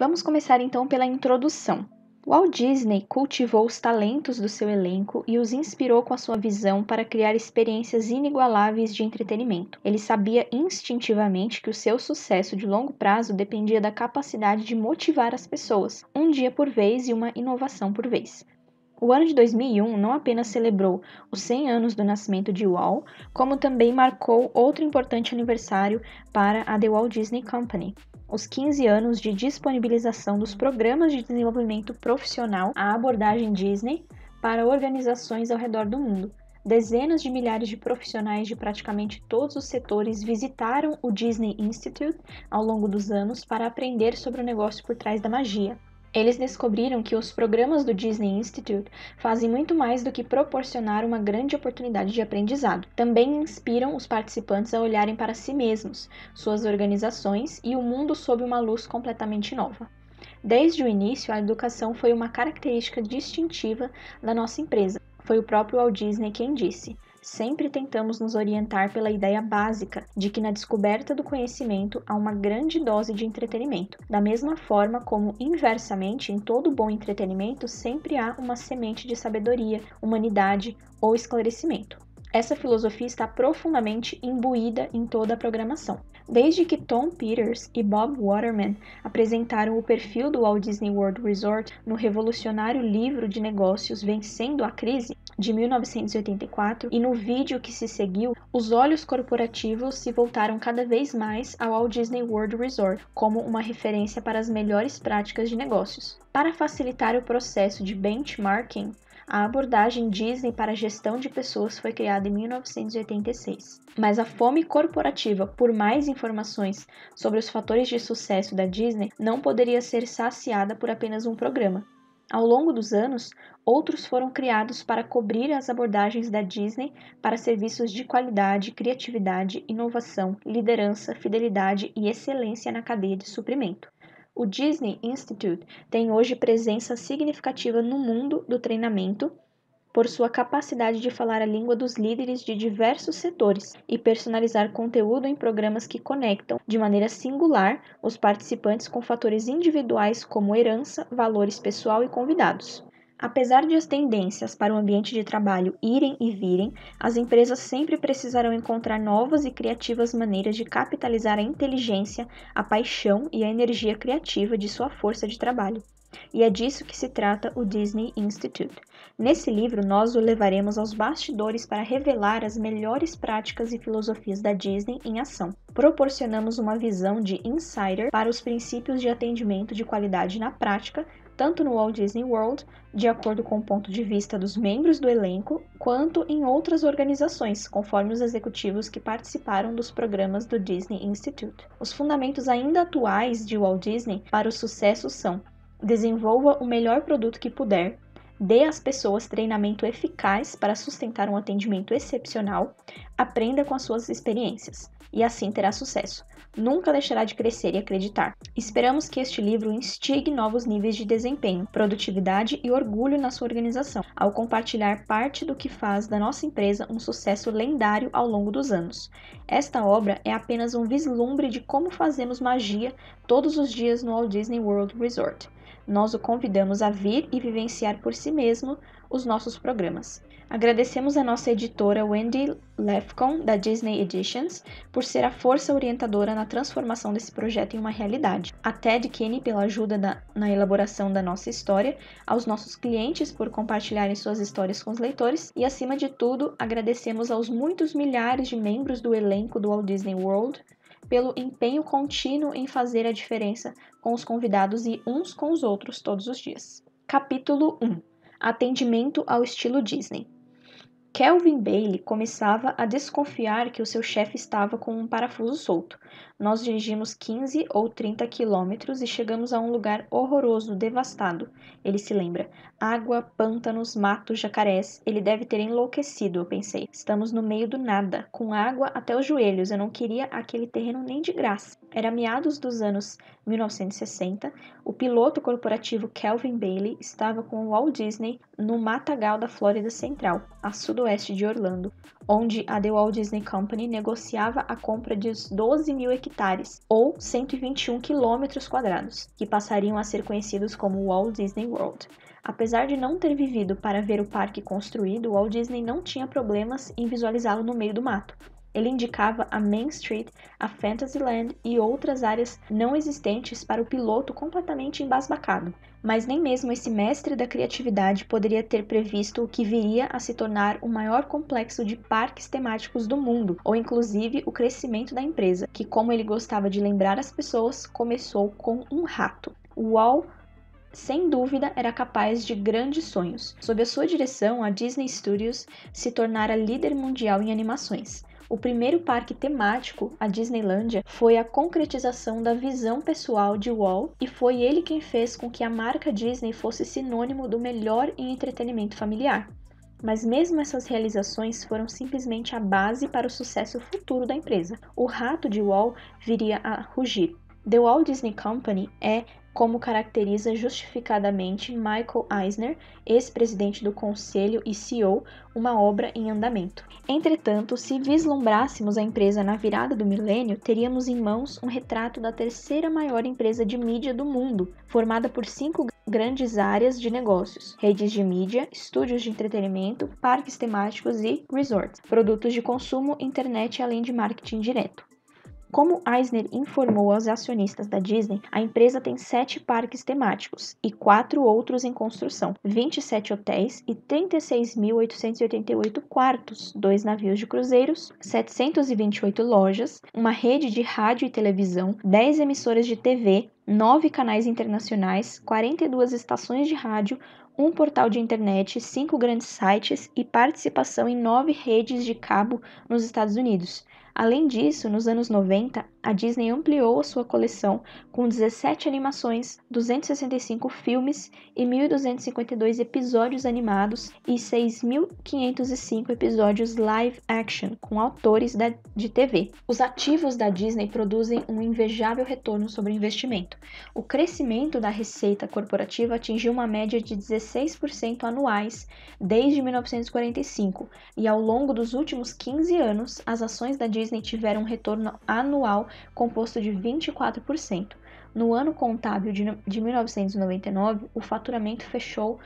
Vamos começar então pela introdução. Walt Disney cultivou os talentos do seu elenco e os inspirou com a sua visão para criar experiências inigualáveis de entretenimento. Ele sabia instintivamente que o seu sucesso de longo prazo dependia da capacidade de motivar as pessoas, um dia por vez e uma inovação por vez. O ano de 2001 não apenas celebrou os 100 anos do nascimento de Walt, como também marcou outro importante aniversário para a The Walt Disney Company, os 15 anos de disponibilização dos programas de desenvolvimento profissional à abordagem Disney para organizações ao redor do mundo. Dezenas de milhares de profissionais de praticamente todos os setores visitaram o Disney Institute ao longo dos anos para aprender sobre o negócio por trás da magia. Eles descobriram que os programas do Disney Institute fazem muito mais do que proporcionar uma grande oportunidade de aprendizado. Também inspiram os participantes a olharem para si mesmos, suas organizações e o mundo sob uma luz completamente nova. Desde o início, a educação foi uma característica distintiva da nossa empresa. Foi o próprio Walt Disney quem disse sempre tentamos nos orientar pela ideia básica de que na descoberta do conhecimento há uma grande dose de entretenimento, da mesma forma como, inversamente, em todo bom entretenimento sempre há uma semente de sabedoria, humanidade ou esclarecimento. Essa filosofia está profundamente imbuída em toda a programação. Desde que Tom Peters e Bob Waterman apresentaram o perfil do Walt Disney World Resort no revolucionário livro de negócios Vencendo a Crise, de 1984, e no vídeo que se seguiu, os olhos corporativos se voltaram cada vez mais ao Walt Disney World Resort como uma referência para as melhores práticas de negócios. Para facilitar o processo de benchmarking, a abordagem Disney para a gestão de pessoas foi criada em 1986, mas a fome corporativa por mais informações sobre os fatores de sucesso da Disney não poderia ser saciada por apenas um programa. Ao longo dos anos, outros foram criados para cobrir as abordagens da Disney para serviços de qualidade, criatividade, inovação, liderança, fidelidade e excelência na cadeia de suprimento o Disney Institute tem hoje presença significativa no mundo do treinamento por sua capacidade de falar a língua dos líderes de diversos setores e personalizar conteúdo em programas que conectam de maneira singular os participantes com fatores individuais como herança, valores pessoal e convidados. Apesar de as tendências para o ambiente de trabalho irem e virem, as empresas sempre precisarão encontrar novas e criativas maneiras de capitalizar a inteligência, a paixão e a energia criativa de sua força de trabalho. E é disso que se trata o Disney Institute. Nesse livro, nós o levaremos aos bastidores para revelar as melhores práticas e filosofias da Disney em ação. Proporcionamos uma visão de insider para os princípios de atendimento de qualidade na prática tanto no Walt Disney World, de acordo com o ponto de vista dos membros do elenco, quanto em outras organizações, conforme os executivos que participaram dos programas do Disney Institute. Os fundamentos ainda atuais de Walt Disney para o sucesso são: desenvolva o melhor produto que puder, dê às pessoas treinamento eficaz para sustentar um atendimento excepcional, aprenda com as suas experiências e assim terá sucesso. Nunca deixará de crescer e acreditar. Esperamos que este livro instigue novos níveis de desempenho, produtividade e orgulho na sua organização, ao compartilhar parte do que faz da nossa empresa um sucesso lendário ao longo dos anos. Esta obra é apenas um vislumbre de como fazemos magia todos os dias no Walt Disney World Resort. Nós o convidamos a vir e vivenciar por si mesmo os nossos programas. Agradecemos a nossa editora Wendy Lefcon, da Disney Editions, por ser a força orientadora na transformação desse projeto em uma realidade. A Ted Kenny pela ajuda da, na elaboração da nossa história, aos nossos clientes por compartilharem suas histórias com os leitores e, acima de tudo, agradecemos aos muitos milhares de membros do elenco do Walt Disney World pelo empenho contínuo em fazer a diferença com os convidados e uns com os outros todos os dias. Capítulo 1 Atendimento ao estilo Disney. Kelvin Bailey começava a desconfiar que o seu chefe estava com um parafuso solto, nós dirigimos 15 ou 30 quilômetros e chegamos a um lugar horroroso, devastado. Ele se lembra. Água, pântanos, matos, jacarés. Ele deve ter enlouquecido, eu pensei. Estamos no meio do nada, com água até os joelhos. Eu não queria aquele terreno nem de graça. Era meados dos anos 1960. O piloto corporativo Kelvin Bailey estava com o Walt Disney no matagal da Flórida Central, a sudoeste de Orlando onde a The Walt Disney Company negociava a compra de 12 mil hectares, ou 121 quilômetros quadrados, que passariam a ser conhecidos como Walt Disney World. Apesar de não ter vivido para ver o parque construído, Walt Disney não tinha problemas em visualizá-lo no meio do mato, ele indicava a Main Street, a Fantasyland e outras áreas não existentes para o piloto completamente embasbacado. Mas nem mesmo esse mestre da criatividade poderia ter previsto o que viria a se tornar o maior complexo de parques temáticos do mundo, ou inclusive o crescimento da empresa, que, como ele gostava de lembrar as pessoas, começou com um rato. O Walt sem dúvida, era capaz de grandes sonhos. Sob a sua direção, a Disney Studios se tornara líder mundial em animações. O primeiro parque temático, a Disneylandia, foi a concretização da visão pessoal de Walt e foi ele quem fez com que a marca Disney fosse sinônimo do melhor em entretenimento familiar. Mas mesmo essas realizações foram simplesmente a base para o sucesso futuro da empresa. O rato de Walt viria a rugir. The Walt Disney Company é como caracteriza justificadamente Michael Eisner, ex-presidente do conselho e CEO, uma obra em andamento. Entretanto, se vislumbrássemos a empresa na virada do milênio, teríamos em mãos um retrato da terceira maior empresa de mídia do mundo, formada por cinco grandes áreas de negócios: redes de mídia, estúdios de entretenimento, parques temáticos e resorts, produtos de consumo, internet além de marketing direto. Como Eisner informou aos acionistas da Disney, a empresa tem sete parques temáticos e quatro outros em construção, 27 hotéis e 36.888 quartos, dois navios de cruzeiros, 728 lojas, uma rede de rádio e televisão, 10 emissoras de TV, 9 canais internacionais, 42 estações de rádio, um portal de internet, cinco grandes sites e participação em nove redes de cabo nos Estados Unidos. Além disso, nos anos 90, a Disney ampliou a sua coleção com 17 animações, 265 filmes e 1.252 episódios animados e 6.505 episódios live action com autores da, de TV. Os ativos da Disney produzem um invejável retorno sobre o investimento. O crescimento da receita corporativa atingiu uma média de 16% anuais desde 1945 e ao longo dos últimos 15 anos as ações da Disney tiveram um retorno anual composto de 24%. No ano contábil de 1999, o faturamento fechou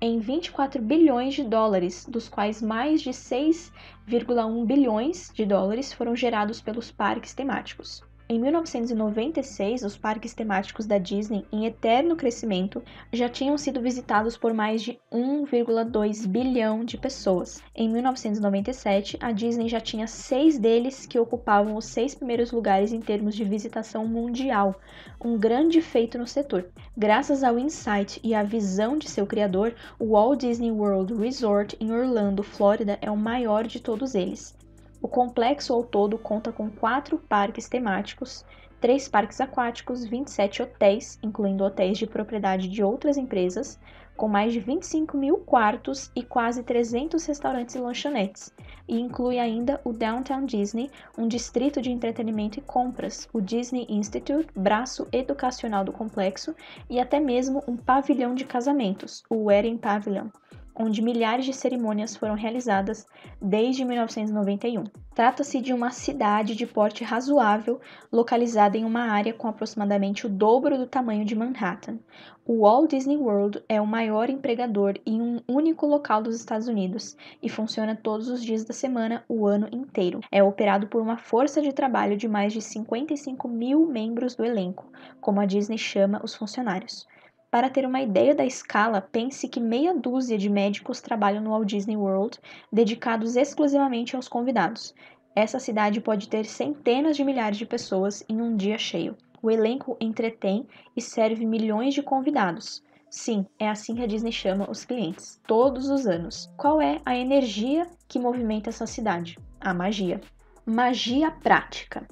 em 24 bilhões de dólares, dos quais mais de 6,1 bilhões de dólares foram gerados pelos parques temáticos. Em 1996, os parques temáticos da Disney, em eterno crescimento, já tinham sido visitados por mais de 1,2 bilhão de pessoas. Em 1997, a Disney já tinha seis deles que ocupavam os seis primeiros lugares em termos de visitação mundial, um grande feito no setor. Graças ao insight e à visão de seu criador, o Walt Disney World Resort em Orlando, Flórida, é o maior de todos eles. O complexo ao todo conta com quatro parques temáticos, três parques aquáticos, 27 hotéis, incluindo hotéis de propriedade de outras empresas, com mais de 25 mil quartos e quase 300 restaurantes e lanchonetes, e inclui ainda o Downtown Disney, um distrito de entretenimento e compras, o Disney Institute, braço educacional do complexo, e até mesmo um pavilhão de casamentos, o Wedding Pavilion, onde milhares de cerimônias foram realizadas desde 1991. Trata-se de uma cidade de porte razoável, localizada em uma área com aproximadamente o dobro do tamanho de Manhattan. O Walt Disney World é o maior empregador em um único local dos Estados Unidos e funciona todos os dias da semana, o ano inteiro. É operado por uma força de trabalho de mais de 55 mil membros do elenco, como a Disney chama os funcionários. Para ter uma ideia da escala, pense que meia dúzia de médicos trabalham no Walt Disney World, dedicados exclusivamente aos convidados. Essa cidade pode ter centenas de milhares de pessoas em um dia cheio. O elenco entretém e serve milhões de convidados. Sim, é assim que a Disney chama os clientes, todos os anos. Qual é a energia que movimenta essa cidade? A magia. Magia prática.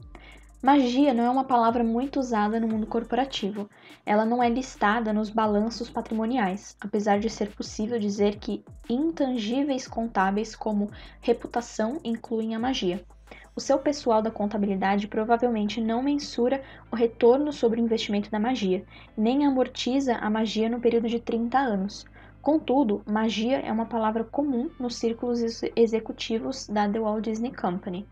Magia não é uma palavra muito usada no mundo corporativo. Ela não é listada nos balanços patrimoniais, apesar de ser possível dizer que intangíveis contábeis como reputação incluem a magia. O seu pessoal da contabilidade provavelmente não mensura o retorno sobre o investimento da magia, nem amortiza a magia no período de 30 anos. Contudo, magia é uma palavra comum nos círculos executivos da The Walt Disney Company.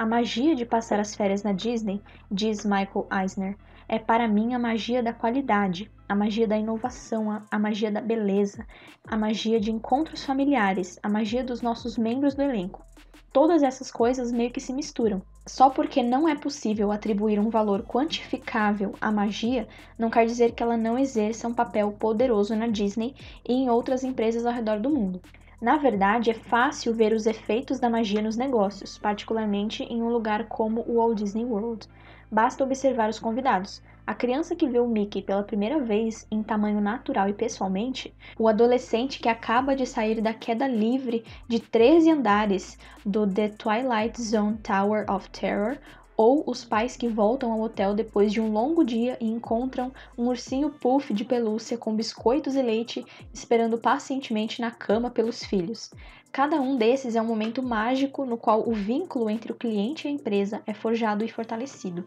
A magia de passar as férias na Disney, diz Michael Eisner, é para mim a magia da qualidade, a magia da inovação, a, magia da beleza, a magia de encontros familiares, a magia dos nossos membros do elenco. Todas essas coisas meio que se misturam. Só porque não é possível atribuir um valor quantificável à magia, não quer dizer que ela não exerça um papel poderoso na Disney e em outras empresas ao redor do mundo. Na verdade, é fácil ver os efeitos da magia nos negócios, particularmente em um lugar como o Walt Disney World. Basta observar os convidados. A criança que vê o Mickey pela primeira vez em tamanho natural e pessoalmente, o adolescente que acaba de sair da queda livre de 13 andares do The Twilight Zone Tower of Terror, ou os pais que voltam ao hotel depois de um longo dia e encontram um ursinho puff de pelúcia com biscoitos e leite esperando pacientemente na cama pelos filhos. Cada um desses é um momento mágico no qual o vínculo entre o cliente e a empresa é forjado e fortalecido.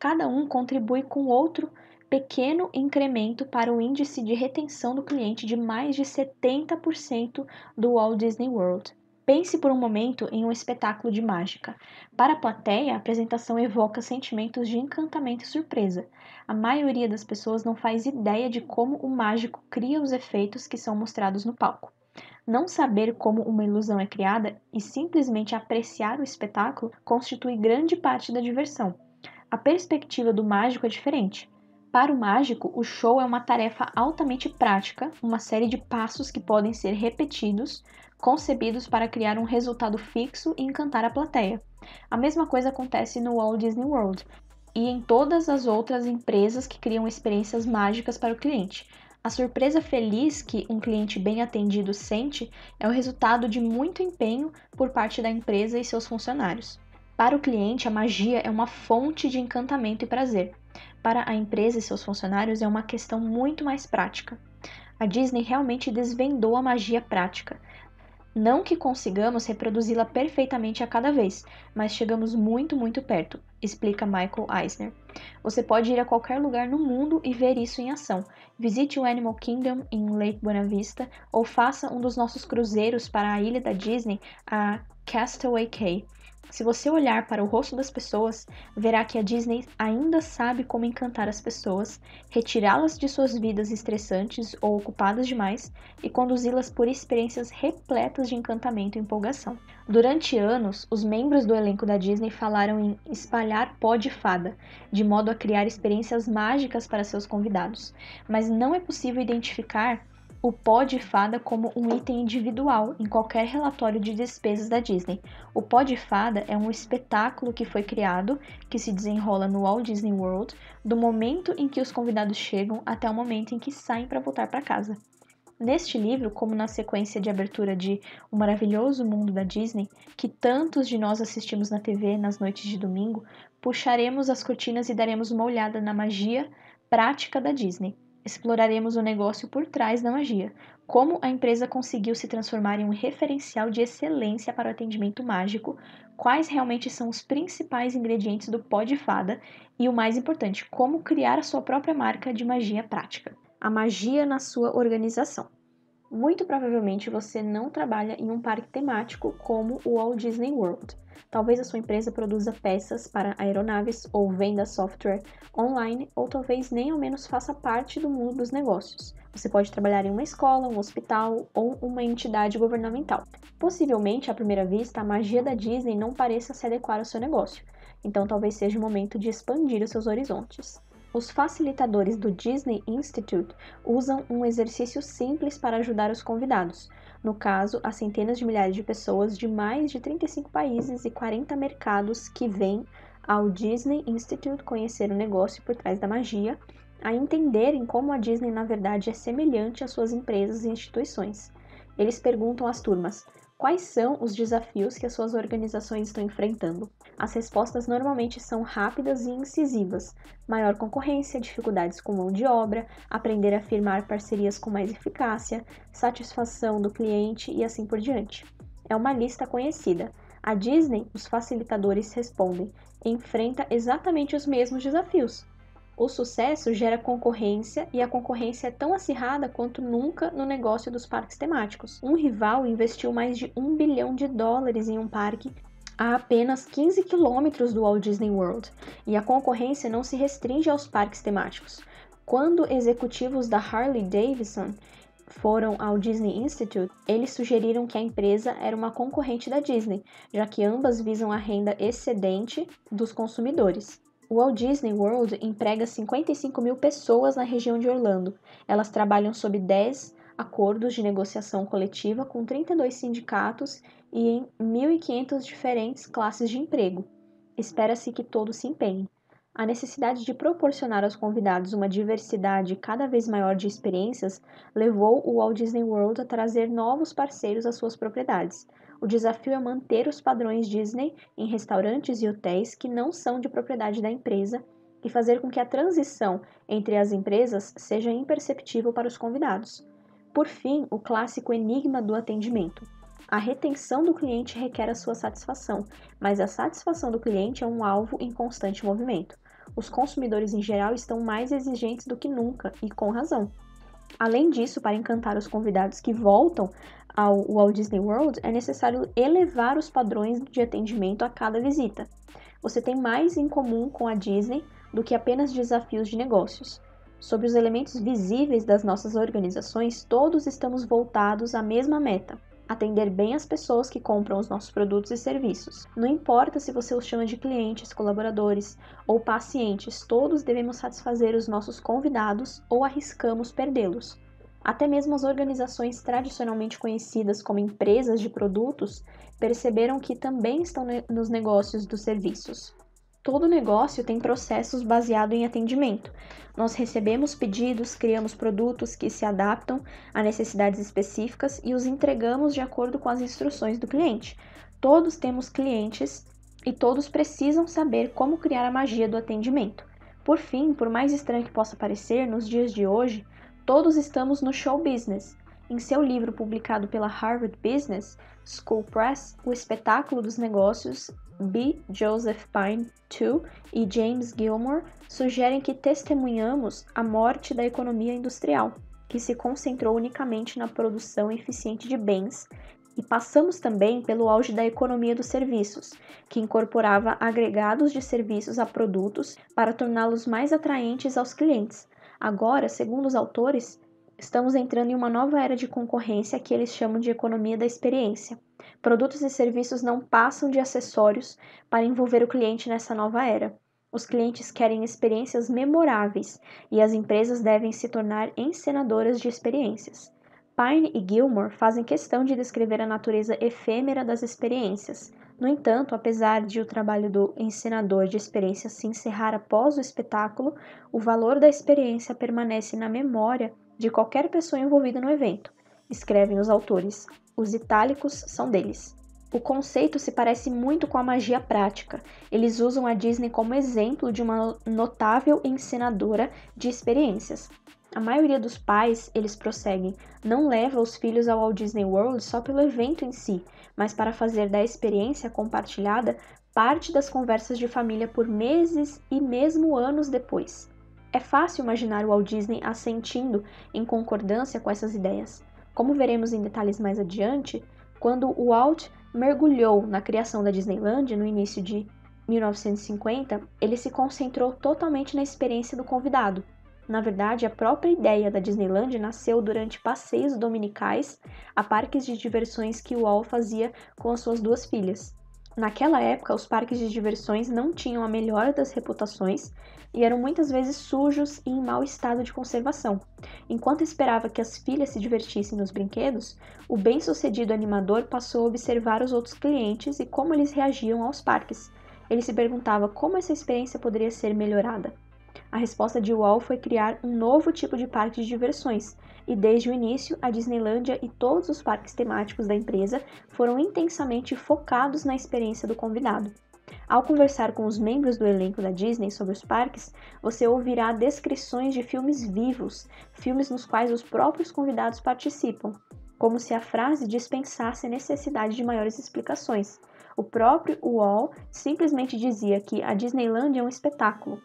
Cada um contribui com outro pequeno incremento para o índice de retenção do cliente de mais de 70% do Walt Disney World. Pense por um momento em um espetáculo de mágica. Para a plateia, a apresentação evoca sentimentos de encantamento e surpresa. A maioria das pessoas não faz ideia de como o mágico cria os efeitos que são mostrados no palco. Não saber como uma ilusão é criada e simplesmente apreciar o espetáculo constitui grande parte da diversão. A perspectiva do mágico é diferente. Para o mágico, o show é uma tarefa altamente prática, uma série de passos que podem ser repetidos, concebidos para criar um resultado fixo e encantar a plateia. A mesma coisa acontece no Walt Disney World e em todas as outras empresas que criam experiências mágicas para o cliente. A surpresa feliz que um cliente bem atendido sente é o resultado de muito empenho por parte da empresa e seus funcionários. Para o cliente, a magia é uma fonte de encantamento e prazer. Para a empresa e seus funcionários, é uma questão muito mais prática. A Disney realmente desvendou a magia prática, não que consigamos reproduzi-la perfeitamente a cada vez, mas chegamos muito, muito perto, explica Michael Eisner. Você pode ir a qualquer lugar no mundo e ver isso em ação. Visite o Animal Kingdom em Lake Buena Vista ou faça um dos nossos cruzeiros para a ilha da Disney, a Castaway Cay. Se você olhar para o rosto das pessoas, verá que a Disney ainda sabe como encantar as pessoas, retirá-las de suas vidas estressantes ou ocupadas demais e conduzi-las por experiências repletas de encantamento e empolgação. Durante anos, os membros do elenco da Disney falaram em espalhar pó de fada, de modo a criar experiências mágicas para seus convidados, mas não é possível identificar o pó de fada como um item individual em qualquer relatório de despesas da Disney. O pó de fada é um espetáculo que foi criado, que se desenrola no Walt Disney World, do momento em que os convidados chegam até o momento em que saem para voltar para casa. Neste livro, como na sequência de abertura de O Maravilhoso Mundo da Disney, que tantos de nós assistimos na TV nas noites de domingo, puxaremos as cortinas e daremos uma olhada na magia prática da Disney exploraremos o negócio por trás da magia, como a empresa conseguiu se transformar em um referencial de excelência para o atendimento mágico, quais realmente são os principais ingredientes do pó de fada e o mais importante, como criar a sua própria marca de magia prática. A magia na sua organização. Muito provavelmente você não trabalha em um parque temático como o Walt Disney World. Talvez a sua empresa produza peças para aeronaves ou venda software online, ou talvez nem ao menos faça parte do mundo dos negócios. Você pode trabalhar em uma escola, um hospital ou uma entidade governamental. Possivelmente, à primeira vista, a magia da Disney não pareça se adequar ao seu negócio, então talvez seja o momento de expandir os seus horizontes. Os facilitadores do Disney Institute usam um exercício simples para ajudar os convidados, no caso, as centenas de milhares de pessoas de mais de 35 países e 40 mercados que vêm ao Disney Institute conhecer o negócio por trás da magia, a entenderem como a Disney na verdade é semelhante às suas empresas e instituições. Eles perguntam às turmas: Quais são os desafios que as suas organizações estão enfrentando? As respostas normalmente são rápidas e incisivas: maior concorrência, dificuldades com mão de obra, aprender a firmar parcerias com mais eficácia, satisfação do cliente e assim por diante. É uma lista conhecida. A Disney, os facilitadores respondem, enfrenta exatamente os mesmos desafios. O sucesso gera concorrência e a concorrência é tão acirrada quanto nunca no negócio dos parques temáticos. Um rival investiu mais de um bilhão de dólares em um parque a apenas 15 quilômetros do Walt Disney World, e a concorrência não se restringe aos parques temáticos. Quando executivos da Harley Davidson foram ao Disney Institute, eles sugeriram que a empresa era uma concorrente da Disney, já que ambas visam a renda excedente dos consumidores. O Walt Disney World emprega 55 mil pessoas na região de Orlando. Elas trabalham sob 10 acordos de negociação coletiva com 32 sindicatos e em 1.500 diferentes classes de emprego. Espera-se que todos se empenhem. A necessidade de proporcionar aos convidados uma diversidade cada vez maior de experiências levou o Walt Disney World a trazer novos parceiros às suas propriedades. O desafio é manter os padrões Disney em restaurantes e hotéis que não são de propriedade da empresa e fazer com que a transição entre as empresas seja imperceptível para os convidados. Por fim, o clássico enigma do atendimento. A retenção do cliente requer a sua satisfação, mas a satisfação do cliente é um alvo em constante movimento. Os consumidores em geral estão mais exigentes do que nunca e com razão. Além disso, para encantar os convidados que voltam ao Walt Disney World, é necessário elevar os padrões de atendimento a cada visita. Você tem mais em comum com a Disney do que apenas desafios de negócios. Sobre os elementos visíveis das nossas organizações, todos estamos voltados à mesma meta: atender bem as pessoas que compram os nossos produtos e serviços. Não importa se você os chama de clientes, colaboradores ou pacientes, todos devemos satisfazer os nossos convidados ou arriscamos perdê-los. Até mesmo as organizações tradicionalmente conhecidas como empresas de produtos perceberam que também estão nos negócios dos serviços. Todo negócio tem processos baseados em atendimento. Nós recebemos pedidos, criamos produtos que se adaptam a necessidades específicas e os entregamos de acordo com as instruções do cliente. Todos temos clientes e todos precisam saber como criar a magia do atendimento. Por fim, por mais estranho que possa parecer, nos dias de hoje, todos estamos no show business. Em seu livro publicado pela Harvard Business School Press, O Espetáculo dos Negócios, B. Joseph Pine II e James Gilmore sugerem que testemunhamos a morte da economia industrial, que se concentrou unicamente na produção eficiente de bens, e passamos também pelo auge da economia dos serviços, que incorporava agregados de serviços a produtos para torná-los mais atraentes aos clientes. Agora, segundo os autores, estamos entrando em uma nova era de concorrência que eles chamam de economia da experiência. Produtos e serviços não passam de acessórios para envolver o cliente nessa nova era. Os clientes querem experiências memoráveis e as empresas devem se tornar encenadoras de experiências. Pine e Gilmore fazem questão de descrever a natureza efêmera das experiências. No entanto, apesar de o trabalho do encenador de experiência se encerrar após o espetáculo, o valor da experiência permanece na memória de qualquer pessoa envolvida no evento, escrevem os autores. Os itálicos são deles. O conceito se parece muito com a magia prática. Eles usam a Disney como exemplo de uma notável ensinadora de experiências. A maioria dos pais, eles prosseguem, não leva os filhos ao Walt Disney World só pelo evento em si, mas para fazer da experiência compartilhada parte das conversas de família por meses e mesmo anos depois. É fácil imaginar o Walt Disney assentindo em concordância com essas ideias. Como veremos em detalhes mais adiante, quando o Walt mergulhou na criação da Disneyland no início de 1950, ele se concentrou totalmente na experiência do convidado. Na verdade, a própria ideia da Disneyland nasceu durante passeios dominicais a parques de diversões que o Walt fazia com as suas duas filhas. Naquela época, os parques de diversões não tinham a melhor das reputações e eram muitas vezes sujos e em mau estado de conservação. Enquanto esperava que as filhas se divertissem nos brinquedos, o bem-sucedido animador passou a observar os outros clientes e como eles reagiam aos parques. Ele se perguntava como essa experiência poderia ser melhorada. A resposta de Wall foi criar um novo tipo de parque de diversões, e desde o início, a Disneylandia e todos os parques temáticos da empresa foram intensamente focados na experiência do convidado. Ao conversar com os membros do elenco da Disney sobre os parques, você ouvirá descrições de filmes vivos, filmes nos quais os próprios convidados participam, como se a frase dispensasse a necessidade de maiores explicações. O próprio Walt simplesmente dizia que a Disneylandia é um espetáculo.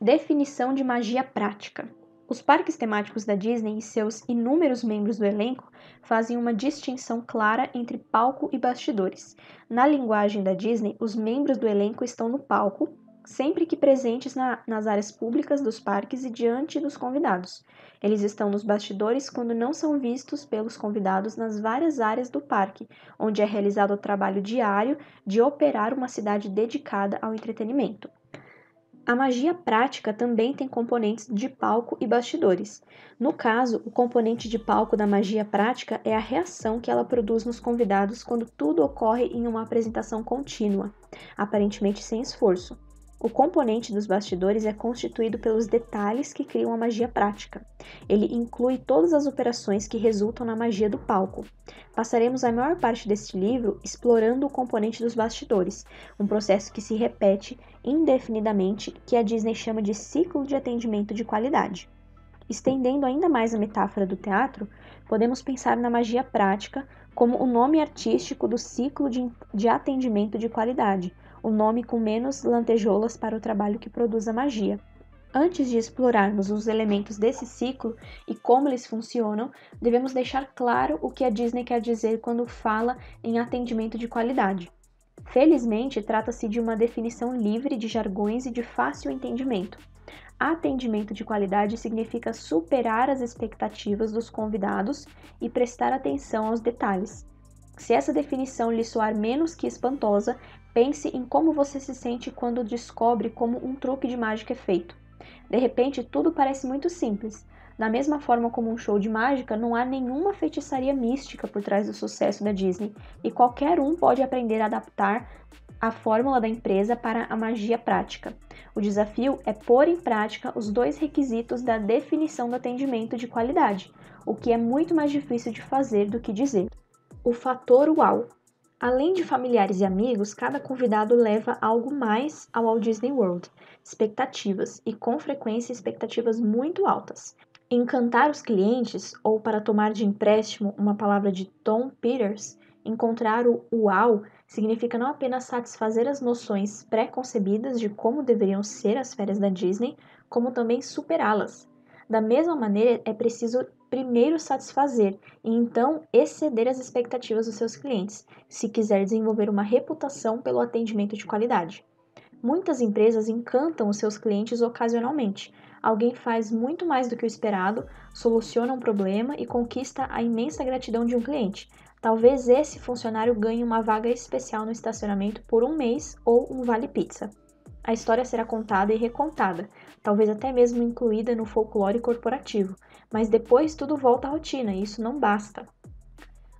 Definição de magia prática. Os parques temáticos da Disney e seus inúmeros membros do elenco fazem uma distinção clara entre palco e bastidores. Na linguagem da Disney, os membros do elenco estão no palco, sempre que presentes na, nas áreas públicas dos parques e diante dos convidados. Eles estão nos bastidores quando não são vistos pelos convidados nas várias áreas do parque, onde é realizado o trabalho diário de operar uma cidade dedicada ao entretenimento. A magia prática também tem componentes de palco e bastidores. No caso, o componente de palco da magia prática é a reação que ela produz nos convidados quando tudo ocorre em uma apresentação contínua, aparentemente sem esforço. O componente dos bastidores é constituído pelos detalhes que criam a magia prática. Ele inclui todas as operações que resultam na magia do palco. Passaremos a maior parte deste livro explorando o componente dos bastidores, um processo que se repete indefinidamente, que a Disney chama de ciclo de atendimento de qualidade. Estendendo ainda mais a metáfora do teatro, podemos pensar na magia prática como o nome artístico do ciclo de, de atendimento de qualidade o nome com menos lantejoulas para o trabalho que produz a magia. Antes de explorarmos os elementos desse ciclo e como eles funcionam, devemos deixar claro o que a Disney quer dizer quando fala em atendimento de qualidade. Felizmente, trata-se de uma definição livre de jargões e de fácil entendimento. Atendimento de qualidade significa superar as expectativas dos convidados e prestar atenção aos detalhes. Se essa definição lhe soar menos que espantosa, Pense em como você se sente quando descobre como um truque de mágica é feito. De repente, tudo parece muito simples. Da mesma forma como um show de mágica, não há nenhuma feitiçaria mística por trás do sucesso da Disney, e qualquer um pode aprender a adaptar a fórmula da empresa para a magia prática. O desafio é pôr em prática os dois requisitos da definição do atendimento de qualidade, o que é muito mais difícil de fazer do que dizer. O fator uau Além de familiares e amigos, cada convidado leva algo mais ao Walt Disney World, expectativas e com frequência expectativas muito altas. Encantar os clientes ou para tomar de empréstimo uma palavra de Tom Peters, encontrar o uau significa não apenas satisfazer as noções pré-concebidas de como deveriam ser as férias da Disney, como também superá-las. Da mesma maneira, é preciso primeiro satisfazer e então exceder as expectativas dos seus clientes, se quiser desenvolver uma reputação pelo atendimento de qualidade. Muitas empresas encantam os seus clientes ocasionalmente. Alguém faz muito mais do que o esperado, soluciona um problema e conquista a imensa gratidão de um cliente. Talvez esse funcionário ganhe uma vaga especial no estacionamento por um mês ou um vale-pizza. A história será contada e recontada, talvez até mesmo incluída no folclore corporativo, mas depois tudo volta à rotina e isso não basta.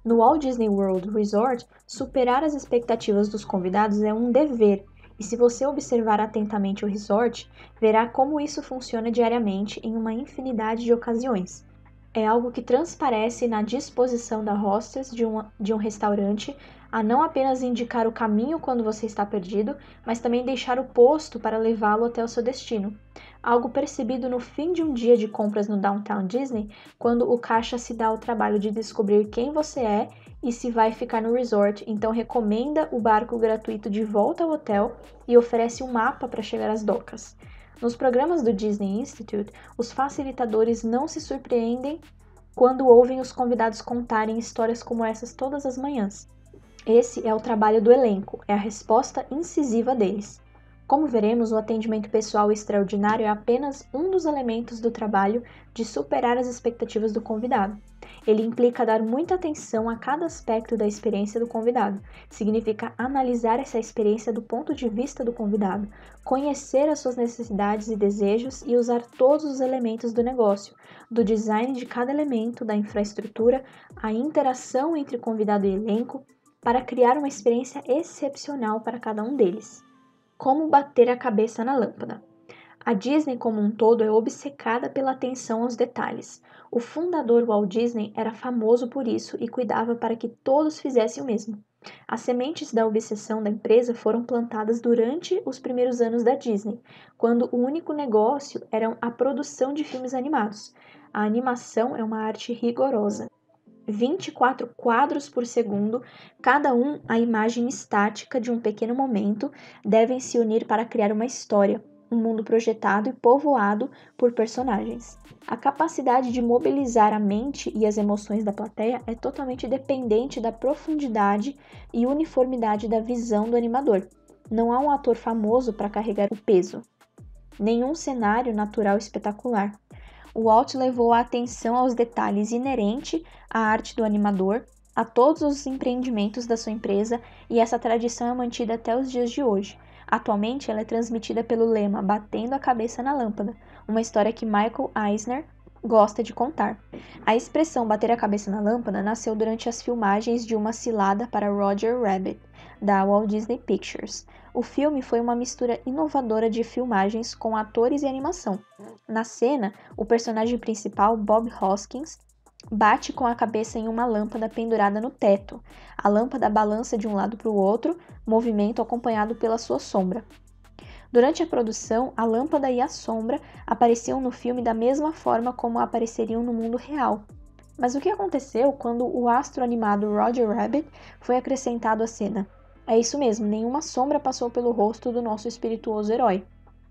No Walt Disney World Resort, superar as expectativas dos convidados é um dever, e se você observar atentamente o resort, verá como isso funciona diariamente em uma infinidade de ocasiões. É algo que transparece na disposição da hostess de um, de um restaurante a não apenas indicar o caminho quando você está perdido, mas também deixar o posto para levá-lo até o seu destino algo percebido no fim de um dia de compras no Downtown Disney, quando o caixa se dá o trabalho de descobrir quem você é e se vai ficar no resort, então recomenda o barco gratuito de volta ao hotel e oferece um mapa para chegar às docas. Nos programas do Disney Institute, os facilitadores não se surpreendem quando ouvem os convidados contarem histórias como essas todas as manhãs. Esse é o trabalho do elenco, é a resposta incisiva deles. Como veremos, o atendimento pessoal extraordinário é apenas um dos elementos do trabalho de superar as expectativas do convidado. Ele implica dar muita atenção a cada aspecto da experiência do convidado. Significa analisar essa experiência do ponto de vista do convidado, conhecer as suas necessidades e desejos e usar todos os elementos do negócio, do design de cada elemento, da infraestrutura, a interação entre convidado e elenco, para criar uma experiência excepcional para cada um deles. Como Bater a Cabeça na Lâmpada. A Disney como um todo é obcecada pela atenção aos detalhes. O fundador Walt Disney era famoso por isso e cuidava para que todos fizessem o mesmo. As sementes da obsessão da empresa foram plantadas durante os primeiros anos da Disney, quando o único negócio era a produção de filmes animados. A animação é uma arte rigorosa. 24 quadros por segundo, cada um a imagem estática de um pequeno momento, devem se unir para criar uma história, um mundo projetado e povoado por personagens. A capacidade de mobilizar a mente e as emoções da plateia é totalmente dependente da profundidade e uniformidade da visão do animador. Não há um ator famoso para carregar o peso. Nenhum cenário natural espetacular. Walt levou a atenção aos detalhes inerente à arte do animador, a todos os empreendimentos da sua empresa, e essa tradição é mantida até os dias de hoje. Atualmente, ela é transmitida pelo lema Batendo a Cabeça na Lâmpada, uma história que Michael Eisner gosta de contar. A expressão bater a cabeça na lâmpada nasceu durante as filmagens de Uma Cilada para Roger Rabbit, da Walt Disney Pictures, o filme foi uma mistura inovadora de filmagens com atores e animação. Na cena, o personagem principal, Bob Hoskins, bate com a cabeça em uma lâmpada pendurada no teto. A lâmpada balança de um lado para o outro, movimento acompanhado pela sua sombra. Durante a produção, a lâmpada e a sombra apareciam no filme da mesma forma como apareceriam no mundo real. Mas o que aconteceu quando o astro animado Roger Rabbit foi acrescentado à cena? É isso mesmo, nenhuma sombra passou pelo rosto do nosso espirituoso herói.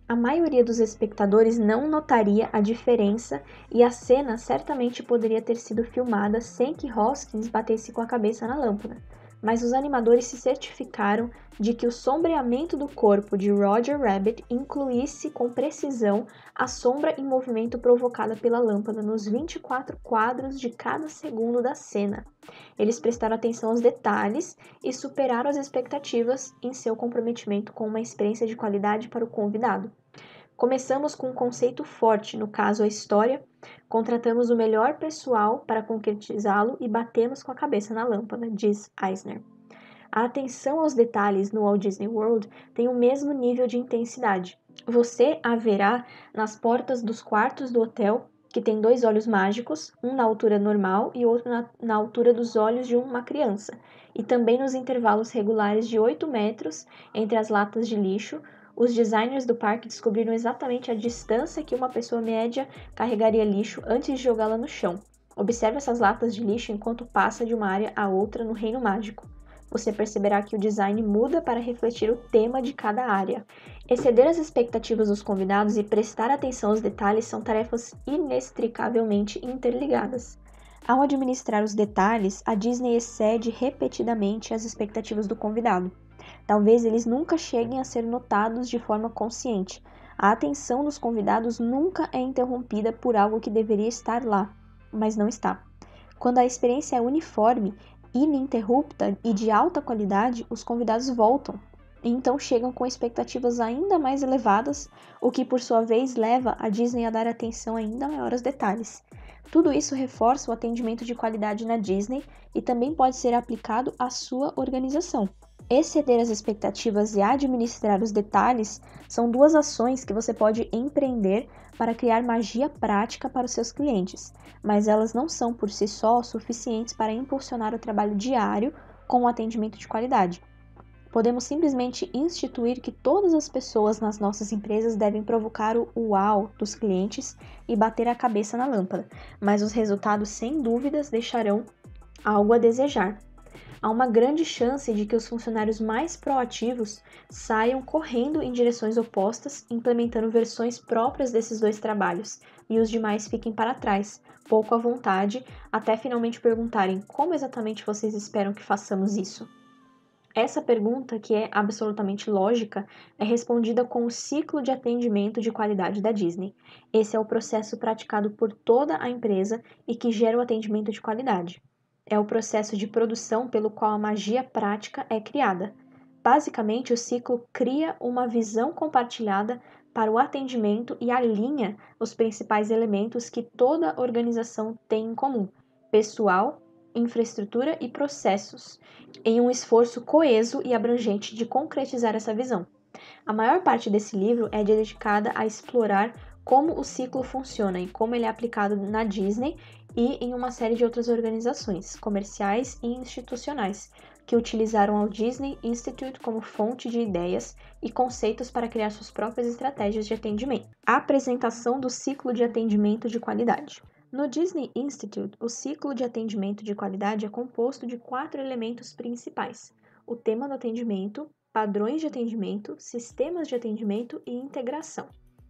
A maioria dos espectadores não notaria a diferença e a cena certamente poderia ter sido filmada sem que Hoskins batesse com a cabeça na lâmpada, mas os animadores se certificaram de que o sombreamento do corpo de Roger Rabbit incluísse com precisão a sombra em movimento provocada pela lâmpada nos 24 quadros de cada segundo da cena. Eles prestaram atenção aos detalhes e superaram as expectativas em seu comprometimento com uma experiência de qualidade para o convidado. Começamos com um conceito forte, no caso a história, contratamos o melhor pessoal para concretizá-lo e batemos com a cabeça na lâmpada, diz Eisner. A atenção aos detalhes no Walt Disney World tem o mesmo nível de intensidade. Você a verá nas portas dos quartos do hotel, que tem dois olhos mágicos, um na altura normal e outro na, na altura dos olhos de uma criança, e também nos intervalos regulares de 8 metros entre as latas de lixo, os designers do parque descobriram exatamente a distância que uma pessoa média carregaria lixo antes de jogá-la no chão. Observe essas latas de lixo enquanto passa de uma área a outra no Reino Mágico você perceberá que o design muda para refletir o tema de cada área. Exceder as expectativas dos convidados e prestar atenção aos detalhes são tarefas inextricavelmente interligadas. Ao administrar os detalhes, a Disney excede repetidamente as expectativas do convidado. Talvez eles nunca cheguem a ser notados de forma consciente. A atenção dos convidados nunca é interrompida por algo que deveria estar lá, mas não está. Quando a experiência é uniforme, ininterrupta e de alta qualidade, os convidados voltam e então chegam com expectativas ainda mais elevadas, o que por sua vez leva a Disney a dar atenção ainda maior aos detalhes. Tudo isso reforça o atendimento de qualidade na Disney e também pode ser aplicado à sua organização. Exceder as expectativas e administrar os detalhes são duas ações que você pode empreender para criar magia prática para os seus clientes, mas elas não são por si só suficientes para impulsionar o trabalho diário com o atendimento de qualidade. Podemos simplesmente instituir que todas as pessoas nas nossas empresas devem provocar o uau dos clientes e bater a cabeça na lâmpada, mas os resultados, sem dúvidas, deixarão algo a desejar há uma grande chance de que os funcionários mais proativos saiam correndo em direções opostas, implementando versões próprias desses dois trabalhos, e os demais fiquem para trás, pouco à vontade, até finalmente perguntarem como exatamente vocês esperam que façamos isso. Essa pergunta, que é absolutamente lógica, é respondida com o ciclo de atendimento de qualidade da Disney. Esse é o processo praticado por toda a empresa e que gera o atendimento de qualidade é o processo de produção pelo qual a magia prática é criada. Basicamente, o ciclo cria uma visão compartilhada para o atendimento e alinha os principais elementos que toda organização tem em comum: pessoal, infraestrutura e processos, em um esforço coeso e abrangente de concretizar essa visão. A maior parte desse livro é dedicada a explorar como o ciclo funciona e como ele é aplicado na Disney e em uma série de outras organizações comerciais e institucionais que utilizaram o Disney Institute como fonte de ideias e conceitos para criar suas próprias estratégias de atendimento. A apresentação do ciclo de atendimento de qualidade. No Disney Institute, o ciclo de atendimento de qualidade é composto de quatro elementos principais: o tema do atendimento, padrões de atendimento, sistemas de atendimento e integração.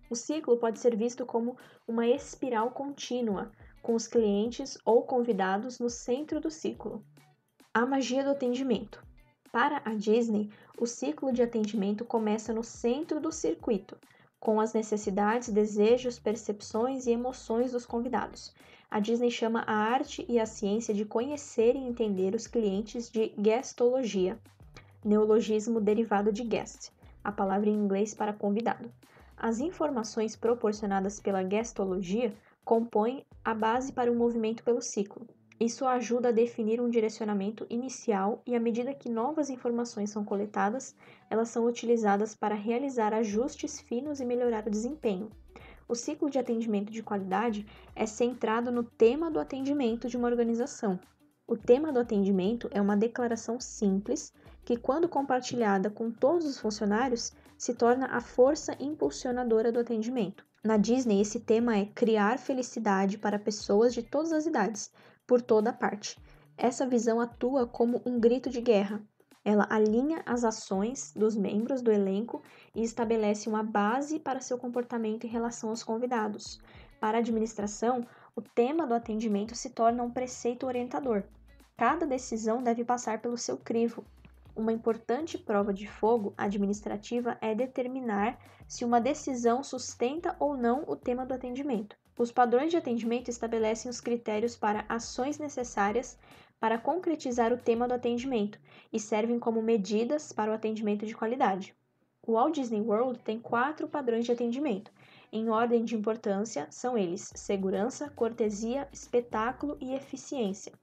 O ciclo pode ser visto como uma espiral contínua, com os clientes ou convidados no centro do ciclo. A magia do atendimento. Para a Disney, o ciclo de atendimento começa no centro do circuito, com as necessidades, desejos, percepções e emoções dos convidados. A Disney chama a arte e a ciência de conhecer e entender os clientes de guestologia, neologismo derivado de guest, a palavra em inglês para convidado. As informações proporcionadas pela guestologia compõe a base para o movimento pelo ciclo. Isso ajuda a definir um direcionamento inicial e, à medida que novas informações são coletadas, elas são utilizadas para realizar ajustes finos e melhorar o desempenho. O ciclo de atendimento de qualidade é centrado no tema do atendimento de uma organização. O tema do atendimento é uma declaração simples que, quando compartilhada com todos os funcionários, se torna a força impulsionadora do atendimento. Na Disney, esse tema é criar felicidade para pessoas de todas as idades, por toda parte. Essa visão atua como um grito de guerra. Ela alinha as ações dos membros do elenco e estabelece uma base para seu comportamento em relação aos convidados. Para a administração, o tema do atendimento se torna um preceito orientador. Cada decisão deve passar pelo seu crivo, uma importante prova de fogo administrativa é determinar se uma decisão sustenta ou não o tema do atendimento. Os padrões de atendimento estabelecem os critérios para ações necessárias para concretizar o tema do atendimento e servem como medidas para o atendimento de qualidade. O Walt Disney World tem quatro padrões de atendimento. Em ordem de importância, são eles segurança, cortesia, espetáculo e eficiência.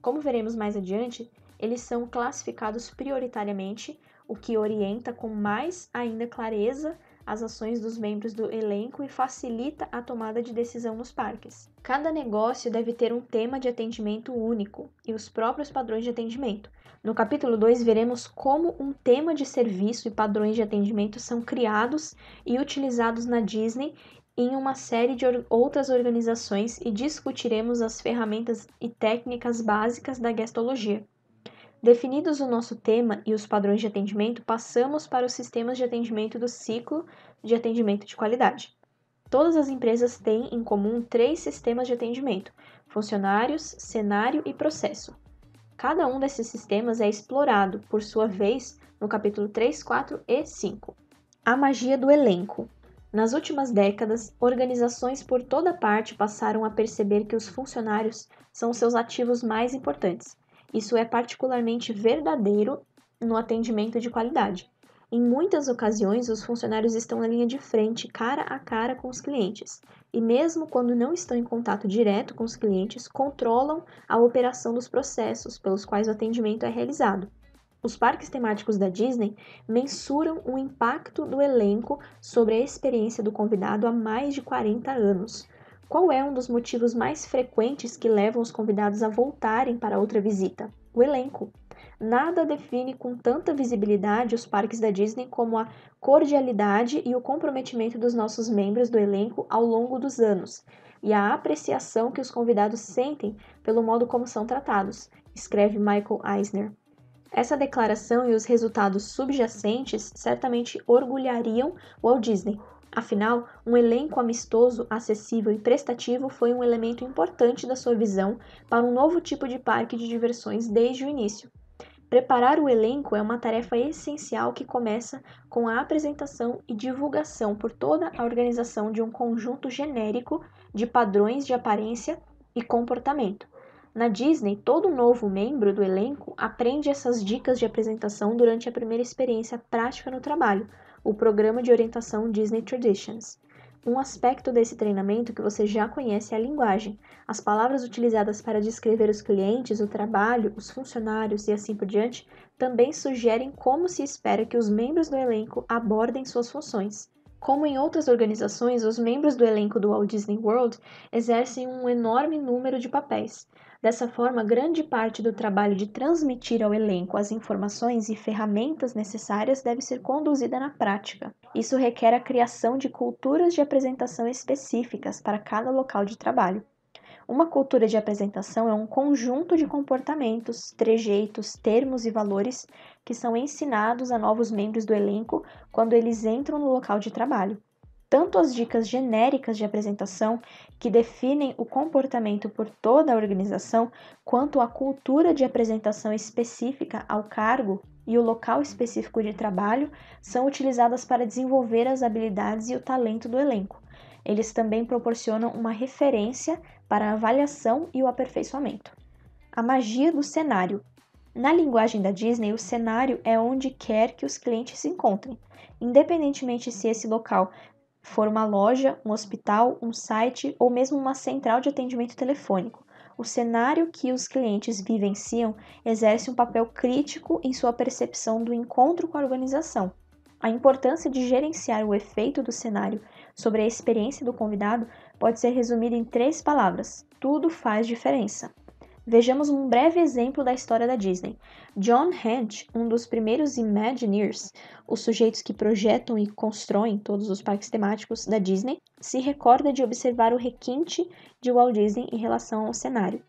Como veremos mais adiante, eles são classificados prioritariamente, o que orienta com mais ainda clareza as ações dos membros do elenco e facilita a tomada de decisão nos parques. Cada negócio deve ter um tema de atendimento único e os próprios padrões de atendimento. No capítulo 2, veremos como um tema de serviço e padrões de atendimento são criados e utilizados na Disney em uma série de outras organizações e discutiremos as ferramentas e técnicas básicas da guestologia. Definidos o nosso tema e os padrões de atendimento, passamos para os sistemas de atendimento do ciclo de atendimento de qualidade. Todas as empresas têm em comum três sistemas de atendimento: funcionários, cenário e processo. Cada um desses sistemas é explorado, por sua vez, no capítulo 3, 4 e 5. A magia do elenco. Nas últimas décadas, organizações por toda parte passaram a perceber que os funcionários são seus ativos mais importantes isso é particularmente verdadeiro no atendimento de qualidade. Em muitas ocasiões, os funcionários estão na linha de frente, cara a cara com os clientes, e mesmo quando não estão em contato direto com os clientes, controlam a operação dos processos pelos quais o atendimento é realizado. Os parques temáticos da Disney mensuram o impacto do elenco sobre a experiência do convidado há mais de 40 anos, qual é um dos motivos mais frequentes que levam os convidados a voltarem para outra visita? O elenco. Nada define com tanta visibilidade os parques da Disney como a cordialidade e o comprometimento dos nossos membros do elenco ao longo dos anos, e a apreciação que os convidados sentem pelo modo como são tratados, escreve Michael Eisner. Essa declaração e os resultados subjacentes certamente orgulhariam Walt Disney, Afinal, um elenco amistoso, acessível e prestativo foi um elemento importante da sua visão para um novo tipo de parque de diversões desde o início. Preparar o elenco é uma tarefa essencial que começa com a apresentação e divulgação por toda a organização de um conjunto genérico de padrões de aparência e comportamento. Na Disney, todo novo membro do elenco aprende essas dicas de apresentação durante a primeira experiência prática no trabalho o Programa de Orientação Disney Traditions. Um aspecto desse treinamento que você já conhece é a linguagem, as palavras utilizadas para descrever os clientes, o trabalho, os funcionários e assim por diante, também sugerem como se espera que os membros do elenco abordem suas funções. Como em outras organizações, os membros do elenco do Walt Disney World exercem um enorme número de papéis, Dessa forma, grande parte do trabalho de transmitir ao elenco as informações e ferramentas necessárias deve ser conduzida na prática. Isso requer a criação de culturas de apresentação específicas para cada local de trabalho. Uma cultura de apresentação é um conjunto de comportamentos, trejeitos, termos e valores que são ensinados a novos membros do elenco quando eles entram no local de trabalho tanto as dicas genéricas de apresentação, que definem o comportamento por toda a organização, quanto a cultura de apresentação específica ao cargo e o local específico de trabalho, são utilizadas para desenvolver as habilidades e o talento do elenco. Eles também proporcionam uma referência para a avaliação e o aperfeiçoamento. A magia do cenário. Na linguagem da Disney, o cenário é onde quer que os clientes se encontrem, independentemente se esse local for uma loja, um hospital, um site ou mesmo uma central de atendimento telefônico. O cenário que os clientes vivenciam exerce um papel crítico em sua percepção do encontro com a organização. A importância de gerenciar o efeito do cenário sobre a experiência do convidado pode ser resumida em três palavras: tudo faz diferença. Vejamos um breve exemplo da história da Disney. John Hench, um dos primeiros Imagineers, os sujeitos que projetam e constroem todos os parques temáticos da Disney, se recorda de observar o requinte de Walt Disney em relação ao cenário.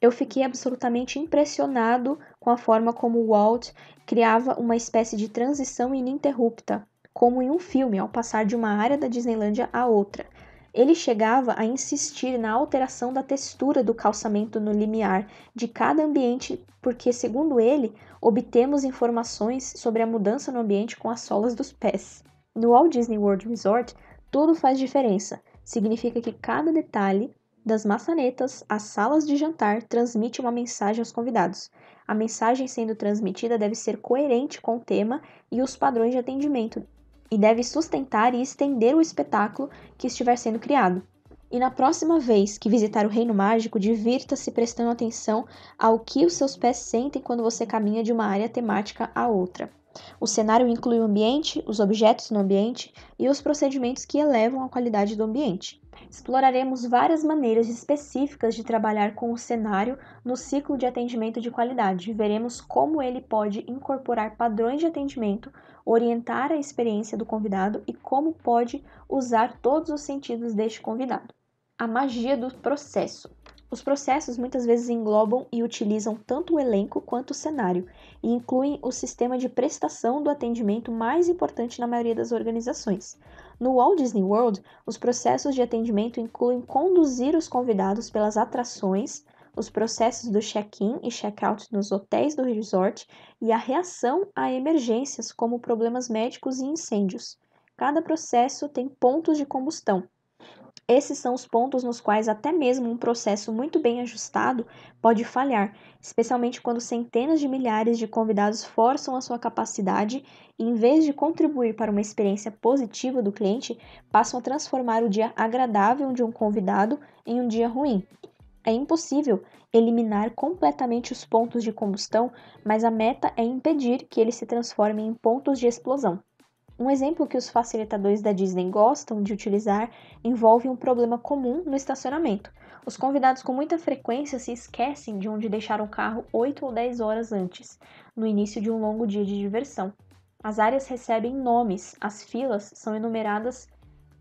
Eu fiquei absolutamente impressionado com a forma como Walt criava uma espécie de transição ininterrupta, como em um filme, ao passar de uma área da Disneylandia a outra. Ele chegava a insistir na alteração da textura do calçamento no limiar de cada ambiente, porque, segundo ele, obtemos informações sobre a mudança no ambiente com as solas dos pés. No Walt Disney World Resort, tudo faz diferença. Significa que cada detalhe das maçanetas às salas de jantar transmite uma mensagem aos convidados. A mensagem sendo transmitida deve ser coerente com o tema e os padrões de atendimento e deve sustentar e estender o espetáculo que estiver sendo criado. E na próxima vez que visitar o Reino Mágico, divirta-se prestando atenção ao que os seus pés sentem quando você caminha de uma área temática a outra. O cenário inclui o ambiente, os objetos no ambiente e os procedimentos que elevam a qualidade do ambiente. Exploraremos várias maneiras específicas de trabalhar com o cenário no ciclo de atendimento de qualidade. Veremos como ele pode incorporar padrões de atendimento orientar a experiência do convidado e como pode usar todos os sentidos deste convidado. A magia do processo. Os processos muitas vezes englobam e utilizam tanto o elenco quanto o cenário, e incluem o sistema de prestação do atendimento mais importante na maioria das organizações. No Walt Disney World, os processos de atendimento incluem conduzir os convidados pelas atrações os processos do check-in e check-out nos hotéis do resort e a reação a emergências como problemas médicos e incêndios. Cada processo tem pontos de combustão. Esses são os pontos nos quais até mesmo um processo muito bem ajustado pode falhar, especialmente quando centenas de milhares de convidados forçam a sua capacidade e, em vez de contribuir para uma experiência positiva do cliente, passam a transformar o dia agradável de um convidado em um dia ruim. É impossível eliminar completamente os pontos de combustão, mas a meta é impedir que eles se transformem em pontos de explosão. Um exemplo que os facilitadores da Disney gostam de utilizar envolve um problema comum no estacionamento. Os convidados com muita frequência se esquecem de onde deixaram o carro 8 ou 10 horas antes, no início de um longo dia de diversão. As áreas recebem nomes, as filas são enumeradas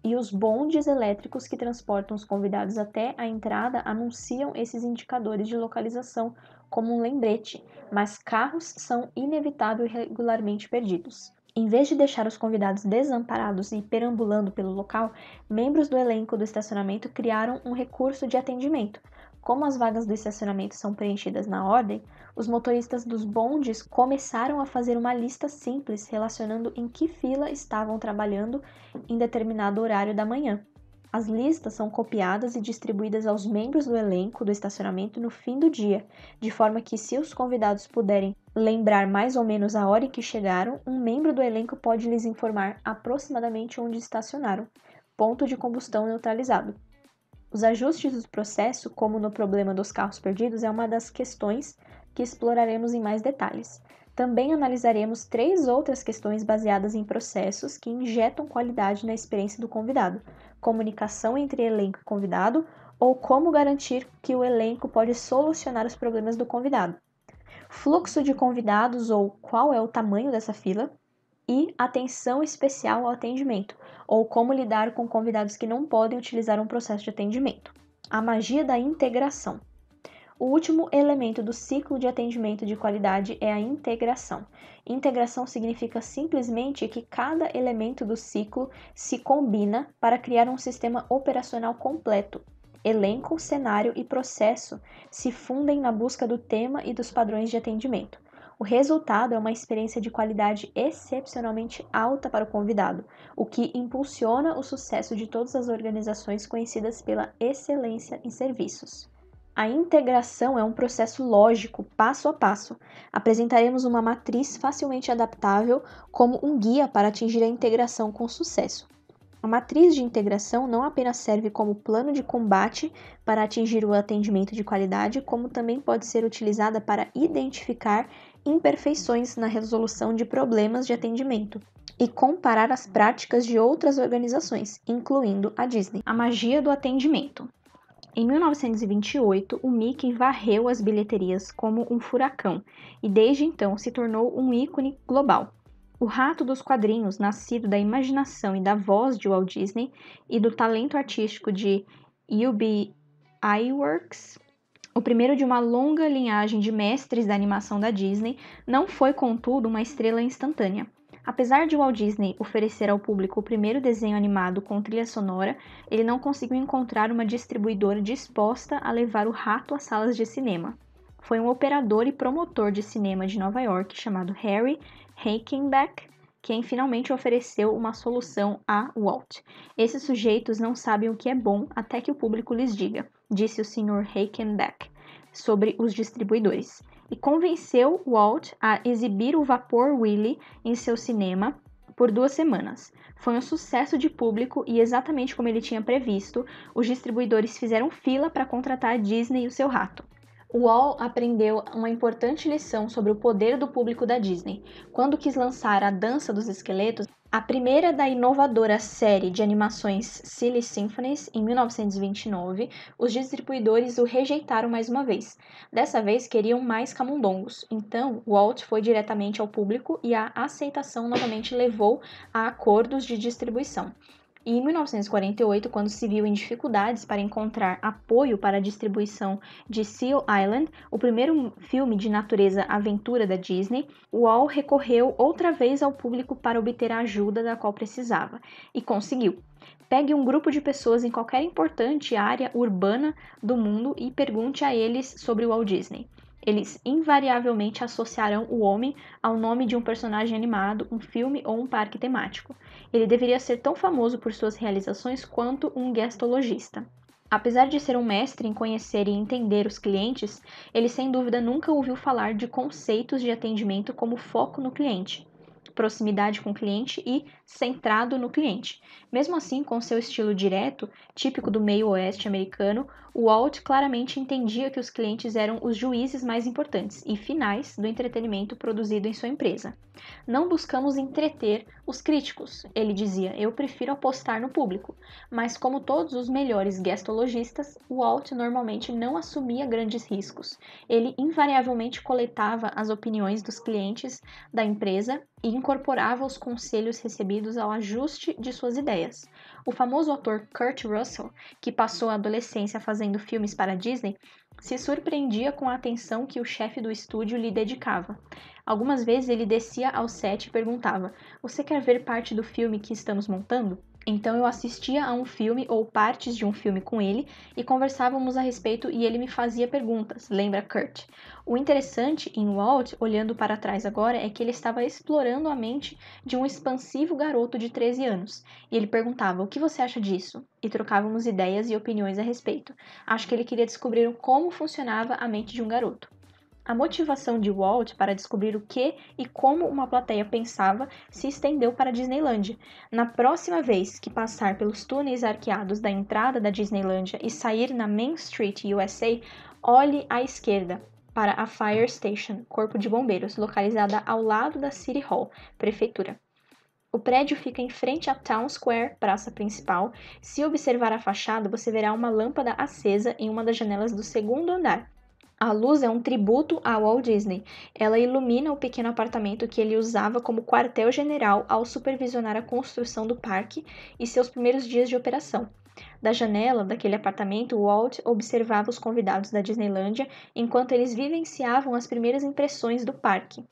e os bondes elétricos que transportam os convidados até a entrada anunciam esses indicadores de localização como um lembrete, mas carros são inevitável e regularmente perdidos. Em vez de deixar os convidados desamparados e perambulando pelo local, membros do elenco do estacionamento criaram um recurso de atendimento, como as vagas do estacionamento são preenchidas na ordem, os motoristas dos bondes começaram a fazer uma lista simples relacionando em que fila estavam trabalhando em determinado horário da manhã. As listas são copiadas e distribuídas aos membros do elenco do estacionamento no fim do dia, de forma que, se os convidados puderem lembrar mais ou menos a hora em que chegaram, um membro do elenco pode lhes informar aproximadamente onde estacionaram, ponto de combustão neutralizado. Os ajustes do processo, como no problema dos carros perdidos, é uma das questões que exploraremos em mais detalhes. Também analisaremos três outras questões baseadas em processos que injetam qualidade na experiência do convidado: comunicação entre elenco e convidado, ou como garantir que o elenco pode solucionar os problemas do convidado, fluxo de convidados ou qual é o tamanho dessa fila, e atenção especial ao atendimento, ou como lidar com convidados que não podem utilizar um processo de atendimento. A magia da integração. O último elemento do ciclo de atendimento de qualidade é a integração. Integração significa simplesmente que cada elemento do ciclo se combina para criar um sistema operacional completo. Elenco, cenário e processo se fundem na busca do tema e dos padrões de atendimento. O resultado é uma experiência de qualidade excepcionalmente alta para o convidado, o que impulsiona o sucesso de todas as organizações conhecidas pela excelência em serviços. A integração é um processo lógico, passo a passo. Apresentaremos uma matriz facilmente adaptável como um guia para atingir a integração com sucesso. A matriz de integração não apenas serve como plano de combate para atingir o atendimento de qualidade, como também pode ser utilizada para identificar imperfeições na resolução de problemas de atendimento e comparar as práticas de outras organizações, incluindo a Disney. A magia do atendimento. Em 1928, o Mickey varreu as bilheterias como um furacão e desde então se tornou um ícone global. O rato dos quadrinhos, nascido da imaginação e da voz de Walt Disney e do talento artístico de Ub Iwerks, o primeiro de uma longa linhagem de mestres da animação da Disney, não foi, contudo, uma estrela instantânea. Apesar de Walt Disney oferecer ao público o primeiro desenho animado com trilha sonora, ele não conseguiu encontrar uma distribuidora disposta a levar o rato às salas de cinema. Foi um operador e promotor de cinema de Nova York chamado Harry Hakenbeck quem finalmente ofereceu uma solução a Walt. Esses sujeitos não sabem o que é bom até que o público lhes diga, disse o Sr. Hakenbeck sobre os distribuidores, e convenceu Walt a exibir o Vapor Willy em seu cinema por duas semanas. Foi um sucesso de público e, exatamente como ele tinha previsto, os distribuidores fizeram fila para contratar a Disney e o seu rato. O Wall aprendeu uma importante lição sobre o poder do público da Disney quando quis lançar A Dança dos Esqueletos, a primeira da inovadora série de animações Silly Symphonies, em 1929. Os distribuidores o rejeitaram mais uma vez. Dessa vez queriam mais camundongos, então Walt foi diretamente ao público e a aceitação novamente levou a acordos de distribuição. E em 1948, quando se viu em dificuldades para encontrar apoio para a distribuição de Seal Island, o primeiro filme de natureza aventura da Disney, Wall recorreu outra vez ao público para obter a ajuda da qual precisava e conseguiu. Pegue um grupo de pessoas em qualquer importante área urbana do mundo e pergunte a eles sobre o Walt Disney eles invariavelmente associarão o homem ao nome de um personagem animado, um filme ou um parque temático. Ele deveria ser tão famoso por suas realizações quanto um gastologista. Apesar de ser um mestre em conhecer e entender os clientes, ele sem dúvida nunca ouviu falar de conceitos de atendimento como foco no cliente, proximidade com o cliente e centrado no cliente. Mesmo assim, com seu estilo direto, típico do meio oeste americano, o Walt claramente entendia que os clientes eram os juízes mais importantes e finais do entretenimento produzido em sua empresa. Não buscamos entreter os críticos, ele dizia, eu prefiro apostar no público. Mas, como todos os melhores guestologistas, Walt normalmente não assumia grandes riscos. Ele invariavelmente coletava as opiniões dos clientes da empresa e incorporava os conselhos recebidos ao ajuste de suas ideias. O famoso ator Kurt Russell, que passou a adolescência fazendo fazendo filmes para a Disney, se surpreendia com a atenção que o chefe do estúdio lhe dedicava. Algumas vezes ele descia ao set e perguntava: Você quer ver parte do filme que estamos montando? Então eu assistia a um filme ou partes de um filme com ele e conversávamos a respeito e ele me fazia perguntas, lembra Kurt. O interessante em Walt, olhando para trás agora, é que ele estava explorando a mente de um expansivo garoto de 13 anos. E ele perguntava: "O que você acha disso?" e trocávamos ideias e opiniões a respeito. Acho que ele queria descobrir como funcionava a mente de um garoto. A motivação de Walt para descobrir o que e como uma plateia pensava se estendeu para a Disneylandia. Na próxima vez que passar pelos túneis arqueados da entrada da Disneylandia e sair na Main Street USA, olhe à esquerda para a Fire Station, Corpo de Bombeiros, localizada ao lado da City Hall, prefeitura. O prédio fica em frente à Town Square, praça principal. Se observar a fachada, você verá uma lâmpada acesa em uma das janelas do segundo andar. A luz é um tributo a Walt Disney. Ela ilumina o pequeno apartamento que ele usava como quartel-general ao supervisionar a construção do parque e seus primeiros dias de operação. Da janela daquele apartamento, Walt observava os convidados da Disneylândia enquanto eles vivenciavam as primeiras impressões do parque.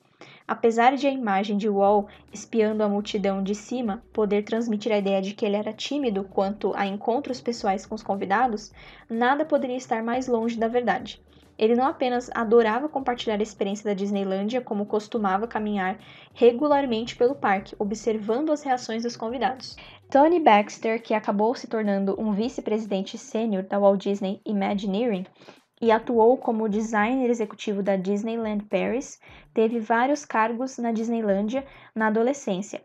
Apesar de a imagem de Walt espiando a multidão de cima poder transmitir a ideia de que ele era tímido quanto a encontros pessoais com os convidados, nada poderia estar mais longe da verdade. Ele não apenas adorava compartilhar a experiência da Disneylândia, como costumava caminhar regularmente pelo parque, observando as reações dos convidados. Tony Baxter, que acabou se tornando um vice-presidente sênior da Walt Disney Imagineering, e atuou como designer executivo da Disneyland Paris, teve vários cargos na Disneylândia na adolescência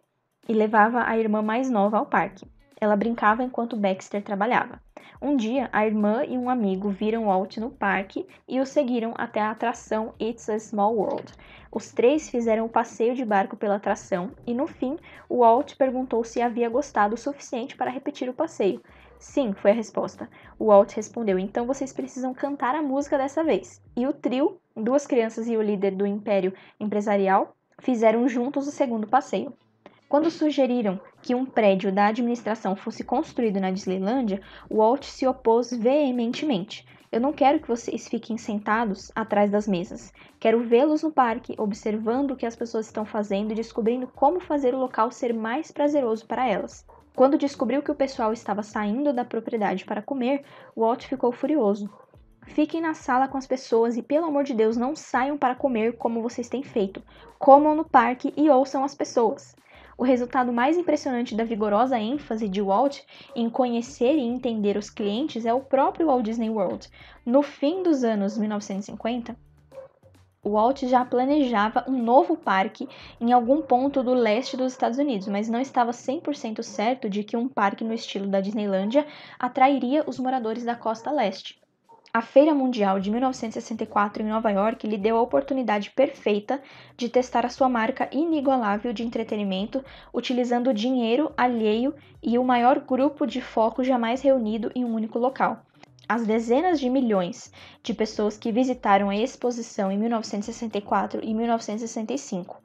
e levava a irmã mais nova ao parque. Ela brincava enquanto Baxter trabalhava. Um dia, a irmã e um amigo viram Walt no parque e o seguiram até a atração It's a Small World. Os três fizeram o um passeio de barco pela atração e, no fim, Walt perguntou se havia gostado o suficiente para repetir o passeio. Sim, foi a resposta. Walt respondeu: Então vocês precisam cantar a música dessa vez. E o trio, duas crianças e o líder do império empresarial, fizeram juntos o segundo passeio. Quando sugeriram que um prédio da administração fosse construído na Disneylândia, Walt se opôs veementemente. Eu não quero que vocês fiquem sentados atrás das mesas. Quero vê-los no parque, observando o que as pessoas estão fazendo e descobrindo como fazer o local ser mais prazeroso para elas. Quando descobriu que o pessoal estava saindo da propriedade para comer, Walt ficou furioso. Fiquem na sala com as pessoas e, pelo amor de Deus, não saiam para comer como vocês têm feito. Comam no parque e ouçam as pessoas. O resultado mais impressionante da vigorosa ênfase de Walt em conhecer e entender os clientes é o próprio Walt Disney World. No fim dos anos 1950, Walt já planejava um novo parque em algum ponto do leste dos Estados Unidos, mas não estava 100% certo de que um parque no estilo da Disneylândia atrairia os moradores da costa leste. A Feira Mundial de 1964 em Nova York lhe deu a oportunidade perfeita de testar a sua marca inigualável de entretenimento utilizando dinheiro alheio e o maior grupo de foco jamais reunido em um único local. As dezenas de milhões de pessoas que visitaram a exposição em 1964 e 1965.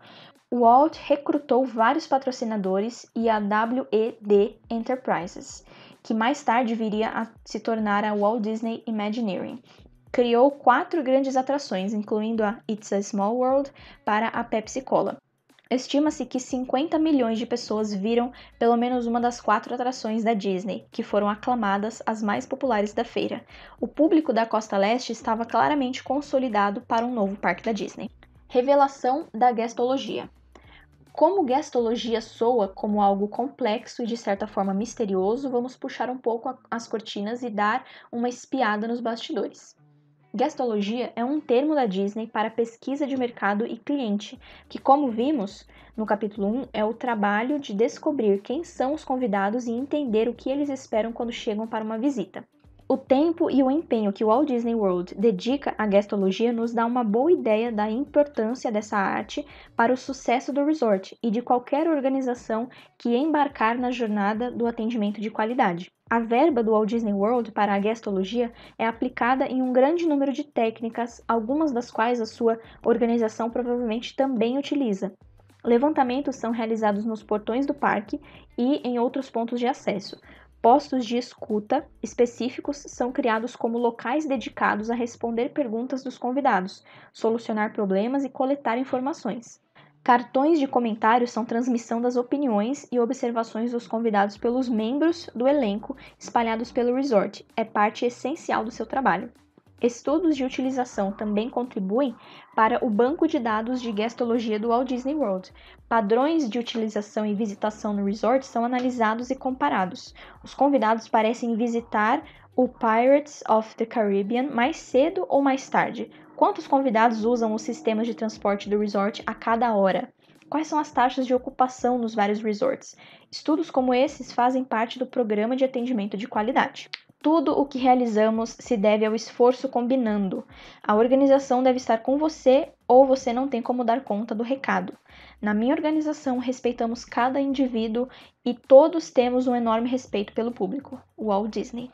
Walt recrutou vários patrocinadores e a WED Enterprises que mais tarde viria a se tornar a Walt Disney Imagineering. Criou quatro grandes atrações, incluindo a It's a Small World para a Pepsi Cola. Estima-se que 50 milhões de pessoas viram pelo menos uma das quatro atrações da Disney, que foram aclamadas as mais populares da feira. O público da Costa Leste estava claramente consolidado para um novo parque da Disney. Revelação da Guestologia. Como gastologia soa como algo complexo e de certa forma misterioso, vamos puxar um pouco as cortinas e dar uma espiada nos bastidores. Gastologia é um termo da Disney para pesquisa de mercado e cliente, que, como vimos no capítulo 1, é o trabalho de descobrir quem são os convidados e entender o que eles esperam quando chegam para uma visita. O tempo e o empenho que o Walt Disney World dedica à gastologia nos dá uma boa ideia da importância dessa arte para o sucesso do resort e de qualquer organização que embarcar na jornada do atendimento de qualidade. A verba do Walt Disney World para a gastologia é aplicada em um grande número de técnicas, algumas das quais a sua organização provavelmente também utiliza. Levantamentos são realizados nos portões do parque e em outros pontos de acesso. Postos de escuta específicos são criados como locais dedicados a responder perguntas dos convidados, solucionar problemas e coletar informações. Cartões de comentários são transmissão das opiniões e observações dos convidados pelos membros do elenco espalhados pelo resort. É parte essencial do seu trabalho. Estudos de utilização também contribuem para o banco de dados de guestologia do Walt Disney World. Padrões de utilização e visitação no resort são analisados e comparados. Os convidados parecem visitar o Pirates of the Caribbean mais cedo ou mais tarde. Quantos convidados usam os sistemas de transporte do resort a cada hora? Quais são as taxas de ocupação nos vários resorts? Estudos como esses fazem parte do programa de atendimento de qualidade. Tudo o que realizamos se deve ao esforço combinando. A organização deve estar com você ou você não tem como dar conta do recado. Na minha organização, respeitamos cada indivíduo e todos temos um enorme respeito pelo público. Walt Disney.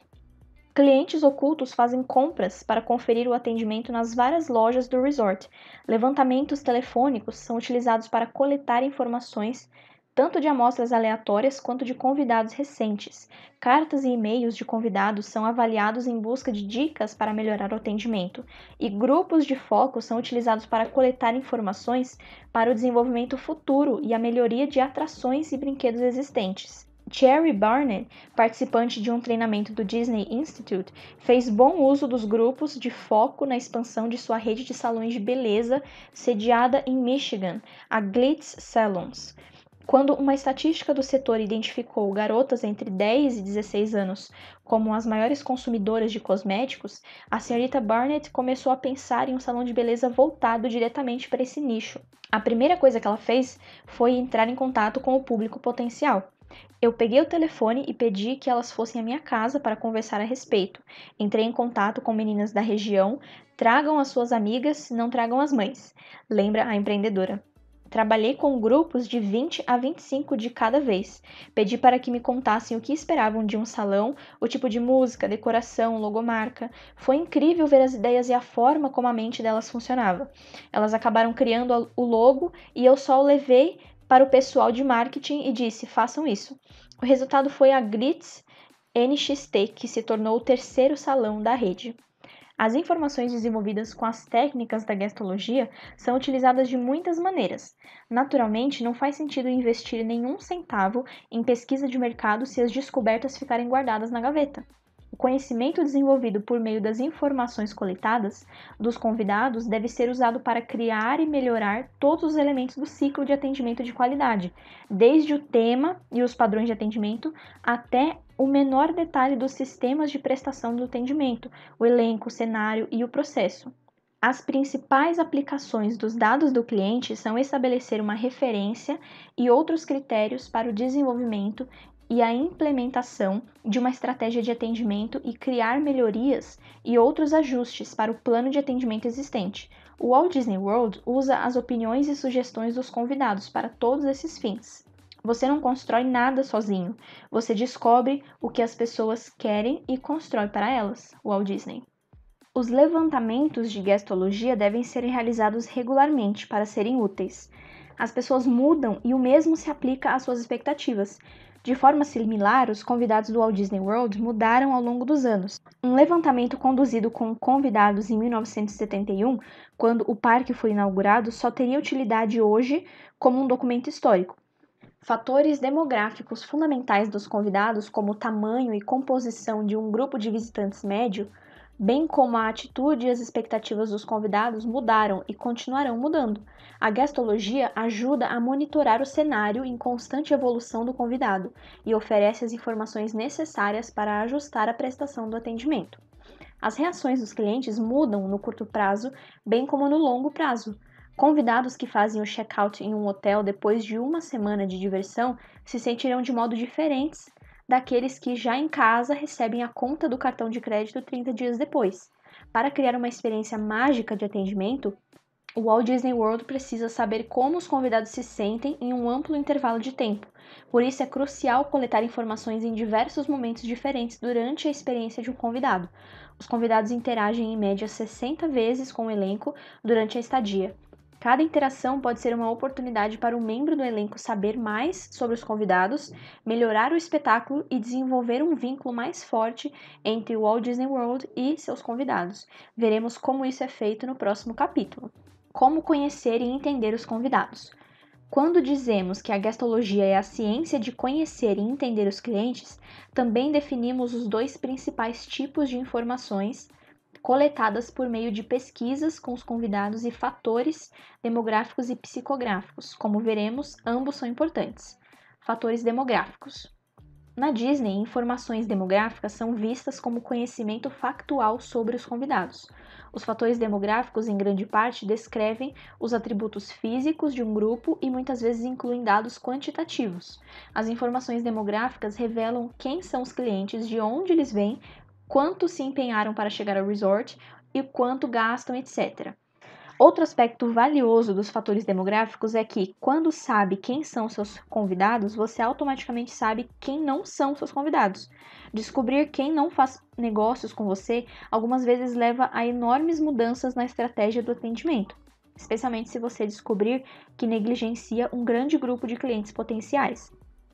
Clientes ocultos fazem compras para conferir o atendimento nas várias lojas do resort. Levantamentos telefônicos são utilizados para coletar informações tanto de amostras aleatórias quanto de convidados recentes. Cartas e e-mails de convidados são avaliados em busca de dicas para melhorar o atendimento, e grupos de foco são utilizados para coletar informações para o desenvolvimento futuro e a melhoria de atrações e brinquedos existentes. Cherry Barnett, participante de um treinamento do Disney Institute, fez bom uso dos grupos de foco na expansão de sua rede de salões de beleza sediada em Michigan, a Glitz Salons. Quando uma estatística do setor identificou garotas entre 10 e 16 anos como as maiores consumidoras de cosméticos, a senhorita Barnett começou a pensar em um salão de beleza voltado diretamente para esse nicho. A primeira coisa que ela fez foi entrar em contato com o público potencial. Eu peguei o telefone e pedi que elas fossem à minha casa para conversar a respeito. Entrei em contato com meninas da região. Tragam as suas amigas, não tragam as mães. Lembra a empreendedora. Trabalhei com grupos de 20 a 25 de cada vez. Pedi para que me contassem o que esperavam de um salão, o tipo de música, decoração, logomarca. Foi incrível ver as ideias e a forma como a mente delas funcionava. Elas acabaram criando o logo e eu só o levei para o pessoal de marketing e disse: façam isso. O resultado foi a Grits NXT, que se tornou o terceiro salão da rede. As informações desenvolvidas com as técnicas da gastologia são utilizadas de muitas maneiras. Naturalmente, não faz sentido investir nenhum centavo em pesquisa de mercado se as descobertas ficarem guardadas na gaveta. O conhecimento desenvolvido por meio das informações coletadas dos convidados deve ser usado para criar e melhorar todos os elementos do ciclo de atendimento de qualidade, desde o tema e os padrões de atendimento até o menor detalhe dos sistemas de prestação do atendimento, o elenco, o cenário e o processo. As principais aplicações dos dados do cliente são estabelecer uma referência e outros critérios para o desenvolvimento e a implementação de uma estratégia de atendimento e criar melhorias e outros ajustes para o plano de atendimento existente. O Walt Disney World usa as opiniões e sugestões dos convidados para todos esses fins. Você não constrói nada sozinho. Você descobre o que as pessoas querem e constrói para elas. Walt Disney. Os levantamentos de guestologia devem ser realizados regularmente para serem úteis. As pessoas mudam e o mesmo se aplica às suas expectativas. De forma similar, os convidados do Walt Disney World mudaram ao longo dos anos. Um levantamento conduzido com convidados em 1971, quando o parque foi inaugurado, só teria utilidade hoje como um documento histórico. Fatores demográficos fundamentais dos convidados, como o tamanho e composição de um grupo de visitantes médio, bem como a atitude e as expectativas dos convidados mudaram e continuarão mudando. A gastologia ajuda a monitorar o cenário em constante evolução do convidado e oferece as informações necessárias para ajustar a prestação do atendimento. As reações dos clientes mudam no curto prazo, bem como no longo prazo. Convidados que fazem o check-out em um hotel depois de uma semana de diversão se sentirão de modo diferentes daqueles que já em casa recebem a conta do cartão de crédito 30 dias depois. Para criar uma experiência mágica de atendimento, o Walt Disney World precisa saber como os convidados se sentem em um amplo intervalo de tempo. Por isso é crucial coletar informações em diversos momentos diferentes durante a experiência de um convidado. Os convidados interagem em média 60 vezes com o elenco durante a estadia Cada interação pode ser uma oportunidade para o um membro do elenco saber mais sobre os convidados, melhorar o espetáculo e desenvolver um vínculo mais forte entre o Walt Disney World e seus convidados. Veremos como isso é feito no próximo capítulo. Como conhecer e entender os convidados. Quando dizemos que a gastologia é a ciência de conhecer e entender os clientes, também definimos os dois principais tipos de informações coletadas por meio de pesquisas com os convidados e fatores demográficos e psicográficos. Como veremos, ambos são importantes. Fatores demográficos. Na Disney, informações demográficas são vistas como conhecimento factual sobre os convidados. Os fatores demográficos, em grande parte, descrevem os atributos físicos de um grupo e muitas vezes incluem dados quantitativos. As informações demográficas revelam quem são os clientes, de onde eles vêm, quanto se empenharam para chegar ao resort e quanto gastam, etc. Outro aspecto valioso dos fatores demográficos é que, quando sabe quem são seus convidados, você automaticamente sabe quem não são seus convidados. Descobrir quem não faz negócios com você algumas vezes leva a enormes mudanças na estratégia do atendimento, especialmente se você descobrir que negligencia um grande grupo de clientes potenciais.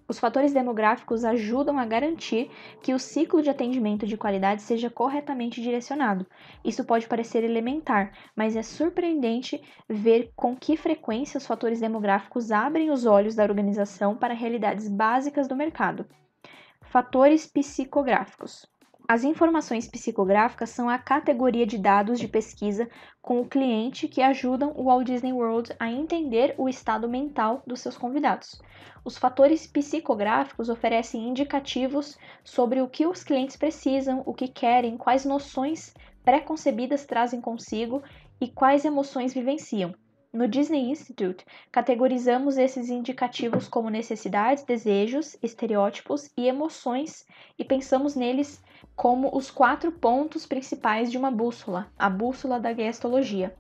Os fatores demográficos ajudam a garantir que o ciclo de atendimento de qualidade seja corretamente direcionado. Isso pode parecer elementar, mas é surpreendente ver com que frequência os fatores demográficos abrem os olhos da organização para realidades básicas do mercado. Fatores psicográficos. As informações psicográficas são a categoria de dados de pesquisa com o cliente que ajudam o Walt Disney World a entender o estado mental dos seus convidados. Os fatores psicográficos oferecem indicativos sobre o que os clientes precisam, o que querem, quais noções pré-concebidas trazem consigo e quais emoções vivenciam. No Disney Institute, categorizamos esses indicativos como necessidades, desejos, estereótipos e emoções e pensamos neles como os quatro pontos principais de uma bússola, a bússola da gestologia.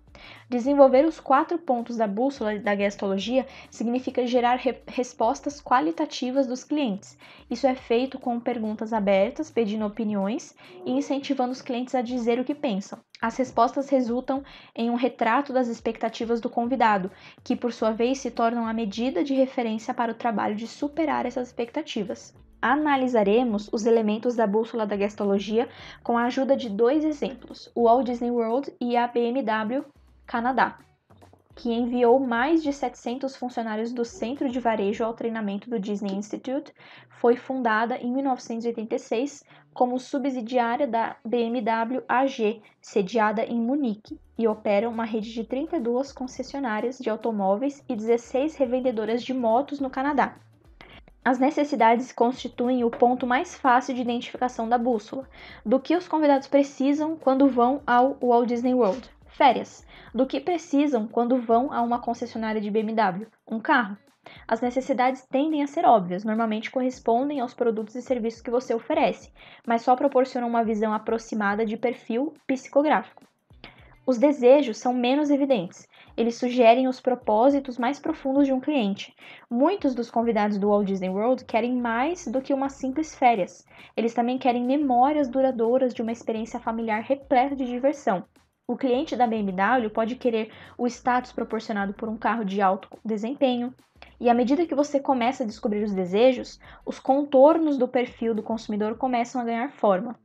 Desenvolver os quatro pontos da bússola da gestologia significa gerar re respostas qualitativas dos clientes. Isso é feito com perguntas abertas, pedindo opiniões e incentivando os clientes a dizer o que pensam. As respostas resultam em um retrato das expectativas do convidado, que por sua vez se tornam a medida de referência para o trabalho de superar essas expectativas. Analisaremos os elementos da bússola da gastologia com a ajuda de dois exemplos: o Walt Disney World e a BMW Canadá que enviou mais de 700 funcionários do Centro de Varejo ao treinamento do Disney Institute, foi fundada em 1986 como subsidiária da BMW AG, sediada em Munique, e opera uma rede de 32 concessionárias de automóveis e 16 revendedoras de motos no Canadá. As necessidades constituem o ponto mais fácil de identificação da bússola, do que os convidados precisam quando vão ao Walt Disney World férias, do que precisam quando vão a uma concessionária de BMW, um carro. As necessidades tendem a ser óbvias, normalmente correspondem aos produtos e serviços que você oferece, mas só proporcionam uma visão aproximada de perfil psicográfico. Os desejos são menos evidentes, eles sugerem os propósitos mais profundos de um cliente. Muitos dos convidados do Walt Disney World querem mais do que uma simples férias. Eles também querem memórias duradouras de uma experiência familiar repleta de diversão. O cliente da BMW pode querer o status proporcionado por um carro de alto desempenho, e à medida que você começa a descobrir os desejos, os contornos do perfil do consumidor começam a ganhar forma.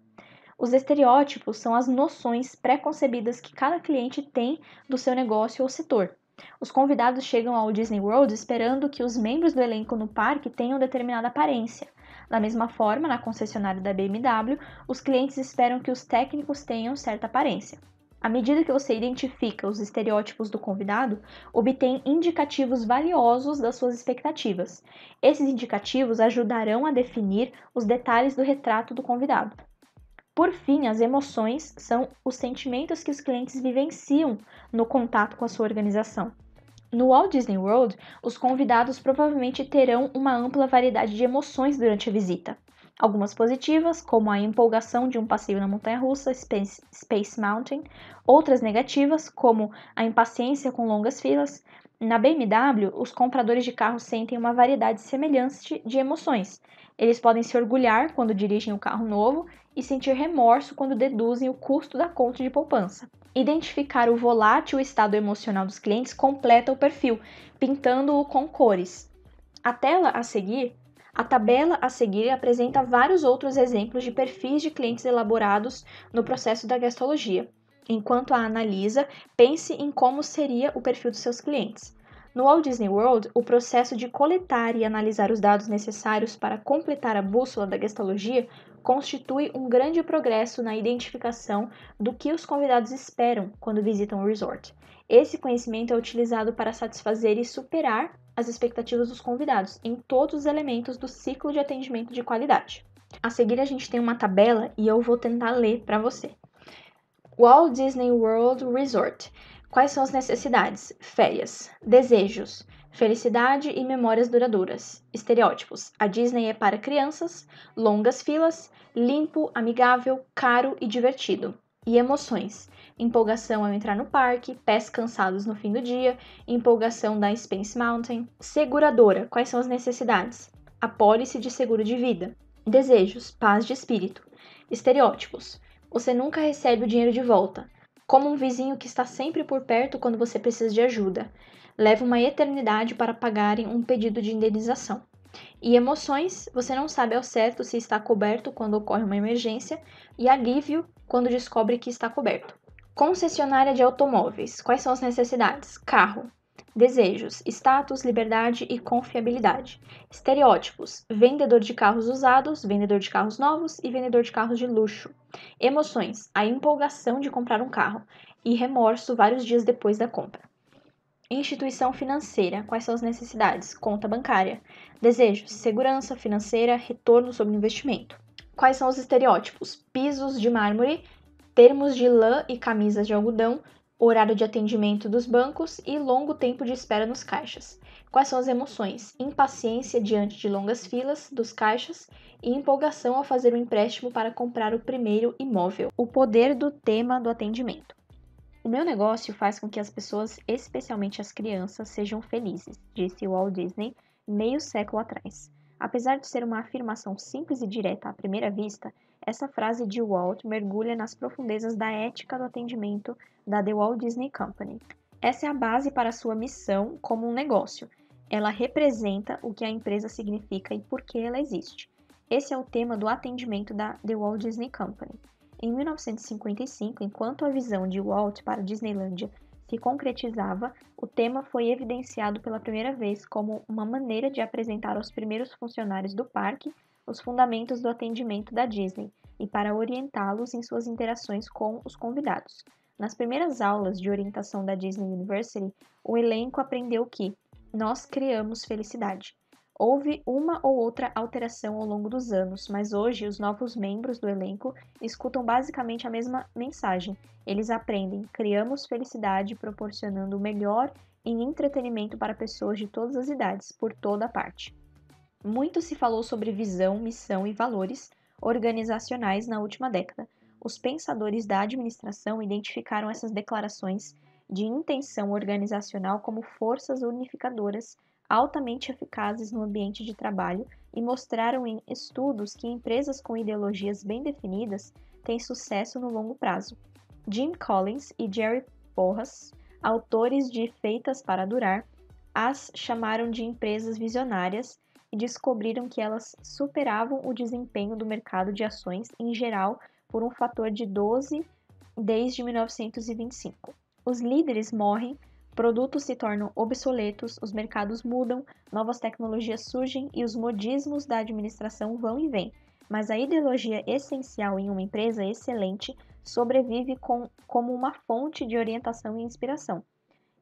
Os estereótipos são as noções pré-concebidas que cada cliente tem do seu negócio ou setor. Os convidados chegam ao Disney World esperando que os membros do elenco no parque tenham determinada aparência. Da mesma forma, na concessionária da BMW, os clientes esperam que os técnicos tenham certa aparência. À medida que você identifica os estereótipos do convidado, obtém indicativos valiosos das suas expectativas. Esses indicativos ajudarão a definir os detalhes do retrato do convidado. Por fim, as emoções são os sentimentos que os clientes vivenciam no contato com a sua organização. No Walt Disney World, os convidados provavelmente terão uma ampla variedade de emoções durante a visita. Algumas positivas, como a empolgação de um passeio na montanha-russa Space, Space Mountain, outras negativas, como a impaciência com longas filas. Na BMW, os compradores de carros sentem uma variedade semelhante de emoções. Eles podem se orgulhar quando dirigem um carro novo e sentir remorso quando deduzem o custo da conta de poupança. Identificar o volátil estado emocional dos clientes completa o perfil, pintando-o com cores. A tela a seguir a tabela a seguir apresenta vários outros exemplos de perfis de clientes elaborados no processo da gastrologia, enquanto a analisa, pense em como seria o perfil dos seus clientes. No Walt Disney World, o processo de coletar e analisar os dados necessários para completar a bússola da gastrologia constitui um grande progresso na identificação do que os convidados esperam quando visitam o resort. Esse conhecimento é utilizado para satisfazer e superar as expectativas dos convidados em todos os elementos do ciclo de atendimento de qualidade. A seguir, a gente tem uma tabela e eu vou tentar ler para você. Walt Disney World Resort. Quais são as necessidades? Férias, desejos, felicidade e memórias duradouras. Estereótipos: a Disney é para crianças, longas filas, limpo, amigável, caro e divertido. E emoções: empolgação ao entrar no parque, pés cansados no fim do dia, empolgação da Spence Mountain. Seguradora, quais são as necessidades? Apólice de seguro de vida, desejos, paz de espírito, estereótipos. Você nunca recebe o dinheiro de volta. Como um vizinho que está sempre por perto quando você precisa de ajuda. Leva uma eternidade para pagarem um pedido de indenização. E emoções, você não sabe ao certo se está coberto quando ocorre uma emergência, e alívio quando descobre que está coberto. Concessionária de automóveis. Quais são as necessidades? Carro. Desejos, status, liberdade e confiabilidade. Estereótipos: vendedor de carros usados, vendedor de carros novos e vendedor de carros de luxo. Emoções: a empolgação de comprar um carro e remorso vários dias depois da compra. Instituição financeira: quais são as necessidades? Conta bancária. Desejos: segurança financeira, retorno sobre o investimento. Quais são os estereótipos? Pisos de mármore, termos de lã e camisas de algodão, horário de atendimento dos bancos e longo tempo de espera nos caixas. Quais são as emoções? Impaciência diante de longas filas dos caixas e empolgação ao fazer o um empréstimo para comprar o primeiro imóvel. O poder do tema do atendimento. O meu negócio faz com que as pessoas, especialmente as crianças, sejam felizes, disse Walt Disney meio século atrás. Apesar de ser uma afirmação simples e direta à primeira vista, essa frase de Walt mergulha nas profundezas da ética do atendimento da The Walt Disney Company. Essa é a base para sua missão como um negócio. Ela representa o que a empresa significa e por que ela existe. Esse é o tema do atendimento da The Walt Disney Company. Em 1955, enquanto a visão de Walt para a Disneylandia se concretizava, o tema foi evidenciado pela primeira vez como uma maneira de apresentar aos primeiros funcionários do parque os fundamentos do atendimento da Disney e para orientá-los em suas interações com os convidados. Nas primeiras aulas de orientação da Disney University, o elenco aprendeu que nós criamos felicidade. Houve uma ou outra alteração ao longo dos anos, mas hoje os novos membros do elenco escutam basicamente a mesma mensagem. Eles aprendem: criamos felicidade proporcionando o melhor em entretenimento para pessoas de todas as idades, por toda parte. Muito se falou sobre visão, missão e valores organizacionais na última década. Os pensadores da administração identificaram essas declarações de intenção organizacional como forças unificadoras altamente eficazes no ambiente de trabalho e mostraram em estudos que empresas com ideologias bem definidas têm sucesso no longo prazo. Jim Collins e Jerry Porras, autores de Feitas para Durar, as chamaram de empresas visionárias e descobriram que elas superavam o desempenho do mercado de ações em geral por um fator de 12 desde 1925. Os líderes morrem, produtos se tornam obsoletos, os mercados mudam, novas tecnologias surgem e os modismos da administração vão e vêm. Mas a ideologia essencial em uma empresa excelente sobrevive com, como uma fonte de orientação e inspiração.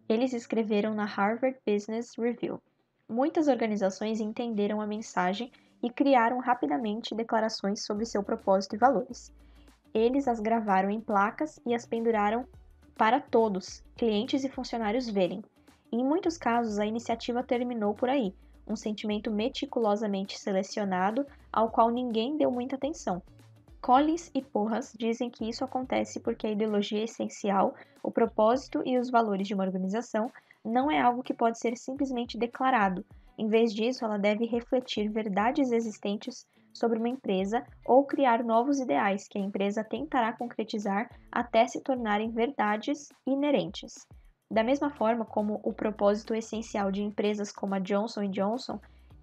Eles escreveram na Harvard Business Review. Muitas organizações entenderam a mensagem e criaram rapidamente declarações sobre seu propósito e valores. Eles as gravaram em placas e as penduraram para todos, clientes e funcionários verem. em muitos casos, a iniciativa terminou por aí, um sentimento meticulosamente selecionado ao qual ninguém deu muita atenção. Collins e Porras dizem que isso acontece porque a ideologia é essencial, o propósito e os valores de uma organização não é algo que pode ser simplesmente declarado. Em vez disso, ela deve refletir verdades existentes sobre uma empresa ou criar novos ideais que a empresa tentará concretizar até se tornarem verdades inerentes. Da mesma forma como o propósito essencial de empresas como a Johnson Johnson,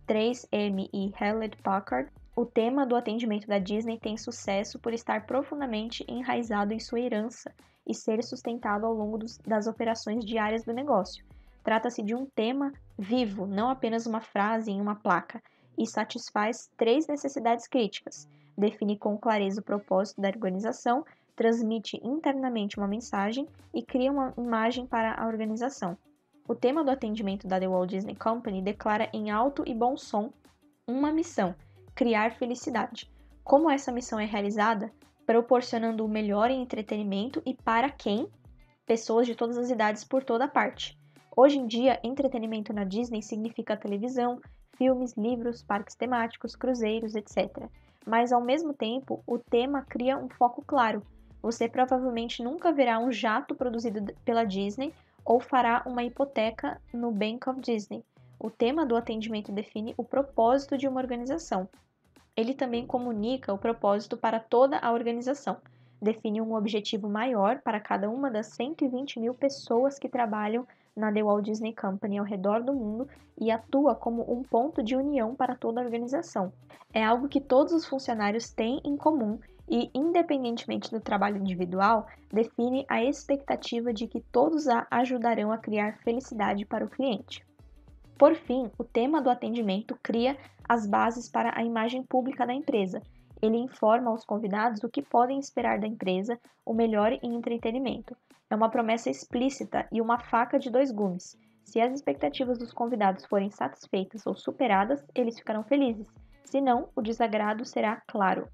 3M e Hewlett Packard, o tema do atendimento da Disney tem sucesso por estar profundamente enraizado em sua herança e ser sustentado ao longo dos, das operações diárias do negócio. Trata-se de um tema vivo, não apenas uma frase em uma placa, e satisfaz três necessidades críticas: define com clareza o propósito da organização, transmite internamente uma mensagem e cria uma imagem para a organização. O tema do atendimento da The Walt Disney Company declara em alto e bom som uma missão: criar felicidade. Como essa missão é realizada? Proporcionando o melhor em entretenimento e para quem? Pessoas de todas as idades por toda parte. Hoje em dia, entretenimento na Disney significa televisão, filmes, livros, parques temáticos, cruzeiros, etc. Mas ao mesmo tempo, o tema cria um foco claro. Você provavelmente nunca verá um jato produzido pela Disney ou fará uma hipoteca no Bank of Disney. O tema do atendimento define o propósito de uma organização. Ele também comunica o propósito para toda a organização, define um objetivo maior para cada uma das 120 mil pessoas que trabalham na The Walt Disney Company ao redor do mundo e atua como um ponto de união para toda a organização. É algo que todos os funcionários têm em comum e, independentemente do trabalho individual, define a expectativa de que todos a ajudarão a criar felicidade para o cliente. Por fim, o tema do atendimento cria as bases para a imagem pública da empresa. Ele informa aos convidados o que podem esperar da empresa, o melhor em entretenimento, é uma promessa explícita e uma faca de dois gumes. Se as expectativas dos convidados forem satisfeitas ou superadas, eles ficarão felizes. Se não, o desagrado será claro.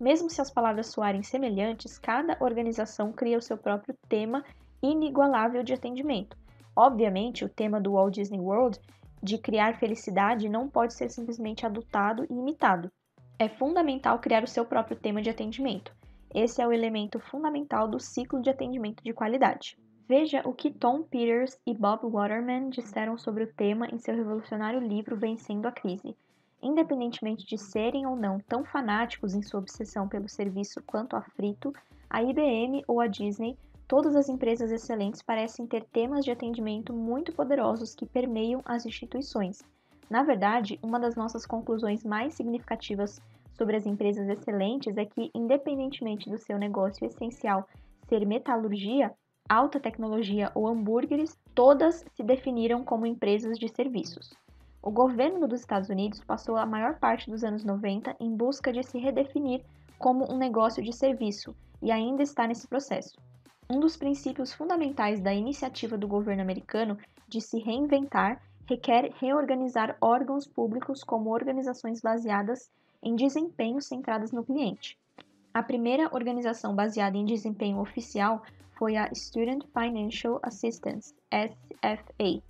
Mesmo se as palavras soarem semelhantes, cada organização cria o seu próprio tema inigualável de atendimento. Obviamente, o tema do Walt Disney World de criar felicidade não pode ser simplesmente adotado e imitado. É fundamental criar o seu próprio tema de atendimento. Esse é o elemento fundamental do ciclo de atendimento de qualidade. Veja o que Tom Peters e Bob Waterman disseram sobre o tema em seu revolucionário livro Vencendo a Crise. Independentemente de serem ou não tão fanáticos em sua obsessão pelo serviço quanto a Frito, a IBM ou a Disney, todas as empresas excelentes parecem ter temas de atendimento muito poderosos que permeiam as instituições. Na verdade, uma das nossas conclusões mais significativas sobre as empresas excelentes é que, independentemente do seu negócio essencial ser metalurgia, alta tecnologia ou hambúrgueres, todas se definiram como empresas de serviços. O governo dos Estados Unidos passou a maior parte dos anos 90 em busca de se redefinir como um negócio de serviço e ainda está nesse processo. Um dos princípios fundamentais da iniciativa do governo americano de se reinventar requer reorganizar órgãos públicos como organizações baseadas em desempenho centradas no cliente. A primeira organização baseada em desempenho oficial foi a Student Financial Assistance, SFA,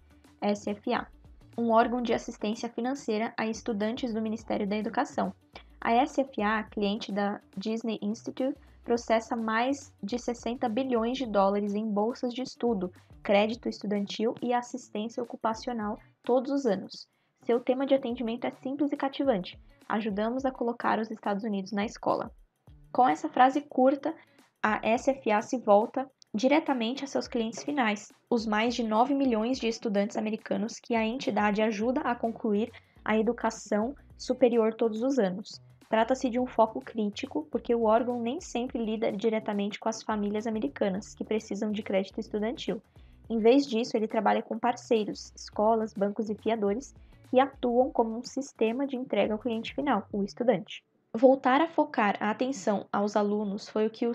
SFA, um órgão de assistência financeira a estudantes do Ministério da Educação. A SFA, cliente da Disney Institute, processa mais de 60 bilhões de dólares em bolsas de estudo, crédito estudantil e assistência ocupacional todos os anos. Seu tema de atendimento é simples e cativante, Ajudamos a colocar os Estados Unidos na escola. Com essa frase curta, a SFA se volta diretamente a seus clientes finais, os mais de 9 milhões de estudantes americanos que a entidade ajuda a concluir a educação superior todos os anos. Trata-se de um foco crítico, porque o órgão nem sempre lida diretamente com as famílias americanas que precisam de crédito estudantil. Em vez disso, ele trabalha com parceiros, escolas, bancos e fiadores, que atuam como um sistema de entrega ao cliente final, o estudante. Voltar a focar a atenção aos alunos foi o que o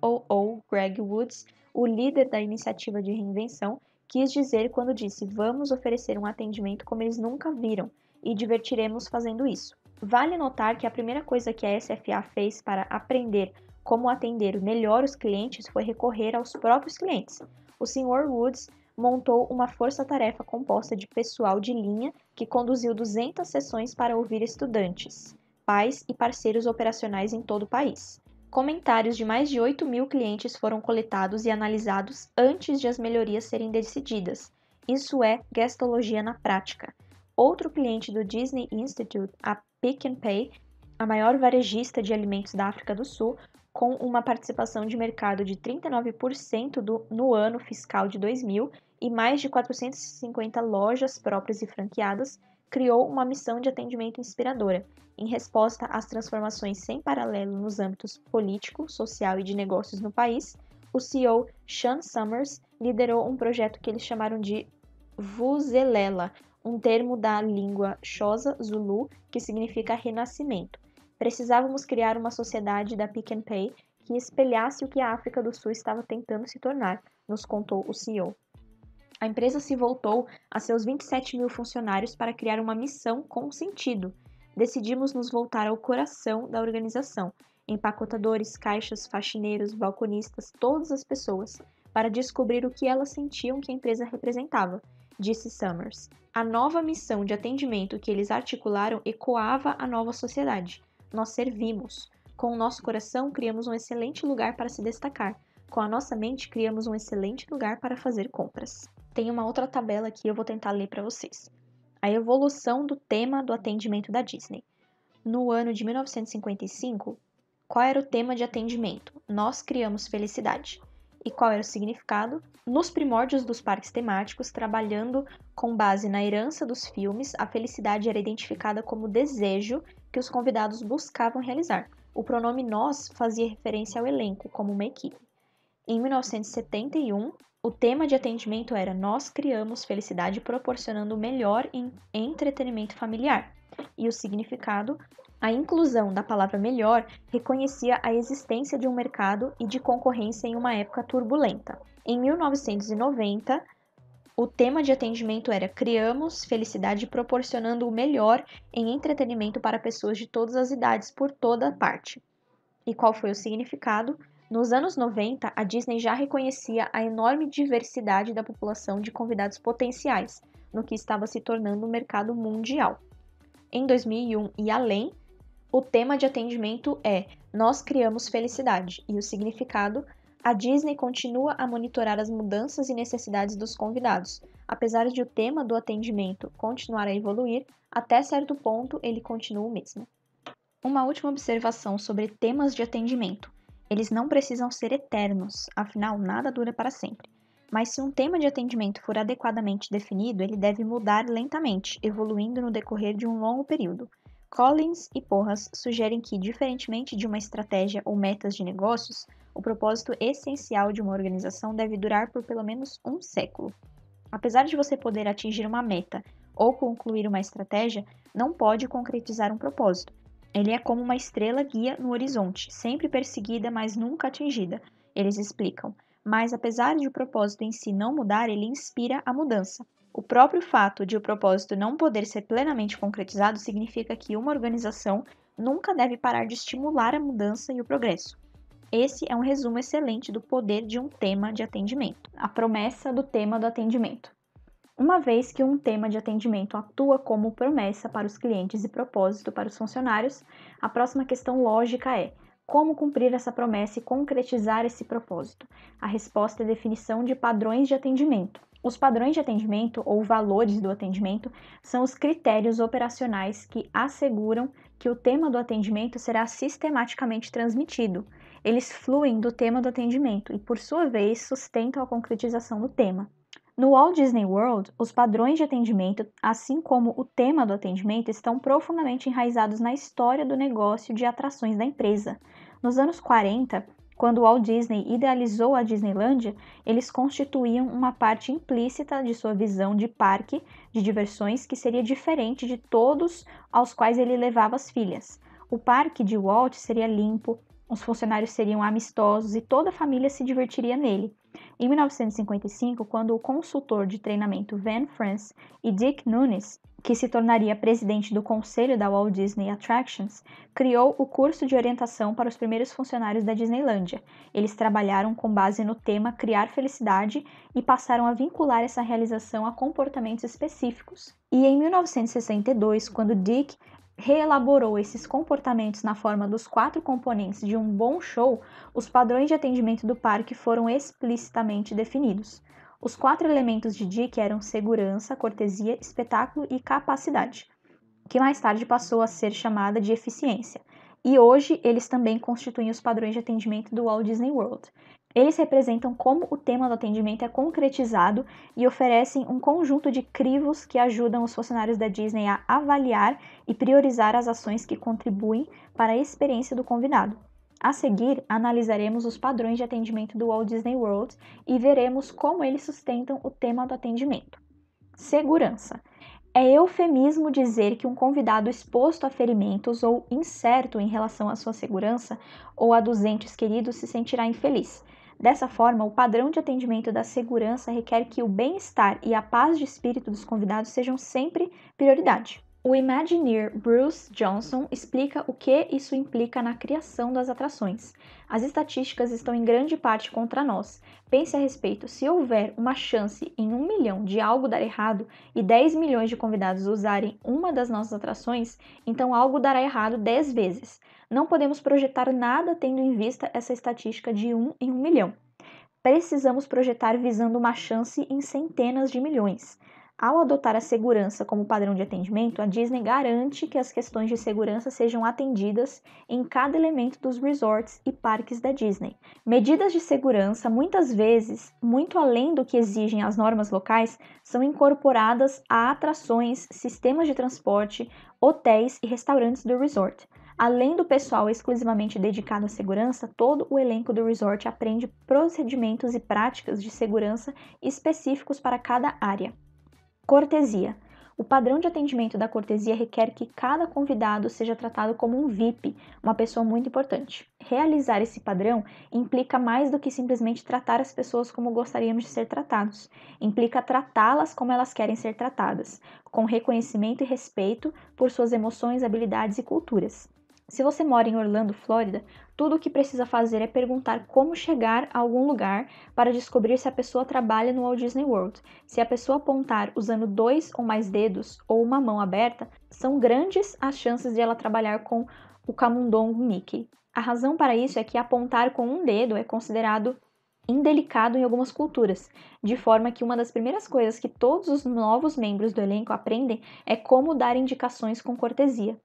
COO Greg Woods, o líder da iniciativa de reinvenção, quis dizer quando disse: Vamos oferecer um atendimento como eles nunca viram e divertiremos fazendo isso. Vale notar que a primeira coisa que a SFA fez para aprender como atender melhor os clientes foi recorrer aos próprios clientes. O Sr. Woods montou uma força-tarefa composta de pessoal de linha que conduziu 200 sessões para ouvir estudantes, pais e parceiros operacionais em todo o país. Comentários de mais de 8 mil clientes foram coletados e analisados antes de as melhorias serem decididas. Isso é gastologia na prática. Outro cliente do Disney Institute, a Pick and Pay, a maior varejista de alimentos da África do Sul, com uma participação de mercado de 39% do, no ano fiscal de 2000 e mais de 450 lojas próprias e franqueadas, criou uma missão de atendimento inspiradora, em resposta às transformações sem paralelo nos âmbitos político, social e de negócios no país. O CEO Sean Summers liderou um projeto que eles chamaram de Vuzelela, um termo da língua Xhosa Zulu que significa renascimento. Precisávamos criar uma sociedade da Pick and Pay que espelhasse o que a África do Sul estava tentando se tornar, nos contou o CEO. A empresa se voltou a seus 27 mil funcionários para criar uma missão com sentido. Decidimos nos voltar ao coração da organização, empacotadores, caixas, faxineiros, balconistas, todas as pessoas, para descobrir o que elas sentiam que a empresa representava, disse Summers. A nova missão de atendimento que eles articularam ecoava a nova sociedade nós servimos. Com o nosso coração, criamos um excelente lugar para se destacar. Com a nossa mente, criamos um excelente lugar para fazer compras. Tem uma outra tabela aqui, eu vou tentar ler para vocês. A evolução do tema do atendimento da Disney. No ano de 1955, qual era o tema de atendimento? Nós criamos felicidade e qual era o significado, nos primórdios dos parques temáticos, trabalhando com base na herança dos filmes, a felicidade era identificada como desejo que os convidados buscavam realizar. O pronome nós fazia referência ao elenco, como uma equipe. Em 1971, o tema de atendimento era Nós criamos felicidade proporcionando o melhor em entretenimento familiar. E o significado a inclusão da palavra melhor reconhecia a existência de um mercado e de concorrência em uma época turbulenta. Em 1990, o tema de atendimento era Criamos Felicidade proporcionando o melhor em entretenimento para pessoas de todas as idades por toda parte. E qual foi o significado? Nos anos 90, a Disney já reconhecia a enorme diversidade da população de convidados potenciais, no que estava se tornando um mercado mundial. Em 2001 e além, o tema de atendimento é Nós Criamos Felicidade e o significado a Disney continua a monitorar as mudanças e necessidades dos convidados. Apesar de o tema do atendimento continuar a evoluir, até certo ponto ele continua o mesmo. Uma última observação sobre temas de atendimento. Eles não precisam ser eternos, afinal, nada dura para sempre. Mas se um tema de atendimento for adequadamente definido, ele deve mudar lentamente, evoluindo no decorrer de um longo período. Collins e Porras sugerem que, diferentemente de uma estratégia ou metas de negócios, o propósito essencial de uma organização deve durar por pelo menos um século. Apesar de você poder atingir uma meta ou concluir uma estratégia, não pode concretizar um propósito. Ele é como uma estrela guia no horizonte, sempre perseguida, mas nunca atingida, eles explicam. Mas apesar de o propósito em si não mudar, ele inspira a mudança. O próprio fato de o propósito não poder ser plenamente concretizado significa que uma organização nunca deve parar de estimular a mudança e o progresso. Esse é um resumo excelente do poder de um tema de atendimento. A promessa do tema do atendimento. Uma vez que um tema de atendimento atua como promessa para os clientes e propósito para os funcionários, a próxima questão lógica é: como cumprir essa promessa e concretizar esse propósito? A resposta é definição de padrões de atendimento. Os padrões de atendimento ou valores do atendimento são os critérios operacionais que asseguram que o tema do atendimento será sistematicamente transmitido. Eles fluem do tema do atendimento e, por sua vez, sustentam a concretização do tema. No Walt Disney World, os padrões de atendimento, assim como o tema do atendimento, estão profundamente enraizados na história do negócio de atrações da empresa. Nos anos 40, quando Walt Disney idealizou a Disneylandia, eles constituíam uma parte implícita de sua visão de parque de diversões que seria diferente de todos aos quais ele levava as filhas. O parque de Walt seria limpo, os funcionários seriam amistosos e toda a família se divertiria nele. Em 1955, quando o consultor de treinamento Van France e Dick Nunes que se tornaria presidente do conselho da Walt Disney Attractions, criou o curso de orientação para os primeiros funcionários da Disneylândia. Eles trabalharam com base no tema Criar Felicidade e passaram a vincular essa realização a comportamentos específicos. E em 1962, quando Dick reelaborou esses comportamentos na forma dos quatro componentes de um bom show, os padrões de atendimento do parque foram explicitamente definidos. Os quatro elementos de Dick eram segurança, cortesia, espetáculo e capacidade, que mais tarde passou a ser chamada de eficiência. E hoje eles também constituem os padrões de atendimento do Walt Disney World. Eles representam como o tema do atendimento é concretizado e oferecem um conjunto de crivos que ajudam os funcionários da Disney a avaliar e priorizar as ações que contribuem para a experiência do convidado. A seguir, analisaremos os padrões de atendimento do Walt Disney World e veremos como eles sustentam o tema do atendimento. Segurança. É eufemismo dizer que um convidado exposto a ferimentos ou incerto em relação à sua segurança ou a dos entes queridos se sentirá infeliz. Dessa forma, o padrão de atendimento da segurança requer que o bem-estar e a paz de espírito dos convidados sejam sempre prioridade. O Imagineer Bruce Johnson explica o que isso implica na criação das atrações. As estatísticas estão em grande parte contra nós. Pense a respeito: se houver uma chance em um milhão de algo dar errado e 10 milhões de convidados usarem uma das nossas atrações, então algo dará errado 10 vezes. Não podemos projetar nada tendo em vista essa estatística de 1 um em 1 um milhão. Precisamos projetar visando uma chance em centenas de milhões. Ao adotar a segurança como padrão de atendimento, a Disney garante que as questões de segurança sejam atendidas em cada elemento dos resorts e parques da Disney. Medidas de segurança, muitas vezes, muito além do que exigem as normas locais, são incorporadas a atrações, sistemas de transporte, hotéis e restaurantes do resort. Além do pessoal exclusivamente dedicado à segurança, todo o elenco do resort aprende procedimentos e práticas de segurança específicos para cada área. Cortesia. O padrão de atendimento da cortesia requer que cada convidado seja tratado como um VIP, uma pessoa muito importante. Realizar esse padrão implica mais do que simplesmente tratar as pessoas como gostaríamos de ser tratados, implica tratá-las como elas querem ser tratadas, com reconhecimento e respeito por suas emoções, habilidades e culturas. Se você mora em Orlando, Flórida, tudo o que precisa fazer é perguntar como chegar a algum lugar para descobrir se a pessoa trabalha no Walt Disney World. Se a pessoa apontar usando dois ou mais dedos ou uma mão aberta, são grandes as chances de ela trabalhar com o camundongo Mickey. A razão para isso é que apontar com um dedo é considerado indelicado em algumas culturas, de forma que uma das primeiras coisas que todos os novos membros do elenco aprendem é como dar indicações com cortesia.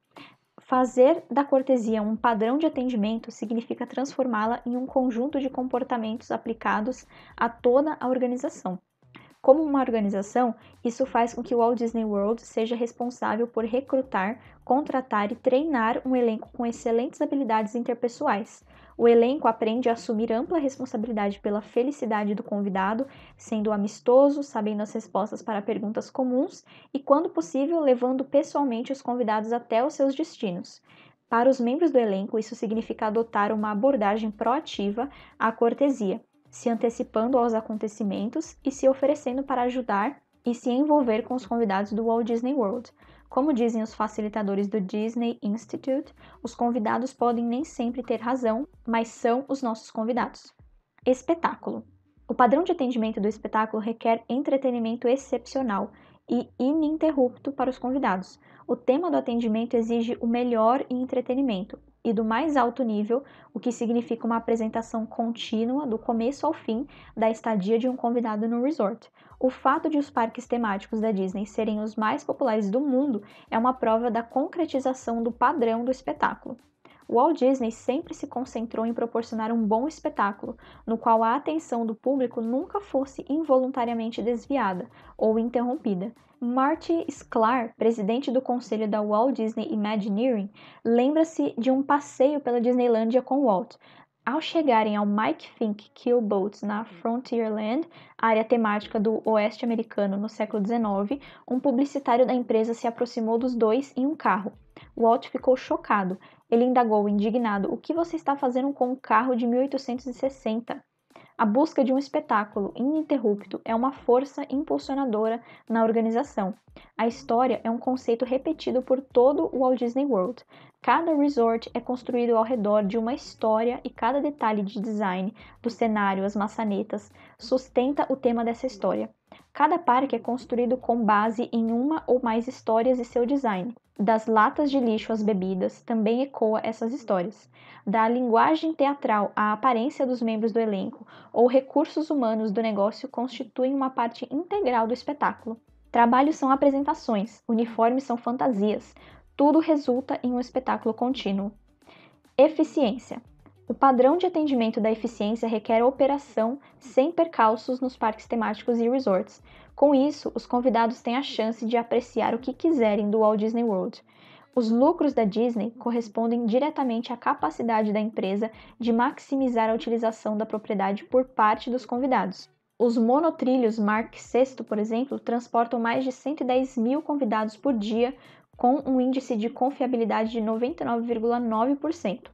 Fazer da cortesia um padrão de atendimento significa transformá-la em um conjunto de comportamentos aplicados a toda a organização. Como uma organização, isso faz com que o Walt Disney World seja responsável por recrutar, contratar e treinar um elenco com excelentes habilidades interpessoais, o elenco aprende a assumir ampla responsabilidade pela felicidade do convidado, sendo amistoso, sabendo as respostas para perguntas comuns e, quando possível, levando pessoalmente os convidados até os seus destinos. Para os membros do elenco, isso significa adotar uma abordagem proativa à cortesia, se antecipando aos acontecimentos e se oferecendo para ajudar e se envolver com os convidados do Walt Disney World. Como dizem os facilitadores do Disney Institute, os convidados podem nem sempre ter razão, mas são os nossos convidados. Espetáculo. O padrão de atendimento do espetáculo requer entretenimento excepcional e ininterrupto para os convidados. O tema do atendimento exige o melhor em entretenimento e do mais alto nível, o que significa uma apresentação contínua do começo ao fim da estadia de um convidado no resort. O fato de os parques temáticos da Disney serem os mais populares do mundo é uma prova da concretização do padrão do espetáculo. Walt Disney sempre se concentrou em proporcionar um bom espetáculo, no qual a atenção do público nunca fosse involuntariamente desviada ou interrompida. Marty Sklar, presidente do conselho da Walt Disney Imagineering, lembra-se de um passeio pela Disneylandia com Walt, ao chegarem ao Mike Fink Keelboats na hum. Frontierland, área temática do oeste americano no século XIX, um publicitário da empresa se aproximou dos dois em um carro. Walt ficou chocado. Ele indagou, indignado: O que você está fazendo com um carro de 1860? A busca de um espetáculo ininterrupto é uma força impulsionadora na organização. A história é um conceito repetido por todo o Walt Disney World. Cada resort é construído ao redor de uma história e cada detalhe de design, do cenário, as maçanetas, sustenta o tema dessa história. Cada parque é construído com base em uma ou mais histórias e seu design. Das latas de lixo às bebidas, também ecoa essas histórias. Da linguagem teatral à aparência dos membros do elenco ou recursos humanos do negócio constituem uma parte integral do espetáculo. Trabalhos são apresentações, uniformes são fantasias. Tudo resulta em um espetáculo contínuo. Eficiência. O padrão de atendimento da eficiência requer operação sem percalços nos parques temáticos e resorts. Com isso, os convidados têm a chance de apreciar o que quiserem do Walt Disney World. Os lucros da Disney correspondem diretamente à capacidade da empresa de maximizar a utilização da propriedade por parte dos convidados. Os monotrilhos Mark VI, por exemplo, transportam mais de 110 mil convidados por dia, com um índice de confiabilidade de 99,9%.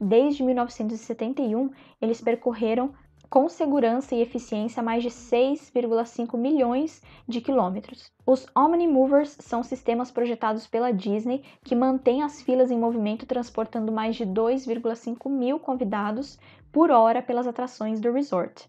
Desde 1971, eles percorreram com segurança e eficiência mais de 6,5 milhões de quilômetros. Os Omnimovers são sistemas projetados pela Disney que mantêm as filas em movimento transportando mais de 2,5 mil convidados por hora pelas atrações do resort.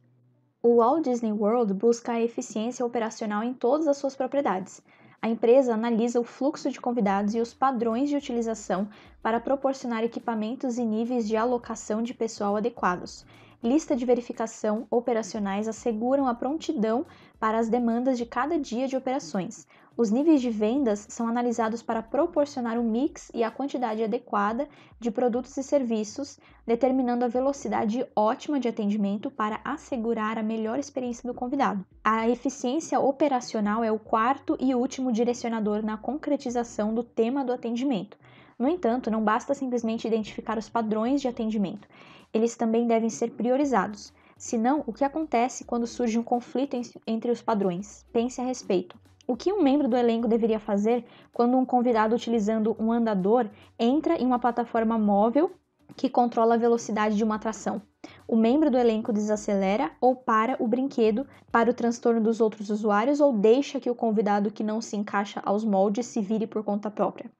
O Walt Disney World busca a eficiência operacional em todas as suas propriedades, a empresa analisa o fluxo de convidados e os padrões de utilização para proporcionar equipamentos e níveis de alocação de pessoal adequados. Lista de verificação operacionais asseguram a prontidão para as demandas de cada dia de operações, os níveis de vendas são analisados para proporcionar o mix e a quantidade adequada de produtos e serviços, determinando a velocidade ótima de atendimento para assegurar a melhor experiência do convidado. A eficiência operacional é o quarto e último direcionador na concretização do tema do atendimento. No entanto, não basta simplesmente identificar os padrões de atendimento, eles também devem ser priorizados. Senão, o que acontece quando surge um conflito entre os padrões? Pense a respeito. O que um membro do elenco deveria fazer quando um convidado utilizando um andador entra em uma plataforma móvel que controla a velocidade de uma atração? O membro do elenco desacelera ou para o brinquedo para o transtorno dos outros usuários ou deixa que o convidado que não se encaixa aos moldes se vire por conta própria?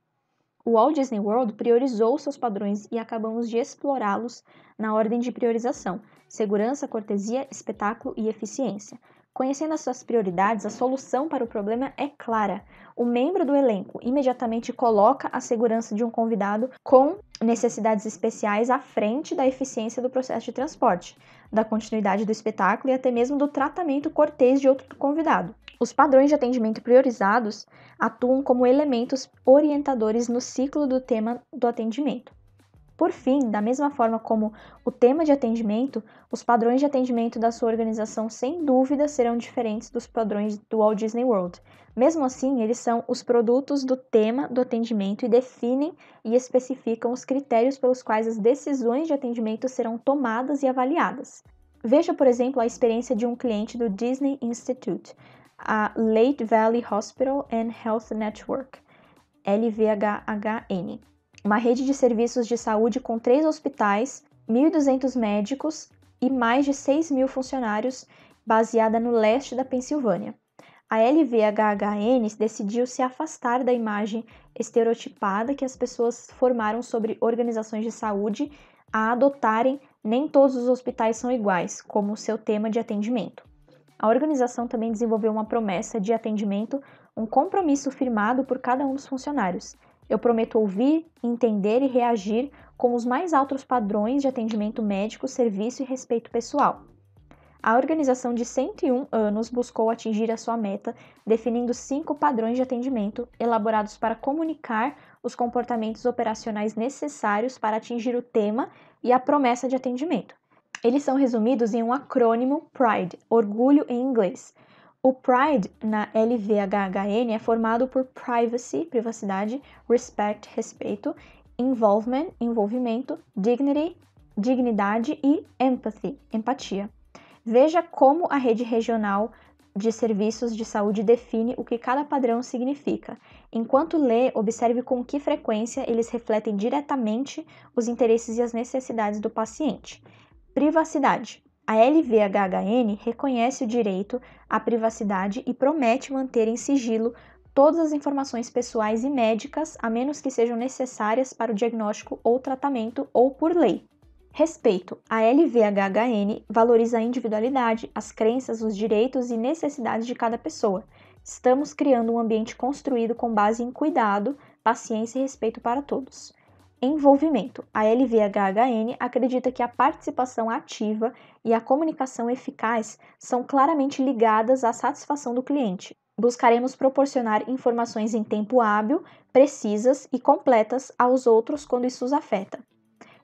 O Walt Disney World priorizou seus padrões e acabamos de explorá-los na ordem de priorização: segurança, cortesia, espetáculo e eficiência. Conhecendo as suas prioridades, a solução para o problema é clara. O membro do elenco imediatamente coloca a segurança de um convidado com necessidades especiais à frente da eficiência do processo de transporte, da continuidade do espetáculo e até mesmo do tratamento cortês de outro convidado. Os padrões de atendimento priorizados atuam como elementos orientadores no ciclo do tema do atendimento. Por fim, da mesma forma como o tema de atendimento, os padrões de atendimento da sua organização sem dúvida serão diferentes dos padrões do Walt Disney World. Mesmo assim, eles são os produtos do tema do atendimento e definem e especificam os critérios pelos quais as decisões de atendimento serão tomadas e avaliadas. Veja, por exemplo, a experiência de um cliente do Disney Institute, a Lake Valley Hospital and Health Network, LVHHN uma rede de serviços de saúde com três hospitais, 1.200 médicos e mais de 6 mil funcionários, baseada no leste da Pensilvânia. A LVHHN decidiu se afastar da imagem estereotipada que as pessoas formaram sobre organizações de saúde a adotarem nem todos os hospitais são iguais como seu tema de atendimento. A organização também desenvolveu uma promessa de atendimento, um compromisso firmado por cada um dos funcionários, eu prometo ouvir, entender e reagir com os mais altos padrões de atendimento médico, serviço e respeito pessoal. A organização de 101 anos buscou atingir a sua meta, definindo cinco padrões de atendimento elaborados para comunicar os comportamentos operacionais necessários para atingir o tema e a promessa de atendimento. Eles são resumidos em um acrônimo PRIDE, orgulho em inglês, o Pride na LVHHN é formado por privacy, privacidade, respect, respeito, involvement, envolvimento, dignity, dignidade e empathy, empatia. Veja como a rede regional de serviços de saúde define o que cada padrão significa. Enquanto lê, observe com que frequência eles refletem diretamente os interesses e as necessidades do paciente. Privacidade. A LVHHN reconhece o direito à privacidade e promete manter em sigilo todas as informações pessoais e médicas, a menos que sejam necessárias para o diagnóstico ou tratamento ou por lei. Respeito. A LVHHN valoriza a individualidade, as crenças, os direitos e necessidades de cada pessoa. Estamos criando um ambiente construído com base em cuidado, paciência e respeito para todos. Envolvimento. A LVHHN acredita que a participação ativa e a comunicação eficaz são claramente ligadas à satisfação do cliente. Buscaremos proporcionar informações em tempo hábil, precisas e completas aos outros quando isso os afeta.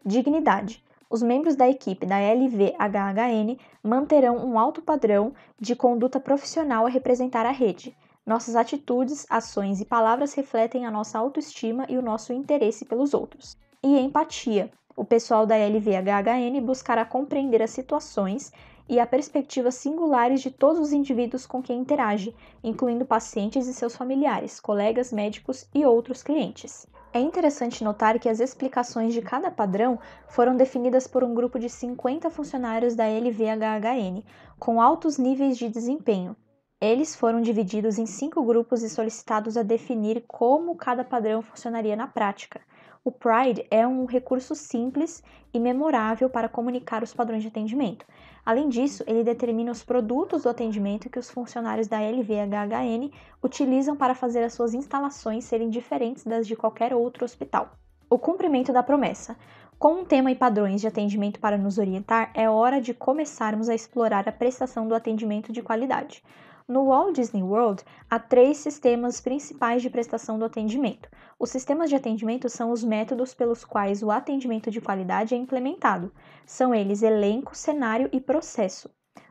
Dignidade. Os membros da equipe da LVHHN manterão um alto padrão de conduta profissional a representar a rede nossas atitudes, ações e palavras refletem a nossa autoestima e o nosso interesse pelos outros. E empatia. O pessoal da LVHHN buscará compreender as situações e a perspectivas singulares de todos os indivíduos com quem interage, incluindo pacientes e seus familiares, colegas médicos e outros clientes. É interessante notar que as explicações de cada padrão foram definidas por um grupo de 50 funcionários da LVHHN, com altos níveis de desempenho, eles foram divididos em cinco grupos e solicitados a definir como cada padrão funcionaria na prática. O Pride é um recurso simples e memorável para comunicar os padrões de atendimento. Além disso, ele determina os produtos do atendimento que os funcionários da LVHHN utilizam para fazer as suas instalações serem diferentes das de qualquer outro hospital. O cumprimento da promessa. Com um tema e padrões de atendimento para nos orientar, é hora de começarmos a explorar a prestação do atendimento de qualidade. No Walt Disney World, há três sistemas principais de prestação do atendimento. Os sistemas de atendimento são os métodos pelos quais o atendimento de qualidade é implementado. São eles elenco, cenário e processo.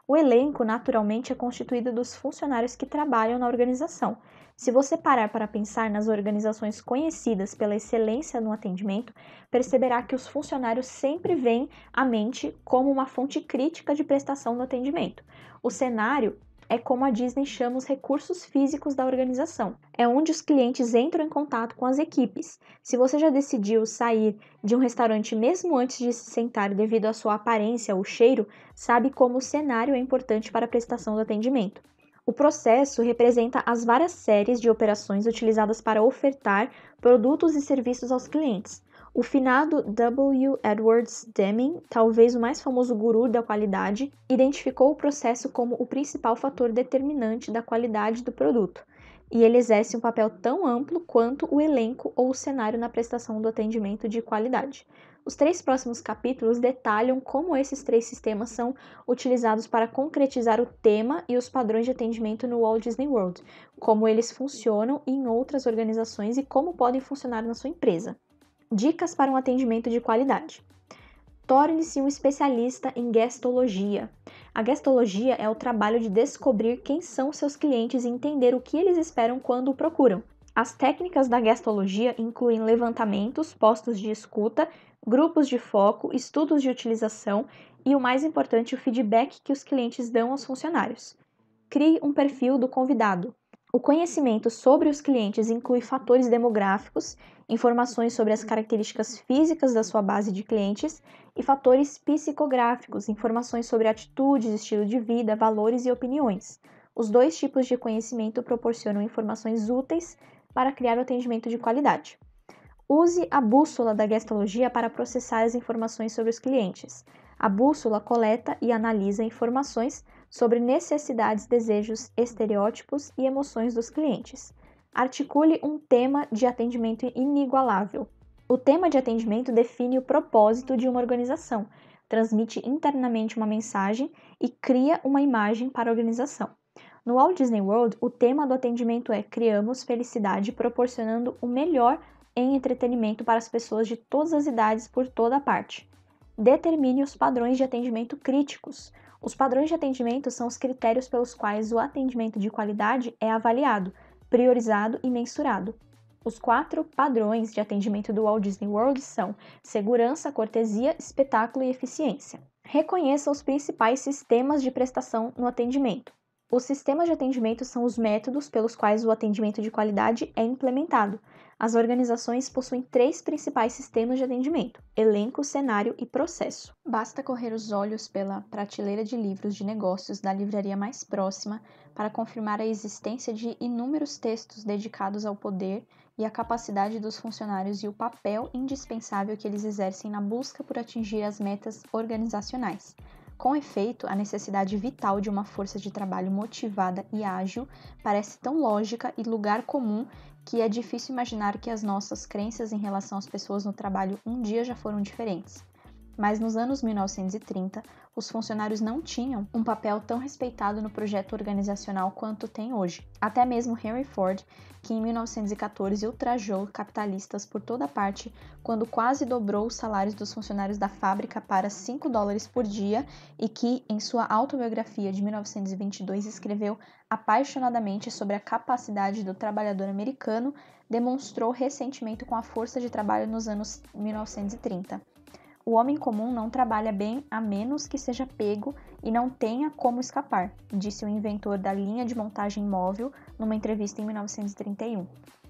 O elenco, naturalmente, é constituído dos funcionários que trabalham na organização. Se você parar para pensar nas organizações conhecidas pela excelência no atendimento, perceberá que os funcionários sempre vêm à mente como uma fonte crítica de prestação do atendimento. O cenário é como a Disney chama os recursos físicos da organização. É onde os clientes entram em contato com as equipes. Se você já decidiu sair de um restaurante mesmo antes de se sentar devido à sua aparência ou cheiro, sabe como o cenário é importante para a prestação do atendimento. O processo representa as várias séries de operações utilizadas para ofertar produtos e serviços aos clientes. O finado W. Edwards Deming, talvez o mais famoso guru da qualidade, identificou o processo como o principal fator determinante da qualidade do produto, e ele exerce um papel tão amplo quanto o elenco ou o cenário na prestação do atendimento de qualidade. Os três próximos capítulos detalham como esses três sistemas são utilizados para concretizar o tema e os padrões de atendimento no Walt Disney World, como eles funcionam em outras organizações e como podem funcionar na sua empresa. Dicas para um atendimento de qualidade. Torne-se um especialista em gastologia. A gastologia é o trabalho de descobrir quem são seus clientes e entender o que eles esperam quando o procuram. As técnicas da gastologia incluem levantamentos, postos de escuta, grupos de foco, estudos de utilização e, o mais importante, o feedback que os clientes dão aos funcionários. Crie um perfil do convidado. O conhecimento sobre os clientes inclui fatores demográficos, informações sobre as características físicas da sua base de clientes e fatores psicográficos, informações sobre atitudes, estilo de vida, valores e opiniões. Os dois tipos de conhecimento proporcionam informações úteis para criar o um atendimento de qualidade. Use a bússola da gestologia para processar as informações sobre os clientes. A bússola coleta e analisa informações sobre necessidades, desejos, estereótipos e emoções dos clientes. Articule um tema de atendimento inigualável. O tema de atendimento define o propósito de uma organização, transmite internamente uma mensagem e cria uma imagem para a organização. No Walt Disney World, o tema do atendimento é Criamos Felicidade, proporcionando o melhor em entretenimento para as pessoas de todas as idades por toda a parte. Determine os padrões de atendimento críticos, os padrões de atendimento são os critérios pelos quais o atendimento de qualidade é avaliado, priorizado e mensurado. Os quatro padrões de atendimento do Walt Disney World são segurança, cortesia, espetáculo e eficiência. Reconheça os principais sistemas de prestação no atendimento. Os sistemas de atendimento são os métodos pelos quais o atendimento de qualidade é implementado, as organizações possuem três principais sistemas de atendimento: elenco, cenário e processo. Basta correr os olhos pela prateleira de livros de negócios da livraria mais próxima para confirmar a existência de inúmeros textos dedicados ao poder e à capacidade dos funcionários e o papel indispensável que eles exercem na busca por atingir as metas organizacionais. Com efeito, a necessidade vital de uma força de trabalho motivada e ágil parece tão lógica e lugar comum que é difícil imaginar que as nossas crenças em relação às pessoas no trabalho um dia já foram diferentes. Mas nos anos 1930, os funcionários não tinham um papel tão respeitado no projeto organizacional quanto tem hoje. Até mesmo Henry Ford, que em 1914 ultrajou capitalistas por toda parte quando quase dobrou os salários dos funcionários da fábrica para 5 dólares por dia e que, em sua autobiografia de 1922, escreveu apaixonadamente sobre a capacidade do trabalhador americano, demonstrou ressentimento com a força de trabalho nos anos 1930. O homem comum não trabalha bem a menos que seja pego e não tenha como escapar, disse o inventor da linha de montagem móvel numa entrevista em 1931.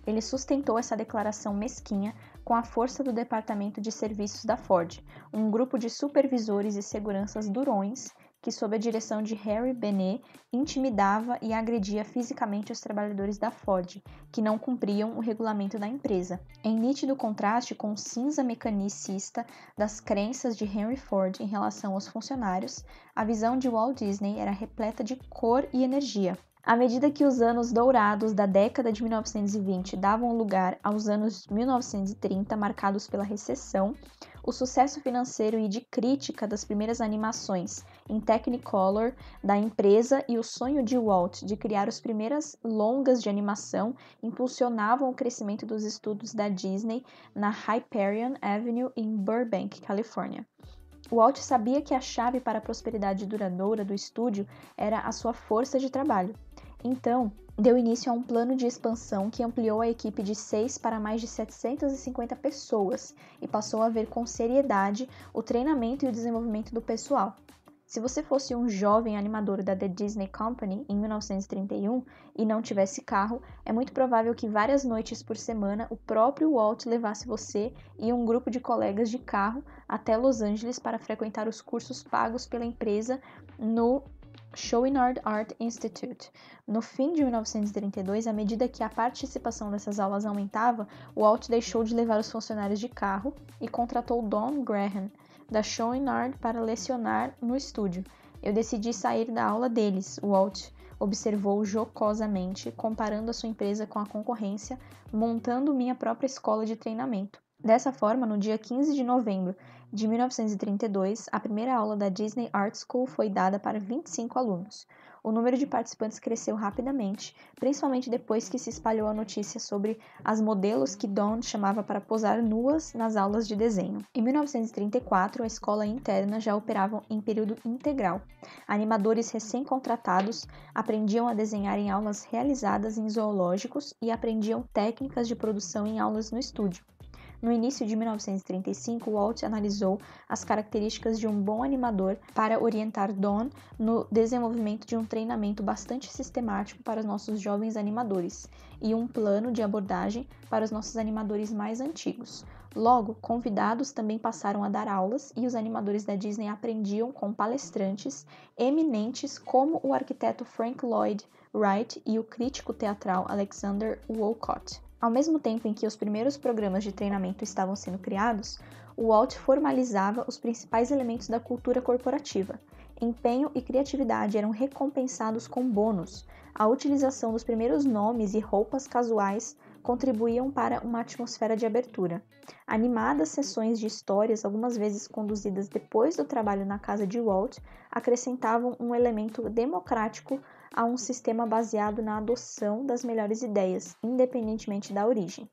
Ele sustentou essa declaração mesquinha com a força do Departamento de Serviços da Ford, um grupo de supervisores e seguranças durões que, sob a direção de Harry Benet, intimidava e agredia fisicamente os trabalhadores da Ford, que não cumpriam o regulamento da empresa, em nítido contraste com o cinza mecanicista das crenças de Henry Ford em relação aos funcionários, a visão de Walt Disney era repleta de cor e energia. À medida que os anos dourados da década de 1920 davam lugar aos anos 1930, marcados pela recessão, o sucesso financeiro e de crítica das primeiras animações, em Technicolor da empresa e o sonho de Walt de criar as primeiras longas de animação impulsionavam o crescimento dos estudos da Disney na Hyperion Avenue em Burbank, Califórnia. Walt sabia que a chave para a prosperidade duradoura do estúdio era a sua força de trabalho. Então, deu início a um plano de expansão que ampliou a equipe de 6 para mais de 750 pessoas e passou a ver com seriedade o treinamento e o desenvolvimento do pessoal. Se você fosse um jovem animador da The Disney Company em 1931 e não tivesse carro, é muito provável que várias noites por semana o próprio Walt levasse você e um grupo de colegas de carro até Los Angeles para frequentar os cursos pagos pela empresa no Schoenard Art Institute. No fim de 1932, à medida que a participação dessas aulas aumentava, Walt deixou de levar os funcionários de carro e contratou Don Graham da Schoenard para lecionar no estúdio. Eu decidi sair da aula deles, Walt observou jocosamente, comparando a sua empresa com a concorrência, montando minha própria escola de treinamento. Dessa forma, no dia 15 de novembro de 1932, a primeira aula da Disney Art School foi dada para 25 alunos o número de participantes cresceu rapidamente, principalmente depois que se espalhou a notícia sobre as modelos que Dawn chamava para posar nuas nas aulas de desenho. Em 1934, a escola interna já operava em período integral. Animadores recém-contratados aprendiam a desenhar em aulas realizadas em zoológicos e aprendiam técnicas de produção em aulas no estúdio. No início de 1935, Walt analisou as características de um bom animador para orientar Don no desenvolvimento de um treinamento bastante sistemático para os nossos jovens animadores e um plano de abordagem para os nossos animadores mais antigos. Logo, convidados também passaram a dar aulas e os animadores da Disney aprendiam com palestrantes eminentes como o arquiteto Frank Lloyd Wright e o crítico teatral Alexander Wolcott. Ao mesmo tempo em que os primeiros programas de treinamento estavam sendo criados, o Walt formalizava os principais elementos da cultura corporativa. Empenho e criatividade eram recompensados com bônus. A utilização dos primeiros nomes e roupas casuais contribuíam para uma atmosfera de abertura. Animadas sessões de histórias, algumas vezes conduzidas depois do trabalho na casa de Walt, acrescentavam um elemento democrático a um sistema baseado na adoção das melhores ideias, independentemente da origem.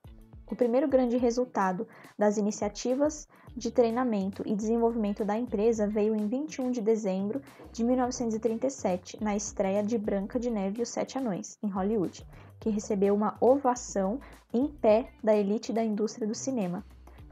O primeiro grande resultado das iniciativas de treinamento e desenvolvimento da empresa veio em 21 de dezembro de 1937, na estreia de Branca de Neve e os Sete Anões, em Hollywood, que recebeu uma ovação em pé da elite da indústria do cinema,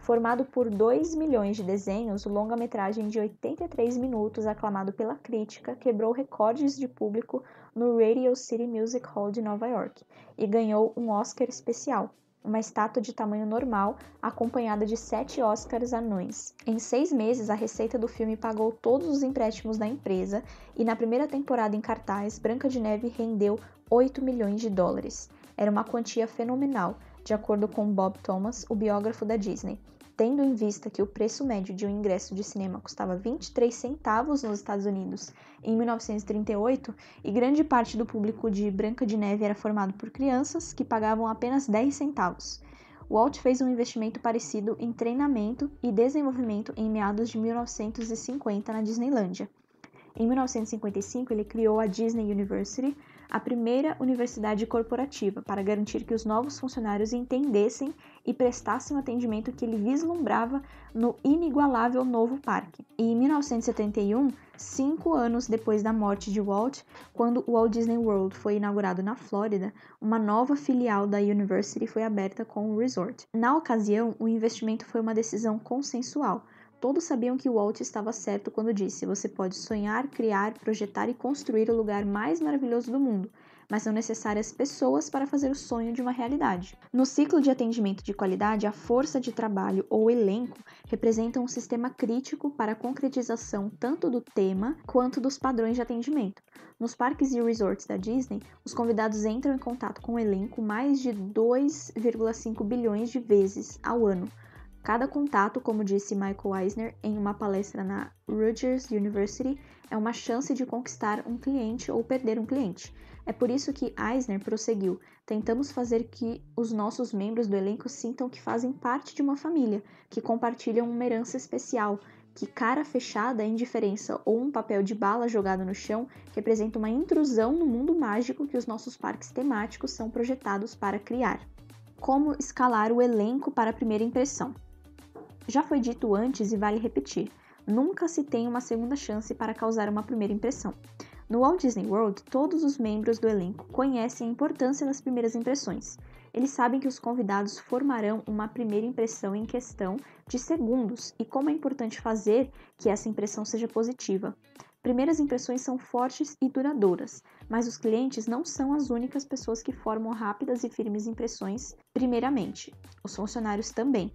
Formado por 2 milhões de desenhos, o longa-metragem de 83 minutos, aclamado pela crítica, quebrou recordes de público no Radio City Music Hall de Nova York e ganhou um Oscar especial, uma estátua de tamanho normal, acompanhada de sete Oscars anões. Em seis meses, a receita do filme pagou todos os empréstimos da empresa e, na primeira temporada em cartaz, Branca de Neve rendeu 8 milhões de dólares. Era uma quantia fenomenal de acordo com Bob Thomas, o biógrafo da Disney. Tendo em vista que o preço médio de um ingresso de cinema custava 23 centavos nos Estados Unidos em 1938 e grande parte do público de Branca de Neve era formado por crianças que pagavam apenas 10 centavos. Walt fez um investimento parecido em treinamento e desenvolvimento em meados de 1950 na Disneylândia. Em 1955, ele criou a Disney University, a primeira universidade corporativa, para garantir que os novos funcionários entendessem e prestassem o atendimento que ele vislumbrava no inigualável novo parque. E em 1971, cinco anos depois da morte de Walt, quando o Walt Disney World foi inaugurado na Flórida, uma nova filial da University foi aberta com o resort. Na ocasião, o investimento foi uma decisão consensual Todos sabiam que Walt estava certo quando disse: você pode sonhar, criar, projetar e construir o lugar mais maravilhoso do mundo, mas são necessárias pessoas para fazer o sonho de uma realidade. No ciclo de atendimento de qualidade, a força de trabalho ou elenco representa um sistema crítico para a concretização tanto do tema quanto dos padrões de atendimento. Nos parques e resorts da Disney, os convidados entram em contato com o elenco mais de 2,5 bilhões de vezes ao ano Cada contato, como disse Michael Eisner em uma palestra na Rutgers University, é uma chance de conquistar um cliente ou perder um cliente. É por isso que Eisner prosseguiu: tentamos fazer que os nossos membros do elenco sintam que fazem parte de uma família, que compartilham uma herança especial, que cara fechada, indiferença ou um papel de bala jogado no chão representa uma intrusão no mundo mágico que os nossos parques temáticos são projetados para criar. Como escalar o elenco para a primeira impressão? Já foi dito antes e vale repetir: nunca se tem uma segunda chance para causar uma primeira impressão. No Walt Disney World, todos os membros do elenco conhecem a importância das primeiras impressões. Eles sabem que os convidados formarão uma primeira impressão em questão de segundos e como é importante fazer que essa impressão seja positiva. Primeiras impressões são fortes e duradouras, mas os clientes não são as únicas pessoas que formam rápidas e firmes impressões, primeiramente. Os funcionários também.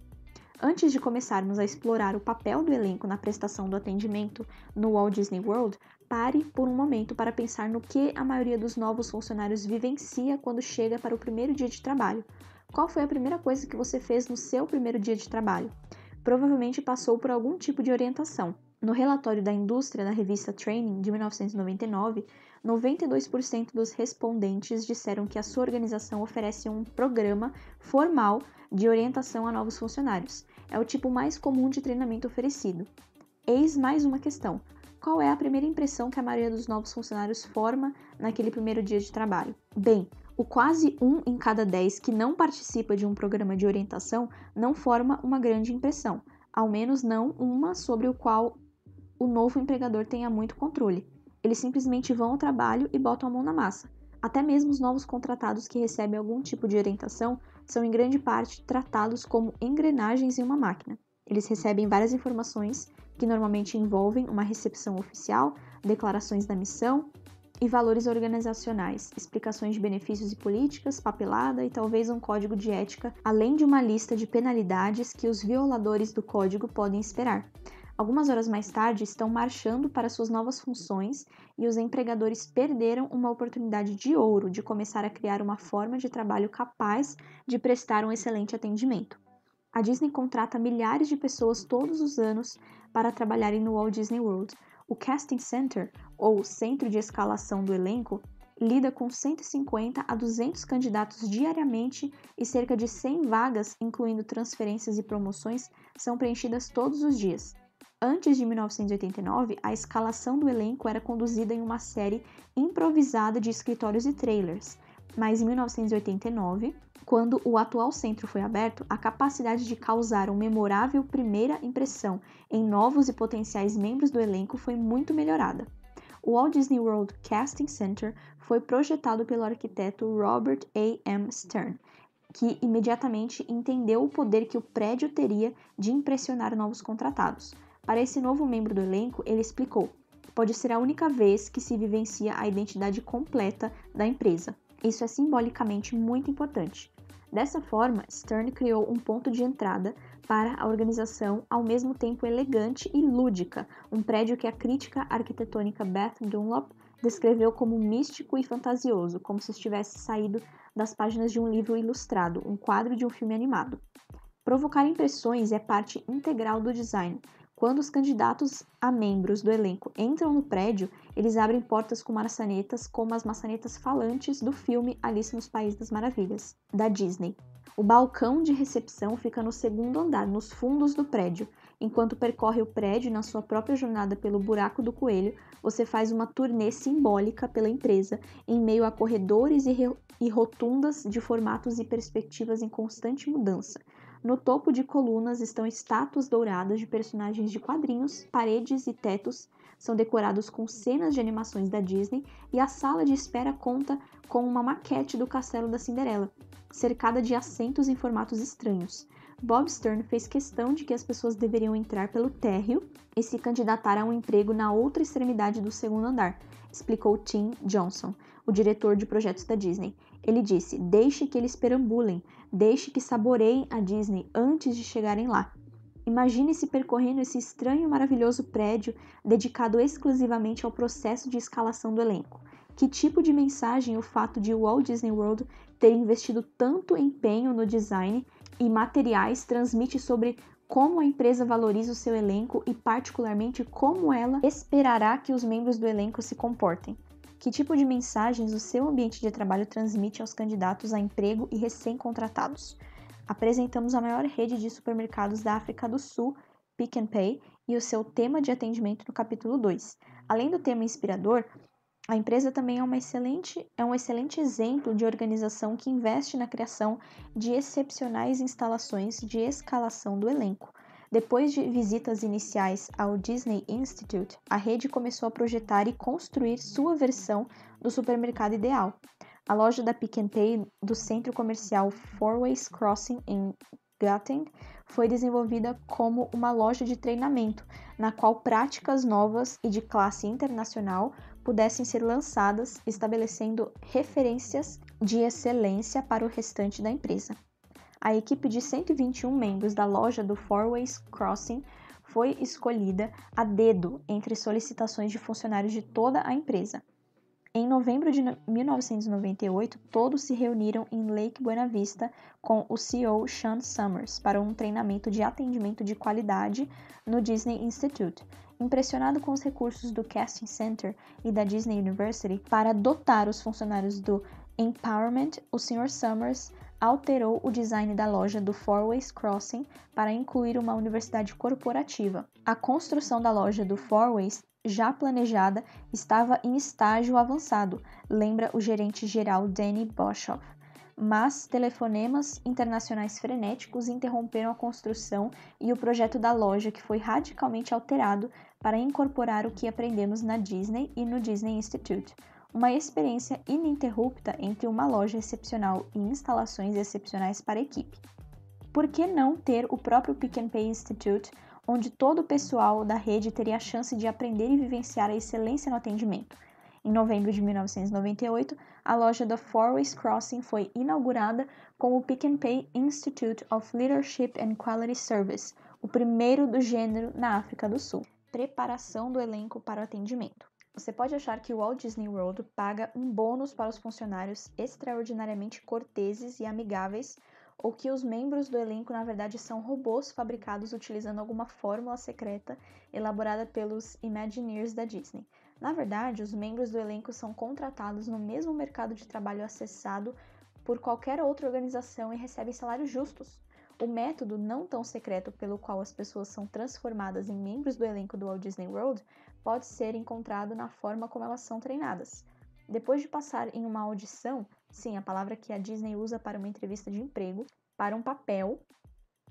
Antes de começarmos a explorar o papel do elenco na prestação do atendimento no Walt Disney World, pare por um momento para pensar no que a maioria dos novos funcionários vivencia quando chega para o primeiro dia de trabalho. Qual foi a primeira coisa que você fez no seu primeiro dia de trabalho? Provavelmente passou por algum tipo de orientação. No relatório da indústria da revista Training de 1999, 92% dos respondentes disseram que a sua organização oferece um programa formal de orientação a novos funcionários. É o tipo mais comum de treinamento oferecido. Eis mais uma questão: qual é a primeira impressão que a maioria dos novos funcionários forma naquele primeiro dia de trabalho? Bem, o quase um em cada 10 que não participa de um programa de orientação não forma uma grande impressão, ao menos não uma sobre o qual o novo empregador tenha muito controle. Eles simplesmente vão ao trabalho e botam a mão na massa. Até mesmo os novos contratados que recebem algum tipo de orientação são em grande parte tratados como engrenagens em uma máquina. Eles recebem várias informações que normalmente envolvem uma recepção oficial, declarações da missão e valores organizacionais, explicações de benefícios e políticas, papelada e talvez um código de ética, além de uma lista de penalidades que os violadores do código podem esperar. Algumas horas mais tarde, estão marchando para suas novas funções e os empregadores perderam uma oportunidade de ouro de começar a criar uma forma de trabalho capaz de prestar um excelente atendimento. A Disney contrata milhares de pessoas todos os anos para trabalharem no Walt Disney World. O Casting Center, ou Centro de Escalação do Elenco, lida com 150 a 200 candidatos diariamente e cerca de 100 vagas, incluindo transferências e promoções, são preenchidas todos os dias. Antes de 1989, a escalação do elenco era conduzida em uma série improvisada de escritórios e trailers, mas em 1989, quando o atual centro foi aberto, a capacidade de causar uma memorável primeira impressão em novos e potenciais membros do elenco foi muito melhorada. O Walt Disney World Casting Center foi projetado pelo arquiteto Robert A. M. Stern, que imediatamente entendeu o poder que o prédio teria de impressionar novos contratados. Para esse novo membro do elenco, ele explicou: pode ser a única vez que se vivencia a identidade completa da empresa. Isso é simbolicamente muito importante. Dessa forma, Stern criou um ponto de entrada para a organização ao mesmo tempo elegante e lúdica, um prédio que a crítica arquitetônica Beth Dunlop descreveu como místico e fantasioso, como se estivesse saído das páginas de um livro ilustrado, um quadro de um filme animado. Provocar impressões é parte integral do design, quando os candidatos a membros do elenco entram no prédio, eles abrem portas com maçanetas, como as maçanetas falantes do filme Alice nos Países das Maravilhas, da Disney. O balcão de recepção fica no segundo andar, nos fundos do prédio. Enquanto percorre o prédio na sua própria jornada pelo Buraco do Coelho, você faz uma turnê simbólica pela empresa, em meio a corredores e, e rotundas de formatos e perspectivas em constante mudança no topo de colunas estão estátuas douradas de personagens de quadrinhos, paredes e tetos são decorados com cenas de animações da Disney e a sala de espera conta com uma maquete do Castelo da Cinderela, cercada de assentos em formatos estranhos. Bob Stern fez questão de que as pessoas deveriam entrar pelo térreo e se candidatar a um emprego na outra extremidade do segundo andar, explicou Tim Johnson, o diretor de projetos da Disney. Ele disse: Deixe que eles perambulem, Deixe que saboreiem a Disney antes de chegarem lá. Imagine-se percorrendo esse estranho e maravilhoso prédio dedicado exclusivamente ao processo de escalação do elenco. Que tipo de mensagem o fato de Walt Disney World ter investido tanto empenho no design e materiais transmite sobre como a empresa valoriza o seu elenco e, particularmente, como ela esperará que os membros do elenco se comportem? Que tipo de mensagens o seu ambiente de trabalho transmite aos candidatos a emprego e recém-contratados? Apresentamos a maior rede de supermercados da África do Sul, Pick and Pay, e o seu tema de atendimento no capítulo 2. Além do tema inspirador, a empresa também é, uma excelente, é um excelente exemplo de organização que investe na criação de excepcionais instalações de escalação do elenco. Depois de visitas iniciais ao Disney Institute, a rede começou a projetar e construir sua versão do supermercado ideal. A loja da Pick and Pay do centro comercial Four Ways Crossing em Gatting foi desenvolvida como uma loja de treinamento, na qual práticas novas e de classe internacional pudessem ser lançadas, estabelecendo referências de excelência para o restante da empresa a equipe de 121 membros da loja do Four Ways Crossing foi escolhida a dedo entre solicitações de funcionários de toda a empresa. Em novembro de 1998, todos se reuniram em Lake Buena Vista com o CEO Sean Summers para um treinamento de atendimento de qualidade no Disney Institute, impressionado com os recursos do Casting Center e da Disney University para dotar os funcionários do Empowerment, o Sr. Summers alterou o design da loja do Four Ways Crossing para incluir uma universidade corporativa. A construção da loja do Four Ways, já planejada, estava em estágio avançado, lembra o gerente geral Danny Boshoff. Mas telefonemas internacionais frenéticos interromperam a construção e o projeto da loja, que foi radicalmente alterado para incorporar o que aprendemos na Disney e no Disney Institute uma experiência ininterrupta entre uma loja excepcional e instalações excepcionais para a equipe. Por que não ter o próprio Pick and Pay Institute, onde todo o pessoal da rede teria a chance de aprender e vivenciar a excelência no atendimento? Em novembro de 1998, a loja da Four Crossing foi inaugurada com o Pick and Pay Institute of Leadership and Quality Service, o primeiro do gênero na África do Sul. Preparação do elenco para o atendimento. Você pode achar que o Walt Disney World paga um bônus para os funcionários extraordinariamente corteses e amigáveis, ou que os membros do elenco na verdade são robôs fabricados utilizando alguma fórmula secreta elaborada pelos Imagineers da Disney. Na verdade, os membros do elenco são contratados no mesmo mercado de trabalho acessado por qualquer outra organização e recebem salários justos. O método não tão secreto pelo qual as pessoas são transformadas em membros do elenco do Walt Disney World pode ser encontrado na forma como elas são treinadas. Depois de passar em uma audição, sim, a palavra que a Disney usa para uma entrevista de emprego, para um papel,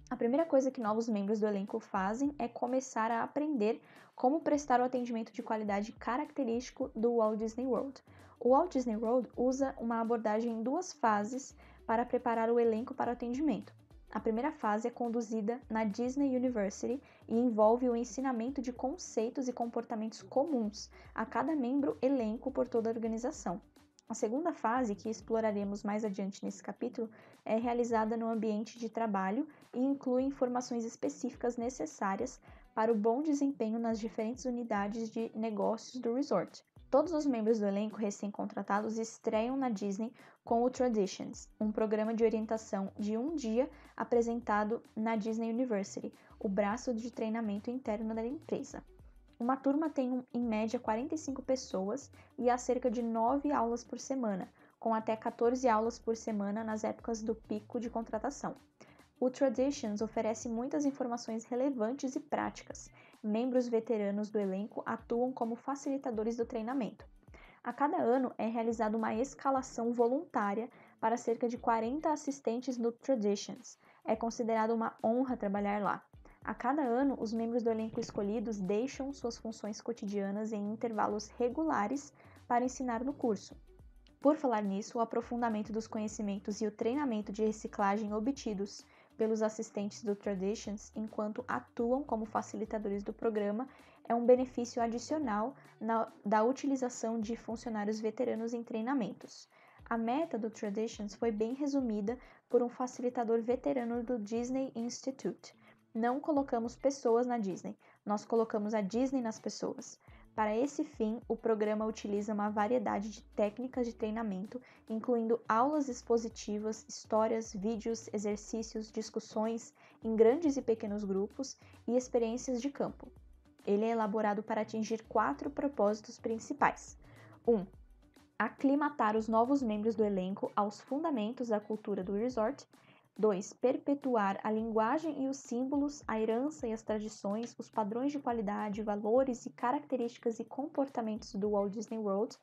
a primeira coisa que novos membros do elenco fazem é começar a aprender como prestar o atendimento de qualidade característico do Walt Disney World. O Walt Disney World usa uma abordagem em duas fases para preparar o elenco para o atendimento. A primeira fase é conduzida na Disney University e envolve o ensinamento de conceitos e comportamentos comuns a cada membro elenco por toda a organização. A segunda fase, que exploraremos mais adiante nesse capítulo, é realizada no ambiente de trabalho e inclui informações específicas necessárias para o bom desempenho nas diferentes unidades de negócios do resort. Todos os membros do elenco recém-contratados estreiam na Disney com o Traditions, um programa de orientação de um dia apresentado na Disney University, o braço de treinamento interno da empresa. Uma turma tem em média 45 pessoas e há cerca de 9 aulas por semana, com até 14 aulas por semana nas épocas do pico de contratação. O Traditions oferece muitas informações relevantes e práticas. Membros veteranos do elenco atuam como facilitadores do treinamento. A cada ano é realizada uma escalação voluntária para cerca de 40 assistentes no Traditions. É considerado uma honra trabalhar lá. A cada ano, os membros do elenco escolhidos deixam suas funções cotidianas em intervalos regulares para ensinar no curso. Por falar nisso, o aprofundamento dos conhecimentos e o treinamento de reciclagem obtidos pelos assistentes do Traditions enquanto atuam como facilitadores do programa é um benefício adicional na, da utilização de funcionários veteranos em treinamentos. A meta do Traditions foi bem resumida por um facilitador veterano do Disney Institute. Não colocamos pessoas na Disney, nós colocamos a Disney nas pessoas. Para esse fim, o programa utiliza uma variedade de técnicas de treinamento, incluindo aulas expositivas, histórias, vídeos, exercícios, discussões em grandes e pequenos grupos e experiências de campo. Ele é elaborado para atingir quatro propósitos principais. 1. Um, aclimatar os novos membros do elenco aos fundamentos da cultura do resort. 2. Perpetuar a linguagem e os símbolos, a herança e as tradições, os padrões de qualidade, valores e características e comportamentos do Walt Disney World.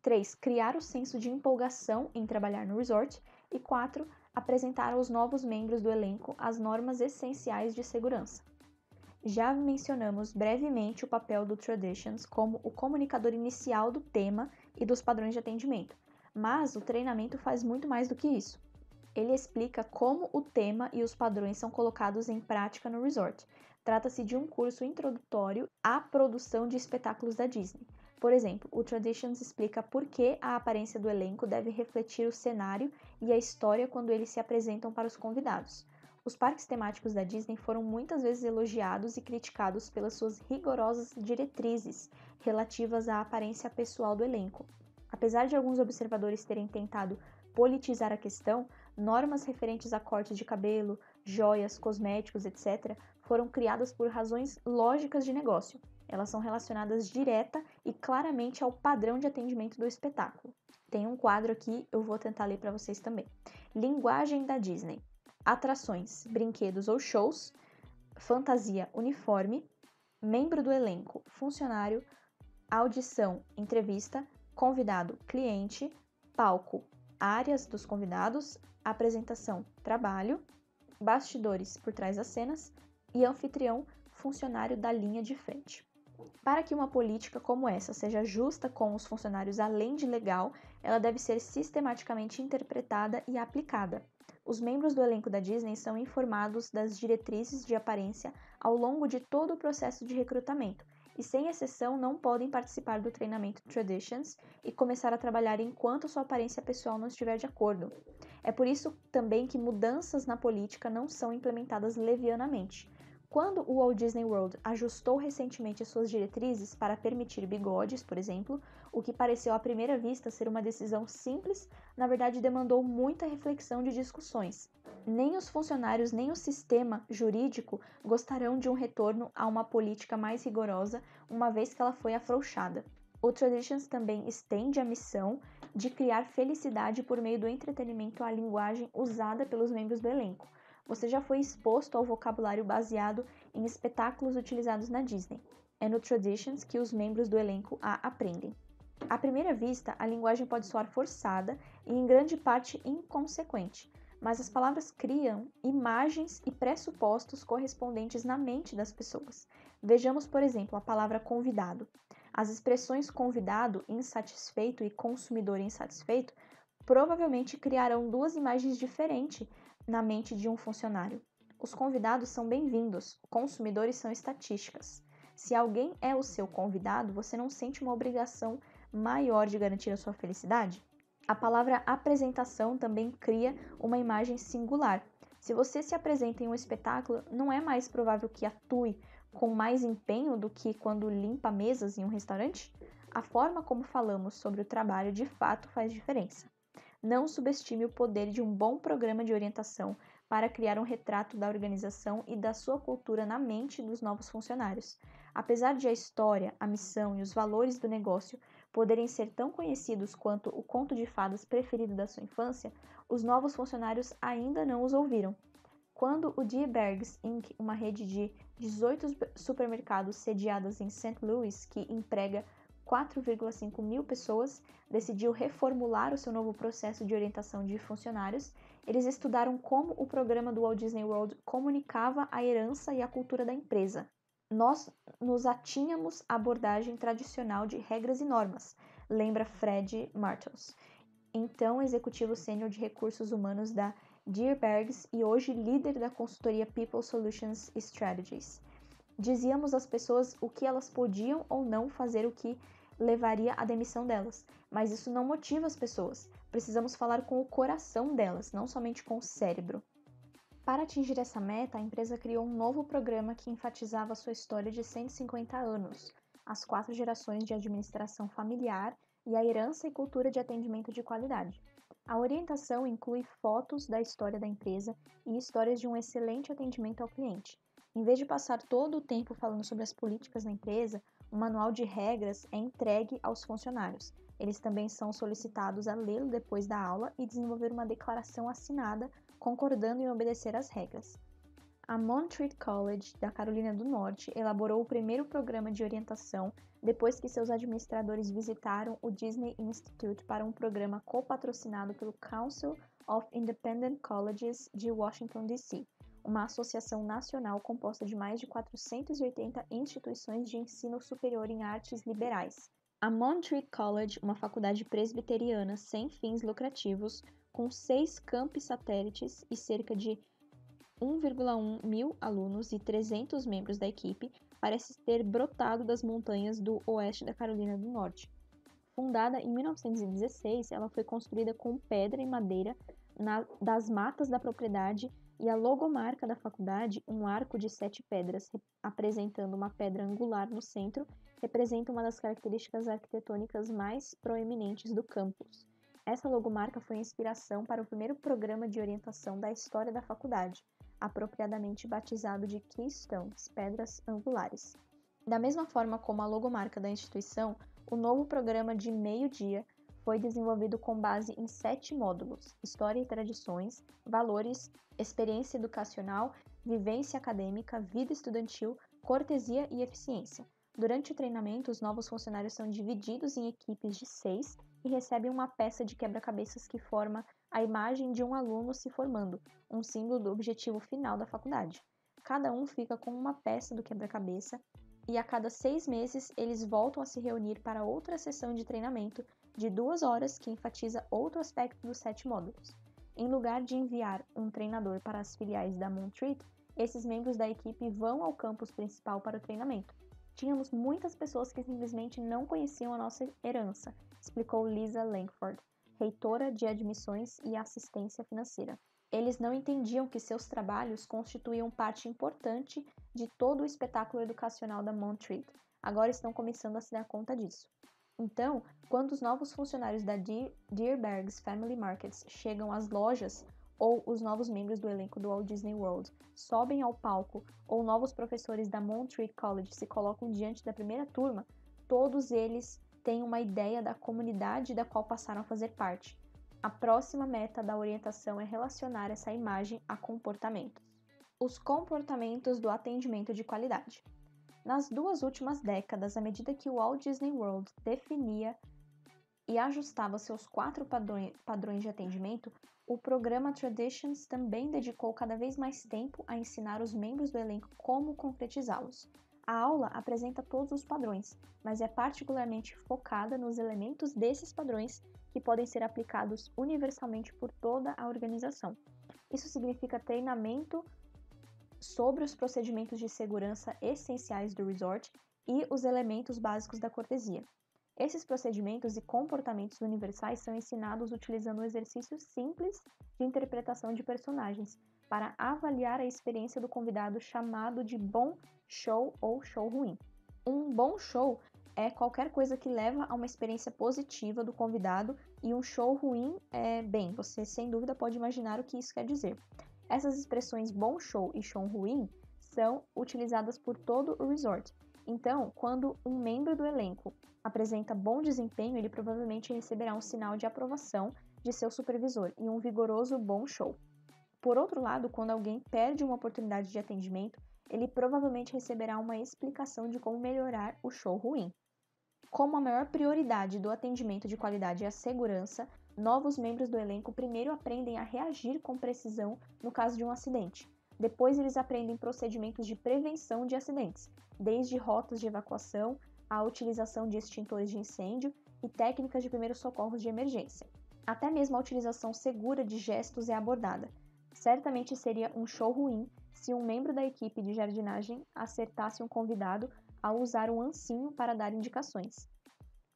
3. Criar o senso de empolgação em trabalhar no resort. E 4. Apresentar aos novos membros do elenco as normas essenciais de segurança. Já mencionamos brevemente o papel do Traditions como o comunicador inicial do tema e dos padrões de atendimento, mas o treinamento faz muito mais do que isso. Ele explica como o tema e os padrões são colocados em prática no resort. Trata-se de um curso introdutório à produção de espetáculos da Disney. Por exemplo, o Traditions explica por que a aparência do elenco deve refletir o cenário e a história quando eles se apresentam para os convidados. Os parques temáticos da Disney foram muitas vezes elogiados e criticados pelas suas rigorosas diretrizes relativas à aparência pessoal do elenco. Apesar de alguns observadores terem tentado politizar a questão, normas referentes a cortes de cabelo, joias, cosméticos, etc., foram criadas por razões lógicas de negócio. Elas são relacionadas direta e claramente ao padrão de atendimento do espetáculo. Tem um quadro aqui, eu vou tentar ler para vocês também. Linguagem da Disney atrações, brinquedos ou shows, fantasia, uniforme, membro do elenco, funcionário, audição, entrevista, convidado, cliente, palco, áreas dos convidados, apresentação, trabalho, bastidores por trás das cenas e anfitrião, funcionário da linha de frente. Para que uma política como essa seja justa com os funcionários além de legal, ela deve ser sistematicamente interpretada e aplicada os membros do elenco da Disney são informados das diretrizes de aparência ao longo de todo o processo de recrutamento e, sem exceção, não podem participar do treinamento Traditions e começar a trabalhar enquanto sua aparência pessoal não estiver de acordo. É por isso também que mudanças na política não são implementadas levianamente. Quando o Walt Disney World ajustou recentemente suas diretrizes para permitir bigodes, por exemplo, o que pareceu à primeira vista ser uma decisão simples, na verdade demandou muita reflexão de discussões. Nem os funcionários nem o sistema jurídico gostarão de um retorno a uma política mais rigorosa, uma vez que ela foi afrouxada. O Traditions também estende a missão de criar felicidade por meio do entretenimento à linguagem usada pelos membros do elenco você já foi exposto ao vocabulário baseado em espetáculos utilizados na Disney. É no Traditions que os membros do elenco a aprendem. À primeira vista, a linguagem pode soar forçada e em grande parte inconsequente, mas as palavras criam imagens e pressupostos correspondentes na mente das pessoas. Vejamos, por exemplo, a palavra convidado. As expressões convidado, insatisfeito e consumidor insatisfeito provavelmente criarão duas imagens diferentes na mente de um funcionário. Os convidados são bem-vindos, consumidores são estatísticas. Se alguém é o seu convidado, você não sente uma obrigação maior de garantir a sua felicidade? A palavra apresentação também cria uma imagem singular. Se você se apresenta em um espetáculo, não é mais provável que atue com mais empenho do que quando limpa mesas em um restaurante? A forma como falamos sobre o trabalho de fato faz diferença. Não subestime o poder de um bom programa de orientação para criar um retrato da organização e da sua cultura na mente dos novos funcionários. Apesar de a história, a missão e os valores do negócio poderem ser tão conhecidos quanto o conto de fadas preferido da sua infância, os novos funcionários ainda não os ouviram. Quando o Bergs Inc., uma rede de 18 supermercados sediadas em St. Louis que emprega 4,5 mil pessoas, decidiu reformular o seu novo processo de orientação de funcionários. Eles estudaram como o programa do Walt Disney World comunicava a herança e a cultura da empresa. Nós nos atínhamos à abordagem tradicional de regras e normas, lembra Fred Martels, então executivo sênior de recursos humanos da Bergs e hoje líder da consultoria People Solutions Strategies. Dizíamos às pessoas o que elas podiam ou não fazer, o que levaria à demissão delas. Mas isso não motiva as pessoas. Precisamos falar com o coração delas, não somente com o cérebro. Para atingir essa meta, a empresa criou um novo programa que enfatizava sua história de 150 anos, as quatro gerações de administração familiar e a herança e cultura de atendimento de qualidade. A orientação inclui fotos da história da empresa e histórias de um excelente atendimento ao cliente. Em vez de passar todo o tempo falando sobre as políticas da empresa, um manual de regras é entregue aos funcionários. Eles também são solicitados a lê-lo depois da aula e desenvolver uma declaração assinada concordando em obedecer às regras. A Montreat College, da Carolina do Norte, elaborou o primeiro programa de orientação depois que seus administradores visitaram o Disney Institute para um programa copatrocinado pelo Council of Independent Colleges de Washington, D.C uma associação nacional composta de mais de 480 instituições de ensino superior em artes liberais. A Montreat College, uma faculdade presbiteriana sem fins lucrativos, com seis campi satélites e cerca de 1,1 mil alunos e 300 membros da equipe, parece ter brotado das montanhas do oeste da Carolina do Norte. Fundada em 1916, ela foi construída com pedra e madeira na, das matas da propriedade e a logomarca da faculdade, um arco de sete pedras, apresentando uma pedra angular no centro, representa uma das características arquitetônicas mais proeminentes do campus. Essa logomarca foi inspiração para o primeiro programa de orientação da história da faculdade, apropriadamente batizado de Keystones, Pedras Angulares. Da mesma forma como a logomarca da instituição, o novo programa de meio-dia foi desenvolvido com base em sete módulos: História e Tradições, Valores, Experiência Educacional, Vivência Acadêmica, Vida Estudantil, Cortesia e Eficiência. Durante o treinamento, os novos funcionários são divididos em equipes de seis e recebem uma peça de quebra-cabeças que forma a imagem de um aluno se formando, um símbolo do objetivo final da faculdade. Cada um fica com uma peça do quebra-cabeça e a cada seis meses eles voltam a se reunir para outra sessão de treinamento de duas horas que enfatiza outro aspecto dos sete módulos. Em lugar de enviar um treinador para as filiais da Montreat, esses membros da equipe vão ao campus principal para o treinamento. Tínhamos muitas pessoas que simplesmente não conheciam a nossa herança, explicou Lisa Langford, reitora de admissões e assistência financeira. Eles não entendiam que seus trabalhos constituíam parte importante de todo o espetáculo educacional da Montreat. Agora estão começando a se dar conta disso. Então, quando os novos funcionários da Deer, Deerberg's Family Markets chegam às lojas, ou os novos membros do elenco do Walt Disney World sobem ao palco, ou novos professores da Montreat College se colocam diante da primeira turma, todos eles têm uma ideia da comunidade da qual passaram a fazer parte. A próxima meta da orientação é relacionar essa imagem a comportamentos. Os comportamentos do atendimento de qualidade. Nas duas últimas décadas, à medida que o Walt Disney World definia e ajustava seus quatro padrões de atendimento, o programa Traditions também dedicou cada vez mais tempo a ensinar os membros do elenco como concretizá-los. A aula apresenta todos os padrões, mas é particularmente focada nos elementos desses padrões que podem ser aplicados universalmente por toda a organização. Isso significa treinamento sobre os procedimentos de segurança essenciais do resort e os elementos básicos da cortesia. Esses procedimentos e comportamentos universais são ensinados utilizando um exercício simples de interpretação de personagens para avaliar a experiência do convidado chamado de bom show ou show ruim. Um bom show é qualquer coisa que leva a uma experiência positiva do convidado e um show ruim é, bem, você sem dúvida pode imaginar o que isso quer dizer. Essas expressões bom show e show ruim são utilizadas por todo o resort. Então, quando um membro do elenco apresenta bom desempenho, ele provavelmente receberá um sinal de aprovação de seu supervisor e um vigoroso bom show. Por outro lado, quando alguém perde uma oportunidade de atendimento, ele provavelmente receberá uma explicação de como melhorar o show ruim. Como a maior prioridade do atendimento de qualidade é a segurança, novos membros do elenco primeiro aprendem a reagir com precisão no caso de um acidente. Depois, eles aprendem procedimentos de prevenção de acidentes, desde rotas de evacuação à utilização de extintores de incêndio e técnicas de primeiros socorros de emergência. Até mesmo a utilização segura de gestos é abordada. Certamente seria um show ruim se um membro da equipe de jardinagem acertasse um convidado ao usar um ancinho para dar indicações.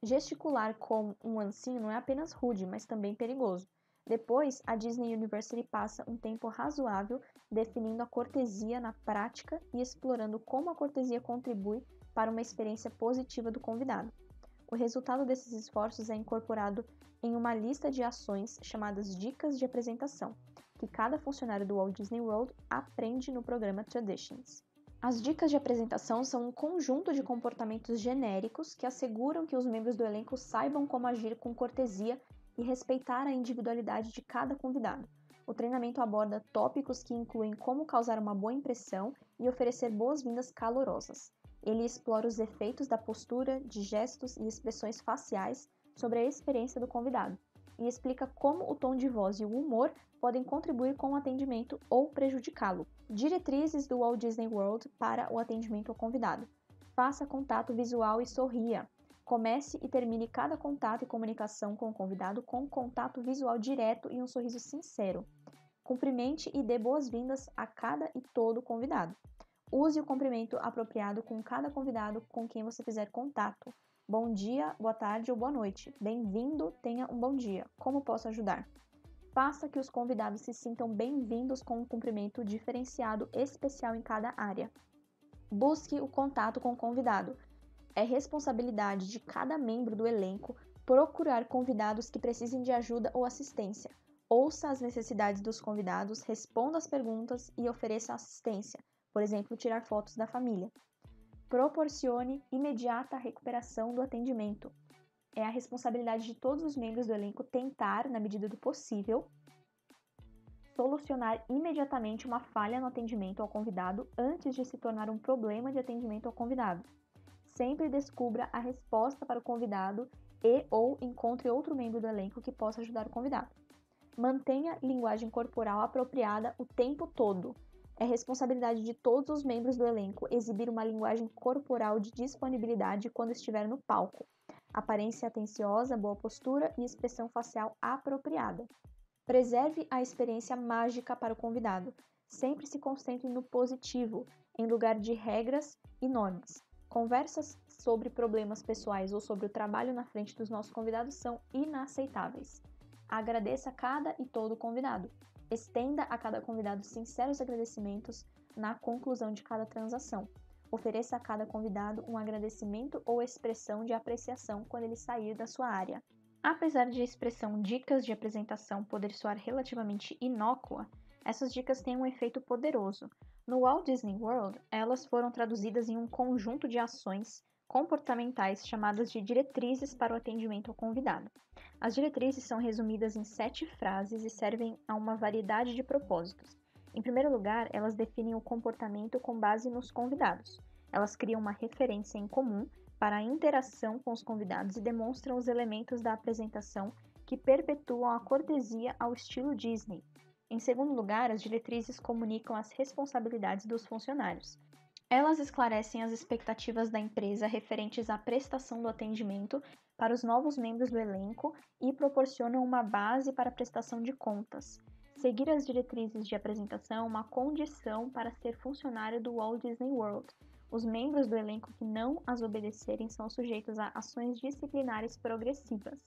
Gesticular com um ancinho não é apenas rude, mas também perigoso. Depois, a Disney University passa um tempo razoável definindo a cortesia na prática e explorando como a cortesia contribui para uma experiência positiva do convidado. O resultado desses esforços é incorporado em uma lista de ações chamadas Dicas de Apresentação, que cada funcionário do Walt Disney World aprende no programa Traditions. As dicas de apresentação são um conjunto de comportamentos genéricos que asseguram que os membros do elenco saibam como agir com cortesia e respeitar a individualidade de cada convidado. O treinamento aborda tópicos que incluem como causar uma boa impressão e oferecer boas-vindas calorosas. Ele explora os efeitos da postura, de gestos e expressões faciais sobre a experiência do convidado e explica como o tom de voz e o humor podem contribuir com o atendimento ou prejudicá-lo. Diretrizes do Walt Disney World para o atendimento ao convidado. Faça contato visual e sorria. Comece e termine cada contato e comunicação com o convidado com contato visual direto e um sorriso sincero. Cumprimente e dê boas-vindas a cada e todo convidado. Use o cumprimento apropriado com cada convidado com quem você fizer contato. Bom dia, boa tarde ou boa noite. Bem-vindo, tenha um bom dia. Como posso ajudar? Faça que os convidados se sintam bem-vindos com um cumprimento diferenciado especial em cada área. Busque o contato com o convidado. É responsabilidade de cada membro do elenco procurar convidados que precisem de ajuda ou assistência. Ouça as necessidades dos convidados, responda as perguntas e ofereça assistência, por exemplo, tirar fotos da família. Proporcione imediata recuperação do atendimento é a responsabilidade de todos os membros do elenco tentar, na medida do possível, solucionar imediatamente uma falha no atendimento ao convidado antes de se tornar um problema de atendimento ao convidado. Sempre descubra a resposta para o convidado e ou encontre outro membro do elenco que possa ajudar o convidado. Mantenha linguagem corporal apropriada o tempo todo. É responsabilidade de todos os membros do elenco exibir uma linguagem corporal de disponibilidade quando estiver no palco aparência atenciosa, boa postura e expressão facial apropriada. Preserve a experiência mágica para o convidado. Sempre se concentre no positivo, em lugar de regras e normas. Conversas sobre problemas pessoais ou sobre o trabalho na frente dos nossos convidados são inaceitáveis. Agradeça cada e todo convidado. Estenda a cada convidado sinceros agradecimentos na conclusão de cada transação. Ofereça a cada convidado um agradecimento ou expressão de apreciação quando ele sair da sua área. Apesar de a expressão dicas de apresentação poder soar relativamente inócua, essas dicas têm um efeito poderoso. No Walt Disney World, elas foram traduzidas em um conjunto de ações comportamentais chamadas de diretrizes para o atendimento ao convidado. As diretrizes são resumidas em sete frases e servem a uma variedade de propósitos. Em primeiro lugar, elas definem o comportamento com base nos convidados. Elas criam uma referência em comum para a interação com os convidados e demonstram os elementos da apresentação que perpetuam a cortesia ao estilo Disney. Em segundo lugar, as diretrizes comunicam as responsabilidades dos funcionários. Elas esclarecem as expectativas da empresa referentes à prestação do atendimento para os novos membros do elenco e proporcionam uma base para a prestação de contas. Seguir as diretrizes de apresentação é uma condição para ser funcionário do Walt Disney World. Os membros do elenco que não as obedecerem são sujeitos a ações disciplinares progressivas.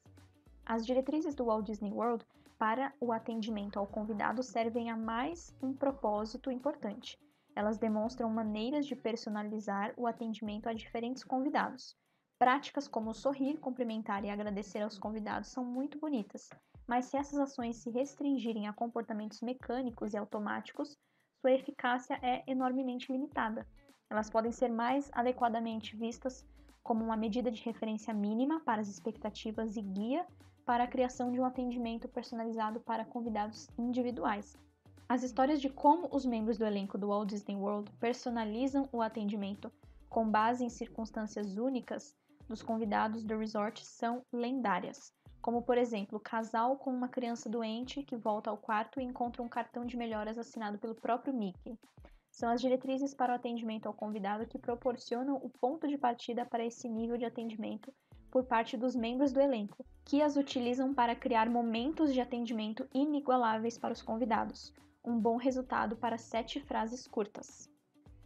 As diretrizes do Walt Disney World para o atendimento ao convidado servem a mais um propósito importante. Elas demonstram maneiras de personalizar o atendimento a diferentes convidados. Práticas como sorrir, cumprimentar e agradecer aos convidados são muito bonitas, mas se essas ações se restringirem a comportamentos mecânicos e automáticos, sua eficácia é enormemente limitada. Elas podem ser mais adequadamente vistas como uma medida de referência mínima para as expectativas e guia para a criação de um atendimento personalizado para convidados individuais. As histórias de como os membros do elenco do Walt Disney World personalizam o atendimento com base em circunstâncias únicas dos convidados do resort são lendárias como por exemplo, o casal com uma criança doente que volta ao quarto e encontra um cartão de melhoras assinado pelo próprio Mickey. São as diretrizes para o atendimento ao convidado que proporcionam o ponto de partida para esse nível de atendimento por parte dos membros do elenco, que as utilizam para criar momentos de atendimento inigualáveis para os convidados. Um bom resultado para sete frases curtas.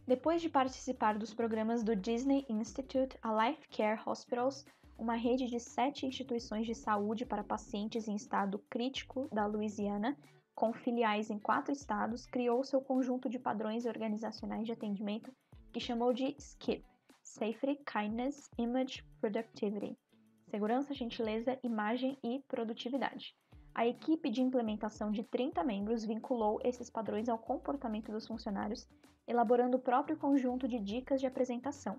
Depois de participar dos programas do Disney Institute, a Life Care Hospitals uma rede de sete instituições de saúde para pacientes em estado crítico da Louisiana, com filiais em quatro estados, criou seu conjunto de padrões organizacionais de atendimento que chamou de SKIP Safety, Kindness, Image, Productivity Segurança, Gentileza, Imagem e Produtividade. A equipe de implementação de 30 membros vinculou esses padrões ao comportamento dos funcionários, elaborando o próprio conjunto de dicas de apresentação.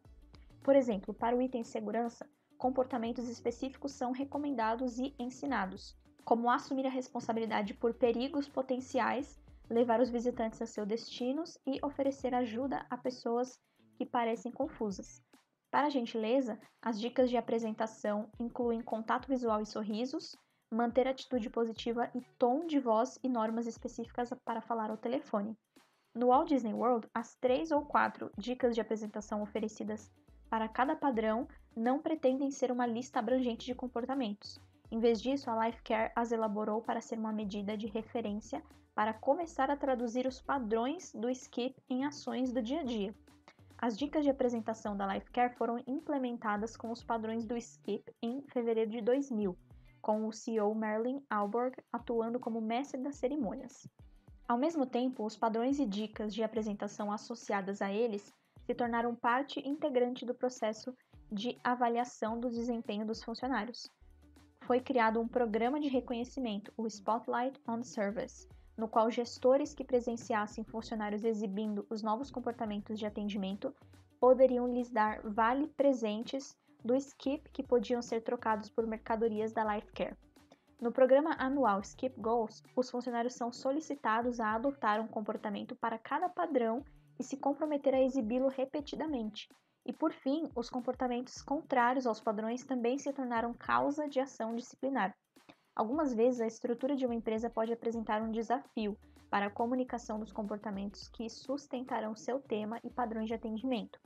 Por exemplo, para o item segurança, comportamentos específicos são recomendados e ensinados, como assumir a responsabilidade por perigos potenciais, levar os visitantes a seus destinos e oferecer ajuda a pessoas que parecem confusas. Para a gentileza, as dicas de apresentação incluem contato visual e sorrisos, manter atitude positiva e tom de voz e normas específicas para falar ao telefone. No Walt Disney World, as três ou quatro dicas de apresentação oferecidas para cada padrão não pretendem ser uma lista abrangente de comportamentos. Em vez disso, a Life Care as elaborou para ser uma medida de referência para começar a traduzir os padrões do skip em ações do dia a dia. As dicas de apresentação da Life Care foram implementadas com os padrões do skip em fevereiro de 2000, com o CEO Merlin Alborg atuando como mestre das cerimônias. Ao mesmo tempo, os padrões e dicas de apresentação associadas a eles se tornaram parte integrante do processo de avaliação do desempenho dos funcionários. Foi criado um programa de reconhecimento, o Spotlight on Service, no qual gestores que presenciassem funcionários exibindo os novos comportamentos de atendimento poderiam lhes dar vale presentes do Skip que podiam ser trocados por mercadorias da Life Care. No programa anual Skip Goals, os funcionários são solicitados a adotar um comportamento para cada padrão e se comprometer a exibi-lo repetidamente. E por fim, os comportamentos contrários aos padrões também se tornaram causa de ação disciplinar. Algumas vezes, a estrutura de uma empresa pode apresentar um desafio para a comunicação dos comportamentos que sustentarão seu tema e padrões de atendimento.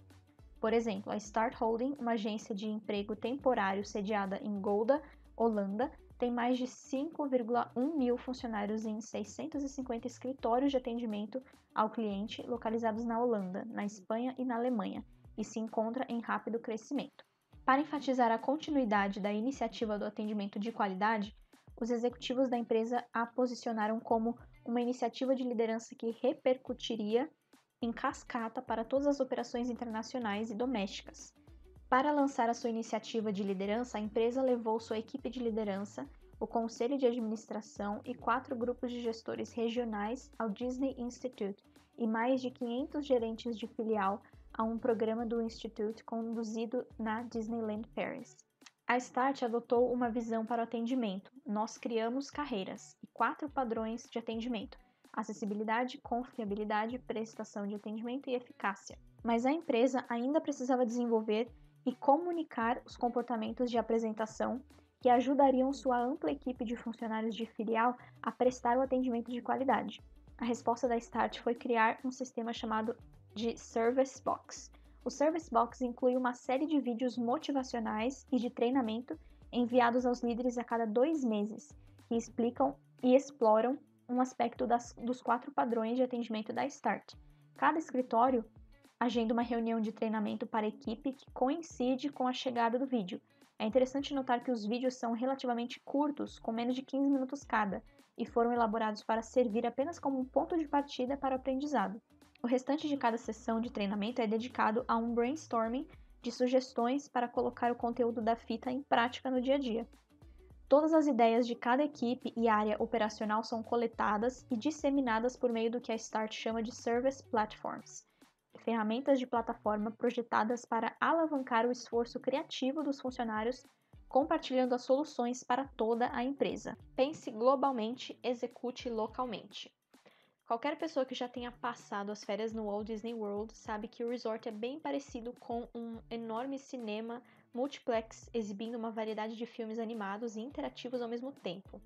Por exemplo, a Start Holding, uma agência de emprego temporário sediada em Golda, Holanda, tem mais de 5,1 mil funcionários em 650 escritórios de atendimento ao cliente localizados na Holanda, na Espanha e na Alemanha, e se encontra em rápido crescimento. Para enfatizar a continuidade da iniciativa do atendimento de qualidade, os executivos da empresa a posicionaram como uma iniciativa de liderança que repercutiria em cascata para todas as operações internacionais e domésticas, para lançar a sua iniciativa de liderança, a empresa levou sua equipe de liderança, o conselho de administração e quatro grupos de gestores regionais ao Disney Institute e mais de 500 gerentes de filial a um programa do Institute conduzido na Disneyland Paris. A Start adotou uma visão para o atendimento. Nós criamos carreiras e quatro padrões de atendimento: acessibilidade, confiabilidade, prestação de atendimento e eficácia. Mas a empresa ainda precisava desenvolver e comunicar os comportamentos de apresentação que ajudariam sua ampla equipe de funcionários de filial a prestar o atendimento de qualidade. A resposta da Start foi criar um sistema chamado de Service Box. O Service Box inclui uma série de vídeos motivacionais e de treinamento enviados aos líderes a cada dois meses, que explicam e exploram um aspecto das, dos quatro padrões de atendimento da START. Cada escritório agenda uma reunião de treinamento para a equipe que coincide com a chegada do vídeo. É interessante notar que os vídeos são relativamente curtos, com menos de 15 minutos cada, e foram elaborados para servir apenas como um ponto de partida para o aprendizado. O restante de cada sessão de treinamento é dedicado a um brainstorming de sugestões para colocar o conteúdo da fita em prática no dia a dia. Todas as ideias de cada equipe e área operacional são coletadas e disseminadas por meio do que a START chama de Service Platforms, ferramentas de plataforma projetadas para alavancar o esforço criativo dos funcionários, compartilhando as soluções para toda a empresa. Pense globalmente, execute localmente. Qualquer pessoa que já tenha passado as férias no Walt Disney World sabe que o resort é bem parecido com um enorme cinema multiplex exibindo uma variedade de filmes animados e interativos ao mesmo tempo.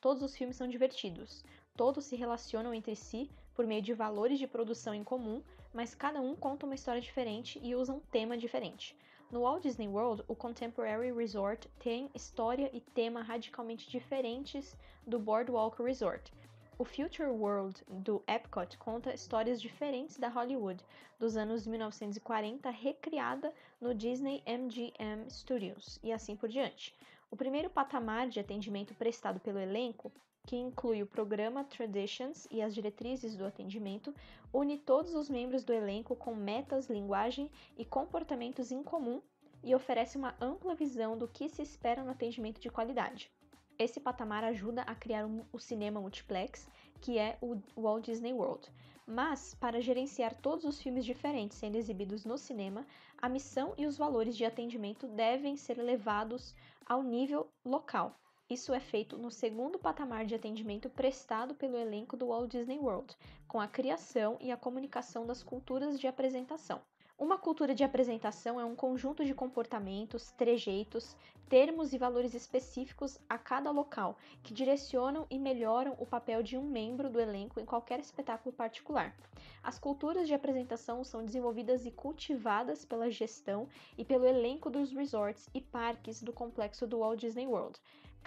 Todos os filmes são divertidos, todos se relacionam entre si por meio de valores de produção em comum, mas cada um conta uma história diferente e usa um tema diferente. No Walt Disney World, o Contemporary Resort tem história e tema radicalmente diferentes do Boardwalk Resort. O Future World do Epcot conta histórias diferentes da Hollywood dos anos 1940, recriada no Disney MGM Studios e assim por diante. O primeiro patamar de atendimento prestado pelo elenco que inclui o programa Traditions e as diretrizes do atendimento, une todos os membros do elenco com metas, linguagem e comportamentos em comum e oferece uma ampla visão do que se espera no atendimento de qualidade. Esse patamar ajuda a criar um, o cinema multiplex, que é o Walt Disney World. Mas, para gerenciar todos os filmes diferentes sendo exibidos no cinema, a missão e os valores de atendimento devem ser levados ao nível local, isso é feito no segundo patamar de atendimento prestado pelo elenco do Walt Disney World, com a criação e a comunicação das culturas de apresentação. Uma cultura de apresentação é um conjunto de comportamentos, trejeitos, termos e valores específicos a cada local que direcionam e melhoram o papel de um membro do elenco em qualquer espetáculo particular. As culturas de apresentação são desenvolvidas e cultivadas pela gestão e pelo elenco dos resorts e parques do complexo do Walt Disney World,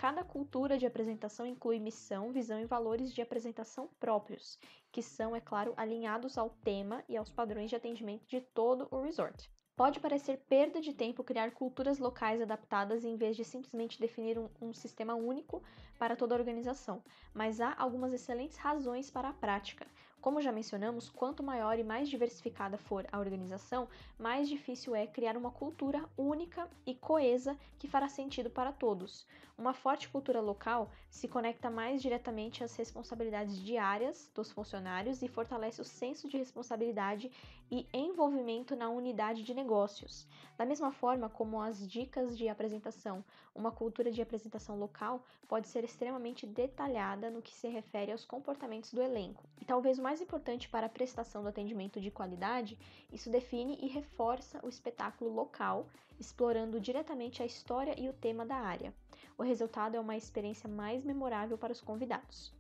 Cada cultura de apresentação inclui missão, visão e valores de apresentação próprios, que são, é claro, alinhados ao tema e aos padrões de atendimento de todo o resort. Pode parecer perda de tempo criar culturas locais adaptadas em vez de simplesmente definir um, um, sistema único para toda a organização, mas há algumas excelentes razões para a prática, como já mencionamos, quanto maior e mais diversificada for a organização, mais difícil é criar uma cultura única e coesa que fará sentido para todos. Uma forte cultura local se conecta mais diretamente às responsabilidades diárias dos funcionários e fortalece o senso de responsabilidade e envolvimento na unidade de negócios. Da mesma forma como as dicas de apresentação, uma cultura de apresentação local pode ser extremamente detalhada no que se refere aos comportamentos do elenco. E talvez o mais importante para a prestação do atendimento de qualidade, isso define e reforça o espetáculo local, explorando diretamente a história e o tema da área. O resultado é uma experiência mais memorável para os convidados.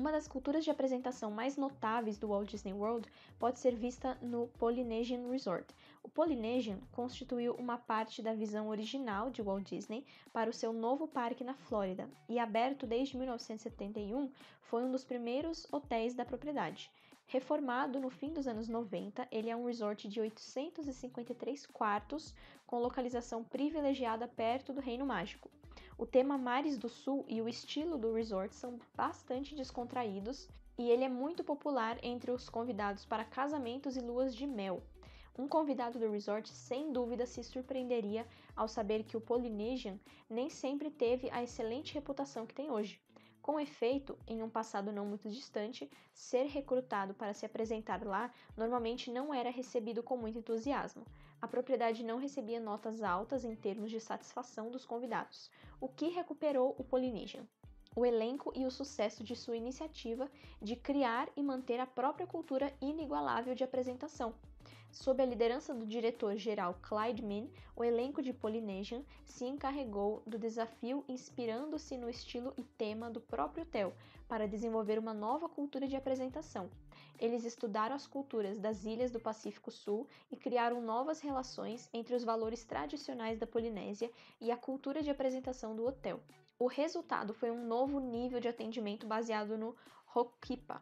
Uma das culturas de apresentação mais notáveis do Walt Disney World pode ser vista no Polynesian Resort. O Polynesian constituiu uma parte da visão original de Walt Disney para o seu novo parque na Flórida e, aberto desde 1971, foi um dos primeiros hotéis da propriedade. Reformado no fim dos anos 90, ele é um resort de 853 quartos com localização privilegiada perto do Reino Mágico. O tema Mares do Sul e o estilo do resort são bastante descontraídos e ele é muito popular entre os convidados para casamentos e luas de mel. Um convidado do resort sem dúvida se surpreenderia ao saber que o Polynesian nem sempre teve a excelente reputação que tem hoje. Com efeito, em um passado não muito distante, ser recrutado para se apresentar lá normalmente não era recebido com muito entusiasmo a propriedade não recebia notas altas em termos de satisfação dos convidados, o que recuperou o Polynesian. O elenco e o sucesso de sua iniciativa de criar e manter a própria cultura inigualável de apresentação. Sob a liderança do diretor-geral Clyde Min, o elenco de Polynesian se encarregou do desafio inspirando-se no estilo e tema do próprio hotel para desenvolver uma nova cultura de apresentação, eles estudaram as culturas das ilhas do Pacífico Sul e criaram novas relações entre os valores tradicionais da Polinésia e a cultura de apresentação do hotel. O resultado foi um novo nível de atendimento baseado no Hokipa,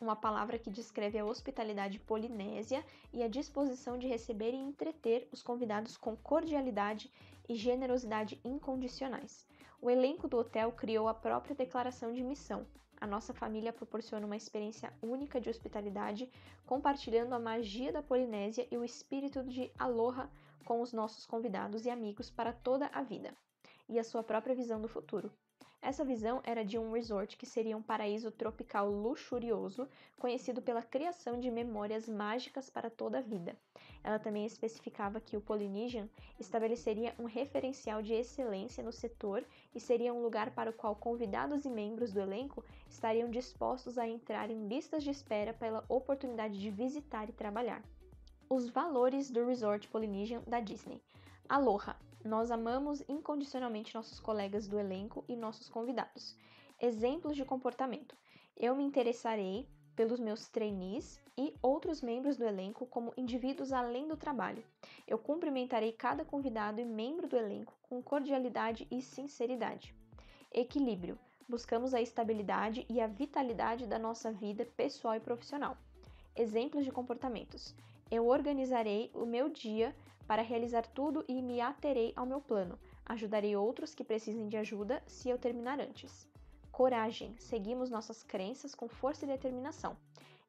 uma palavra que descreve a hospitalidade polinésia e a disposição de receber e entreter os convidados com cordialidade e generosidade incondicionais. O elenco do hotel criou a própria declaração de missão, a nossa família proporciona uma experiência única de hospitalidade, compartilhando a magia da Polinésia e o espírito de aloha com os nossos convidados e amigos para toda a vida, e a sua própria visão do futuro. Essa visão era de um resort que seria um paraíso tropical luxurioso, conhecido pela criação de memórias mágicas para toda a vida. Ela também especificava que o Polynesian estabeleceria um referencial de excelência no setor e seria um lugar para o qual convidados e membros do elenco estariam dispostos a entrar em listas de espera pela oportunidade de visitar e trabalhar. Os valores do Resort Polynesian da Disney. Aloha nós amamos incondicionalmente nossos colegas do elenco e nossos convidados. Exemplos de comportamento. Eu me interessarei pelos meus trainees e outros membros do elenco como indivíduos além do trabalho. Eu cumprimentarei cada convidado e membro do elenco com cordialidade e sinceridade. Equilíbrio. Buscamos a estabilidade e a vitalidade da nossa vida pessoal e profissional. Exemplos de comportamentos. Eu organizarei o meu dia para realizar tudo e me aterei ao meu plano. Ajudarei outros que precisem de ajuda se eu terminar antes. Coragem. Seguimos nossas crenças com força e determinação.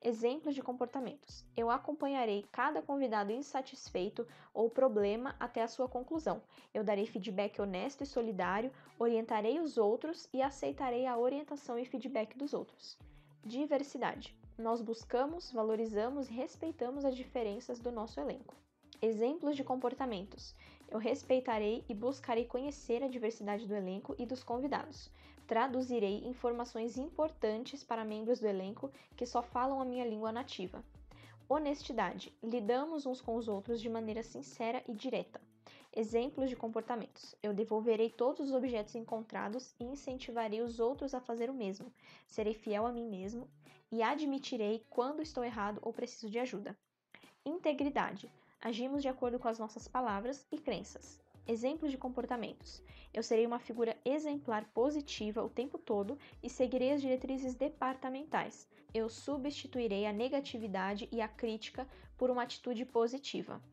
Exemplos de comportamentos. Eu acompanharei cada convidado insatisfeito ou problema até a sua conclusão. Eu darei feedback honesto e solidário, orientarei os outros e aceitarei a orientação e feedback dos outros. Diversidade. Nós buscamos, valorizamos e respeitamos as diferenças do nosso elenco. Exemplos de comportamentos. Eu respeitarei e buscarei conhecer a diversidade do elenco e dos convidados. Traduzirei informações importantes para membros do elenco que só falam a minha língua nativa. Honestidade. Lidamos uns com os outros de maneira sincera e direta. Exemplos de comportamentos. Eu devolverei todos os objetos encontrados e incentivarei os outros a fazer o mesmo. Serei fiel a mim mesmo e admitirei quando estou errado ou preciso de ajuda. Integridade. Agimos de acordo com as nossas palavras e crenças. Exemplos de comportamentos. Eu serei uma figura exemplar positiva o tempo todo e seguirei as diretrizes departamentais. Eu substituirei a negatividade e a crítica por uma atitude positiva.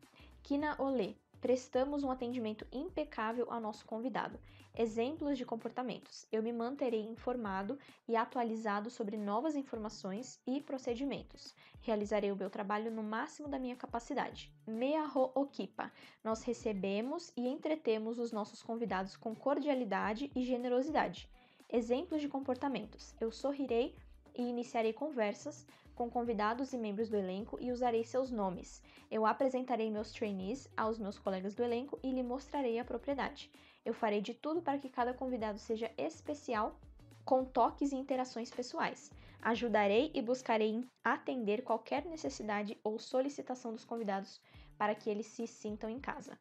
Kina Olê. Prestamos um atendimento impecável ao nosso convidado exemplos de comportamentos. Eu me manterei informado e atualizado sobre novas informações e procedimentos. Realizarei o meu trabalho no máximo da minha capacidade. Mea ro okipa. Nós recebemos e entretemos os nossos convidados com cordialidade e generosidade. Exemplos de comportamentos. Eu sorrirei e iniciarei conversas com convidados e membros do elenco e usarei seus nomes. Eu apresentarei meus trainees aos meus colegas do elenco e lhe mostrarei a propriedade. Eu farei de tudo para que cada convidado seja especial, com toques e interações pessoais. Ajudarei e buscarei atender qualquer necessidade ou solicitação dos convidados para que eles se sintam em casa.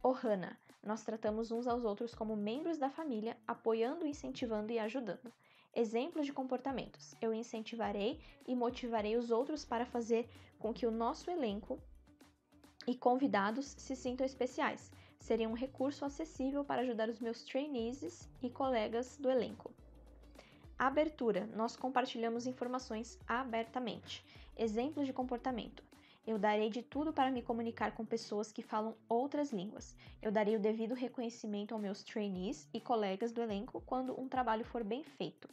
Ohana, nós tratamos uns aos outros como membros da família, apoiando, incentivando e ajudando. Exemplos de comportamentos: eu incentivarei e motivarei os outros para fazer com que o nosso elenco e convidados se sintam especiais, seria um recurso acessível para ajudar os meus trainees e colegas do elenco. Abertura: nós compartilhamos informações abertamente. Exemplos de comportamento: eu darei de tudo para me comunicar com pessoas que falam outras línguas. Eu darei o devido reconhecimento aos meus trainees e colegas do elenco quando um trabalho for bem feito.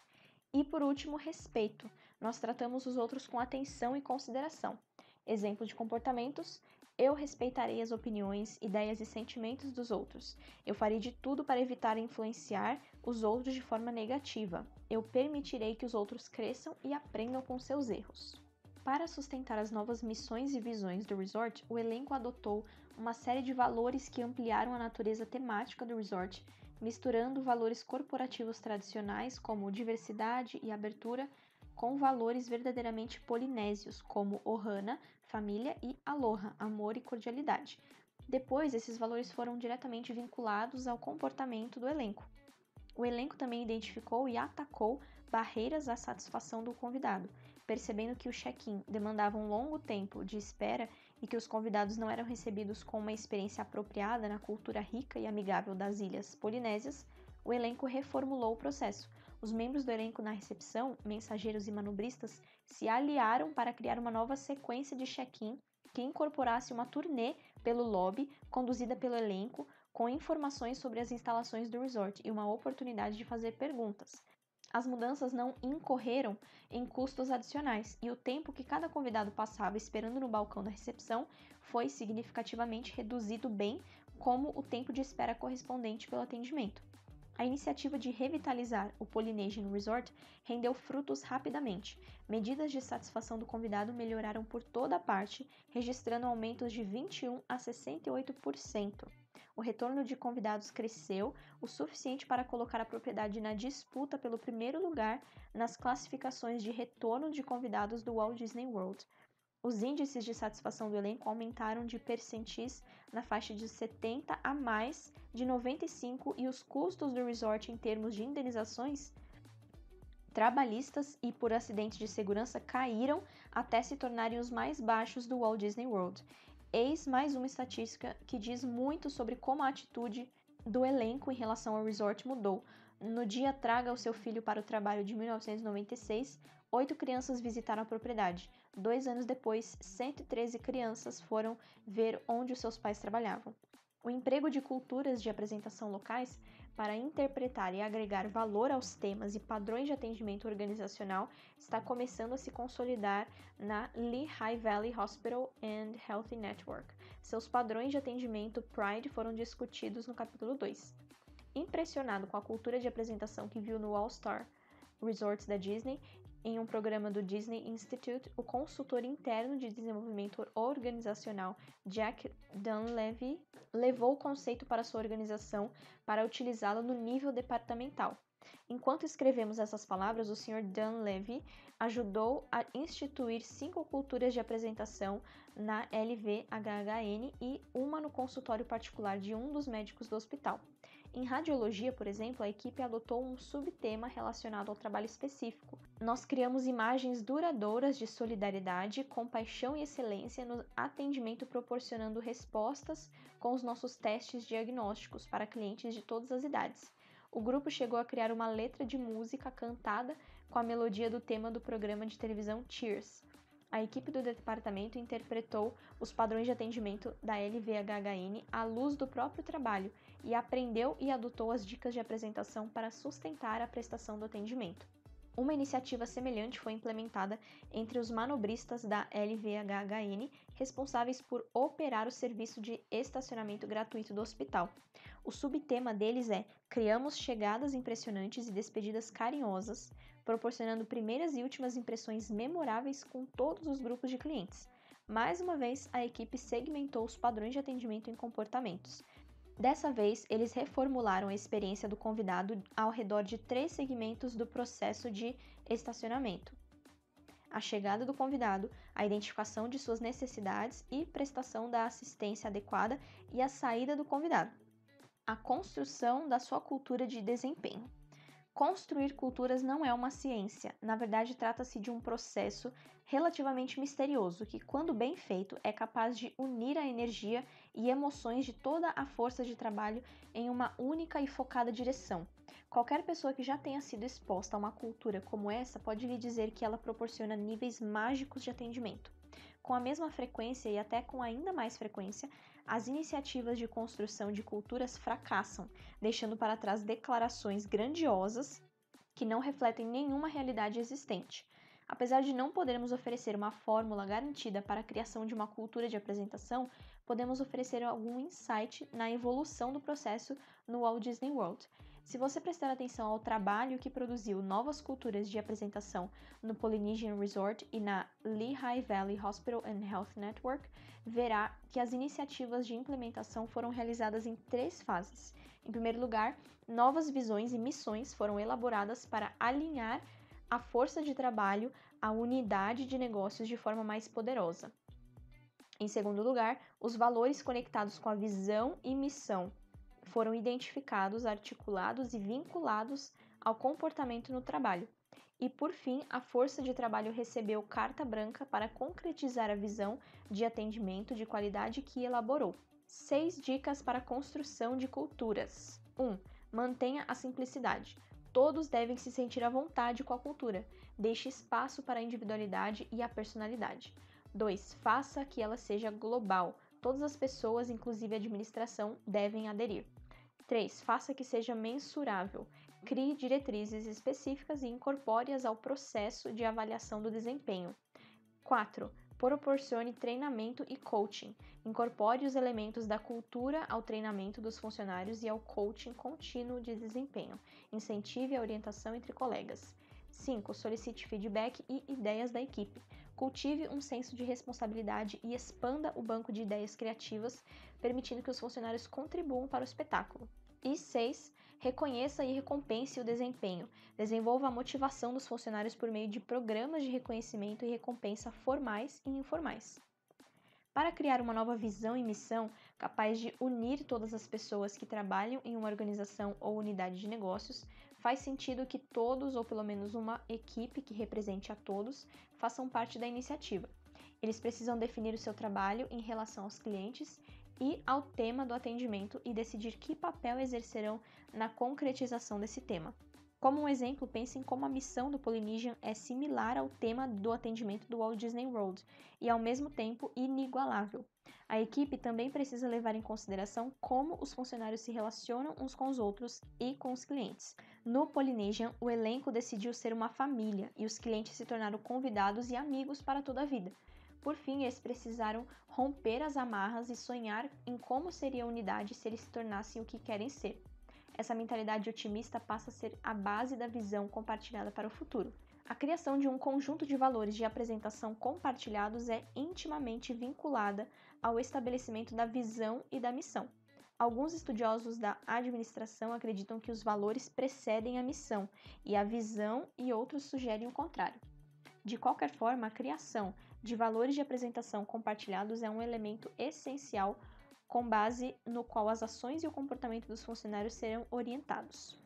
E por último, respeito. Nós tratamos os outros com atenção e consideração. Exemplo de comportamentos: eu respeitarei as opiniões, ideias e sentimentos dos outros. Eu farei de tudo para evitar influenciar os outros de forma negativa. Eu permitirei que os outros cresçam e aprendam com seus erros. Para sustentar as novas missões e visões do resort, o elenco adotou uma série de valores que ampliaram a natureza temática do resort, misturando valores corporativos tradicionais como diversidade e abertura com valores verdadeiramente polinésios, como ohana, família e aloha, amor e cordialidade. Depois, esses valores foram diretamente vinculados ao comportamento do elenco. O elenco também identificou e atacou barreiras à satisfação do convidado, percebendo que o check-in demandava um longo tempo de espera e que os convidados não eram recebidos com uma experiência apropriada na cultura rica e amigável das ilhas polinésias, o elenco reformulou o processo, os membros do elenco na recepção, mensageiros e manobristas, se aliaram para criar uma nova sequência de check-in que incorporasse uma turnê pelo lobby conduzida pelo elenco com informações sobre as instalações do resort e uma oportunidade de fazer perguntas. As mudanças não incorreram em custos adicionais e o tempo que cada convidado passava esperando no balcão da recepção foi significativamente reduzido, bem como o tempo de espera correspondente pelo atendimento. A iniciativa de revitalizar o Polynesian Resort rendeu frutos rapidamente. Medidas de satisfação do convidado melhoraram por toda a parte, registrando aumentos de 21 a 68%. O retorno de convidados cresceu o suficiente para colocar a propriedade na disputa pelo primeiro lugar nas classificações de retorno de convidados do Walt Disney World, os índices de satisfação do elenco aumentaram de percentis na faixa de 70 a mais de 95 e os custos do resort em termos de indenizações trabalhistas e por acidentes de segurança caíram até se tornarem os mais baixos do Walt Disney World. Eis mais uma estatística que diz muito sobre como a atitude do elenco em relação ao resort mudou. No dia Traga o Seu Filho para o Trabalho de 1996, oito crianças visitaram a propriedade. Dois anos depois, 113 crianças foram ver onde os seus pais trabalhavam. O emprego de culturas de apresentação locais para interpretar e agregar valor aos temas e padrões de atendimento organizacional está começando a se consolidar na Lehigh Valley Hospital and Health Network. Seus padrões de atendimento Pride foram discutidos no capítulo 2. Impressionado com a cultura de apresentação que viu no All Star Resorts da Disney, em um programa do Disney Institute, o consultor interno de desenvolvimento organizacional Jack Dunleavy levou o conceito para sua organização para utilizá-lo no nível departamental. Enquanto escrevemos essas palavras, o Sr. Dan ajudou a instituir cinco culturas de apresentação na LVHHN e uma no consultório particular de um dos médicos do hospital. Em radiologia, por exemplo, a equipe adotou um subtema relacionado ao trabalho específico. Nós criamos imagens duradouras de solidariedade, compaixão e excelência no atendimento, proporcionando respostas com os nossos testes diagnósticos para clientes de todas as idades. O grupo chegou a criar uma letra de música cantada com a melodia do tema do programa de televisão Cheers. A equipe do departamento interpretou os padrões de atendimento da LVHHN à luz do próprio trabalho e aprendeu e adotou as dicas de apresentação para sustentar a prestação do atendimento. Uma iniciativa semelhante foi implementada entre os manobristas da LVHHN, responsáveis por operar o serviço de estacionamento gratuito do hospital. O subtema deles é Criamos chegadas impressionantes e despedidas carinhosas, proporcionando primeiras e últimas impressões memoráveis com todos os grupos de clientes. Mais uma vez, a equipe segmentou os padrões de atendimento em comportamentos, Dessa vez, eles reformularam a experiência do convidado ao redor de três segmentos do processo de estacionamento: a chegada do convidado, a identificação de suas necessidades e prestação da assistência adequada e a saída do convidado, a construção da sua cultura de desempenho. Construir culturas não é uma ciência, na verdade, trata-se de um processo relativamente misterioso que, quando bem feito, é capaz de unir a energia e emoções de toda a força de trabalho em uma única e focada direção. Qualquer pessoa que já tenha sido exposta a uma cultura como essa pode lhe dizer que ela proporciona níveis mágicos de atendimento. Com a mesma frequência e até com ainda mais frequência, as iniciativas de construção de culturas fracassam, deixando para trás declarações grandiosas que não refletem nenhuma realidade existente. Apesar de não podermos oferecer uma fórmula garantida para a criação de uma cultura de apresentação, podemos oferecer algum insight na evolução do processo no Walt Disney World. Se você prestar atenção ao trabalho que produziu novas culturas de apresentação no Polynesian Resort e na Lehigh Valley Hospital and Health Network, verá que as iniciativas de implementação foram realizadas em três fases. Em primeiro lugar, novas visões e missões foram elaboradas para alinhar a força de trabalho à unidade de negócios de forma mais poderosa. Em segundo lugar, os valores conectados com a visão e missão foram identificados, articulados e vinculados ao comportamento no trabalho. E por fim, a força de trabalho recebeu carta branca para concretizar a visão de atendimento de qualidade que elaborou. Seis dicas para a construção de culturas. 1. Um, mantenha a simplicidade. Todos devem se sentir à vontade com a cultura. Deixe espaço para a individualidade e a personalidade. 2. Faça que ela seja global. Todas as pessoas, inclusive a administração, devem aderir. 3. Faça que seja mensurável. Crie diretrizes específicas e incorpore-as ao processo de avaliação do desempenho. 4. Proporcione treinamento e coaching. Incorpore os elementos da cultura ao treinamento dos funcionários e ao coaching contínuo de desempenho. Incentive a orientação entre colegas. 5. Solicite feedback e ideias da equipe. Cultive um senso de responsabilidade e expanda o banco de ideias criativas, permitindo que os funcionários contribuam para o espetáculo. E 6. Reconheça e recompense o desempenho. Desenvolva a motivação dos funcionários por meio de programas de reconhecimento e recompensa formais e informais. Para criar uma nova visão e missão capaz de unir todas as pessoas que trabalham em uma organização ou unidade de negócios, Faz sentido que todos, ou pelo menos uma equipe que represente a todos, façam parte da iniciativa. Eles precisam definir o seu trabalho em relação aos clientes e ao tema do atendimento e decidir que papel exercerão na concretização desse tema. Como um exemplo, pensem como a missão do Polynesian é similar ao tema do atendimento do Walt Disney World e ao mesmo tempo inigualável. A equipe também precisa levar em consideração como os funcionários se relacionam uns com os outros e com os clientes. No Polynesian, o elenco decidiu ser uma família e os clientes se tornaram convidados e amigos para toda a vida. Por fim, eles precisaram romper as amarras e sonhar em como seria a unidade se eles se tornassem o que querem ser. Essa mentalidade otimista passa a ser a base da visão compartilhada para o futuro. A criação de um conjunto de valores de apresentação compartilhados é intimamente vinculada ao estabelecimento da visão e da missão. Alguns estudiosos da administração acreditam que os valores precedem a missão e a visão, e outros sugerem o contrário. De qualquer forma, a criação de valores de apresentação compartilhados é um elemento essencial com base no qual as ações e o comportamento dos funcionários serão orientados.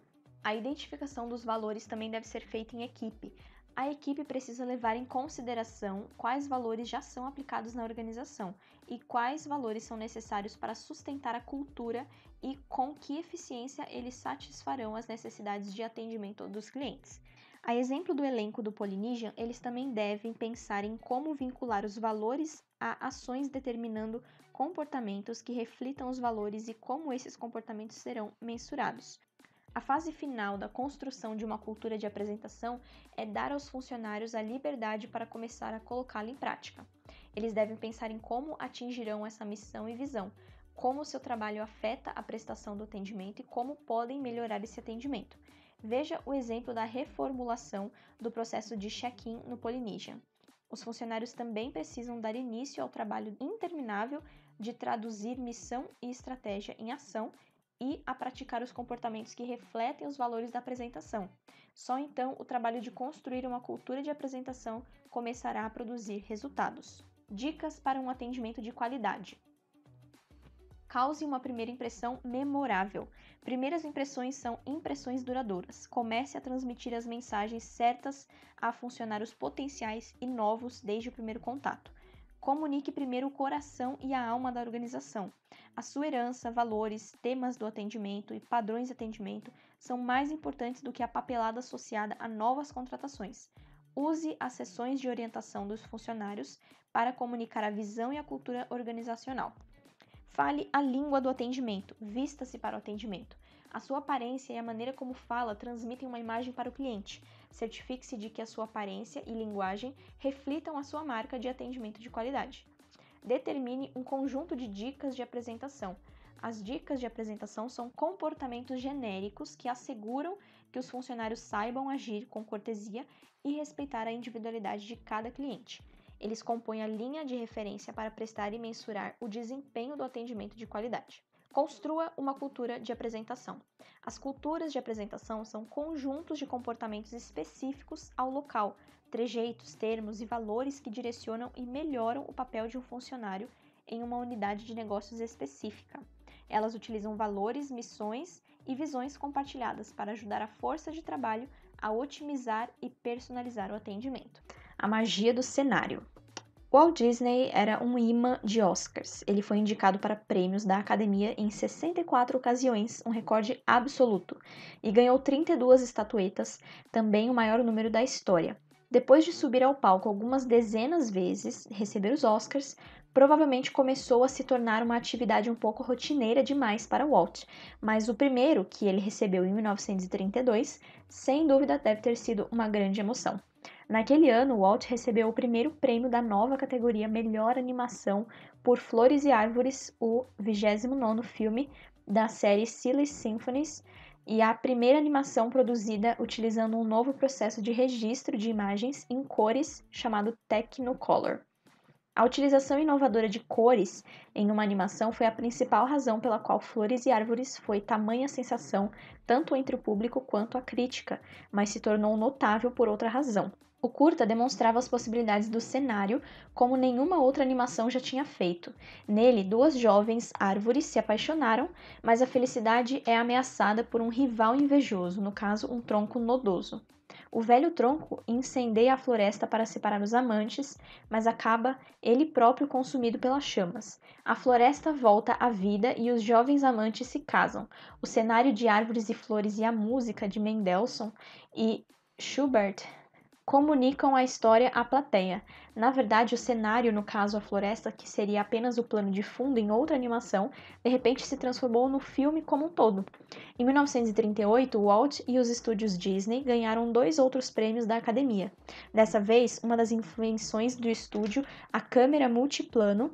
A identificação dos valores também deve ser feita em equipe, a equipe precisa levar em consideração quais valores já são aplicados na organização e quais valores são necessários para sustentar a cultura e com que eficiência eles satisfarão as necessidades de atendimento dos clientes. A exemplo do elenco do Polynesian, eles também devem pensar em como vincular os valores a ações determinando comportamentos que reflitam os valores e como esses comportamentos serão mensurados. A fase final da construção de uma cultura de apresentação é dar aos funcionários a liberdade para começar a colocá-la em prática. Eles devem pensar em como atingirão essa missão e visão, como o seu trabalho afeta a prestação do atendimento e como podem melhorar esse atendimento. Veja o exemplo da reformulação do processo de check-in no Polynesian. Os funcionários também precisam dar início ao trabalho interminável de traduzir missão e estratégia em ação e a praticar os comportamentos que refletem os valores da apresentação. Só então o trabalho de construir uma cultura de apresentação começará a produzir resultados. Dicas para um atendimento de qualidade. Cause uma primeira impressão memorável. Primeiras impressões são impressões duradouras. Comece a transmitir as mensagens certas a funcionários potenciais e novos desde o primeiro contato. Comunique primeiro o coração e a alma da organização. A sua herança, valores, temas do atendimento e padrões de atendimento são mais importantes do que a papelada associada a novas contratações. Use as sessões de orientação dos funcionários para comunicar a visão e a cultura organizacional. Fale a língua do atendimento, vista-se para o atendimento. A sua aparência e a maneira como fala transmitem uma imagem para o cliente. Certifique-se de que a sua aparência e linguagem reflitam a sua marca de atendimento de qualidade. Determine um conjunto de dicas de apresentação. As dicas de apresentação são comportamentos genéricos que asseguram que os funcionários saibam agir com cortesia e respeitar a individualidade de cada cliente. Eles compõem a linha de referência para prestar e mensurar o desempenho do atendimento de qualidade. Construa uma cultura de apresentação. As culturas de apresentação são conjuntos de comportamentos específicos ao local, trejeitos, termos e valores que direcionam e melhoram o papel de um funcionário em uma unidade de negócios específica. Elas utilizam valores, missões e visões compartilhadas para ajudar a força de trabalho a otimizar e personalizar o atendimento. A magia do cenário. Walt Disney era um imã de Oscars. Ele foi indicado para prêmios da Academia em 64 ocasiões, um recorde absoluto, e ganhou 32 estatuetas, também o maior número da história. Depois de subir ao palco algumas dezenas vezes, receber os Oscars, provavelmente começou a se tornar uma atividade um pouco rotineira demais para Walt, mas o primeiro que ele recebeu em 1932, sem dúvida deve ter sido uma grande emoção. Naquele ano, Walt recebeu o primeiro prêmio da nova categoria Melhor Animação por Flores e Árvores, o 29º filme da série Silly Symphonies e a primeira animação produzida utilizando um novo processo de registro de imagens em cores chamado Technicolor. A utilização inovadora de cores em uma animação foi a principal razão pela qual Flores e Árvores foi tamanha sensação tanto entre o público quanto a crítica, mas se tornou notável por outra razão. O curta demonstrava as possibilidades do cenário como nenhuma outra animação já tinha feito. Nele, duas jovens árvores se apaixonaram, mas a felicidade é ameaçada por um rival invejoso, no caso, um tronco nodoso. O velho tronco incendeia a floresta para separar os amantes, mas acaba ele próprio consumido pelas chamas. A floresta volta à vida e os jovens amantes se casam. O cenário de árvores e flores e a música de Mendelssohn e Schubert comunicam a história à plateia. Na verdade, o cenário, no caso a floresta, que seria apenas o plano de fundo em outra animação, de repente se transformou no filme como um todo. Em 1938, Walt e os estúdios Disney ganharam dois outros prêmios da academia. Dessa vez, uma das invenções do estúdio, a câmera multiplano,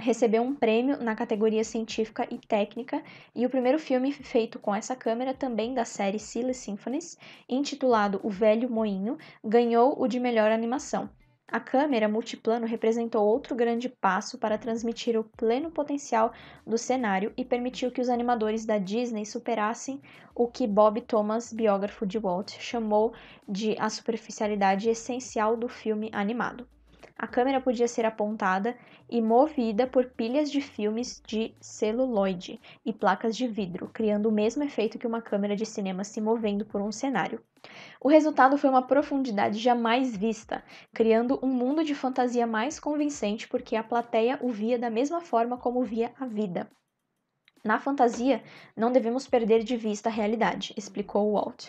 recebeu um prêmio na categoria científica e técnica, e o primeiro filme feito com essa câmera, também da série Silly Symphonies, intitulado O Velho Moinho, ganhou o de melhor animação. A câmera multiplano representou outro grande passo para transmitir o pleno potencial do cenário e permitiu que os animadores da Disney superassem o que Bob Thomas, biógrafo de Walt, chamou de a superficialidade essencial do filme animado a câmera podia ser apontada e movida por pilhas de filmes de celuloide e placas de vidro, criando o mesmo efeito que uma câmera de cinema se movendo por um cenário. O resultado foi uma profundidade jamais vista, criando um mundo de fantasia mais convincente porque a plateia o via da mesma forma como via a vida. Na fantasia, não devemos perder de vista a realidade, explicou Walt.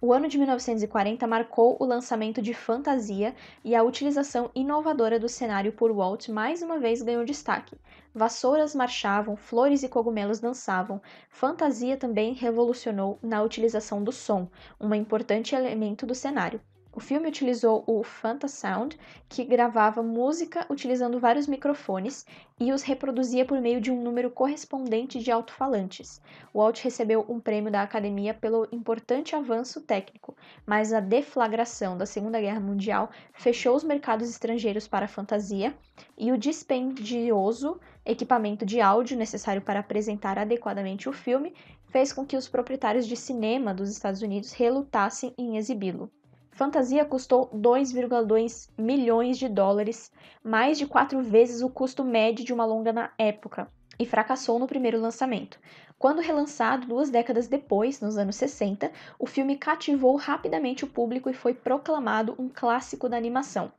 O ano de 1940 marcou o lançamento de Fantasia e a utilização inovadora do cenário por Walt mais uma vez ganhou destaque. Vassouras marchavam, flores e cogumelos dançavam. Fantasia também revolucionou na utilização do som, um importante elemento do cenário. O filme utilizou o Fantasound, que gravava música utilizando vários microfones e os reproduzia por meio de um número correspondente de alto-falantes. Walt recebeu um prêmio da Academia pelo importante avanço técnico, mas a deflagração da Segunda Guerra Mundial fechou os mercados estrangeiros para a fantasia e o dispendioso equipamento de áudio necessário para apresentar adequadamente o filme fez com que os proprietários de cinema dos Estados Unidos relutassem em exibi-lo. Fantasia custou 2,2 milhões de dólares, mais de quatro vezes o custo médio de uma longa na época, e fracassou no primeiro lançamento. Quando relançado duas décadas depois, nos anos 60, o filme cativou rapidamente o público e foi proclamado um clássico da animação.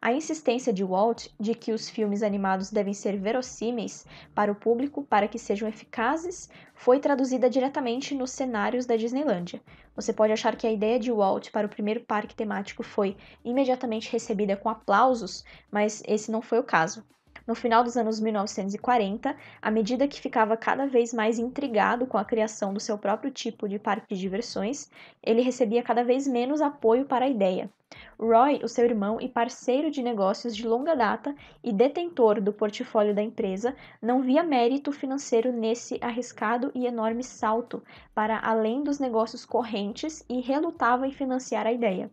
A insistência de Walt de que os filmes animados devem ser verossímeis para o público para que sejam eficazes foi traduzida diretamente nos cenários da Disneylandia. Você pode achar que a ideia de Walt para o primeiro parque temático foi imediatamente recebida com aplausos, mas esse não foi o caso. No final dos anos 1940, à medida que ficava cada vez mais intrigado com a criação do seu próprio tipo de parque de diversões, ele recebia cada vez menos apoio para a ideia. Roy, o seu irmão e parceiro de negócios de longa data e detentor do portfólio da empresa, não via mérito financeiro nesse arriscado e enorme salto para além dos negócios correntes e relutava em financiar a ideia.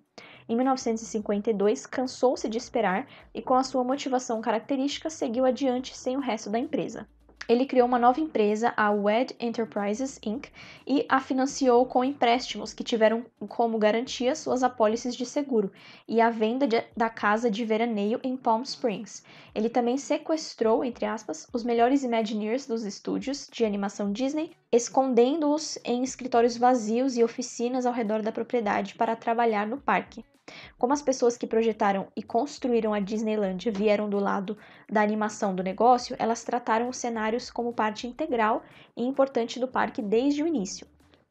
Em 1952, cansou-se de esperar e, com a sua motivação característica, seguiu adiante sem o resto da empresa. Ele criou uma nova empresa, a WED Enterprises Inc., e a financiou com empréstimos que tiveram como garantia suas apólices de seguro e a venda de, da casa de veraneio em Palm Springs. Ele também sequestrou, entre aspas, os melhores Imagineers dos estúdios de animação Disney, escondendo-os em escritórios vazios e oficinas ao redor da propriedade para trabalhar no parque. Como as pessoas que projetaram e construíram a Disneyland vieram do lado da animação do negócio, elas trataram os cenários como parte integral e importante do parque desde o início.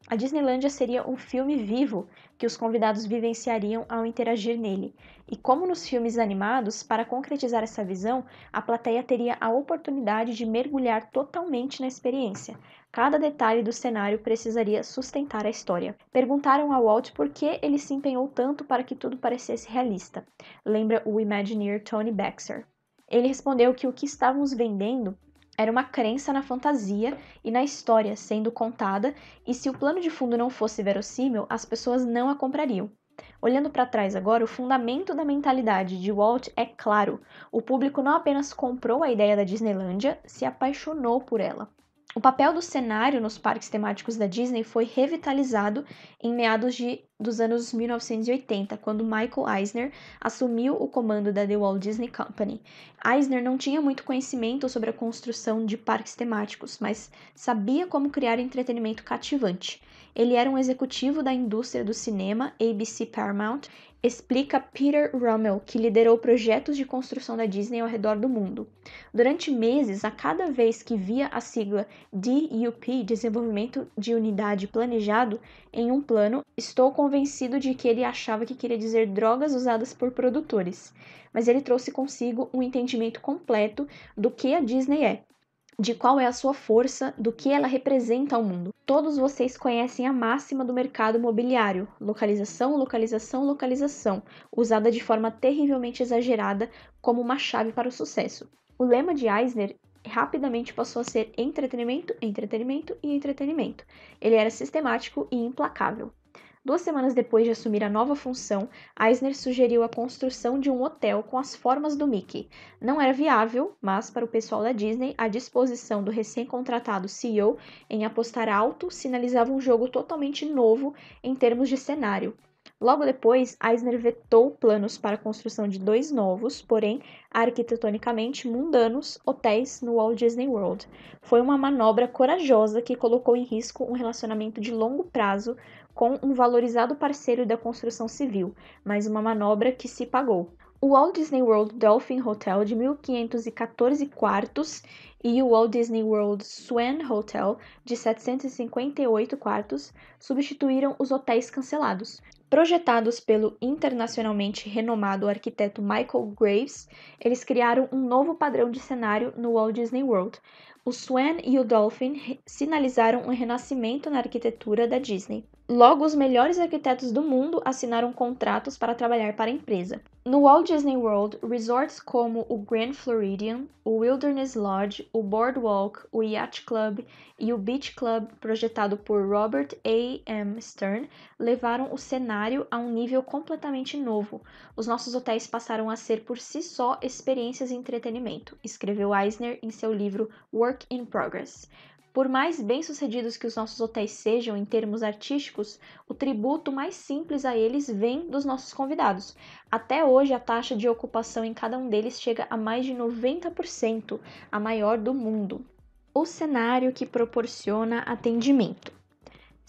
A Disneylandia seria um filme vivo que os convidados vivenciariam ao interagir nele. E como nos filmes animados, para concretizar essa visão, a plateia teria a oportunidade de mergulhar totalmente na experiência, Cada detalhe do cenário precisaria sustentar a história. Perguntaram a Walt por que ele se empenhou tanto para que tudo parecesse realista. Lembra o Imagineer Tony Baxter. Ele respondeu que o que estávamos vendendo era uma crença na fantasia e na história sendo contada, e se o plano de fundo não fosse verossímil, as pessoas não a comprariam. Olhando para trás agora, o fundamento da mentalidade de Walt é claro. O público não apenas comprou a ideia da Disneylândia, se apaixonou por ela. O papel do cenário nos parques temáticos da Disney foi revitalizado em meados de, dos anos 1980, quando Michael Eisner assumiu o comando da The Walt Disney Company. Eisner não tinha muito conhecimento sobre a construção de parques temáticos, mas sabia como criar entretenimento cativante. Ele era um executivo da indústria do cinema ABC Paramount explica Peter Rummel, que liderou projetos de construção da Disney ao redor do mundo. Durante meses, a cada vez que via a sigla DUP, Desenvolvimento de Unidade Planejado, em um plano, estou convencido de que ele achava que queria dizer drogas usadas por produtores. Mas ele trouxe consigo um entendimento completo do que a Disney é, de qual é a sua força, do que ela representa ao mundo. Todos vocês conhecem a máxima do mercado imobiliário: localização, localização, localização, usada de forma terrivelmente exagerada como uma chave para o sucesso. O lema de Eisner rapidamente passou a ser entretenimento, entretenimento e entretenimento. Ele era sistemático e implacável. Duas semanas depois de assumir a nova função, Eisner sugeriu a construção de um hotel com as formas do Mickey. Não era viável, mas para o pessoal da Disney, a disposição do recém-contratado CEO em apostar alto sinalizava um jogo totalmente novo em termos de cenário. Logo depois, Eisner vetou planos para a construção de dois novos, porém arquitetonicamente mundanos, hotéis no Walt Disney World. Foi uma manobra corajosa que colocou em risco um relacionamento de longo prazo com um valorizado parceiro da construção civil, mas uma manobra que se pagou. O Walt Disney World Dolphin Hotel de 1514 quartos e o Walt Disney World Swan Hotel de 758 quartos substituíram os hotéis cancelados. Projetados pelo internacionalmente renomado arquiteto Michael Graves, eles criaram um novo padrão de cenário no Walt Disney World. O Swan e o Dolphin sinalizaram um renascimento na arquitetura da Disney. Logo, os melhores arquitetos do mundo assinaram contratos para trabalhar para a empresa. No Walt Disney World, resorts como o Grand Floridian, o Wilderness Lodge, o Boardwalk, o Yacht Club e o Beach Club, projetado por Robert A. M. Stern, levaram o cenário a um nível completamente novo. Os nossos hotéis passaram a ser por si só experiências e entretenimento, escreveu Eisner em seu livro Work in Progress. Por mais bem-sucedidos que os nossos hotéis sejam em termos artísticos, o tributo mais simples a eles vem dos nossos convidados. Até hoje, a taxa de ocupação em cada um deles chega a mais de 90%, a maior do mundo. O cenário que proporciona atendimento.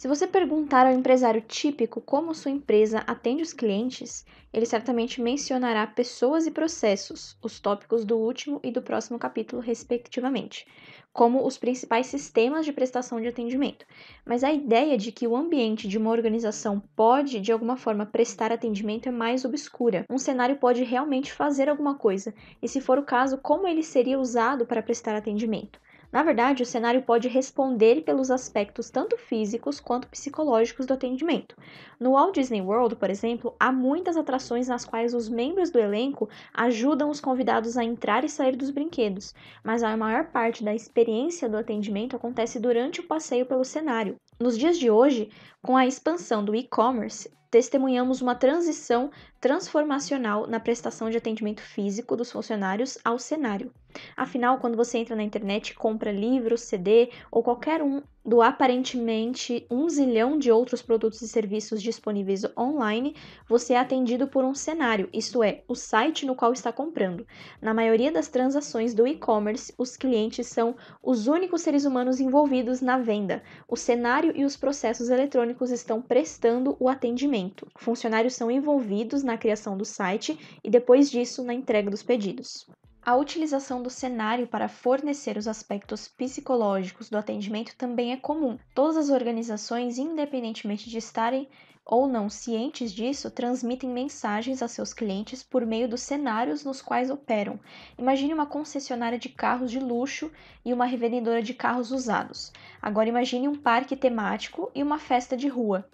Se você perguntar ao empresário típico como sua empresa atende os clientes, ele certamente mencionará pessoas e processos, os tópicos do último e do próximo capítulo, respectivamente, como os principais sistemas de prestação de atendimento. Mas a ideia de que o ambiente de uma organização pode, de alguma forma, prestar atendimento é mais obscura. Um cenário pode realmente fazer alguma coisa, e se for o caso, como ele seria usado para prestar atendimento. Na verdade, o cenário pode responder pelos aspectos tanto físicos quanto psicológicos do atendimento. No Walt Disney World, por exemplo, há muitas atrações nas quais os membros do elenco ajudam os convidados a entrar e sair dos brinquedos, mas a maior parte da experiência do atendimento acontece durante o passeio pelo cenário. Nos dias de hoje, com a expansão do e-commerce, testemunhamos uma transição transformacional na prestação de atendimento físico dos funcionários ao cenário. Afinal, quando você entra na internet e compra livro, CD ou qualquer um do aparentemente um zilhão de outros produtos e serviços disponíveis online, você é atendido por um cenário, isto é, o site no qual está comprando. Na maioria das transações do e-commerce, os clientes são os únicos seres humanos envolvidos na venda. O cenário e os processos eletrônicos estão prestando o atendimento. Funcionários são envolvidos na na criação do site e depois disso na entrega dos pedidos. A utilização do cenário para fornecer os aspectos psicológicos do atendimento também é comum. Todas as organizações, independentemente de estarem ou não cientes disso, transmitem mensagens a seus clientes por meio dos cenários nos quais operam. Imagine uma concessionária de carros de luxo e uma revendedora de carros usados. Agora imagine um parque temático e uma festa de rua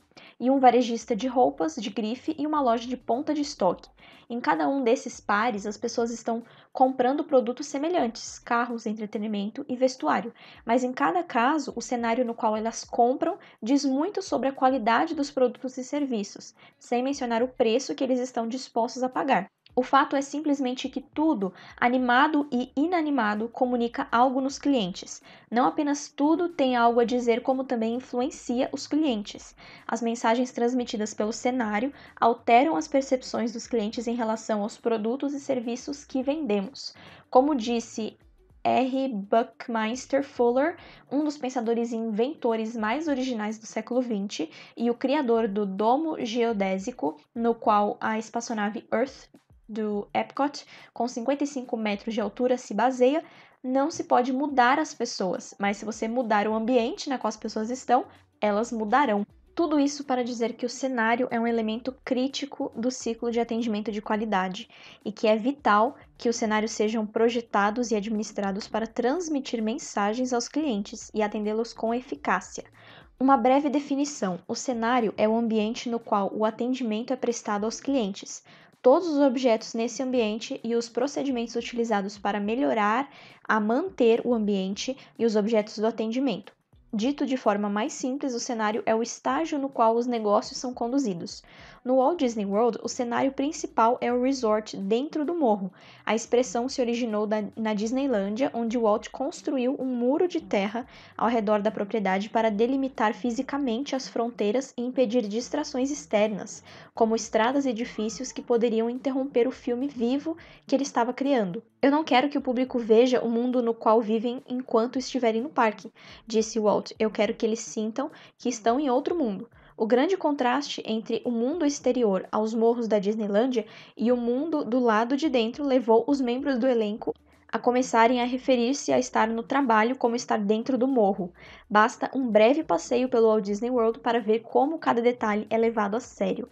e um varejista de roupas de grife e uma loja de ponta de estoque. Em cada um desses pares, as pessoas estão comprando produtos semelhantes, carros, entretenimento e vestuário, mas em cada caso, o cenário no qual elas compram diz muito sobre a qualidade dos produtos e serviços, sem mencionar o preço que eles estão dispostos a pagar. O fato é simplesmente que tudo, animado e inanimado, comunica algo nos clientes. Não apenas tudo tem algo a dizer, como também influencia os clientes. As mensagens transmitidas pelo cenário alteram as percepções dos clientes em relação aos produtos e serviços que vendemos. Como disse R. Buckminster Fuller, um dos pensadores e inventores mais originais do século XX e o criador do domo geodésico, no qual a espaçonave Earth do Epcot, com 55 metros de altura, se baseia. Não se pode mudar as pessoas, mas se você mudar o ambiente na qual as pessoas estão, elas mudarão. Tudo isso para dizer que o cenário é um elemento crítico do ciclo de atendimento de qualidade e que é vital que os cenários sejam projetados e administrados para transmitir mensagens aos clientes e atendê-los com eficácia. Uma breve definição: o cenário é o ambiente no qual o atendimento é prestado aos clientes, todos os objetos nesse ambiente e os procedimentos utilizados para melhorar a manter o ambiente e os objetos do atendimento. Dito de forma mais simples, o cenário é o estágio no qual os negócios são conduzidos. No Walt Disney World, o cenário principal é o resort dentro do morro. A expressão se originou da, na Disneylândia, onde Walt construiu um muro de terra ao redor da propriedade para delimitar fisicamente as fronteiras e impedir distrações externas, como estradas e edifícios que poderiam interromper o filme vivo que ele estava criando. Eu não quero que o público veja o mundo no qual vivem enquanto estiverem no parque, disse Walt. Eu quero que eles sintam que estão em outro mundo. O grande contraste entre o mundo exterior aos morros da Disneylandia, e o mundo do lado de dentro levou os membros do elenco a começarem a referir-se a estar no trabalho como estar dentro do morro. Basta um breve passeio pelo Walt Disney World para ver como cada detalhe é levado a sério.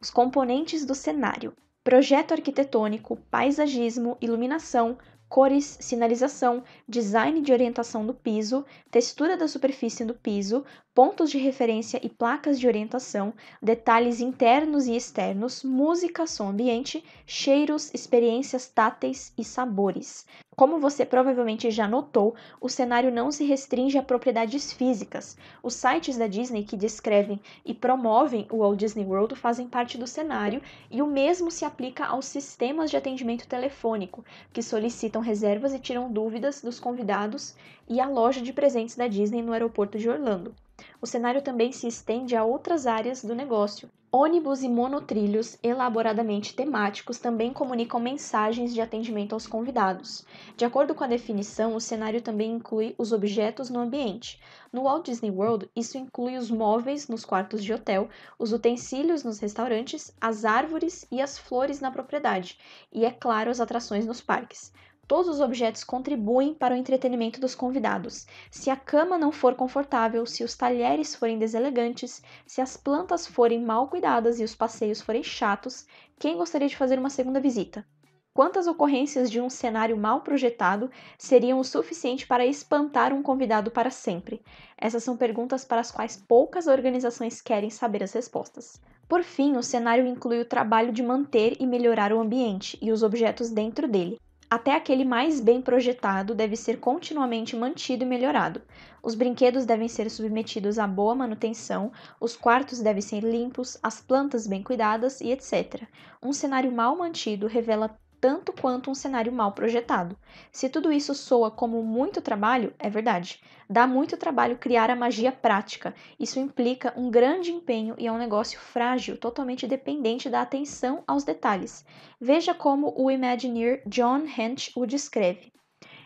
Os componentes do cenário: projeto arquitetônico, paisagismo, iluminação, cores, sinalização, design de orientação do piso, textura da superfície do piso, pontos de referência e placas de orientação, detalhes internos e externos, música, som ambiente, cheiros, experiências táteis e sabores. Como você provavelmente já notou, o cenário não se restringe a propriedades físicas. Os sites da Disney que descrevem e promovem o Walt Disney World fazem parte do cenário e o mesmo se aplica aos sistemas de atendimento telefônico, que solicitam reservas e tiram dúvidas dos convidados e a loja de presentes da Disney no aeroporto de Orlando. O cenário também se estende a outras áreas do negócio. Ônibus e monotrilhos elaboradamente temáticos também comunicam mensagens de atendimento aos convidados. De acordo com a definição, o cenário também inclui os objetos no ambiente. No Walt Disney World, isso inclui os móveis nos quartos de hotel, os utensílios nos restaurantes, as árvores e as flores na propriedade, e é claro, as atrações nos parques. Todos os objetos contribuem para o entretenimento dos convidados. Se a cama não for confortável, se os talheres forem deselegantes, se as plantas forem mal cuidadas e os passeios forem chatos, quem gostaria de fazer uma segunda visita? Quantas ocorrências de um cenário mal projetado seriam o suficiente para espantar um convidado para sempre? Essas são perguntas para as quais poucas organizações querem saber as respostas. Por fim, o cenário inclui o trabalho de manter e melhorar o ambiente e os objetos dentro dele até aquele mais bem projetado deve ser continuamente mantido e melhorado. Os brinquedos devem ser submetidos a boa manutenção, os quartos devem ser limpos, as plantas bem cuidadas e etc. Um cenário mal mantido revela tanto quanto um cenário mal projetado. Se tudo isso soa como muito trabalho, é verdade. Dá muito trabalho criar a magia prática. Isso implica um grande empenho e é um negócio frágil, totalmente dependente da atenção aos detalhes. Veja como o Imagineer John Hench o descreve.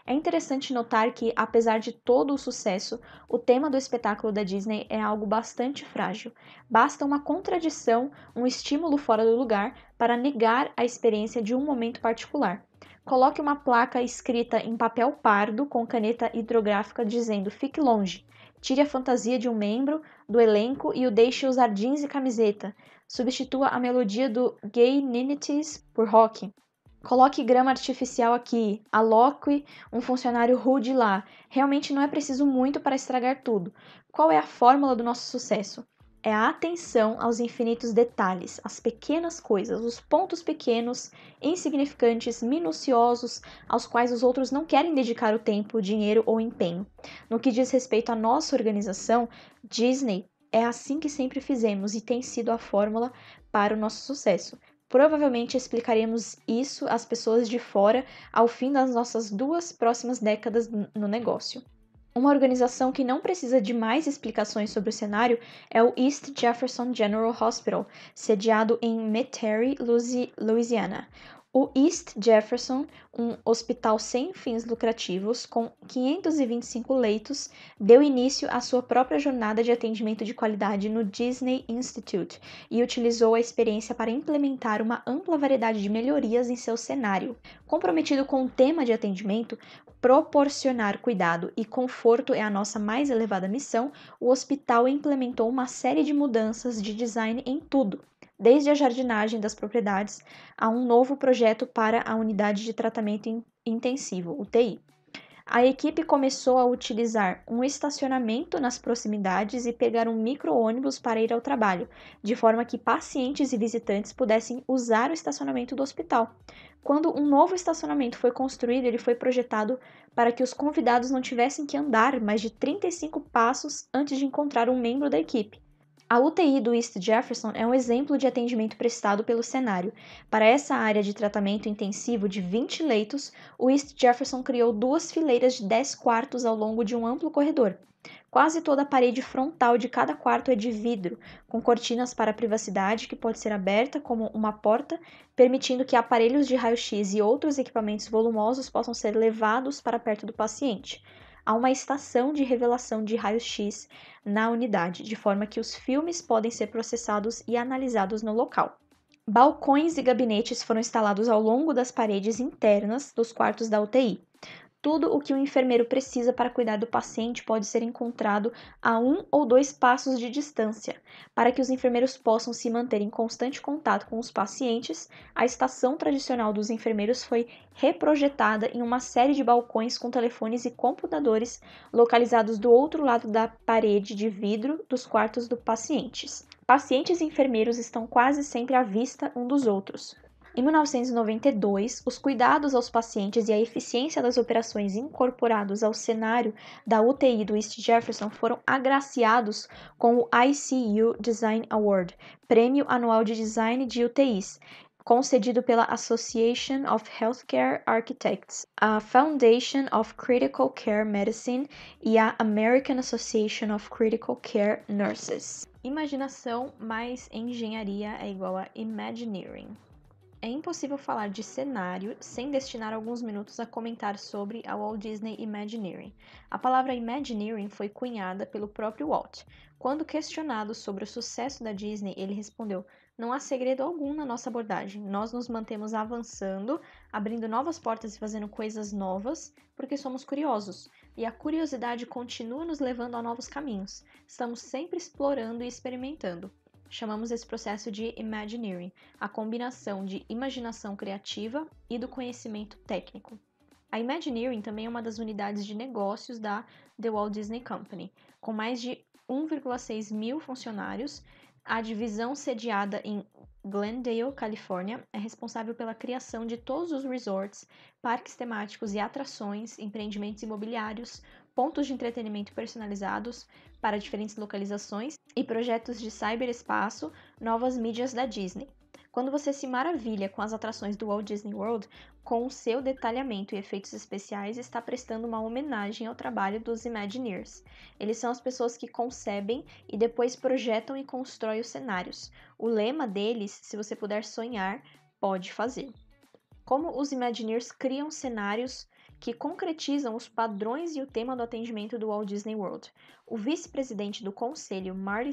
É interessante notar que, apesar de todo o sucesso, o tema do espetáculo da Disney é algo bastante frágil. Basta uma contradição, um estímulo fora do lugar, para negar a experiência de um momento particular. Coloque uma placa escrita em papel pardo com caneta hidrográfica dizendo: fique longe. Tire a fantasia de um membro do elenco e o deixe usar jeans e camiseta. Substitua a melodia do Gay Ninities por rock. Coloque grama artificial aqui, aloque um funcionário rude lá. Realmente não é preciso muito para estragar tudo. Qual é a fórmula do nosso sucesso? É a atenção aos infinitos detalhes, às pequenas coisas, os pontos pequenos, insignificantes, minuciosos, aos quais os outros não querem dedicar o tempo, dinheiro ou empenho. No que diz respeito à nossa organização, Disney é assim que sempre fizemos e tem sido a fórmula para o nosso sucesso. Provavelmente explicaremos isso às pessoas de fora ao fim das nossas duas próximas décadas no negócio. Uma organização que não precisa de mais explicações sobre o cenário é o East Jefferson General Hospital, sediado em Metairie, Louisiana, o East Jefferson, um hospital sem fins lucrativos com 525 leitos, deu início à sua própria jornada de atendimento de qualidade no Disney Institute e utilizou a experiência para implementar uma ampla variedade de melhorias em seu cenário. Comprometido com o tema de atendimento, proporcionar cuidado e conforto é a nossa mais elevada missão, o hospital implementou uma série de mudanças de design em tudo desde a jardinagem das propriedades a um novo projeto para a unidade de tratamento intensivo, UTI. A equipe começou a utilizar um estacionamento nas proximidades e pegar um micro-ônibus para ir ao trabalho, de forma que pacientes e visitantes pudessem usar o estacionamento do hospital. Quando um novo estacionamento foi construído, ele foi projetado para que os convidados não tivessem que andar mais de 35 passos antes de encontrar um membro da equipe. A UTI do East Jefferson é um exemplo de atendimento prestado pelo cenário. Para essa área de tratamento intensivo de 20 leitos, o East Jefferson criou duas fileiras de 10 quartos ao longo de um amplo corredor. Quase toda a parede frontal de cada quarto é de vidro, com cortinas para privacidade que pode ser aberta como uma porta, permitindo que aparelhos de raio-x e outros equipamentos volumosos possam ser levados para perto do paciente há uma estação de revelação de raios-x na unidade, de forma que os filmes podem ser processados e analisados no local. Balcões e gabinetes foram instalados ao longo das paredes internas dos quartos da UTI, tudo o que o enfermeiro precisa para cuidar do paciente pode ser encontrado a um ou dois passos de distância. Para que os enfermeiros possam se manter em constante contato com os pacientes, a estação tradicional dos enfermeiros foi reprojetada em uma série de balcões com telefones e computadores localizados do outro lado da parede de vidro dos quartos dos pacientes. Pacientes e enfermeiros estão quase sempre à vista um dos outros. Em 1992, os cuidados aos pacientes e a eficiência das operações incorporados ao cenário da UTI do East Jefferson foram agraciados com o ICU Design Award, prêmio anual de design de UTIs, concedido pela Association of Healthcare Architects, a Foundation of Critical Care Medicine e a American Association of Critical Care Nurses. Imaginação mais engenharia é igual a Imagineering. É impossível falar de cenário sem destinar alguns minutos a comentar sobre a Walt Disney Imagineering. A palavra Imagineering foi cunhada pelo próprio Walt. Quando questionado sobre o sucesso da Disney, ele respondeu: Não há segredo algum na nossa abordagem. Nós nos mantemos avançando, abrindo novas portas e fazendo coisas novas, porque somos curiosos. E a curiosidade continua nos levando a novos caminhos. Estamos sempre explorando e experimentando. Chamamos esse processo de Imagineering, a combinação de imaginação criativa e do conhecimento técnico. A Imagineering também é uma das unidades de negócios da The Walt Disney Company, com mais de 1,6 mil funcionários. A divisão sediada em Glendale, Califórnia, é responsável pela criação de todos os resorts, parques temáticos e atrações, empreendimentos imobiliários, pontos de entretenimento personalizados para diferentes localizações e projetos de cyberespaço, novas mídias da Disney. Quando você se maravilha com as atrações do Walt Disney World, com o seu detalhamento e efeitos especiais, está prestando uma homenagem ao trabalho dos Imagineers. Eles são as pessoas que concebem e depois projetam e constroem os cenários. O lema deles, se você puder sonhar, pode fazer. Como os Imagineers criam cenários que concretizam os padrões e o tema do atendimento do Walt Disney World. O vice-presidente do conselho, Marty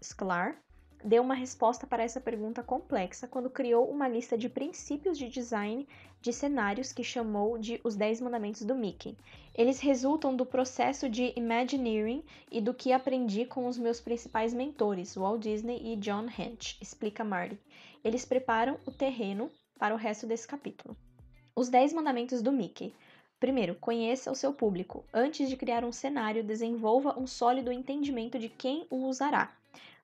Sklar, deu uma resposta para essa pergunta complexa quando criou uma lista de princípios de design de cenários que chamou de os 10 mandamentos do Mickey. Eles resultam do processo de Imagineering e do que aprendi com os meus principais mentores, Walt Disney e John Hench, explica Marty. Eles preparam o terreno para o resto desse capítulo. Os 10 mandamentos do Mickey. Primeiro, conheça o seu público. Antes de criar um cenário, desenvolva um sólido entendimento de quem o usará.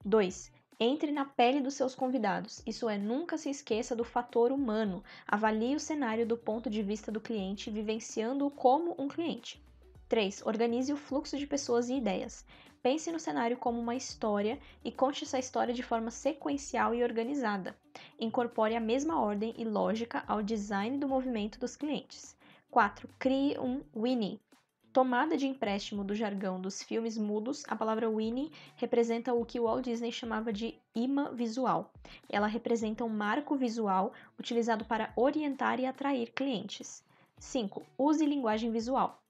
2. Entre na pele dos seus convidados, isso é, nunca se esqueça do fator humano. Avalie o cenário do ponto de vista do cliente, vivenciando-o como um cliente. 3. Organize o fluxo de pessoas e ideias. Pense no cenário como uma história e conte essa história de forma sequencial e organizada. Incorpore a mesma ordem e lógica ao design do movimento dos clientes. 4. Crie um Winnie. Tomada de empréstimo do jargão dos filmes mudos, a palavra Winnie representa o que Walt Disney chamava de imã visual. Ela representa um marco visual utilizado para orientar e atrair clientes. 5. Use linguagem visual.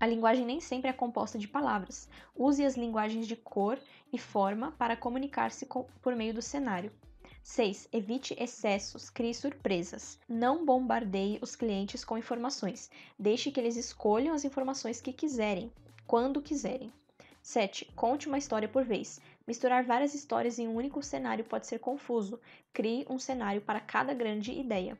A linguagem nem sempre é composta de palavras. Use as linguagens de cor e forma para comunicar-se por meio do cenário. 6. Evite excessos, crie surpresas. Não bombardeie os clientes com informações. Deixe que eles escolham as informações que quiserem, quando quiserem. 7. Conte uma história por vez. Misturar várias histórias em um único cenário pode ser confuso. Crie um cenário para cada grande ideia.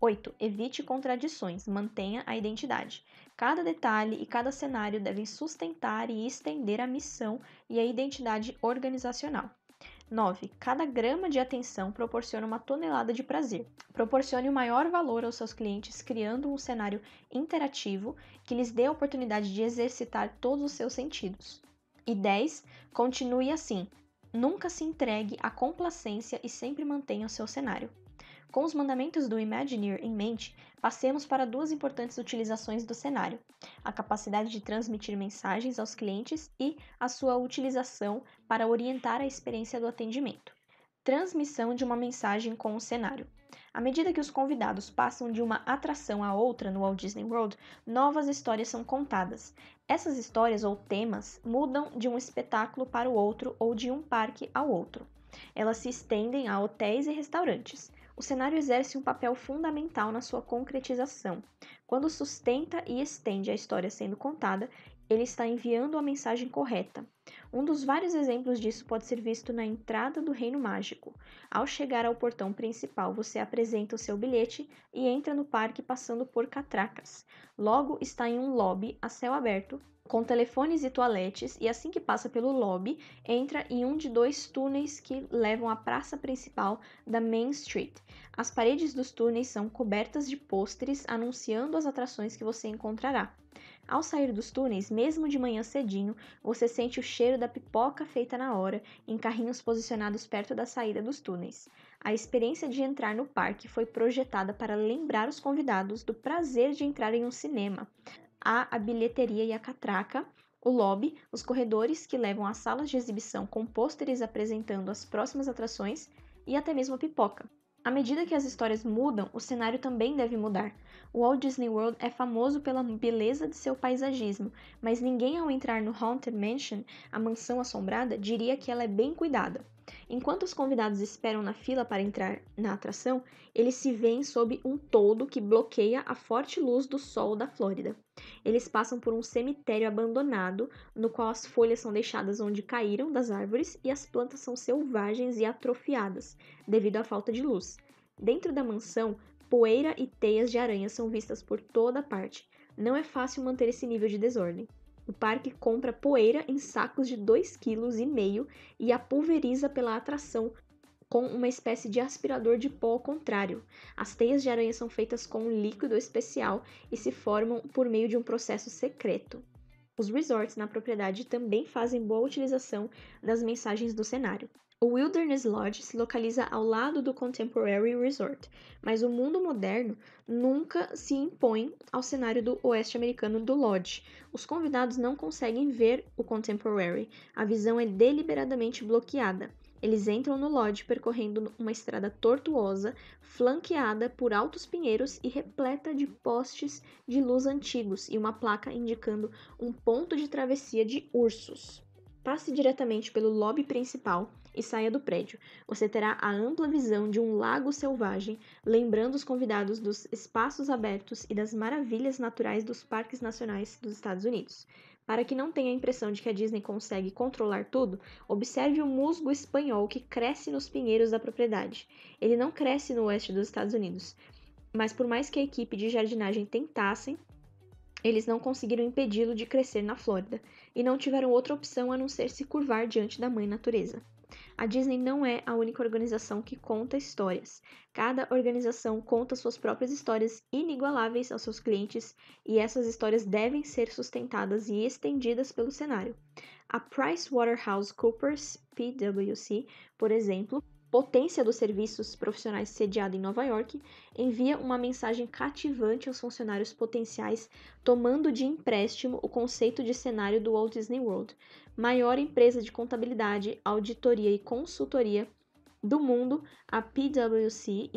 8. Evite contradições, mantenha a identidade. Cada detalhe e cada cenário devem sustentar e estender a missão e a identidade organizacional. 9. Cada grama de atenção proporciona uma tonelada de prazer. Proporcione o maior valor aos seus clientes, criando um cenário interativo que lhes dê a oportunidade de exercitar todos os seus sentidos. E 10. Continue assim. Nunca se entregue à complacência e sempre mantenha o seu cenário. Com os mandamentos do Imagineer em mente, Passemos para duas importantes utilizações do cenário: a capacidade de transmitir mensagens aos clientes e a sua utilização para orientar a experiência do atendimento. Transmissão de uma mensagem com o cenário. À medida que os convidados passam de uma atração a outra no Walt Disney World, novas histórias são contadas. Essas histórias ou temas mudam de um espetáculo para o outro ou de um parque ao outro. Elas se estendem a hotéis e restaurantes o cenário exerce um papel fundamental na sua concretização. Quando sustenta e estende a história sendo contada, ele está enviando a mensagem correta, um dos vários exemplos disso pode ser visto na entrada do Reino Mágico. Ao chegar ao portão principal, você apresenta o seu bilhete e entra no parque passando por catracas. Logo está em um lobby a céu aberto, com telefones e toaletes, e assim que passa pelo lobby, entra em um de dois túneis que levam à praça principal da Main Street. As paredes dos túneis são cobertas de pôsteres anunciando as atrações que você encontrará. Ao sair dos túneis, mesmo de manhã cedinho, você sente o cheiro da pipoca feita na hora em carrinhos posicionados perto da saída dos túneis. A experiência de entrar no parque foi projetada para lembrar os convidados do prazer de entrar em um cinema. Há a bilheteria e a catraca, o lobby, os corredores que levam às salas de exibição com pôsteres apresentando as próximas atrações e até mesmo a pipoca. À medida que as histórias mudam, o cenário também deve mudar. O Walt Disney World é famoso pela beleza de seu paisagismo, mas ninguém ao entrar no Haunted Mansion, a mansão assombrada, diria que ela é bem cuidada. Enquanto os convidados esperam na fila para entrar na atração, eles se veem sob um toldo que bloqueia a forte luz do sol da Flórida. Eles passam por um cemitério abandonado, no qual as folhas são deixadas onde caíram das árvores e as plantas são selvagens e atrofiadas, devido à falta de luz. Dentro da mansão, poeira e teias de aranha são vistas por toda parte. Não é fácil manter esse nível de desordem. O parque compra poeira em sacos de 2,5 kg e a pulveriza pela atração com uma espécie de aspirador de pó ao contrário. As teias de aranha são feitas com um líquido especial e se formam por meio de um processo secreto. Os resorts na propriedade também fazem boa utilização das mensagens do cenário. O Wilderness Lodge se localiza ao lado do Contemporary Resort, mas o mundo moderno nunca se impõe ao cenário do oeste americano do Lodge. Os convidados não conseguem ver o Contemporary, a visão é deliberadamente bloqueada. Eles entram no Lodge percorrendo uma estrada tortuosa, flanqueada por altos pinheiros e repleta de postes de luz antigos e uma placa indicando um ponto de travessia de ursos. Passe diretamente pelo lobby principal e saia do prédio. Você terá a ampla visão de um lago selvagem, lembrando os convidados dos espaços abertos e das maravilhas naturais dos parques nacionais dos Estados Unidos. Para que não tenha a impressão de que a Disney consegue controlar tudo, observe o musgo espanhol que cresce nos pinheiros da propriedade. Ele não cresce no oeste dos Estados Unidos, mas por mais que a equipe de jardinagem tentassem, eles não conseguiram impedi-lo de crescer na Flórida e não tiveram outra opção a não ser se curvar diante da mãe natureza. A Disney não é a única organização que conta histórias. Cada organização conta suas próprias histórias inigualáveis aos seus clientes e essas histórias devem ser sustentadas e estendidas pelo cenário. A PricewaterhouseCoopers, PwC, por exemplo, potência dos serviços profissionais sediada em Nova York, envia uma mensagem cativante aos funcionários potenciais, tomando de empréstimo o conceito de cenário do Walt Disney World, maior empresa de contabilidade, auditoria e consultoria do mundo, a PwC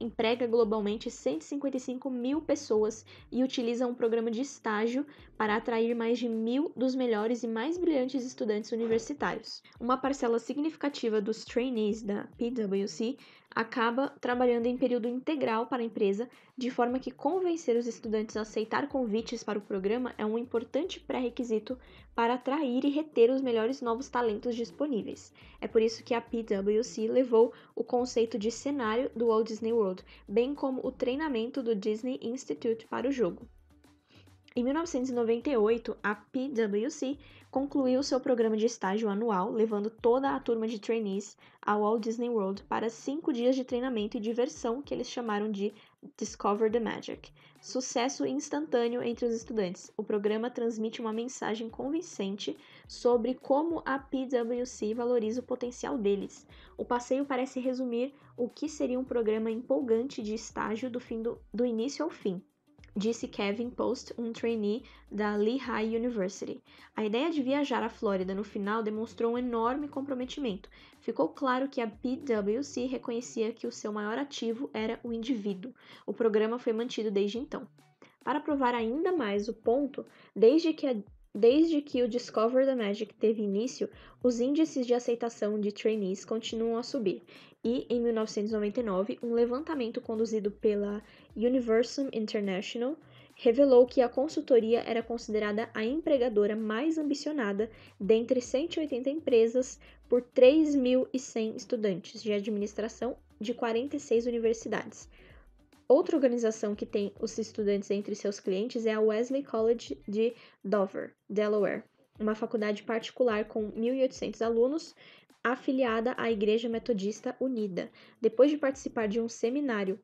emprega globalmente 155 mil pessoas e utiliza um programa de estágio para atrair mais de mil dos melhores e mais brilhantes estudantes universitários. Uma parcela significativa dos trainees da PwC acaba trabalhando em período integral para a empresa, de forma que convencer os estudantes a aceitar convites para o programa é um importante pré-requisito para atrair e reter os melhores novos talentos disponíveis. É por isso que a PwC levou o conceito de cenário do Walt Disney World, bem como o treinamento do Disney Institute para o jogo. Em 1998, a PwC concluiu seu programa de estágio anual, levando toda a turma de trainees ao Walt Disney World para cinco dias de treinamento e diversão que eles chamaram de Discover the Magic. Sucesso instantâneo entre os estudantes. O programa transmite uma mensagem convincente sobre como a PwC valoriza o potencial deles. O passeio parece resumir o que seria um programa empolgante de estágio do, fim do, do início ao fim disse Kevin Post, um trainee da Lehigh University. A ideia de viajar à Flórida no final demonstrou um enorme comprometimento. Ficou claro que a PwC reconhecia que o seu maior ativo era o indivíduo. O programa foi mantido desde então. Para provar ainda mais o ponto, desde que a Desde que o Discover the Magic teve início, os índices de aceitação de trainees continuam a subir, e, em 1999, um levantamento conduzido pela Universum International revelou que a consultoria era considerada a empregadora mais ambicionada dentre 180 empresas por 3.100 estudantes de administração de 46 universidades. Outra organização que tem os estudantes entre seus clientes é a Wesley College de Dover, Delaware, uma faculdade particular com 1.800 alunos, afiliada à Igreja Metodista Unida. Depois de participar de um seminário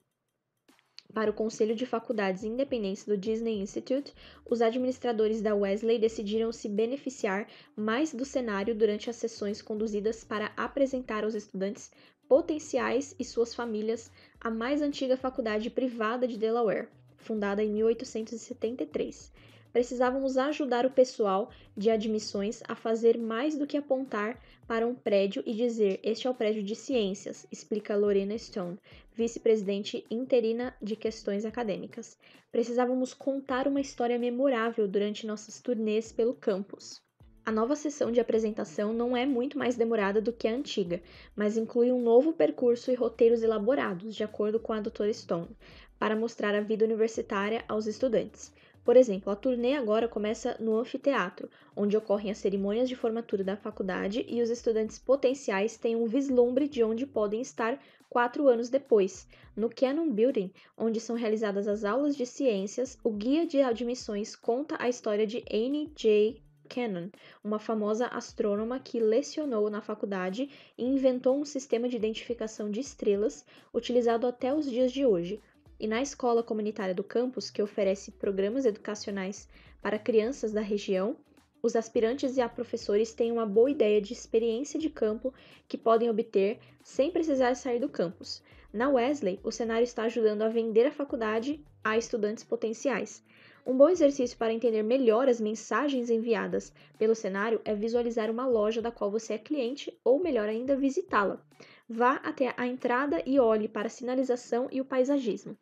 para o Conselho de Faculdades Independentes do Disney Institute, os administradores da Wesley decidiram se beneficiar mais do cenário durante as sessões conduzidas para apresentar aos estudantes potenciais e suas famílias a mais antiga faculdade privada de Delaware, fundada em 1873 precisávamos ajudar o pessoal de admissões a fazer mais do que apontar para um prédio e dizer: Este é o prédio de ciências, explica Lorena Stone, vice-presidente interina de questões acadêmicas. Precisávamos contar uma história memorável durante nossas turnês pelo campus. A nova sessão de apresentação não é muito mais demorada do que a antiga, mas inclui um novo percurso e roteiros elaborados, de acordo com a doutora Stone, para mostrar a vida universitária aos estudantes. Por exemplo, a turnê agora começa no anfiteatro, onde ocorrem as cerimônias de formatura da faculdade e os estudantes potenciais têm um vislumbre de onde podem estar quatro anos depois, no Cannon Building, onde são realizadas as aulas de ciências. O guia de admissões conta a história de Annie J. Cannon, uma famosa astrônoma que lecionou na faculdade e inventou um sistema de identificação de estrelas utilizado até os dias de hoje e na escola comunitária do campus, que oferece programas educacionais para crianças da região, os aspirantes e a professores têm uma boa ideia de experiência de campo que podem obter sem precisar sair do campus. Na Wesley, o cenário está ajudando a vender a faculdade a estudantes potenciais. Um bom exercício para entender melhor as mensagens enviadas pelo cenário é visualizar uma loja da qual você é cliente ou, melhor ainda, visitá-la. Vá até a entrada e olhe para a sinalização e o paisagismo.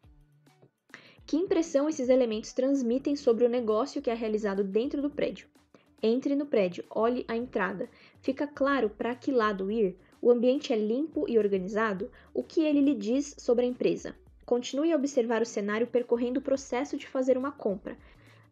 Que impressão esses elementos transmitem sobre o negócio que é realizado dentro do prédio? Entre no prédio, olhe a entrada. Fica claro para que lado ir? O ambiente é limpo e organizado? O que ele lhe diz sobre a empresa? Continue a observar o cenário percorrendo o processo de fazer uma compra.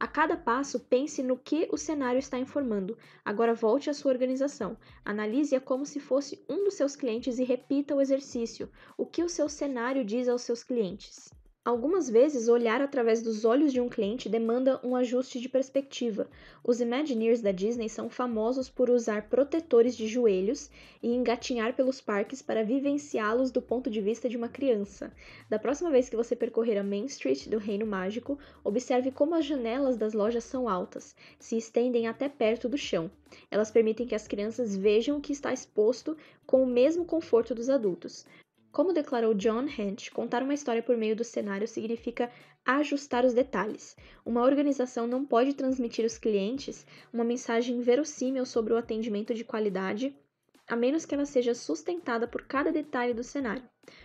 A cada passo, pense no que o cenário está informando. Agora volte à sua organização. Analise-a como se fosse um dos seus clientes e repita o exercício. O que o seu cenário diz aos seus clientes? Algumas vezes, olhar através dos olhos de um cliente demanda um ajuste de perspectiva. Os Imagineers da Disney são famosos por usar protetores de joelhos e engatinhar pelos parques para vivenciá-los do ponto de vista de uma criança. Da próxima vez que você percorrer a Main Street do Reino Mágico, observe como as janelas das lojas são altas, se estendem até perto do chão. Elas permitem que as crianças vejam o que está exposto com o mesmo conforto dos adultos. Como declarou John Hench, contar uma história por meio do cenário significa ajustar os detalhes. Uma organização não pode transmitir aos clientes uma mensagem verossímil sobre o atendimento de qualidade a menos que ela seja sustentada por cada detalhe do cenário.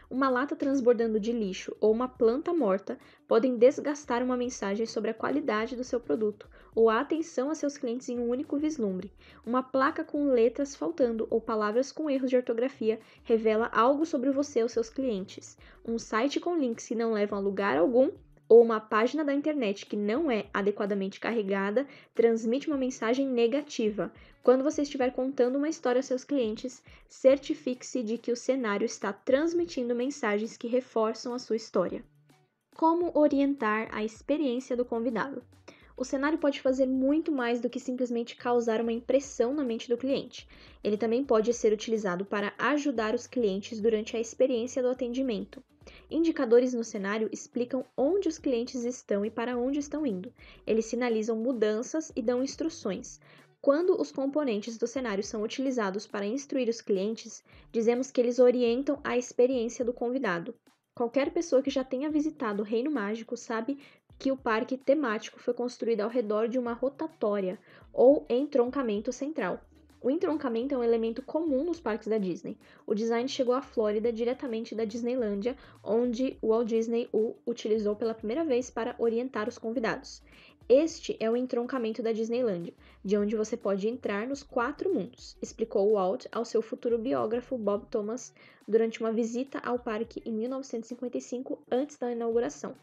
Uma lata transbordando de lixo ou uma planta morta podem desgastar uma mensagem sobre a qualidade do seu produto ou a atenção a seus clientes em um único vislumbre. Uma placa com letras faltando ou palavras com erros de ortografia revela algo sobre você ou seus clientes. Um site com links que não levam a lugar algum ou uma página da internet que não é adequadamente carregada transmite uma mensagem negativa. Quando você estiver contando uma história aos seus clientes, certifique-se de que o cenário está transmitindo mensagens que reforçam a sua história. Como orientar a experiência do convidado? o cenário pode fazer muito mais do que simplesmente causar uma impressão na mente do cliente. Ele também pode ser utilizado para ajudar os clientes durante a experiência do atendimento. Indicadores no cenário explicam onde os clientes estão e para onde estão indo. Eles sinalizam mudanças e dão instruções. Quando os componentes do cenário são utilizados para instruir os clientes, dizemos que eles orientam a experiência do convidado. Qualquer pessoa que já tenha visitado o Reino Mágico sabe que o parque temático foi construído ao redor de uma rotatória ou entroncamento central. O entroncamento é um elemento comum nos parques da Disney. O design chegou à Flórida diretamente da Disneylândia, onde Walt Disney o utilizou pela primeira vez para orientar os convidados. Este é o entroncamento da Disneylândia, de onde você pode entrar nos quatro mundos, explicou Walt ao seu futuro biógrafo Bob Thomas durante uma visita ao parque em 1955, antes da inauguração.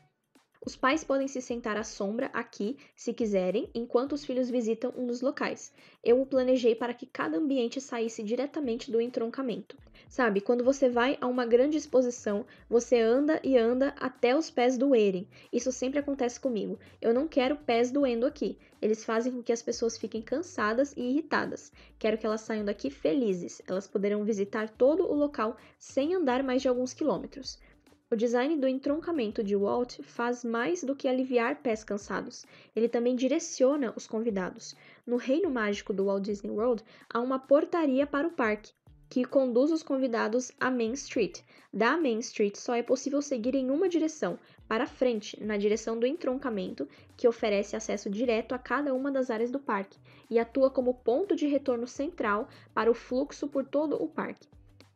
Os pais podem se sentar à sombra aqui, se quiserem, enquanto os filhos visitam um dos locais. Eu o planejei para que cada ambiente saísse diretamente do entroncamento. Sabe, quando você vai a uma grande exposição, você anda e anda até os pés doerem. Isso sempre acontece comigo. Eu não quero pés doendo aqui. Eles fazem com que as pessoas fiquem cansadas e irritadas. Quero que elas saiam daqui felizes. Elas poderão visitar todo o local sem andar mais de alguns quilômetros. O design do entroncamento de Walt faz mais do que aliviar pés cansados, ele também direciona os convidados. No reino mágico do Walt Disney World, há uma portaria para o parque, que conduz os convidados à Main Street. Da Main Street só é possível seguir em uma direção, para frente, na direção do entroncamento, que oferece acesso direto a cada uma das áreas do parque e atua como ponto de retorno central para o fluxo por todo o parque.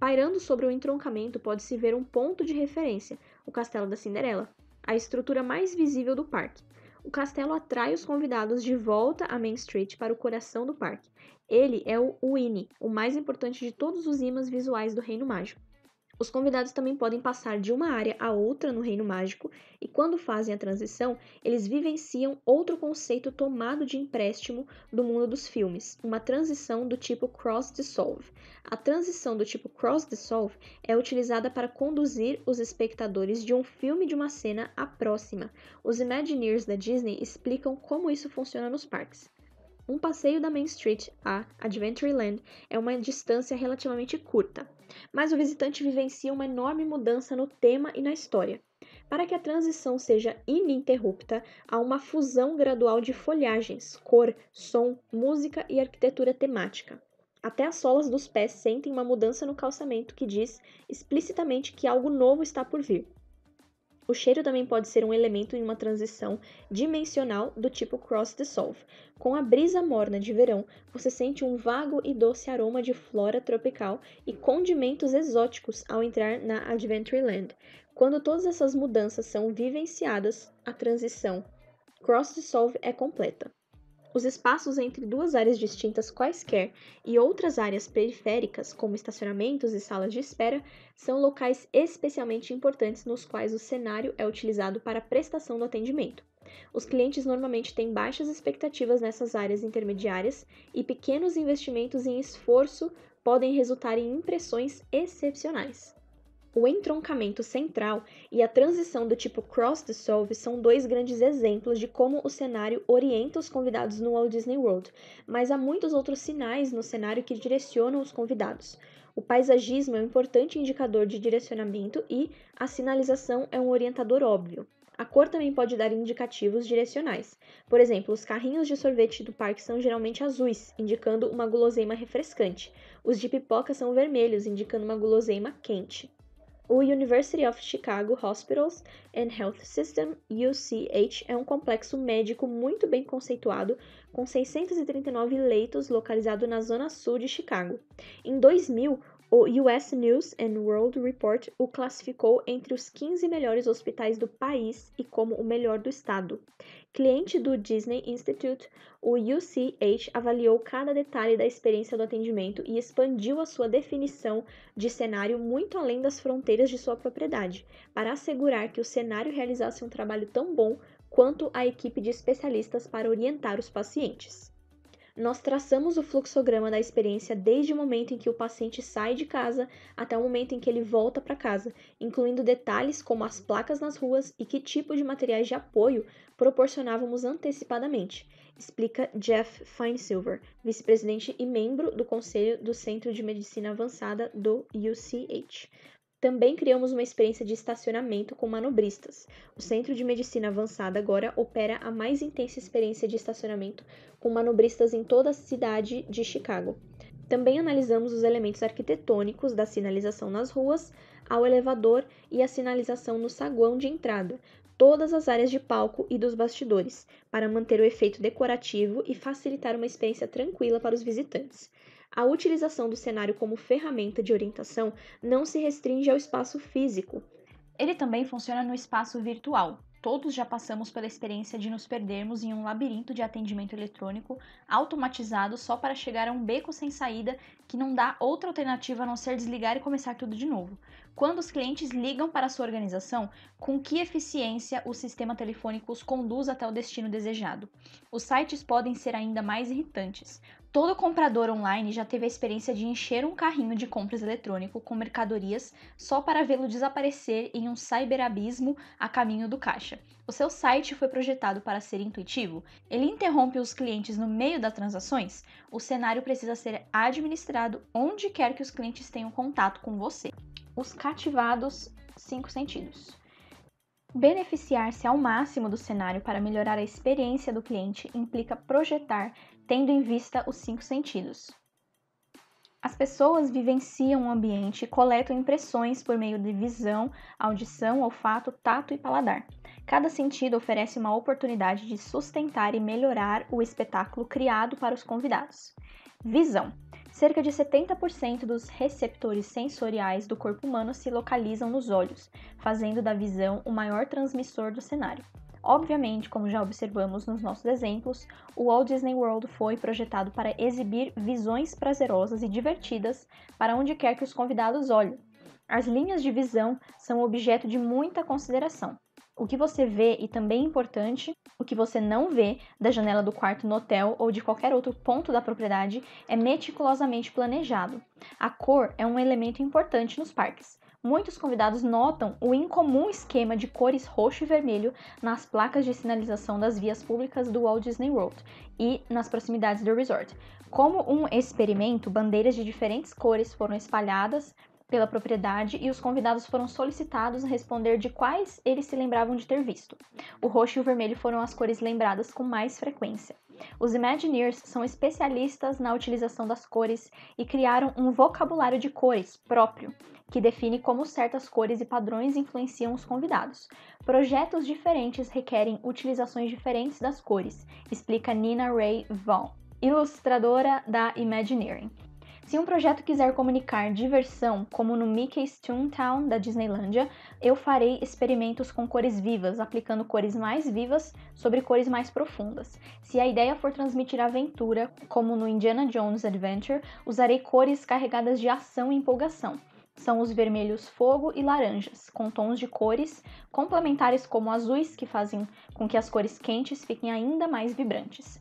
Pairando sobre o entroncamento pode-se ver um ponto de referência, o Castelo da Cinderela, a estrutura mais visível do parque. O castelo atrai os convidados de volta à Main Street para o coração do parque. Ele é o Winnie, o mais importante de todos os ímãs visuais do Reino Mágico. Os convidados também podem passar de uma área a outra no reino mágico, e quando fazem a transição, eles vivenciam outro conceito tomado de empréstimo do mundo dos filmes, uma transição do tipo cross-dissolve. A transição do tipo cross-dissolve é utilizada para conduzir os espectadores de um filme de uma cena à próxima. Os Imagineers da Disney explicam como isso funciona nos parques. Um passeio da Main Street a Adventureland é uma distância relativamente curta, mas o visitante vivencia uma enorme mudança no tema e na história. Para que a transição seja ininterrupta, há uma fusão gradual de folhagens, cor, som, música e arquitetura temática. Até as solas dos pés sentem uma mudança no calçamento que diz explicitamente que algo novo está por vir. O cheiro também pode ser um elemento em uma transição dimensional do tipo cross dissolve. Com a brisa morna de verão, você sente um vago e doce aroma de flora tropical e condimentos exóticos ao entrar na Adventureland. Quando todas essas mudanças são vivenciadas, a transição cross dissolve é completa. Os espaços entre duas áreas distintas quaisquer e outras áreas periféricas, como estacionamentos e salas de espera, são locais especialmente importantes nos quais o cenário é utilizado para a prestação do atendimento. Os clientes normalmente têm baixas expectativas nessas áreas intermediárias e pequenos investimentos em esforço podem resultar em impressões excepcionais. O entroncamento central e a transição do tipo cross-dissolve são dois grandes exemplos de como o cenário orienta os convidados no Walt Disney World, mas há muitos outros sinais no cenário que direcionam os convidados. O paisagismo é um importante indicador de direcionamento e a sinalização é um orientador óbvio. A cor também pode dar indicativos direcionais. Por exemplo, os carrinhos de sorvete do parque são geralmente azuis, indicando uma guloseima refrescante. Os de pipoca são vermelhos, indicando uma guloseima quente. O University of Chicago Hospitals and Health System, UCH, é um complexo médico muito bem conceituado, com 639 leitos, localizado na zona sul de Chicago. Em 2000, o US News and World Report o classificou entre os 15 melhores hospitais do país e como o melhor do estado. Cliente do Disney Institute, o UCH avaliou cada detalhe da experiência do atendimento e expandiu a sua definição de cenário muito além das fronteiras de sua propriedade, para assegurar que o cenário realizasse um trabalho tão bom quanto a equipe de especialistas para orientar os pacientes nós traçamos o fluxograma da experiência desde o momento em que o paciente sai de casa até o momento em que ele volta para casa, incluindo detalhes como as placas nas ruas e que tipo de materiais de apoio proporcionávamos antecipadamente, explica Jeff Feinsilver, vice-presidente e membro do Conselho do Centro de Medicina Avançada do UCH. Também criamos uma experiência de estacionamento com manobristas. O Centro de Medicina Avançada agora opera a mais intensa experiência de estacionamento com manobristas em toda a cidade de Chicago. Também analisamos os elementos arquitetônicos da sinalização nas ruas, ao elevador e a sinalização no saguão de entrada, todas as áreas de palco e dos bastidores, para manter o efeito decorativo e facilitar uma experiência tranquila para os visitantes. A utilização do cenário como ferramenta de orientação não se restringe ao espaço físico. Ele também funciona no espaço virtual. Todos já passamos pela experiência de nos perdermos em um labirinto de atendimento eletrônico automatizado só para chegar a um beco sem saída que não dá outra alternativa a não ser desligar e começar tudo de novo. Quando os clientes ligam para sua organização, com que eficiência o sistema telefônico os conduz até o destino desejado? Os sites podem ser ainda mais irritantes. Todo comprador online já teve a experiência de encher um carrinho de compras eletrônico com mercadorias só para vê-lo desaparecer em um cyberabismo a caminho do caixa. O seu site foi projetado para ser intuitivo? Ele interrompe os clientes no meio das transações? O cenário precisa ser administrado onde quer que os clientes tenham contato com você. Os cativados cinco sentidos. Beneficiar-se ao máximo do cenário para melhorar a experiência do cliente implica projetar tendo em vista os cinco sentidos. As pessoas vivenciam o ambiente e coletam impressões por meio de visão, audição, olfato, tato e paladar. Cada sentido oferece uma oportunidade de sustentar e melhorar o espetáculo criado para os convidados. Visão: cerca de 70% dos receptores sensoriais do corpo humano se localizam nos olhos, fazendo da visão o maior transmissor do cenário. Obviamente, como já observamos nos nossos exemplos, o Walt Disney World foi projetado para exibir visões prazerosas e divertidas para onde quer que os convidados olhem. As linhas de visão são objeto de muita consideração. O que você vê e também é importante, o que você não vê da janela do quarto no hotel ou de qualquer outro ponto da propriedade é meticulosamente planejado. A cor é um elemento importante nos parques muitos convidados notam o incomum esquema de cores roxo e vermelho nas placas de sinalização das vias públicas do Walt Disney World e nas proximidades do resort. Como um experimento, bandeiras de diferentes cores foram espalhadas pela propriedade e os convidados foram solicitados a responder de quais eles se lembravam de ter visto. O roxo e o vermelho foram as cores lembradas com mais frequência. Os Imagineers são especialistas na utilização das cores e criaram um vocabulário de cores próprio que define como certas cores e padrões influenciam os convidados. Projetos diferentes requerem utilizações diferentes das cores, explica Nina Ray Vaughan, ilustradora da Imagineering. Se um projeto quiser comunicar diversão, como no Mickey's Toontown da Disneylândia, eu farei experimentos com cores vivas, aplicando cores mais vivas sobre cores mais profundas. Se a ideia for transmitir aventura, como no Indiana Jones Adventure, usarei cores carregadas de ação e empolgação são os vermelhos fogo e laranjas, com tons de cores complementares como azuis, que fazem com que as cores quentes fiquem ainda mais vibrantes.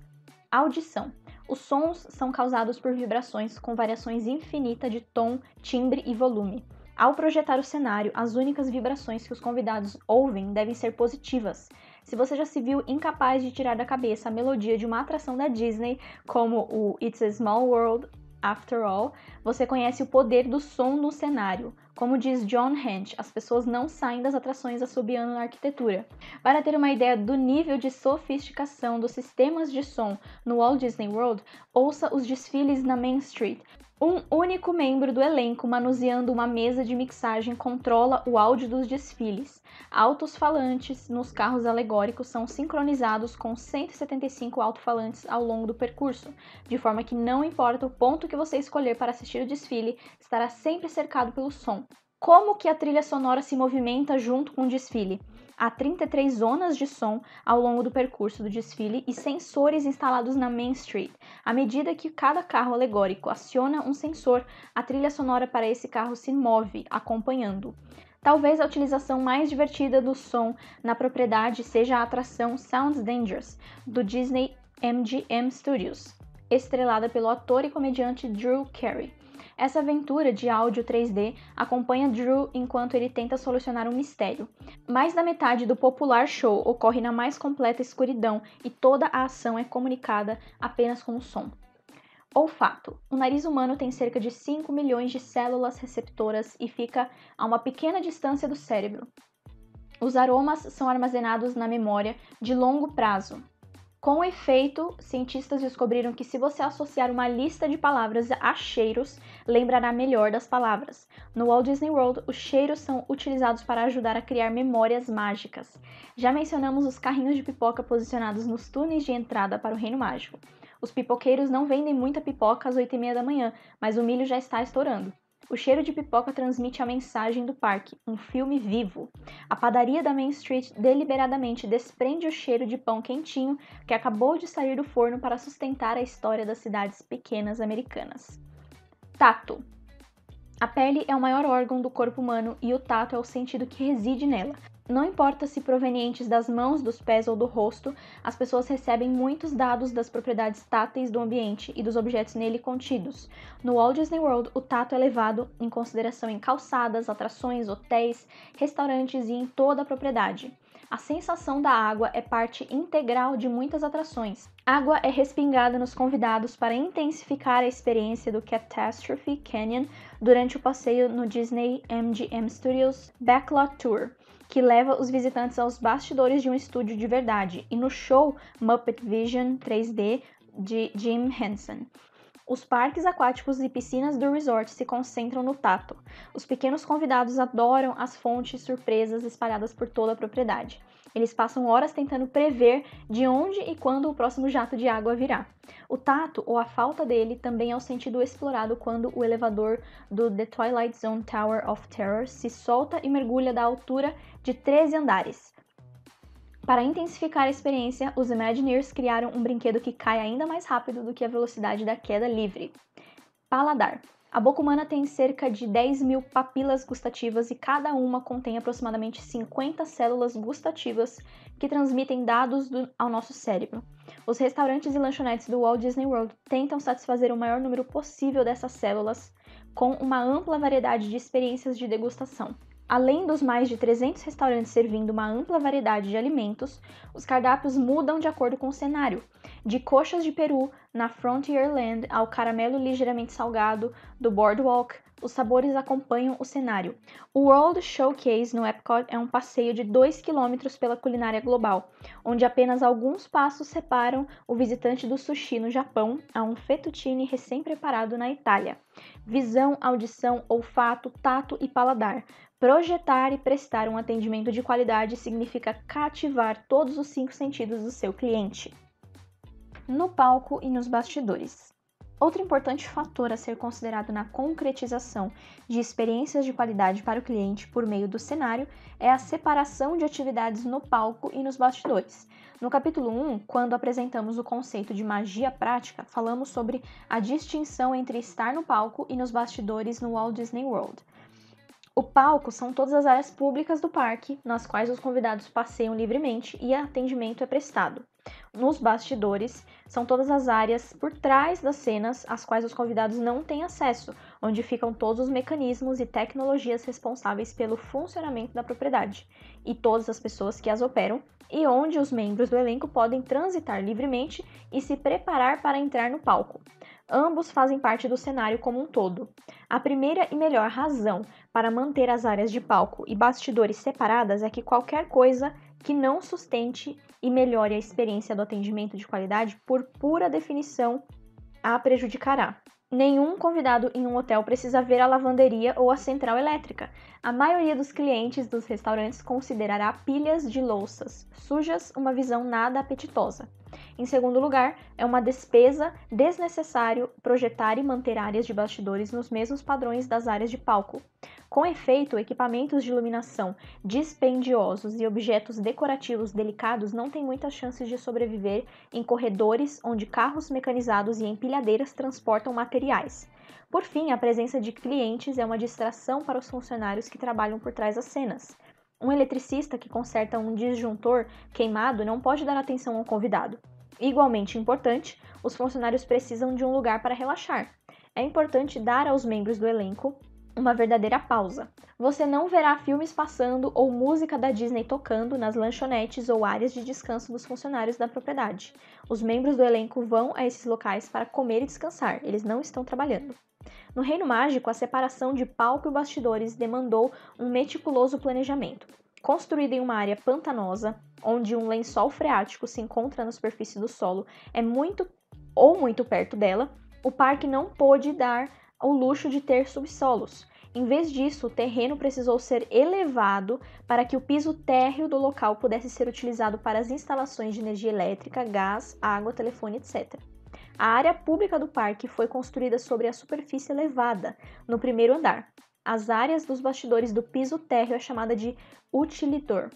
Audição. Os sons são causados por vibrações com variações infinitas de tom, timbre e volume. Ao projetar o cenário, as únicas vibrações que os convidados ouvem devem ser positivas. Se você já se viu incapaz de tirar da cabeça a melodia de uma atração da Disney, como o It's a Small World After All, você conhece o poder do som no cenário. Como diz John Hench, as pessoas não saem das atrações assobiando na arquitetura. Para ter uma ideia do nível de sofisticação dos sistemas de som no Walt Disney World, ouça os desfiles na Main Street, um único membro do elenco manuseando uma mesa de mixagem controla o áudio dos desfiles. Altos falantes nos carros alegóricos são sincronizados com 175 alto-falantes ao longo do percurso, de forma que não importa o ponto que você escolher para assistir o desfile, estará sempre cercado pelo som. Como que a trilha sonora se movimenta junto com o desfile? Há 33 zonas de som ao longo do percurso do desfile e sensores instalados na Main Street. À medida que cada carro alegórico aciona um sensor, a trilha sonora para esse carro se move, acompanhando. Talvez a utilização mais divertida do som na propriedade seja a atração Sounds Dangerous, do Disney MGM Studios, estrelada pelo ator e comediante Drew Carey. Essa aventura de áudio 3D acompanha Drew enquanto ele tenta solucionar um mistério. Mais da metade do popular show ocorre na mais completa escuridão e toda a ação é comunicada apenas com o som. Olfato. O nariz humano tem cerca de 5 milhões de células receptoras e fica a uma pequena distância do cérebro. Os aromas são armazenados na memória de longo prazo, com efeito, cientistas descobriram que se você associar uma lista de palavras a cheiros, lembrará melhor das palavras. No Walt Disney World, os cheiros são utilizados para ajudar a criar memórias mágicas. Já mencionamos os carrinhos de pipoca posicionados nos túneis de entrada para o Reino Mágico. Os pipoqueiros não vendem muita pipoca às 8h30 da manhã, mas o milho já está estourando. O cheiro de pipoca transmite a mensagem do parque, um filme vivo. A padaria da Main Street deliberadamente desprende o cheiro de pão quentinho que acabou de sair do forno para sustentar a história das cidades pequenas americanas. Tato. A pele é o maior órgão do corpo humano e o tato é o sentido que reside nela, não importa se provenientes das mãos, dos pés ou do rosto, as pessoas recebem muitos dados das propriedades táteis do ambiente e dos objetos nele contidos. No Walt Disney World, o tato é levado em consideração em calçadas, atrações, hotéis, restaurantes e em toda a propriedade. A sensação da água é parte integral de muitas atrações. Água é respingada nos convidados para intensificar a experiência do Catastrophe Canyon durante o passeio no Disney MGM Studios Backlot Tour que leva os visitantes aos bastidores de um estúdio de verdade e no show Muppet Vision 3D de Jim Henson. Os parques aquáticos e piscinas do resort se concentram no tato. Os pequenos convidados adoram as fontes surpresas espalhadas por toda a propriedade. Eles passam horas tentando prever de onde e quando o próximo jato de água virá. O tato, ou a falta dele, também é o sentido explorado quando o elevador do The Twilight Zone Tower of Terror se solta e mergulha da altura de 13 andares. Para intensificar a experiência, os Imagineers criaram um brinquedo que cai ainda mais rápido do que a velocidade da queda livre. Paladar. A boca humana tem cerca de 10 mil papilas gustativas e cada uma contém aproximadamente 50 células gustativas que transmitem dados do, ao nosso cérebro. Os restaurantes e lanchonetes do Walt Disney World tentam satisfazer o maior número possível dessas células com uma ampla variedade de experiências de degustação. Além dos mais de 300 restaurantes servindo uma ampla variedade de alimentos, os cardápios mudam de acordo com o cenário. De coxas de peru na Frontierland ao caramelo ligeiramente salgado do Boardwalk, os sabores acompanham o cenário. O World Showcase no Epcot é um passeio de 2 km pela culinária global, onde apenas alguns passos separam o visitante do sushi no Japão a um fettuccine recém-preparado na Itália. Visão, audição, olfato, tato e paladar Projetar e prestar um atendimento de qualidade significa cativar todos os cinco sentidos do seu cliente, no palco e nos bastidores. Outro importante fator a ser considerado na concretização de experiências de qualidade para o cliente por meio do cenário é a separação de atividades no palco e nos bastidores. No capítulo 1, quando apresentamos o conceito de magia prática, falamos sobre a distinção entre estar no palco e nos bastidores no Walt Disney World. O palco são todas as áreas públicas do parque, nas quais os convidados passeiam livremente e atendimento é prestado. Nos bastidores são todas as áreas por trás das cenas às quais os convidados não têm acesso, onde ficam todos os mecanismos e tecnologias responsáveis pelo funcionamento da propriedade e todas as pessoas que as operam, e onde os membros do elenco podem transitar livremente e se preparar para entrar no palco. Ambos fazem parte do cenário como um todo. A primeira e melhor razão para manter as áreas de palco e bastidores separadas é que qualquer coisa que não sustente e melhore a experiência do atendimento de qualidade, por pura definição, a prejudicará. Nenhum convidado em um hotel precisa ver a lavanderia ou a central elétrica. A maioria dos clientes dos restaurantes considerará pilhas de louças sujas uma visão nada apetitosa. Em segundo lugar, é uma despesa desnecessário projetar e manter áreas de bastidores nos mesmos padrões das áreas de palco. Com efeito, equipamentos de iluminação dispendiosos e objetos decorativos delicados não têm muitas chances de sobreviver em corredores onde carros mecanizados e empilhadeiras transportam materiais. Por fim, a presença de clientes é uma distração para os funcionários que trabalham por trás das cenas. Um eletricista que conserta um disjuntor queimado não pode dar atenção ao convidado. Igualmente importante, os funcionários precisam de um lugar para relaxar. É importante dar aos membros do elenco uma verdadeira pausa. Você não verá filmes passando ou música da Disney tocando nas lanchonetes ou áreas de descanso dos funcionários da propriedade. Os membros do elenco vão a esses locais para comer e descansar, eles não estão trabalhando. No Reino Mágico, a separação de palco e bastidores demandou um meticuloso planejamento. Construída em uma área pantanosa, onde um lençol freático se encontra na superfície do solo, é muito ou muito perto dela, o parque não pôde dar o luxo de ter subsolos. Em vez disso, o terreno precisou ser elevado para que o piso térreo do local pudesse ser utilizado para as instalações de energia elétrica, gás, água, telefone, etc. A área pública do parque foi construída sobre a superfície elevada, no primeiro andar. As áreas dos bastidores do piso térreo é chamada de utilidor,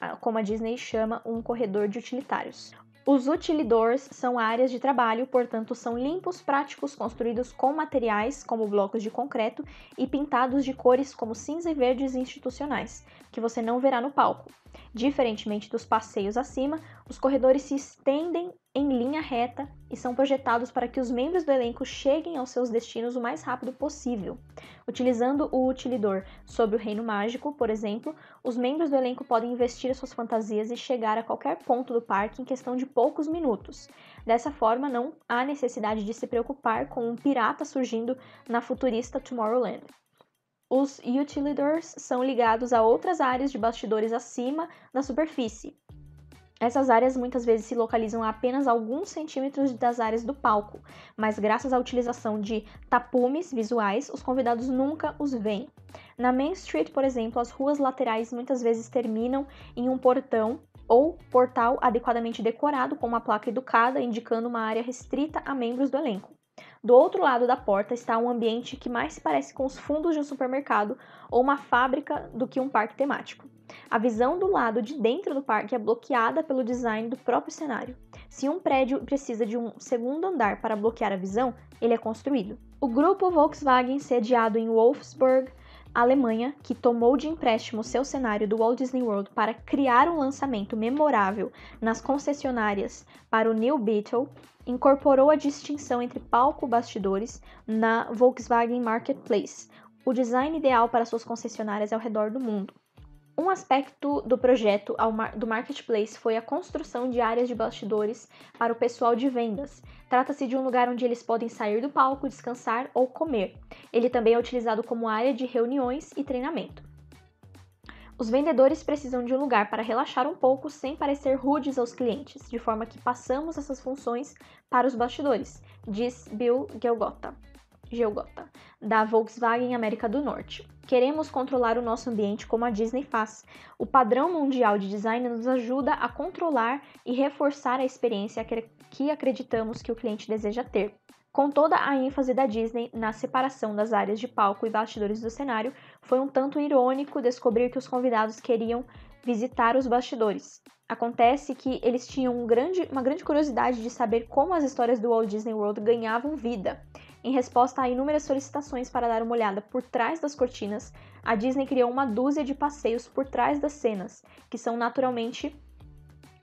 ah, como a Disney chama um corredor de utilitários. Os utilidores são áreas de trabalho, portanto, são limpos práticos construídos com materiais como blocos de concreto e pintados de cores como cinza e verdes institucionais, que você não verá no palco. Diferentemente dos passeios acima, os corredores se estendem em linha reta e são projetados para que os membros do elenco cheguem aos seus destinos o mais rápido possível. Utilizando o utilidor sobre o Reino Mágico, por exemplo, os membros do elenco podem investir suas fantasias e chegar a qualquer ponto do parque em questão de poucos minutos. Dessa forma, não há necessidade de se preocupar com um pirata surgindo na futurista Tomorrowland. Os utilitors são ligados a outras áreas de bastidores acima da superfície. Essas áreas muitas vezes se localizam a apenas alguns centímetros das áreas do palco, mas graças à utilização de tapumes visuais, os convidados nunca os veem. Na Main Street, por exemplo, as ruas laterais muitas vezes terminam em um portão ou portal adequadamente decorado com uma placa educada indicando uma área restrita a membros do elenco. Do outro lado da porta está um ambiente que mais se parece com os fundos de um supermercado ou uma fábrica do que um parque temático. A visão do lado de dentro do parque é bloqueada pelo design do próprio cenário. Se um prédio precisa de um segundo andar para bloquear a visão, ele é construído. O grupo Volkswagen, sediado em Wolfsburg, Alemanha, que tomou de empréstimo seu cenário do Walt Disney World para criar um lançamento memorável nas concessionárias para o New Beetle, incorporou a distinção entre palco e bastidores na Volkswagen Marketplace, o design ideal para suas concessionárias ao redor do mundo. Um aspecto do projeto do Marketplace foi a construção de áreas de bastidores para o pessoal de vendas. Trata-se de um lugar onde eles podem sair do palco, descansar ou comer. Ele também é utilizado como área de reuniões e treinamento. Os vendedores precisam de um lugar para relaxar um pouco sem parecer rudes aos clientes, de forma que passamos essas funções para os bastidores, diz Bill Gelgota. Geogota, da Volkswagen América do Norte. Queremos controlar o nosso ambiente como a Disney faz. O padrão mundial de design nos ajuda a controlar e reforçar a experiência que acreditamos que o cliente deseja ter. Com toda a ênfase da Disney na separação das áreas de palco e bastidores do cenário, foi um tanto irônico descobrir que os convidados queriam visitar os bastidores. Acontece que eles tinham um grande, uma grande curiosidade de saber como as histórias do Walt Disney World ganhavam vida. Em resposta a inúmeras solicitações para dar uma olhada por trás das cortinas, a Disney criou uma dúzia de passeios por trás das cenas, que são naturalmente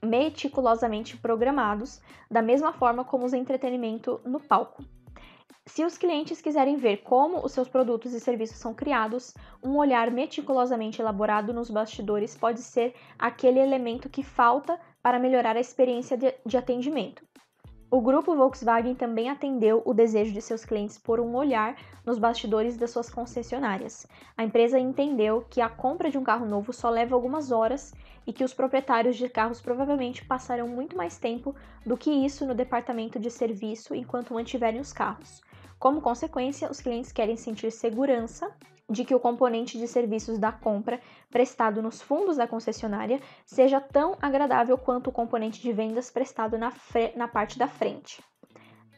meticulosamente programados, da mesma forma como os entretenimento no palco. Se os clientes quiserem ver como os seus produtos e serviços são criados, um olhar meticulosamente elaborado nos bastidores pode ser aquele elemento que falta para melhorar a experiência de, atendimento. O grupo Volkswagen também atendeu o desejo de seus clientes por um olhar nos bastidores das suas concessionárias. A empresa entendeu que a compra de um carro novo só leva algumas horas e que os proprietários de carros provavelmente passarão muito mais tempo do que isso no departamento de serviço enquanto mantiverem os carros. Como consequência, os clientes querem sentir segurança de que o componente de serviços da compra prestado nos fundos da concessionária seja tão agradável quanto o componente de vendas prestado na, na parte da frente.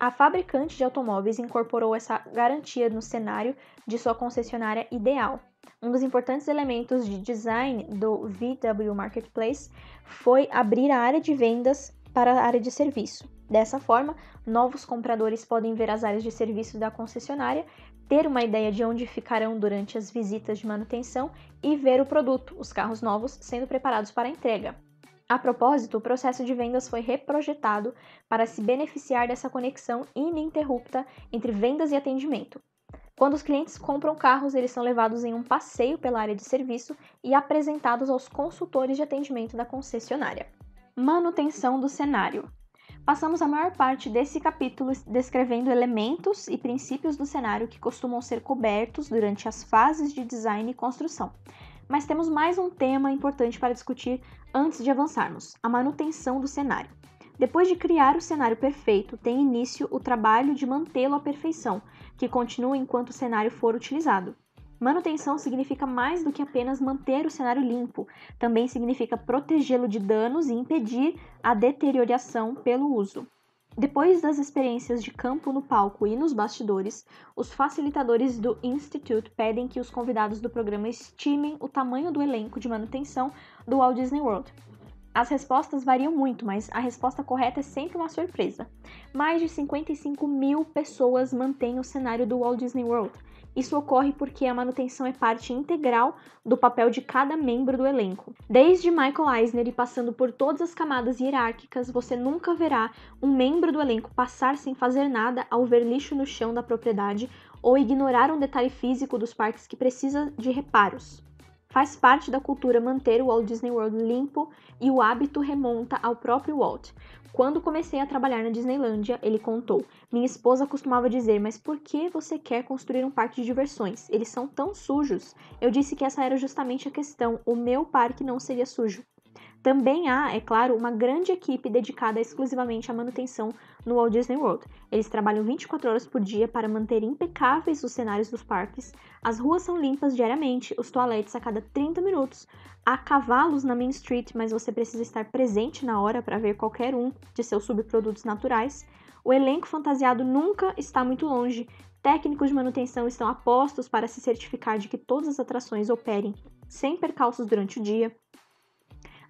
A fabricante de automóveis incorporou essa garantia no cenário de sua concessionária ideal. Um dos importantes elementos de design do VW Marketplace foi abrir a área de vendas para a área de serviço. Dessa forma, novos compradores podem ver as áreas de serviço da concessionária ter uma ideia de onde ficarão durante as visitas de manutenção e ver o produto, os carros novos, sendo preparados para a entrega. A propósito, o processo de vendas foi reprojetado para se beneficiar dessa conexão ininterrupta entre vendas e atendimento. Quando os clientes compram carros, eles são levados em um passeio pela área de serviço e apresentados aos consultores de atendimento da concessionária. Manutenção do cenário. Passamos a maior parte desse capítulo descrevendo elementos e princípios do cenário que costumam ser cobertos durante as fases de design e construção. Mas temos mais um tema importante para discutir antes de avançarmos: a manutenção do cenário. Depois de criar o cenário perfeito, tem início o trabalho de mantê-lo à perfeição, que continua enquanto o cenário for utilizado. Manutenção significa mais do que apenas manter o cenário limpo, também significa protegê-lo de danos e impedir a deterioração pelo uso. Depois das experiências de campo no palco e nos bastidores, os facilitadores do Institute pedem que os convidados do programa estimem o tamanho do elenco de manutenção do Walt Disney World. As respostas variam muito, mas a resposta correta é sempre uma surpresa. Mais de 55 mil pessoas mantêm o cenário do Walt Disney World isso ocorre porque a manutenção é parte integral do papel de cada membro do elenco. Desde Michael Eisner e passando por todas as camadas hierárquicas, você nunca verá um membro do elenco passar sem fazer nada ao ver lixo no chão da propriedade ou ignorar um detalhe físico dos parques que precisa de reparos. Faz parte da cultura manter o Walt Disney World limpo e o hábito remonta ao próprio Walt. Quando comecei a trabalhar na Disneylandia, ele contou: Minha esposa costumava dizer, mas por que você quer construir um parque de diversões? Eles são tão sujos. Eu disse que essa era justamente a questão: o meu parque não seria sujo. Também há, é claro, uma grande equipe dedicada exclusivamente à manutenção no Walt Disney World. Eles trabalham 24 horas por dia para manter impecáveis os cenários dos parques. As ruas são limpas diariamente, os toaletes a cada 30 minutos. Há cavalos na Main Street, mas você precisa estar presente na hora para ver qualquer um de seus subprodutos naturais. O elenco fantasiado nunca está muito longe. Técnicos de manutenção estão apostos para se certificar de que todas as atrações operem sem percalços durante o dia.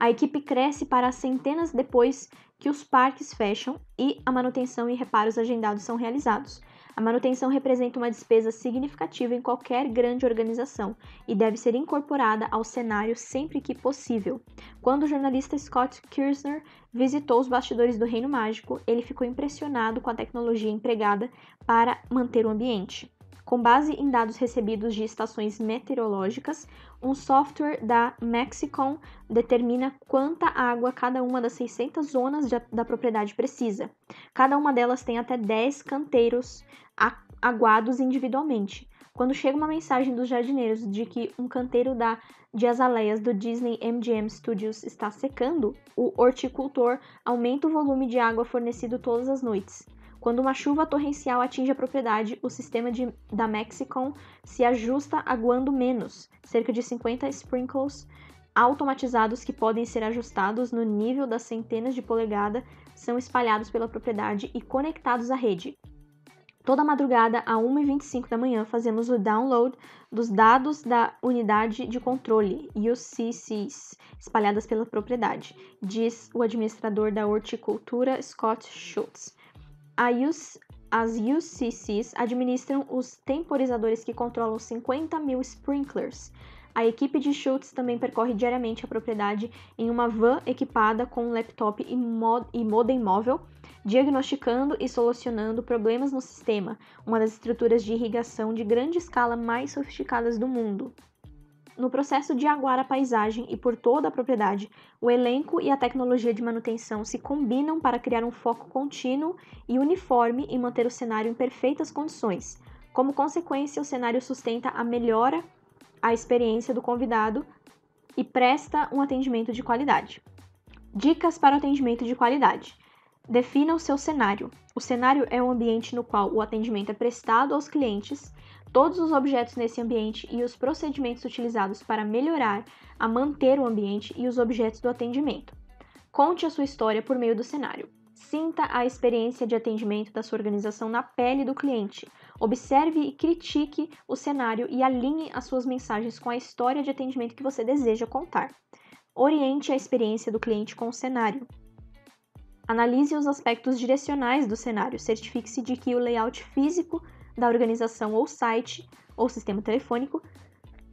A equipe cresce para centenas depois que os parques fecham e a manutenção e reparos agendados são realizados. A manutenção representa uma despesa significativa em qualquer grande organização e deve ser incorporada ao cenário sempre que possível. Quando o jornalista Scott Kirsner visitou os bastidores do Reino Mágico, ele ficou impressionado com a tecnologia empregada para manter o ambiente com base em dados recebidos de estações meteorológicas, um software da Mexicon determina quanta água cada uma das 600 zonas de, da propriedade precisa. Cada uma delas tem até 10 canteiros aguados individualmente. Quando chega uma mensagem dos jardineiros de que um canteiro da, de azaleias do Disney MGM Studios está secando, o horticultor aumenta o volume de água fornecido todas as noites. Quando uma chuva torrencial atinge a propriedade, o sistema de, da Mexicon se ajusta aguando menos, cerca de 50 sprinkles automatizados que podem ser ajustados no nível das centenas de polegada são espalhados pela propriedade e conectados à rede. Toda madrugada, a 1h25 da manhã, fazemos o download dos dados da unidade de controle, UCCs, espalhadas pela propriedade, diz o administrador da horticultura Scott Schultz. UC, as UCCs administram os temporizadores que controlam 50 mil sprinklers. A equipe de chutes também percorre diariamente a propriedade em uma van equipada com um laptop e, mod e modem móvel, diagnosticando e solucionando problemas no sistema, uma das estruturas de irrigação de grande escala mais sofisticadas do mundo. No processo de aguar a paisagem e por toda a propriedade, o elenco e a tecnologia de manutenção se combinam para criar um foco contínuo e uniforme e manter o cenário em perfeitas condições. Como consequência, o cenário sustenta a melhora a experiência do convidado e presta um atendimento de qualidade. Dicas para o atendimento de qualidade. Defina o seu cenário. O cenário é um ambiente no qual o atendimento é prestado aos clientes todos os objetos nesse ambiente e os procedimentos utilizados para melhorar a manter o ambiente e os objetos do atendimento. Conte a sua história por meio do cenário. Sinta a experiência de atendimento da sua organização na pele do cliente. Observe e critique o cenário e alinhe as suas mensagens com a história de atendimento que você deseja contar. Oriente a experiência do cliente com o cenário. Analise os aspectos direcionais do cenário, certifique-se de que o layout físico da organização ou site ou sistema telefônico,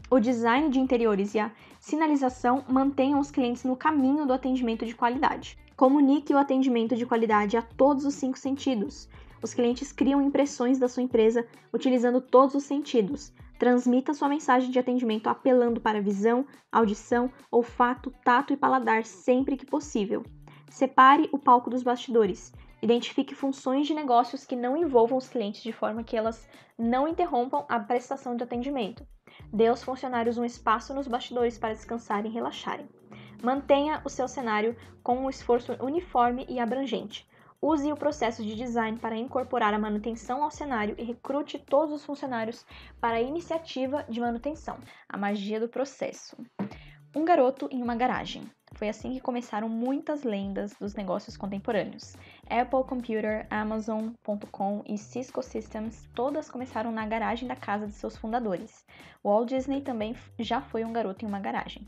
o design de interiores e a sinalização mantenham os clientes no caminho do atendimento de qualidade. Comunique o atendimento de qualidade a todos os cinco sentidos. Os clientes criam impressões da sua empresa utilizando todos os sentidos. Transmita sua mensagem de atendimento apelando para visão, audição, olfato, tato e paladar sempre que possível. Separe o palco dos bastidores. Identifique funções de negócios que não envolvam os clientes de forma que elas não interrompam a prestação de atendimento. Dê aos funcionários um espaço nos bastidores para descansarem e relaxarem. Mantenha o seu cenário com um esforço uniforme e abrangente. Use o processo de design para incorporar a manutenção ao cenário e recrute todos os funcionários para a iniciativa de manutenção. A magia do processo. Um garoto em uma garagem. Foi assim que começaram muitas lendas dos negócios contemporâneos. Apple Computer, Amazon.com e Cisco Systems todas começaram na garagem da casa de seus fundadores. Walt Disney também já foi um garoto em uma garagem.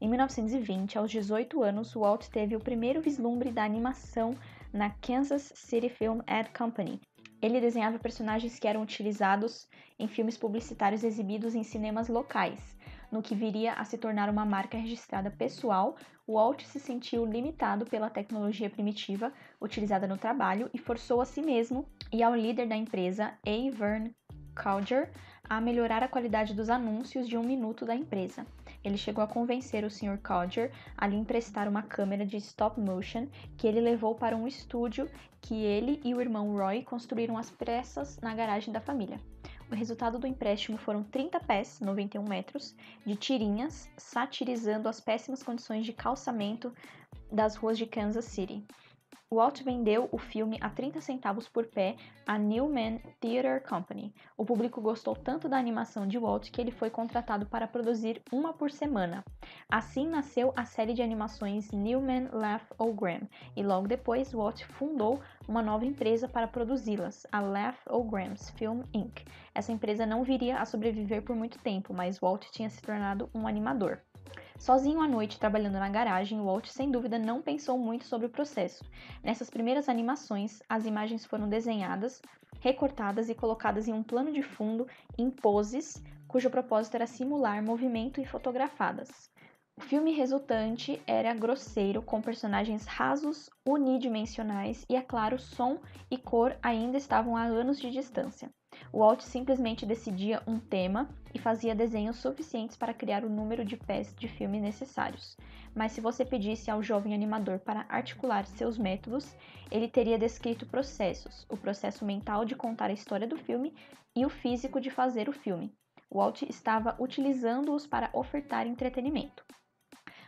Em 1920, aos 18 anos, Walt teve o primeiro vislumbre da animação na Kansas City Film Ad Company. Ele desenhava personagens que eram utilizados em filmes publicitários exibidos em cinemas locais no que viria a se tornar uma marca registrada pessoal, Walt se sentiu limitado pela tecnologia primitiva utilizada no trabalho e forçou a si mesmo e ao líder da empresa, A. Vern Calder, a melhorar a qualidade dos anúncios de um minuto da empresa. Ele chegou a convencer o Sr. Codger a lhe emprestar uma câmera de stop motion que ele levou para um estúdio que ele e o irmão Roy construíram às pressas na garagem da família o resultado do empréstimo foram 30 pés, 91 metros, de tirinhas satirizando as péssimas condições de calçamento das ruas de Kansas City. Walt vendeu o filme a 30 centavos por pé à Newman Theatre Company. O público gostou tanto da animação de Walt que ele foi contratado para produzir uma por semana. Assim nasceu a série de animações Newman Laugh O'Gram, e logo depois Walt fundou uma nova empresa para produzi-las, a Laugh O'Gram's Film Inc. Essa empresa não viria a sobreviver por muito tempo, mas Walt tinha se tornado um animador. Sozinho à noite, trabalhando na garagem, Walt sem dúvida não pensou muito sobre o processo. Nessas primeiras animações, as imagens foram desenhadas, recortadas e colocadas em um plano de fundo em poses, cujo propósito era simular movimento e fotografadas. O filme resultante era grosseiro, com personagens rasos, unidimensionais e, é claro, som e cor ainda estavam a anos de distância. Walt simplesmente decidia um tema e fazia desenhos suficientes para criar o número de pés de filme necessários. Mas se você pedisse ao jovem animador para articular seus métodos, ele teria descrito processos: o processo mental de contar a história do filme e o físico de fazer o filme. Walt estava utilizando-os para ofertar entretenimento.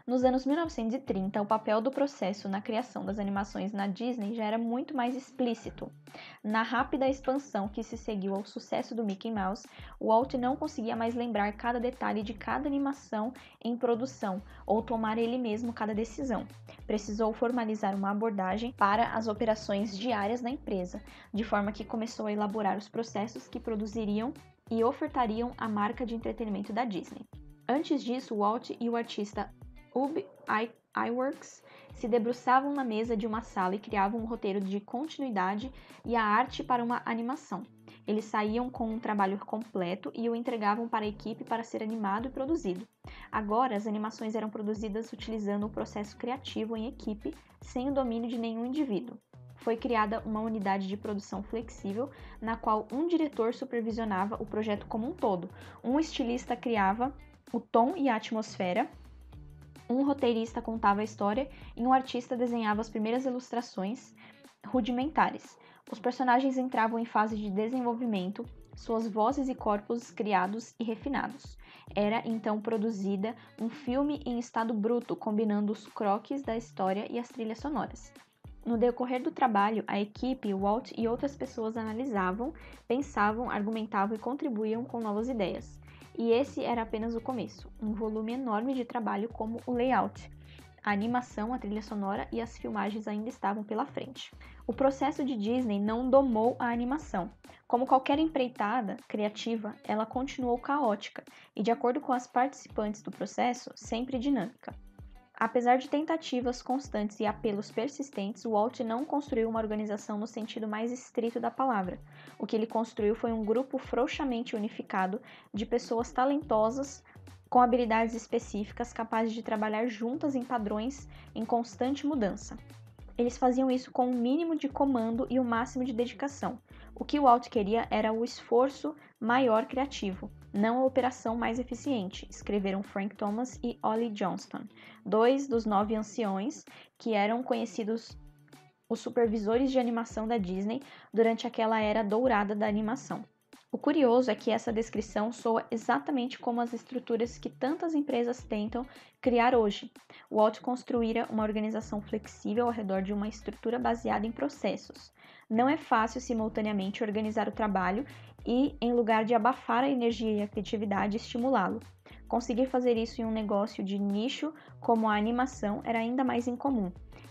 Nos anos 1930, o papel do processo na criação das animações na Disney já era muito mais explícito. Na rápida expansão que se seguiu ao sucesso do Mickey Mouse, Walt não conseguia mais lembrar cada detalhe de cada animação em produção ou tomar ele mesmo cada decisão. Precisou formalizar uma abordagem para as operações diárias da empresa, de forma que começou a elaborar os processos que produziriam e ofertariam a marca de entretenimento da Disney. Antes disso, Walt e o artista Ub Iwerks se debruçavam na mesa de uma sala e criavam um roteiro de continuidade e a arte para uma animação. Eles saíam com um trabalho completo e o entregavam para a equipe para ser animado e produzido. Agora, as animações eram produzidas utilizando o processo criativo em equipe, sem o domínio de nenhum indivíduo. Foi criada uma unidade de produção flexível, na qual um diretor supervisionava o projeto como um todo, um estilista criava o tom e a atmosfera, um roteirista contava a história e um artista desenhava as primeiras ilustrações rudimentares. Os personagens entravam em fase de desenvolvimento, suas vozes e corpos criados e refinados. Era então produzida um filme em estado bruto, combinando os croques da história e as trilhas sonoras. No decorrer do trabalho, a equipe, Walt e outras pessoas analisavam, pensavam, argumentavam e contribuíam com novas ideias. E esse era apenas o começo, um volume enorme de trabalho como o layout. A animação, a trilha sonora e as filmagens ainda estavam pela frente. O processo de Disney não domou a animação. Como qualquer empreitada criativa, ela continuou caótica e, de acordo com as participantes do processo, sempre dinâmica. Apesar de tentativas constantes e apelos persistentes, Walt não construiu uma organização no sentido mais estrito da palavra. O que ele construiu foi um grupo frouxamente unificado de pessoas talentosas com habilidades específicas capazes de trabalhar juntas em padrões em constante mudança. Eles faziam isso com o um mínimo de comando e o um máximo de dedicação. O que Walt queria era o esforço maior criativo, não a operação mais eficiente, escreveram Frank Thomas e Ollie Johnston, dois dos nove anciões que eram conhecidos os supervisores de animação da Disney durante aquela era dourada da animação. O curioso é que essa descrição soa exatamente como as estruturas que tantas empresas tentam criar hoje. O Walt construíra uma organização flexível ao redor de uma estrutura baseada em processos, não é fácil simultaneamente organizar o trabalho e, em lugar de abafar a energia e a criatividade, estimulá-lo. Conseguir fazer isso em um negócio de nicho como a animação era ainda mais incomum.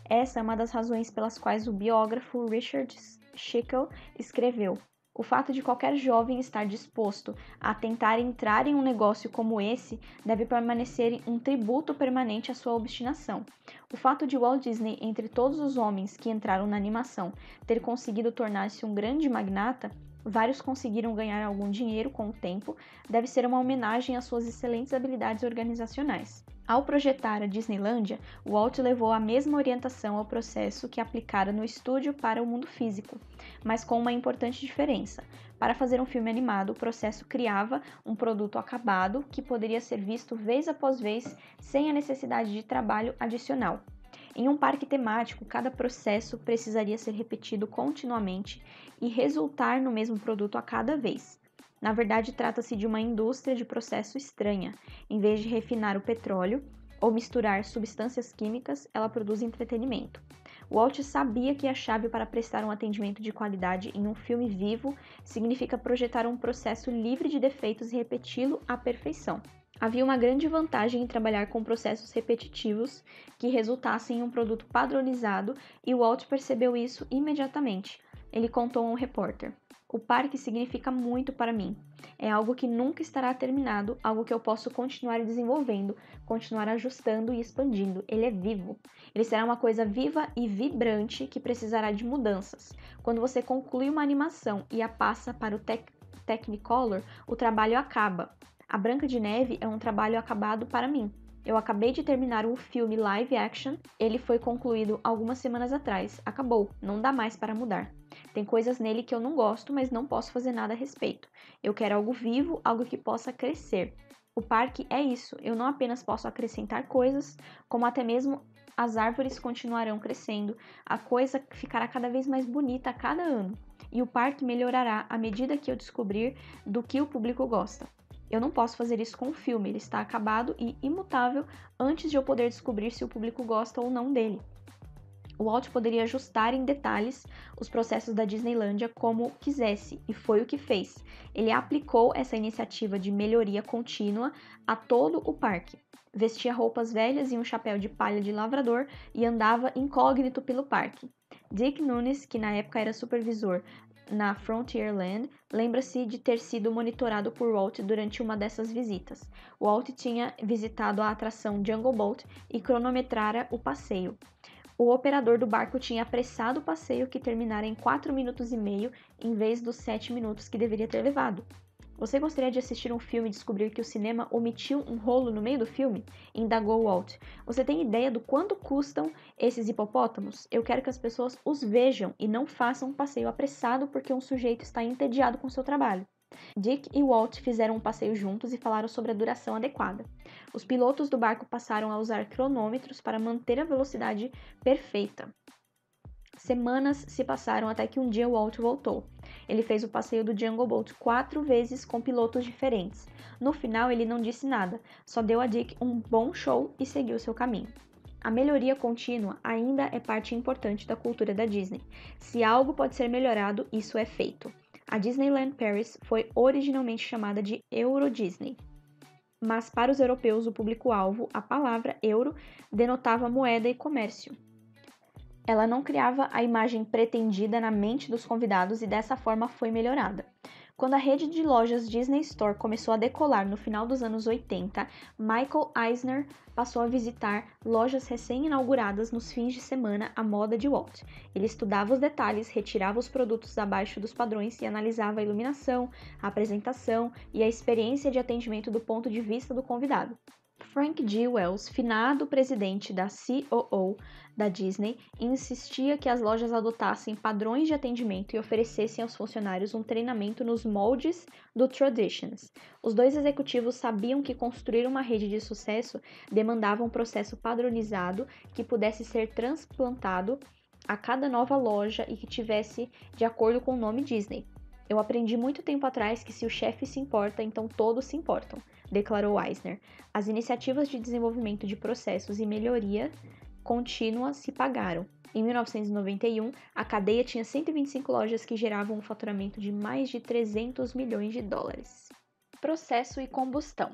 Essa é uma das razões pelas quais o biógrafo Richard Schickel escreveu: o fato de qualquer jovem estar disposto a tentar entrar em um negócio como esse deve permanecer um tributo permanente à sua obstinação. O fato de Walt Disney, entre todos os homens que entraram na animação, ter conseguido tornar-se um grande magnata, vários conseguiram ganhar algum dinheiro com o tempo, deve ser uma homenagem às suas excelentes habilidades organizacionais. Ao projetar a Disneylândia, Walt levou a mesma orientação ao processo que aplicara no estúdio para o mundo físico mas com uma importante diferença. Para fazer um filme animado, o processo criava um produto acabado que poderia ser visto vez após vez sem a necessidade de trabalho adicional. Em um parque temático, cada processo precisaria ser repetido continuamente e resultar no mesmo produto a cada vez. Na verdade, trata-se de uma indústria de processo estranha. Em vez de refinar o petróleo ou misturar substâncias químicas, ela produz entretenimento. Walt sabia que a chave para prestar um atendimento de qualidade em um filme vivo significa projetar um processo livre de defeitos e repeti-lo à perfeição. Havia uma grande vantagem em trabalhar com processos repetitivos que resultassem em um produto padronizado e Walt percebeu isso imediatamente. Ele contou a um repórter. O parque significa muito para mim. É algo que nunca estará terminado, algo que eu posso continuar desenvolvendo, continuar ajustando e expandindo. Ele é vivo. Ele será uma coisa viva e vibrante que precisará de mudanças. Quando você conclui uma animação e a passa para o tec Technicolor, o trabalho acaba. A Branca de Neve é um trabalho acabado para mim. Eu acabei de terminar um filme live action, ele foi concluído algumas semanas atrás. Acabou, não dá mais para mudar. Tem coisas nele que eu não gosto, mas não posso fazer nada a respeito. Eu quero algo vivo, algo que possa crescer. O parque é isso. Eu não apenas posso acrescentar coisas, como até mesmo as árvores continuarão crescendo, a coisa ficará cada vez mais bonita a cada ano. E o parque melhorará à medida que eu descobrir do que o público gosta. Eu não posso fazer isso com o filme, ele está acabado e imutável antes de eu poder descobrir se o público gosta ou não dele. O Walt poderia ajustar em detalhes os processos da Disneylândia como quisesse, e foi o que fez. Ele aplicou essa iniciativa de melhoria contínua a todo o parque. Vestia roupas velhas e um chapéu de palha de lavrador e andava incógnito pelo parque. Dick Nunes, que na época era supervisor na Frontierland, lembra-se de ter sido monitorado por Walt durante uma dessas visitas. Walt tinha visitado a atração Jungle Boat e cronometrara o passeio o operador do barco tinha apressado o passeio que terminara em 4 minutos e meio em vez dos 7 minutos que deveria ter levado. Você gostaria de assistir um filme e descobrir que o cinema omitiu um rolo no meio do filme? Indagou Walt. Você tem ideia do quanto custam esses hipopótamos? Eu quero que as pessoas os vejam e não façam um passeio apressado porque um sujeito está entediado com seu trabalho. Dick e Walt fizeram um passeio juntos e falaram sobre a duração adequada. Os pilotos do barco passaram a usar cronômetros para manter a velocidade perfeita. Semanas se passaram até que um dia Walt voltou. Ele fez o passeio do Jungle Boat quatro vezes com pilotos diferentes. No final, ele não disse nada, só deu a Dick um bom show e seguiu seu caminho. A melhoria contínua ainda é parte importante da cultura da Disney. Se algo pode ser melhorado, isso é feito. A Disneyland Paris foi originalmente chamada de Euro Disney, mas para os europeus, o público-alvo, a palavra euro denotava moeda e comércio. Ela não criava a imagem pretendida na mente dos convidados e dessa forma foi melhorada. Quando a rede de lojas Disney Store começou a decolar no final dos anos 80, Michael Eisner passou a visitar lojas recém-inauguradas nos fins de semana à moda de Walt. Ele estudava os detalhes, retirava os produtos abaixo dos padrões e analisava a iluminação, a apresentação e a experiência de atendimento do ponto de vista do convidado. Frank G. Wells, finado presidente da COO, da Disney insistia que as lojas adotassem padrões de atendimento e oferecessem aos funcionários um treinamento nos moldes do Traditions. Os dois executivos sabiam que construir uma rede de sucesso demandava um processo padronizado que pudesse ser transplantado a cada nova loja e que tivesse de acordo com o nome Disney. Eu aprendi muito tempo atrás que se o chefe se importa, então todos se importam, declarou Eisner. As iniciativas de desenvolvimento de processos e melhoria contínua se pagaram. Em 1991, a cadeia tinha 125 lojas que geravam um faturamento de mais de 300 milhões de dólares. Processo e combustão.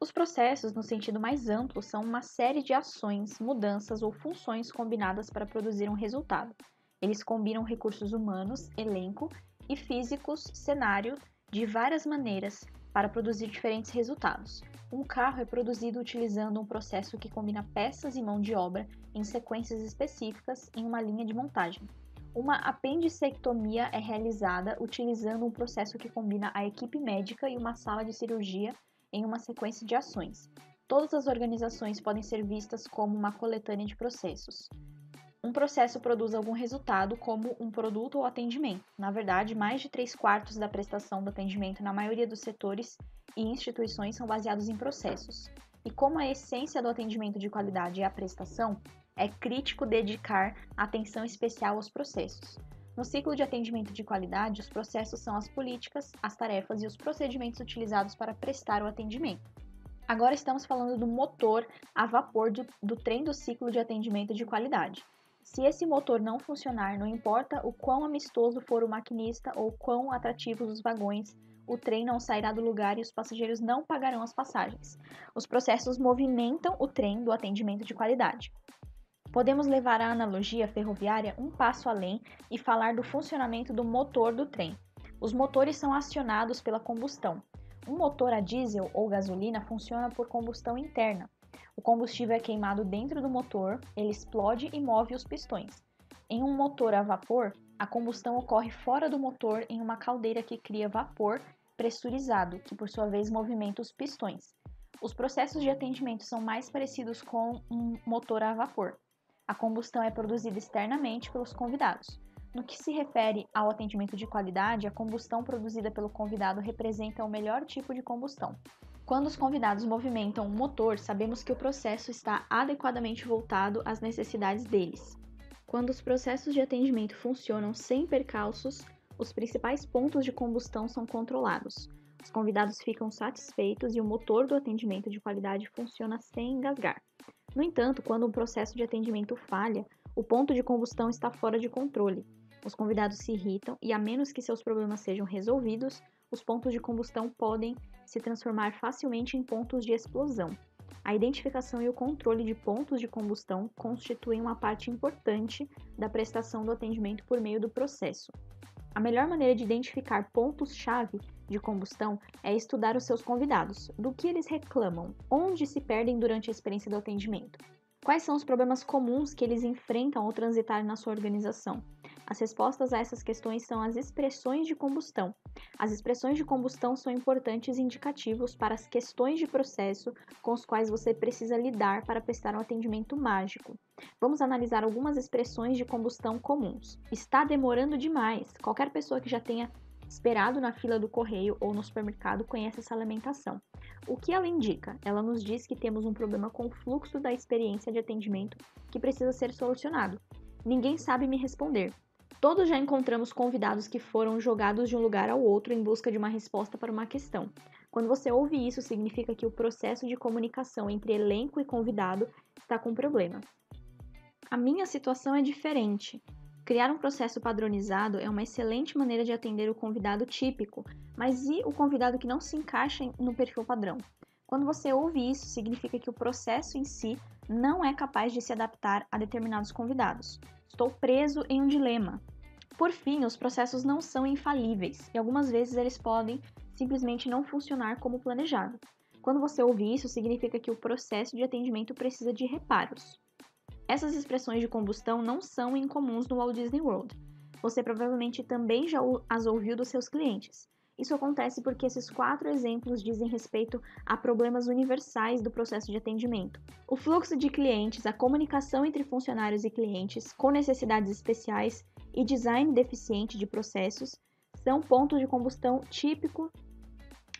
Os processos, no sentido mais amplo, são uma série de ações, mudanças ou funções combinadas para produzir um resultado. Eles combinam recursos humanos, elenco e físicos, cenário, de várias maneiras para produzir diferentes resultados. Um carro é produzido utilizando um processo que combina peças e mão de obra em sequências específicas em uma linha de montagem. Uma apendicectomia é realizada utilizando um processo que combina a equipe médica e uma sala de cirurgia em uma sequência de ações. Todas as organizações podem ser vistas como uma coletânea de processos um processo produz algum resultado, como um produto ou atendimento. Na verdade, mais de três quartos da prestação do atendimento na maioria dos setores e instituições são baseados em processos. E como a essência do atendimento de qualidade é a prestação, é crítico dedicar atenção especial aos processos. No ciclo de atendimento de qualidade, os processos são as políticas, as tarefas e os procedimentos utilizados para prestar o atendimento. Agora estamos falando do motor a vapor do, do trem do ciclo de atendimento de qualidade se esse motor não funcionar, não importa o quão amistoso for o maquinista ou quão atrativos os vagões, o trem não sairá do lugar e os passageiros não pagarão as passagens. Os processos movimentam o trem do atendimento de qualidade. Podemos levar a analogia ferroviária um passo além e falar do funcionamento do motor do trem. Os motores são acionados pela combustão. Um motor a diesel ou gasolina funciona por combustão interna, o combustível é queimado dentro do motor, ele explode e move os pistões. Em um motor a vapor, a combustão ocorre fora do motor em uma caldeira que cria vapor pressurizado, que por sua vez movimenta os pistões. Os processos de atendimento são mais parecidos com um motor a vapor. A combustão é produzida externamente pelos convidados. No que se refere ao atendimento de qualidade, a combustão produzida pelo convidado representa o melhor tipo de combustão. Quando os convidados movimentam o motor, sabemos que o processo está adequadamente voltado às necessidades deles. Quando os processos de atendimento funcionam sem percalços, os principais pontos de combustão são controlados. Os convidados ficam satisfeitos e o motor do atendimento de qualidade funciona sem engasgar. No entanto, quando um processo de atendimento falha, o ponto de combustão está fora de controle. Os convidados se irritam e, a menos que seus problemas sejam resolvidos, os pontos de combustão podem se transformar facilmente em pontos de explosão. A identificação e o controle de pontos de combustão constituem uma parte importante da prestação do atendimento por meio do processo. A melhor maneira de identificar pontos-chave de combustão é estudar os seus convidados, do que eles reclamam, onde se perdem durante a experiência do atendimento, quais são os problemas comuns que eles enfrentam ao transitar na sua organização, as respostas a essas questões são as expressões de combustão. As expressões de combustão são importantes indicativos para as questões de processo com os quais você precisa lidar para prestar um atendimento mágico. Vamos analisar algumas expressões de combustão comuns. Está demorando demais. Qualquer pessoa que já tenha esperado na fila do correio ou no supermercado conhece essa lamentação. O que ela indica? Ela nos diz que temos um problema com o fluxo da experiência de atendimento que precisa ser solucionado. Ninguém sabe me responder. Todos já encontramos convidados que foram jogados de um lugar ao outro em busca de uma resposta para uma questão. Quando você ouve isso, significa que o processo de comunicação entre elenco e convidado está com problema. A minha situação é diferente. Criar um processo padronizado é uma excelente maneira de atender o convidado típico, mas e o convidado que não se encaixa no perfil padrão? Quando você ouve isso, significa que o processo em si não é capaz de se adaptar a determinados convidados. Estou preso em um dilema. Por fim, os processos não são infalíveis e algumas vezes eles podem simplesmente não funcionar como planejado. Quando você ouve isso, significa que o processo de atendimento precisa de reparos. Essas expressões de combustão não são incomuns no Walt Disney World. Você provavelmente também já as ouviu dos seus clientes. Isso acontece porque esses quatro exemplos dizem respeito a problemas universais do processo de atendimento. O fluxo de clientes, a comunicação entre funcionários e clientes com necessidades especiais e design deficiente de processos são pontos de combustão típico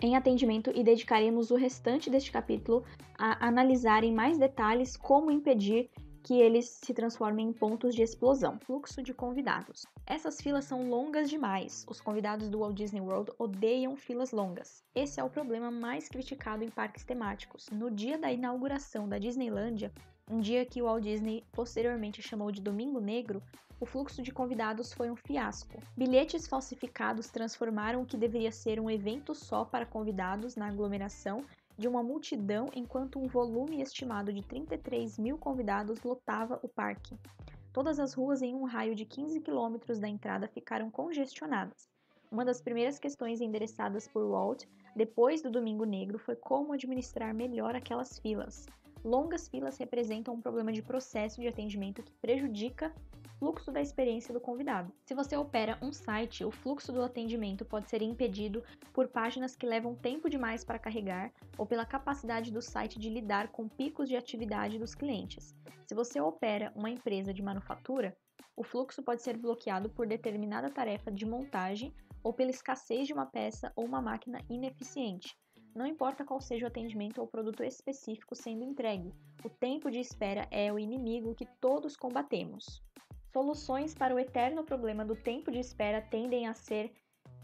em atendimento e dedicaremos o restante deste capítulo a analisar em mais detalhes como impedir que eles se transformem em pontos de explosão. Fluxo de convidados. Essas filas são longas demais. Os convidados do Walt Disney World odeiam filas longas. Esse é o problema mais criticado em parques temáticos. No dia da inauguração da Disneylândia, um dia que o Walt Disney posteriormente chamou de Domingo Negro, o fluxo de convidados foi um fiasco. Bilhetes falsificados transformaram o que deveria ser um evento só para convidados na aglomeração de uma multidão enquanto um volume estimado de 33 mil convidados lotava o parque. Todas as ruas em um raio de 15 quilômetros da entrada ficaram congestionadas. Uma das primeiras questões endereçadas por Walt depois do Domingo Negro foi como administrar melhor aquelas filas longas filas representam um problema de processo de atendimento que prejudica o fluxo da experiência do convidado. Se você opera um site, o fluxo do atendimento pode ser impedido por páginas que levam tempo demais para carregar ou pela capacidade do site de lidar com picos de atividade dos clientes. Se você opera uma empresa de manufatura, o fluxo pode ser bloqueado por determinada tarefa de montagem ou pela escassez de uma peça ou uma máquina ineficiente. Não importa qual seja o atendimento ou produto específico sendo entregue, o tempo de espera é o inimigo que todos combatemos. Soluções para o eterno problema do tempo de espera tendem a ser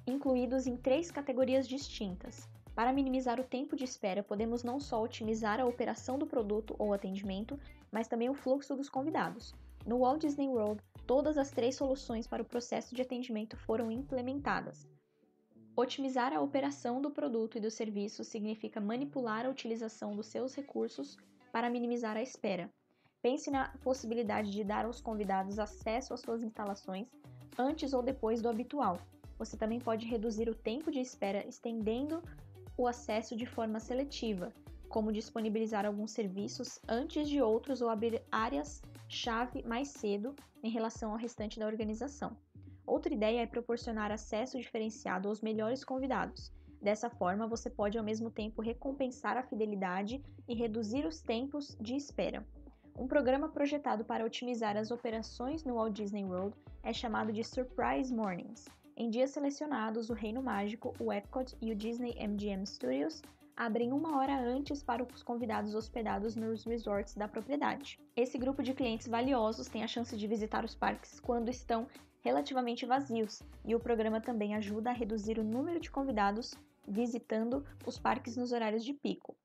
incluídos em três categorias distintas. Para minimizar o tempo de espera, podemos não só otimizar a operação do produto ou atendimento, mas também o fluxo dos convidados. No Walt Disney World, todas as três soluções para o processo de atendimento foram implementadas. Otimizar a operação do produto e do serviço significa manipular a utilização dos seus recursos para minimizar a espera. Pense na possibilidade de dar aos convidados acesso às suas instalações antes ou depois do habitual. Você também pode reduzir o tempo de espera estendendo o acesso de forma seletiva, como disponibilizar alguns serviços antes de outros ou abrir áreas-chave mais cedo em relação ao restante da organização. Outra ideia é proporcionar acesso diferenciado aos melhores convidados. Dessa forma, você pode ao mesmo tempo recompensar a fidelidade e reduzir os tempos de espera. Um programa projetado para otimizar as operações no Walt Disney World é chamado de Surprise Mornings. Em dias selecionados, o Reino Mágico, o Epcot e o Disney MGM Studios abrem uma hora antes para os convidados hospedados nos resorts da propriedade. Esse grupo de clientes valiosos tem a chance de visitar os parques quando estão relativamente vazios, e o programa também ajuda a reduzir o número de convidados visitando os parques nos horários de pico.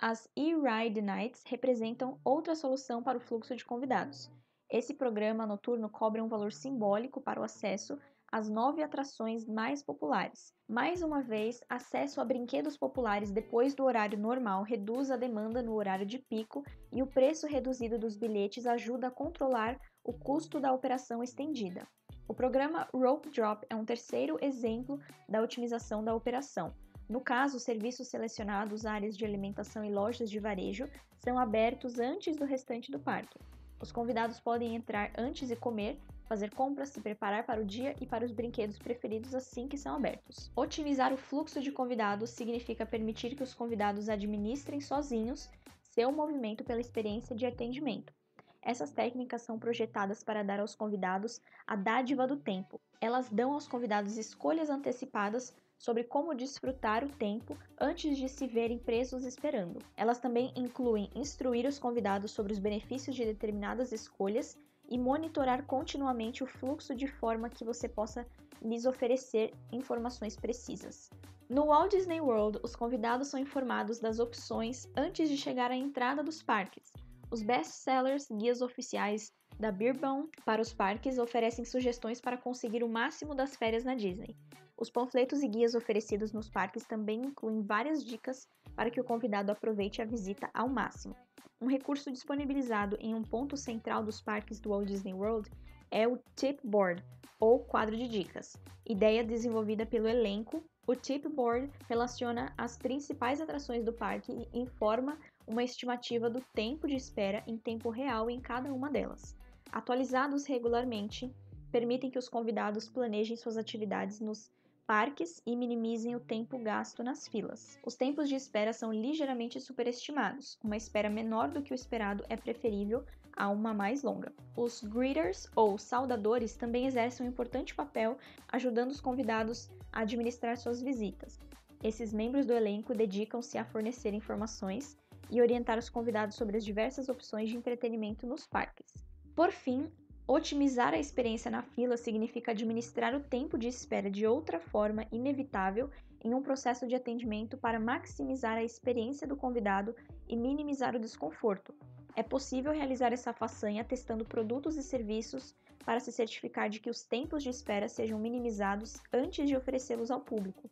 As e-ride nights representam outra solução para o fluxo de convidados. Esse programa noturno cobre um valor simbólico para o acesso às nove atrações mais populares. Mais uma vez, acesso a brinquedos populares depois do horário normal reduz a demanda no horário de pico e o preço reduzido dos bilhetes ajuda a controlar o custo da operação estendida. O programa Rope Drop é um terceiro exemplo da otimização da operação. No caso, serviços selecionados, áreas de alimentação e lojas de varejo são abertos antes do restante do parque. Os convidados podem entrar antes e comer, fazer compras, se preparar para o dia e para os brinquedos preferidos assim que são abertos. Otimizar o fluxo de convidados significa permitir que os convidados administrem sozinhos seu movimento pela experiência de atendimento. Essas técnicas são projetadas para dar aos convidados a dádiva do tempo. Elas dão aos convidados escolhas antecipadas sobre como desfrutar o tempo antes de se verem presos esperando. Elas também incluem instruir os convidados sobre os benefícios de determinadas escolhas e monitorar continuamente o fluxo de forma que você possa lhes oferecer informações precisas. No Walt Disney World, os convidados são informados das opções antes de chegar à entrada dos parques. Os best-sellers guias oficiais da Birbaum para os parques oferecem sugestões para conseguir o máximo das férias na Disney. Os panfletos e guias oferecidos nos parques também incluem várias dicas para que o convidado aproveite a visita ao máximo. Um recurso disponibilizado em um ponto central dos parques do Walt Disney World é o Tip Board, ou quadro de dicas. Ideia desenvolvida pelo elenco, o Tip Board relaciona as principais atrações do parque e informa uma estimativa do tempo de espera em tempo real em cada uma delas. Atualizados regularmente, permitem que os convidados planejem suas atividades nos parques e minimizem o tempo gasto nas filas. Os tempos de espera são ligeiramente superestimados. Uma espera menor do que o esperado é preferível a uma mais longa. Os greeters ou saudadores também exercem um importante papel ajudando os convidados a administrar suas visitas. Esses membros do elenco dedicam-se a fornecer informações e orientar os convidados sobre as diversas opções de entretenimento nos parques. Por fim, otimizar a experiência na fila significa administrar o tempo de espera de outra forma inevitável em um processo de atendimento para maximizar a experiência do convidado e minimizar o desconforto. É possível realizar essa façanha testando produtos e serviços para se certificar de que os tempos de espera sejam minimizados antes de oferecê-los ao público.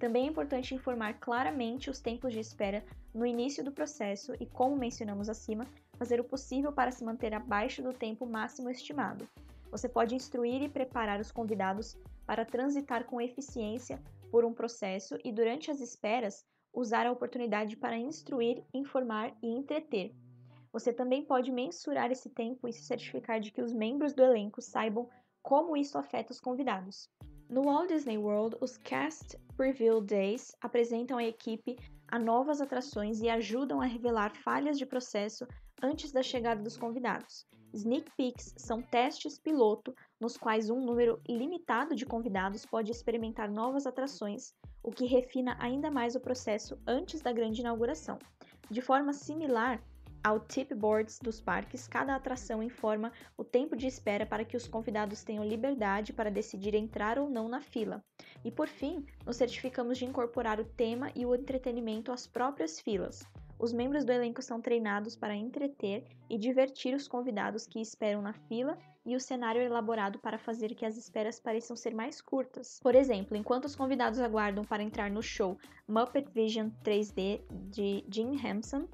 Também é importante informar claramente os tempos de espera no início do processo e, como mencionamos acima, fazer o possível para se manter abaixo do tempo máximo estimado. Você pode instruir e preparar os convidados para transitar com eficiência por um processo e, durante as esperas, usar a oportunidade para instruir, informar e entreter. Você também pode mensurar esse tempo e se certificar de que os membros do elenco saibam como isso afeta os convidados. No Walt Disney World, os Cast Preview Days apresentam a equipe a novas atrações e ajudam a revelar falhas de processo antes da chegada dos convidados. Sneak peeks são testes piloto nos quais um número limitado de convidados pode experimentar novas atrações, o que refina ainda mais o processo antes da grande inauguração. De forma similar, ao tipboards dos parques, cada atração informa o tempo de espera para que os convidados tenham liberdade para decidir entrar ou não na fila. E por fim, nos certificamos de incorporar o tema e o entretenimento às próprias filas. Os membros do elenco são treinados para entreter e divertir os convidados que esperam na fila e o cenário é elaborado para fazer que as esperas pareçam ser mais curtas. Por exemplo, enquanto os convidados aguardam para entrar no show Muppet Vision 3D de Jim Henson,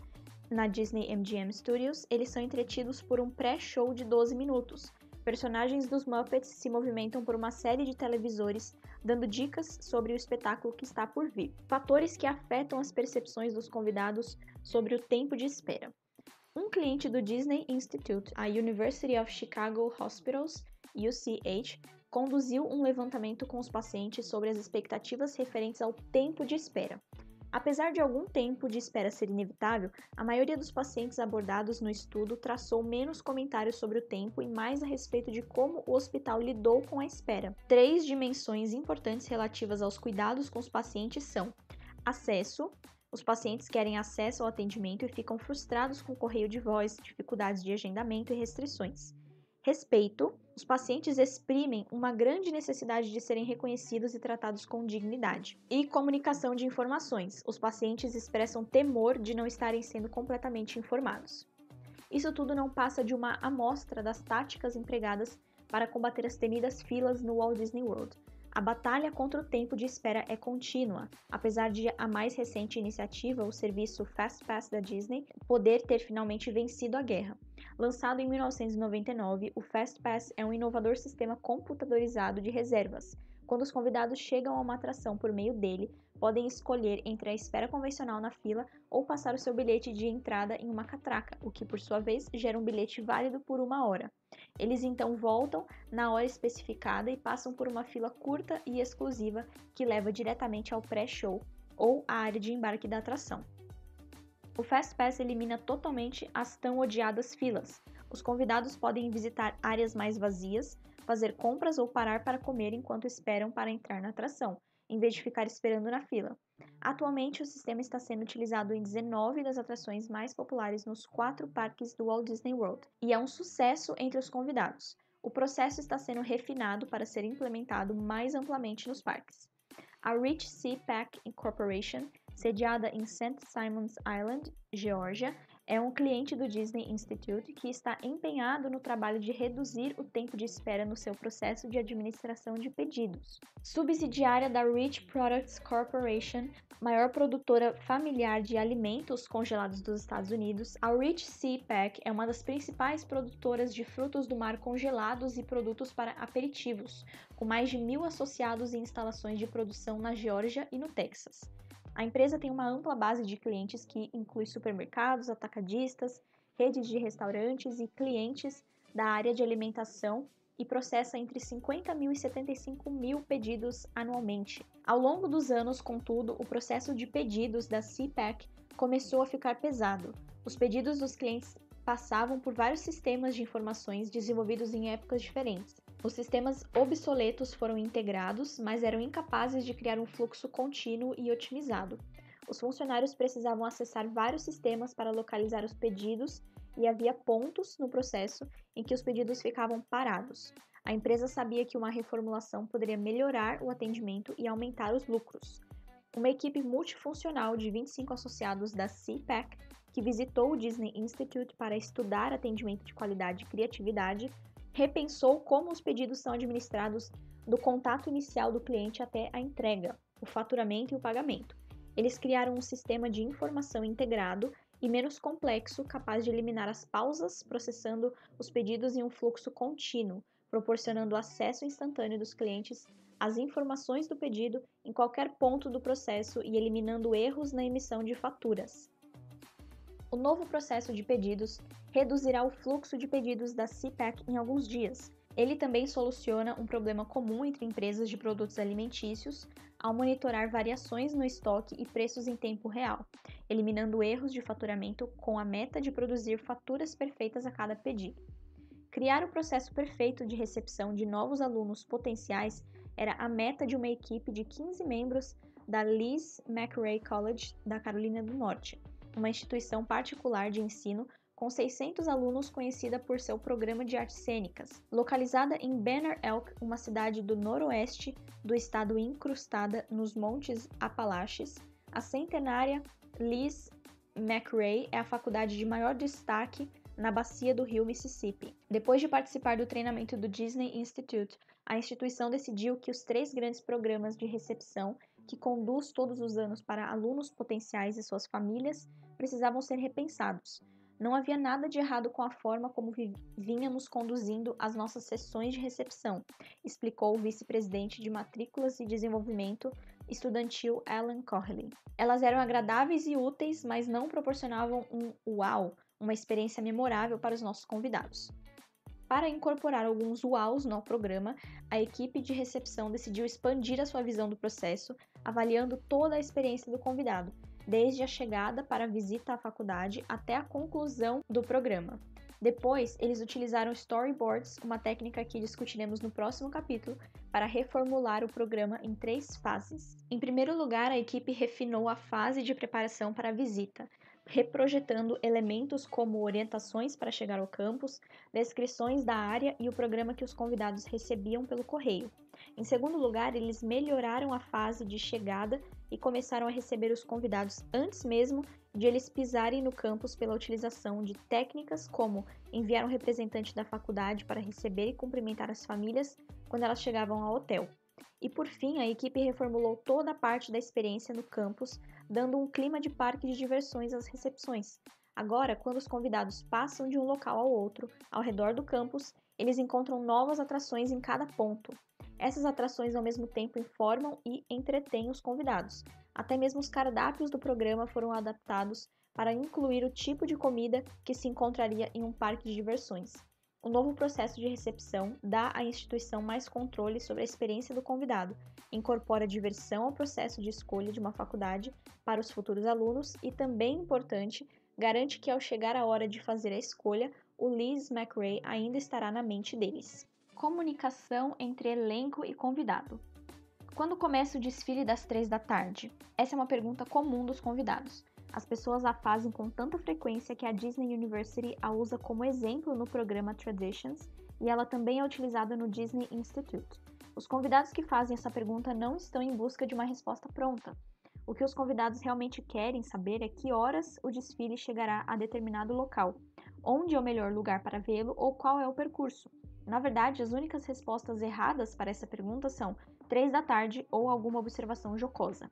na Disney MGM Studios, eles são entretidos por um pré-show de 12 minutos. Personagens dos Muppets se movimentam por uma série de televisores, dando dicas sobre o espetáculo que está por vir. Fatores que afetam as percepções dos convidados sobre o tempo de espera. Um cliente do Disney Institute, a University of Chicago Hospitals, UCH, conduziu um levantamento com os pacientes sobre as expectativas referentes ao tempo de espera. Apesar de algum tempo de espera ser inevitável, a maioria dos pacientes abordados no estudo traçou menos comentários sobre o tempo e mais a respeito de como o hospital lidou com a espera. Três dimensões importantes relativas aos cuidados com os pacientes são acesso, os pacientes querem acesso ao atendimento e ficam frustrados com o correio de voz, dificuldades de agendamento e restrições respeito, os pacientes exprimem uma grande necessidade de serem reconhecidos e tratados com dignidade. E comunicação de informações. Os pacientes expressam temor de não estarem sendo completamente informados. Isso tudo não passa de uma amostra das táticas empregadas para combater as temidas filas no Walt Disney World. A batalha contra o tempo de espera é contínua, apesar de a mais recente iniciativa, o serviço Fast Pass da Disney, poder ter finalmente vencido a guerra. Lançado em 1999, o FastPass é um inovador sistema computadorizado de reservas. Quando os convidados chegam a uma atração por meio dele, podem escolher entre a espera convencional na fila ou passar o seu bilhete de entrada em uma catraca, o que por sua vez gera um bilhete válido por uma hora. Eles então voltam na hora especificada e passam por uma fila curta e exclusiva que leva diretamente ao pré-show ou à área de embarque da atração. O Fastpass elimina totalmente as tão odiadas filas. Os convidados podem visitar áreas mais vazias, fazer compras ou parar para comer enquanto esperam para entrar na atração, em vez de ficar esperando na fila. Atualmente, o sistema está sendo utilizado em 19 das atrações mais populares nos quatro parques do Walt Disney World e é um sucesso entre os convidados. O processo está sendo refinado para ser implementado mais amplamente nos parques. A Rich Sea Pack Incorporation sediada em St. Simons Island, Geórgia, é um cliente do Disney Institute que está empenhado no trabalho de reduzir o tempo de espera no seu processo de administração de pedidos. Subsidiária da Rich Products Corporation, maior produtora familiar de alimentos congelados dos Estados Unidos, a Rich Sea Pack é uma das principais produtoras de frutos do mar congelados e produtos para aperitivos, com mais de mil associados e instalações de produção na Geórgia e no Texas. A empresa tem uma ampla base de clientes que inclui supermercados, atacadistas, redes de restaurantes e clientes da área de alimentação e processa entre 50 mil e 75 mil pedidos anualmente. Ao longo dos anos, contudo, o processo de pedidos da CPAC começou a ficar pesado. Os pedidos dos clientes passavam por vários sistemas de informações desenvolvidos em épocas diferentes. Os sistemas obsoletos foram integrados, mas eram incapazes de criar um fluxo contínuo e otimizado. Os funcionários precisavam acessar vários sistemas para localizar os pedidos e havia pontos no processo em que os pedidos ficavam parados. A empresa sabia que uma reformulação poderia melhorar o atendimento e aumentar os lucros. Uma equipe multifuncional de 25 associados da CPAC, que visitou o Disney Institute para estudar atendimento de qualidade e criatividade, repensou como os pedidos são administrados do contato inicial do cliente até a entrega, o faturamento e o pagamento. Eles criaram um sistema de informação integrado e menos complexo, capaz de eliminar as pausas, processando os pedidos em um fluxo contínuo, proporcionando acesso instantâneo dos clientes às informações do pedido em qualquer ponto do processo e eliminando erros na emissão de faturas. O novo processo de pedidos reduzirá o fluxo de pedidos da CPAC em alguns dias. Ele também soluciona um problema comum entre empresas de produtos alimentícios ao monitorar variações no estoque e preços em tempo real, eliminando erros de faturamento com a meta de produzir faturas perfeitas a cada pedido. Criar o processo perfeito de recepção de novos alunos potenciais era a meta de uma equipe de 15 membros da Liz McRae College da Carolina do Norte, uma instituição particular de ensino com 600 alunos conhecida por seu programa de artes cênicas. Localizada em Banner Elk, uma cidade do noroeste do estado incrustada nos Montes Apalaches, a centenária Liz McRae é a faculdade de maior destaque na bacia do rio Mississippi. Depois de participar do treinamento do Disney Institute, a instituição decidiu que os três grandes programas de recepção que conduz todos os anos para alunos potenciais e suas famílias, precisavam ser repensados. Não havia nada de errado com a forma como vínhamos conduzindo as nossas sessões de recepção, explicou o vice-presidente de matrículas e desenvolvimento estudantil Alan Corley. Elas eram agradáveis e úteis, mas não proporcionavam um uau, uma experiência memorável para os nossos convidados. Para incorporar alguns uaus no programa, a equipe de recepção decidiu expandir a sua visão do processo, avaliando toda a experiência do convidado, desde a chegada para a visita à faculdade até a conclusão do programa. Depois, eles utilizaram storyboards, uma técnica que discutiremos no próximo capítulo, para reformular o programa em três fases. Em primeiro lugar, a equipe refinou a fase de preparação para a visita, reprojetando elementos como orientações para chegar ao campus, descrições da área e o programa que os convidados recebiam pelo correio. Em segundo lugar, eles melhoraram a fase de chegada e começaram a receber os convidados antes mesmo de eles pisarem no campus pela utilização de técnicas como enviar um representante da faculdade para receber e cumprimentar as famílias quando elas chegavam ao hotel. E por fim, a equipe reformulou toda a parte da experiência no campus, dando um clima de parque de diversões às recepções. Agora, quando os convidados passam de um local ao outro, ao redor do campus, eles encontram novas atrações em cada ponto, essas atrações ao mesmo tempo informam e entretêm os convidados. Até mesmo os cardápios do programa foram adaptados para incluir o tipo de comida que se encontraria em um parque de diversões. O novo processo de recepção dá à instituição mais controle sobre a experiência do convidado, incorpora diversão ao processo de escolha de uma faculdade para os futuros alunos e, também importante, garante que ao chegar a hora de fazer a escolha, o Liz McRae ainda estará na mente deles comunicação entre elenco e convidado. Quando começa o desfile das três da tarde? Essa é uma pergunta comum dos convidados. As pessoas a fazem com tanta frequência que a Disney University a usa como exemplo no programa Traditions e ela também é utilizada no Disney Institute. Os convidados que fazem essa pergunta não estão em busca de uma resposta pronta. O que os convidados realmente querem saber é que horas o desfile chegará a determinado local, onde é o melhor lugar para vê-lo ou qual é o percurso. Na verdade, as únicas respostas erradas para essa pergunta são 3 da tarde ou alguma observação jocosa.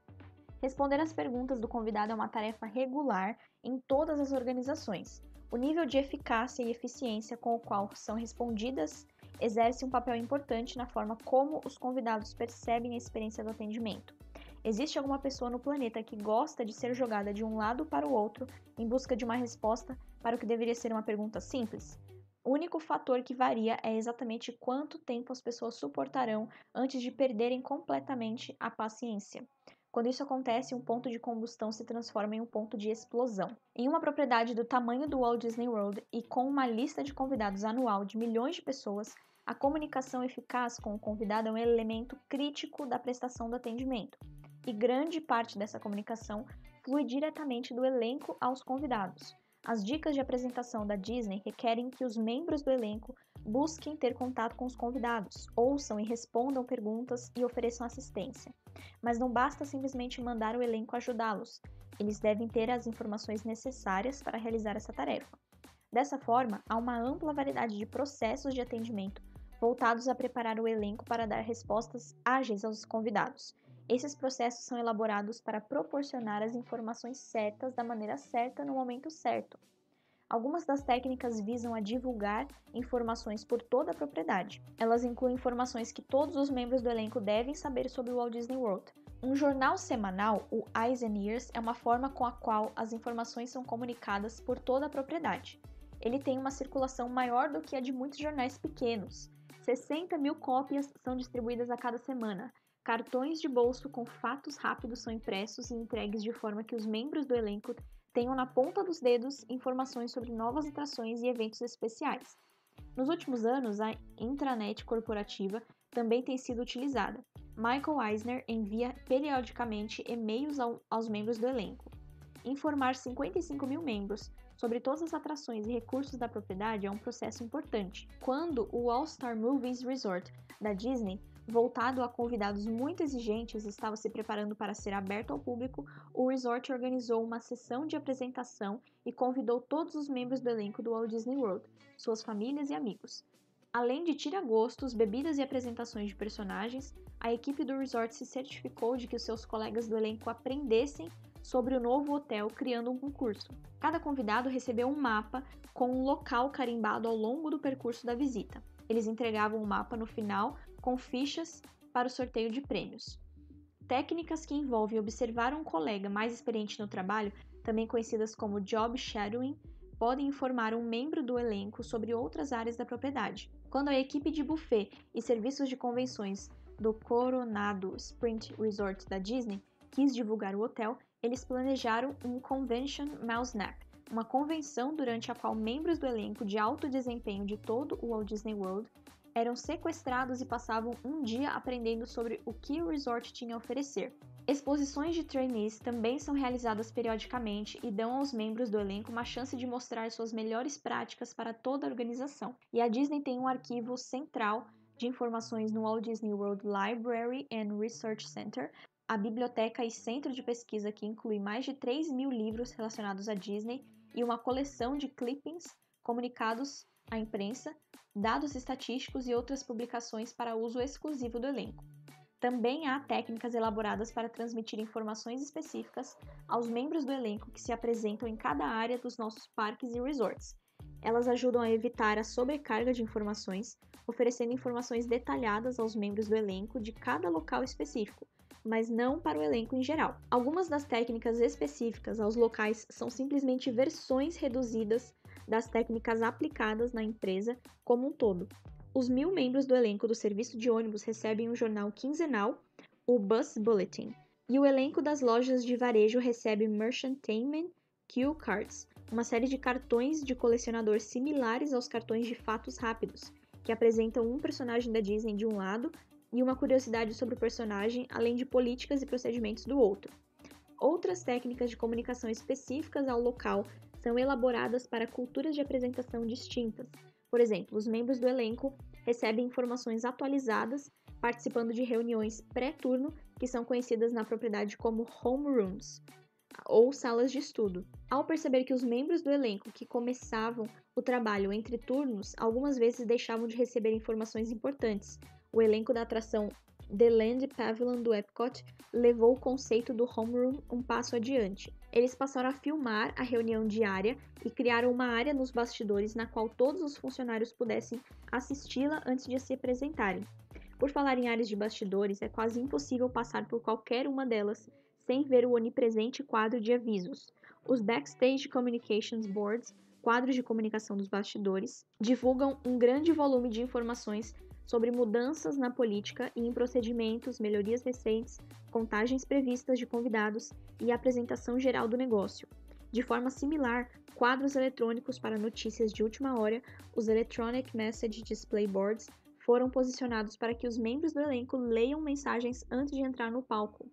Responder as perguntas do convidado é uma tarefa regular em todas as organizações. O nível de eficácia e eficiência com o qual são respondidas exerce um papel importante na forma como os convidados percebem a experiência do atendimento. Existe alguma pessoa no planeta que gosta de ser jogada de um lado para o outro em busca de uma resposta para o que deveria ser uma pergunta simples? O único fator que varia é exatamente quanto tempo as pessoas suportarão antes de perderem completamente a paciência. Quando isso acontece, um ponto de combustão se transforma em um ponto de explosão. Em uma propriedade do tamanho do Walt Disney World e com uma lista de convidados anual de milhões de pessoas, a comunicação eficaz com o convidado é um elemento crítico da prestação do atendimento, e grande parte dessa comunicação flui diretamente do elenco aos convidados. As dicas de apresentação da Disney requerem que os membros do elenco busquem ter contato com os convidados, ouçam e respondam perguntas e ofereçam assistência. Mas não basta simplesmente mandar o elenco ajudá-los, eles devem ter as informações necessárias para realizar essa tarefa. Dessa forma, há uma ampla variedade de processos de atendimento voltados a preparar o elenco para dar respostas ágeis aos convidados, esses processos são elaborados para proporcionar as informações certas da maneira certa no momento certo. Algumas das técnicas visam a divulgar informações por toda a propriedade. Elas incluem informações que todos os membros do elenco devem saber sobre o Walt Disney World. Um jornal semanal, o Eyes and Ears, é uma forma com a qual as informações são comunicadas por toda a propriedade. Ele tem uma circulação maior do que a de muitos jornais pequenos. 60 mil cópias são distribuídas a cada semana, Cartões de bolso com fatos rápidos são impressos e entregues de forma que os membros do elenco tenham na ponta dos dedos informações sobre novas atrações e eventos especiais. Nos últimos anos, a intranet corporativa também tem sido utilizada. Michael Eisner envia periodicamente e-mails ao, aos membros do elenco. Informar 55 mil membros sobre todas as atrações e recursos da propriedade é um processo importante. Quando o All Star Movies Resort da Disney Voltado a convidados muito exigentes, estava se preparando para ser aberto ao público, o resort organizou uma sessão de apresentação e convidou todos os membros do elenco do Walt Disney World, suas famílias e amigos. Além de tiragostos, bebidas e apresentações de personagens, a equipe do resort se certificou de que seus colegas do elenco aprendessem sobre o novo hotel criando um concurso. Cada convidado recebeu um mapa com um local carimbado ao longo do percurso da visita. Eles entregavam o um mapa no final com fichas para o sorteio de prêmios. Técnicas que envolvem observar um colega mais experiente no trabalho, também conhecidas como job shadowing, podem informar um membro do elenco sobre outras áreas da propriedade. Quando a equipe de buffet e serviços de convenções do Coronado Sprint Resort da Disney quis divulgar o hotel, eles planejaram um Convention nap, uma convenção durante a qual membros do elenco de alto desempenho de todo o Walt Disney World eram sequestrados e passavam um dia aprendendo sobre o que o resort tinha a oferecer. Exposições de trainees também são realizadas periodicamente e dão aos membros do elenco uma chance de mostrar suas melhores práticas para toda a organização. E a Disney tem um arquivo central de informações no Walt Disney World Library and Research Center, a biblioteca e centro de pesquisa que inclui mais de 3 mil livros relacionados à Disney e uma coleção de clippings, comunicados a imprensa, dados estatísticos e outras publicações para uso exclusivo do elenco. Também há técnicas elaboradas para transmitir informações específicas aos membros do elenco que se apresentam em cada área dos nossos parques e resorts. Elas ajudam a evitar a sobrecarga de informações, oferecendo informações detalhadas aos membros do elenco de cada local específico, mas não para o elenco em geral. Algumas das técnicas específicas aos locais são simplesmente versões reduzidas das técnicas aplicadas na empresa como um todo. Os mil membros do elenco do serviço de ônibus recebem um jornal quinzenal, o Bus Bulletin, e o elenco das lojas de varejo recebe Merchantainment Q Cards, uma série de cartões de colecionador similares aos cartões de fatos rápidos, que apresentam um personagem da Disney de um lado e uma curiosidade sobre o personagem, além de políticas e procedimentos do outro. Outras técnicas de comunicação específicas ao local são elaboradas para culturas de apresentação distintas. Por exemplo, os membros do elenco recebem informações atualizadas participando de reuniões pré-turno que são conhecidas na propriedade como homerooms ou salas de estudo. Ao perceber que os membros do elenco que começavam o trabalho entre turnos algumas vezes deixavam de receber informações importantes, o elenco da atração The Land Pavilion do Epcot levou o conceito do homeroom um passo adiante. Eles passaram a filmar a reunião diária e criaram uma área nos bastidores na qual todos os funcionários pudessem assisti-la antes de se apresentarem. Por falar em áreas de bastidores, é quase impossível passar por qualquer uma delas sem ver o onipresente quadro de avisos. Os Backstage Communications Boards, quadros de comunicação dos bastidores, divulgam um grande volume de informações sobre mudanças na política e em procedimentos, melhorias recentes, contagens previstas de convidados e apresentação geral do negócio. De forma similar, quadros eletrônicos para notícias de última hora, os Electronic Message Display Boards, foram posicionados para que os membros do elenco leiam mensagens antes de entrar no palco.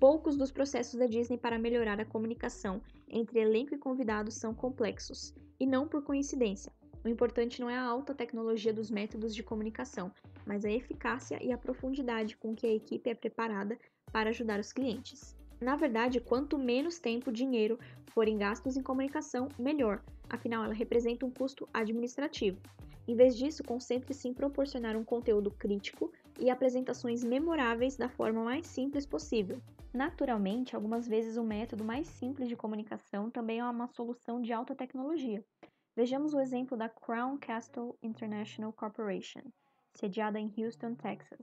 Poucos dos processos da Disney para melhorar a comunicação entre elenco e convidados são complexos, e não por coincidência. O importante não é a alta tecnologia dos métodos de comunicação, mas a eficácia e a profundidade com que a equipe é preparada para ajudar os clientes. Na verdade, quanto menos tempo e dinheiro forem gastos em comunicação, melhor, afinal ela representa um custo administrativo. Em vez disso, concentre-se em proporcionar um conteúdo crítico e apresentações memoráveis da forma mais simples possível. Naturalmente, algumas vezes o método mais simples de comunicação também é uma solução de alta tecnologia, Vejamos o exemplo da Crown Castle International Corporation, sediada em Houston, Texas.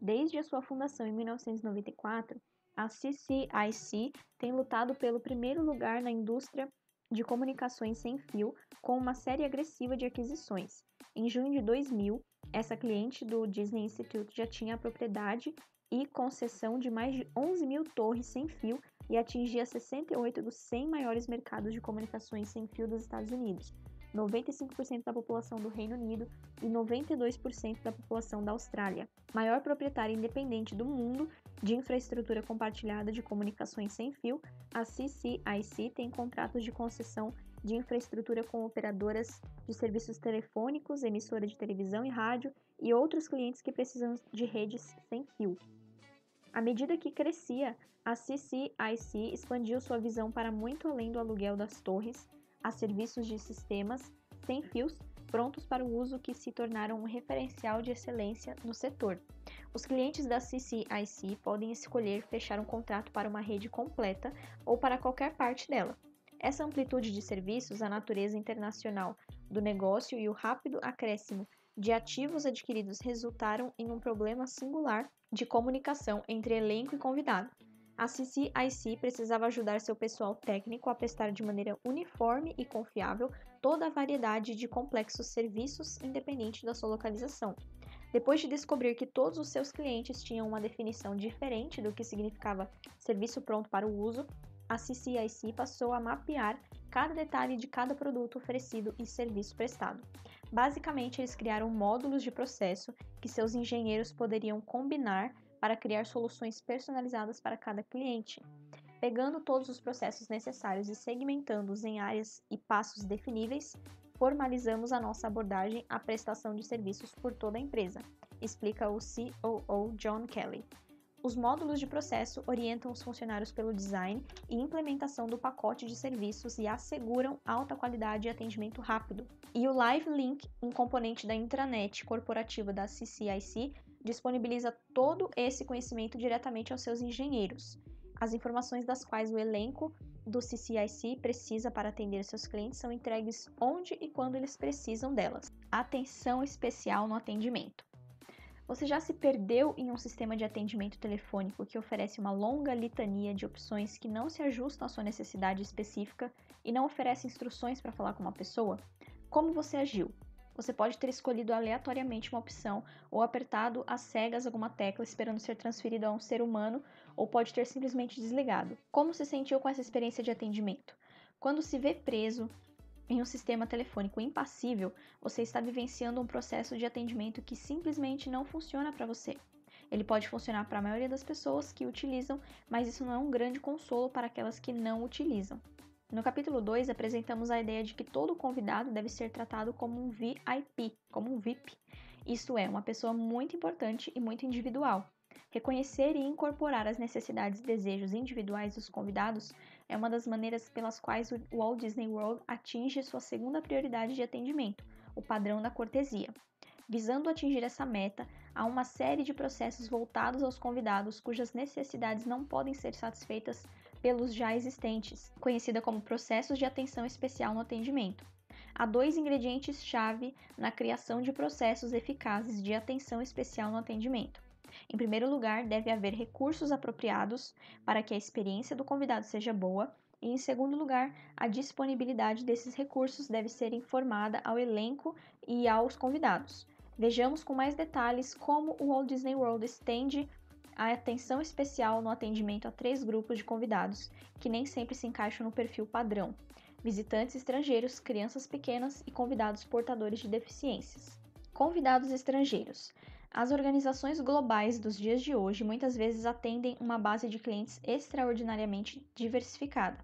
Desde a sua fundação em 1994, a CCIC tem lutado pelo primeiro lugar na indústria de comunicações sem fio com uma série agressiva de aquisições. Em junho de 2000, essa cliente do Disney Institute já tinha a propriedade e concessão de mais de 11 mil torres sem fio e atingia 68 dos 100 maiores mercados de comunicações sem fio dos Estados Unidos, 95% da população do Reino Unido e 92% da população da Austrália, maior proprietária independente do mundo de infraestrutura compartilhada de comunicações sem fio, a CCIC tem contratos de concessão de infraestrutura com operadoras de serviços telefônicos, emissora de televisão e rádio e outros clientes que precisam de redes sem fio. À medida que crescia, a CCIC expandiu sua visão para muito além do aluguel das torres, a serviços de sistemas sem fios prontos para o uso que se tornaram um referencial de excelência no setor. Os clientes da CCIC podem escolher fechar um contrato para uma rede completa ou para qualquer parte dela. Essa amplitude de serviços, a natureza internacional do negócio e o rápido acréscimo de ativos adquiridos resultaram em um problema singular de comunicação entre elenco e convidado. A CCIC precisava ajudar seu pessoal técnico a prestar de maneira uniforme e confiável toda a variedade de complexos serviços independente da sua localização. Depois de descobrir que todos os seus clientes tinham uma definição diferente do que significava serviço pronto para o uso, a CCIC passou a mapear cada detalhe de cada produto oferecido e serviço prestado. Basicamente, eles criaram módulos de processo que seus engenheiros poderiam combinar para criar soluções personalizadas para cada cliente, pegando todos os processos necessários e segmentando-os em áreas e passos definíveis. Formalizamos a nossa abordagem à prestação de serviços por toda a empresa, explica o COO John Kelly. Os módulos de processo orientam os funcionários pelo design e implementação do pacote de serviços e asseguram alta qualidade e atendimento rápido. E o Live Link, um componente da intranet corporativa da CCIC, disponibiliza todo esse conhecimento diretamente aos seus engenheiros. As informações das quais o elenco do CCIC precisa para atender seus clientes são entregues onde e quando eles precisam delas. Atenção especial no atendimento. Você já se perdeu em um sistema de atendimento telefônico que oferece uma longa litania de opções que não se ajustam à sua necessidade específica e não oferece instruções para falar com uma pessoa? Como você agiu? Você pode ter escolhido aleatoriamente uma opção ou apertado às cegas alguma tecla esperando ser transferido a um ser humano ou pode ter simplesmente desligado. Como se sentiu com essa experiência de atendimento? Quando se vê preso, em um sistema telefônico impassível, você está vivenciando um processo de atendimento que simplesmente não funciona para você. Ele pode funcionar para a maioria das pessoas que utilizam, mas isso não é um grande consolo para aquelas que não utilizam. No capítulo 2, apresentamos a ideia de que todo convidado deve ser tratado como um VIP, como um VIP. Isto é, uma pessoa muito importante e muito individual. Reconhecer e incorporar as necessidades e desejos individuais dos convidados é uma das maneiras pelas quais o Walt Disney World atinge sua segunda prioridade de atendimento, o padrão da cortesia. Visando atingir essa meta, há uma série de processos voltados aos convidados cujas necessidades não podem ser satisfeitas pelos já existentes, conhecida como processos de atenção especial no atendimento. Há dois ingredientes-chave na criação de processos eficazes de atenção especial no atendimento. Em primeiro lugar, deve haver recursos apropriados para que a experiência do convidado seja boa, e em segundo lugar, a disponibilidade desses recursos deve ser informada ao elenco e aos convidados. Vejamos com mais detalhes como o Walt Disney World estende a atenção especial no atendimento a três grupos de convidados, que nem sempre se encaixam no perfil padrão: visitantes estrangeiros, crianças pequenas e convidados portadores de deficiências. Convidados estrangeiros. As organizações globais dos dias de hoje muitas vezes atendem uma base de clientes extraordinariamente diversificada.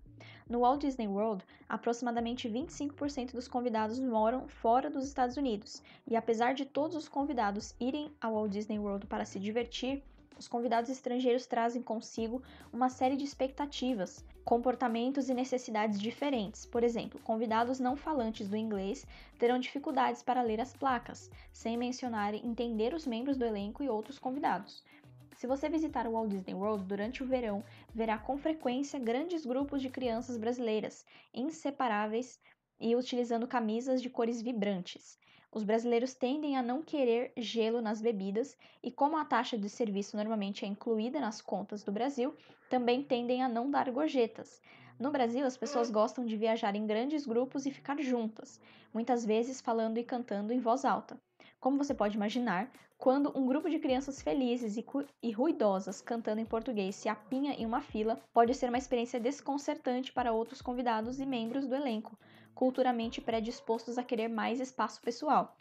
No Walt Disney World, aproximadamente 25% dos convidados moram fora dos Estados Unidos, e apesar de todos os convidados irem ao Walt Disney World para se divertir, os convidados estrangeiros trazem consigo uma série de expectativas, comportamentos e necessidades diferentes. Por exemplo, convidados não falantes do inglês terão dificuldades para ler as placas, sem mencionar entender os membros do elenco e outros convidados. Se você visitar o Walt Disney World durante o verão, verá com frequência grandes grupos de crianças brasileiras, inseparáveis e utilizando camisas de cores vibrantes. Os brasileiros tendem a não querer gelo nas bebidas e, como a taxa de serviço normalmente é incluída nas contas do Brasil, também tendem a não dar gorjetas. No Brasil, as pessoas gostam de viajar em grandes grupos e ficar juntas, muitas vezes falando e cantando em voz alta. Como você pode imaginar, quando um grupo de crianças felizes e, e ruidosas cantando em português se apinha em uma fila, pode ser uma experiência desconcertante para outros convidados e membros do elenco, culturalmente predispostos a querer mais espaço pessoal.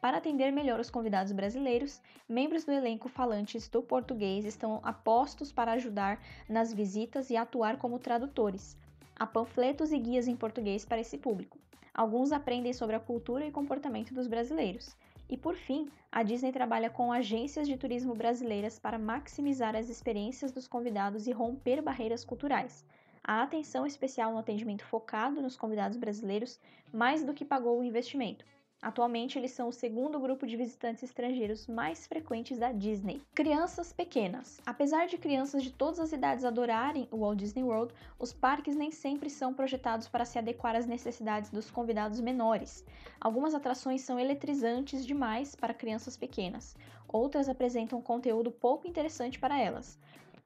Para atender melhor os convidados brasileiros, membros do elenco falantes do português estão apostos para ajudar nas visitas e atuar como tradutores. Há panfletos e guias em português para esse público. Alguns aprendem sobre a cultura e comportamento dos brasileiros. E por fim, a Disney trabalha com agências de turismo brasileiras para maximizar as experiências dos convidados e romper barreiras culturais a atenção especial no atendimento focado nos convidados brasileiros mais do que pagou o investimento. Atualmente, eles são o segundo grupo de visitantes estrangeiros mais frequentes da Disney. Crianças pequenas. Apesar de crianças de todas as idades adorarem o Walt Disney World, os parques nem sempre são projetados para se adequar às necessidades dos convidados menores. Algumas atrações são eletrizantes demais para crianças pequenas, outras apresentam conteúdo pouco interessante para elas.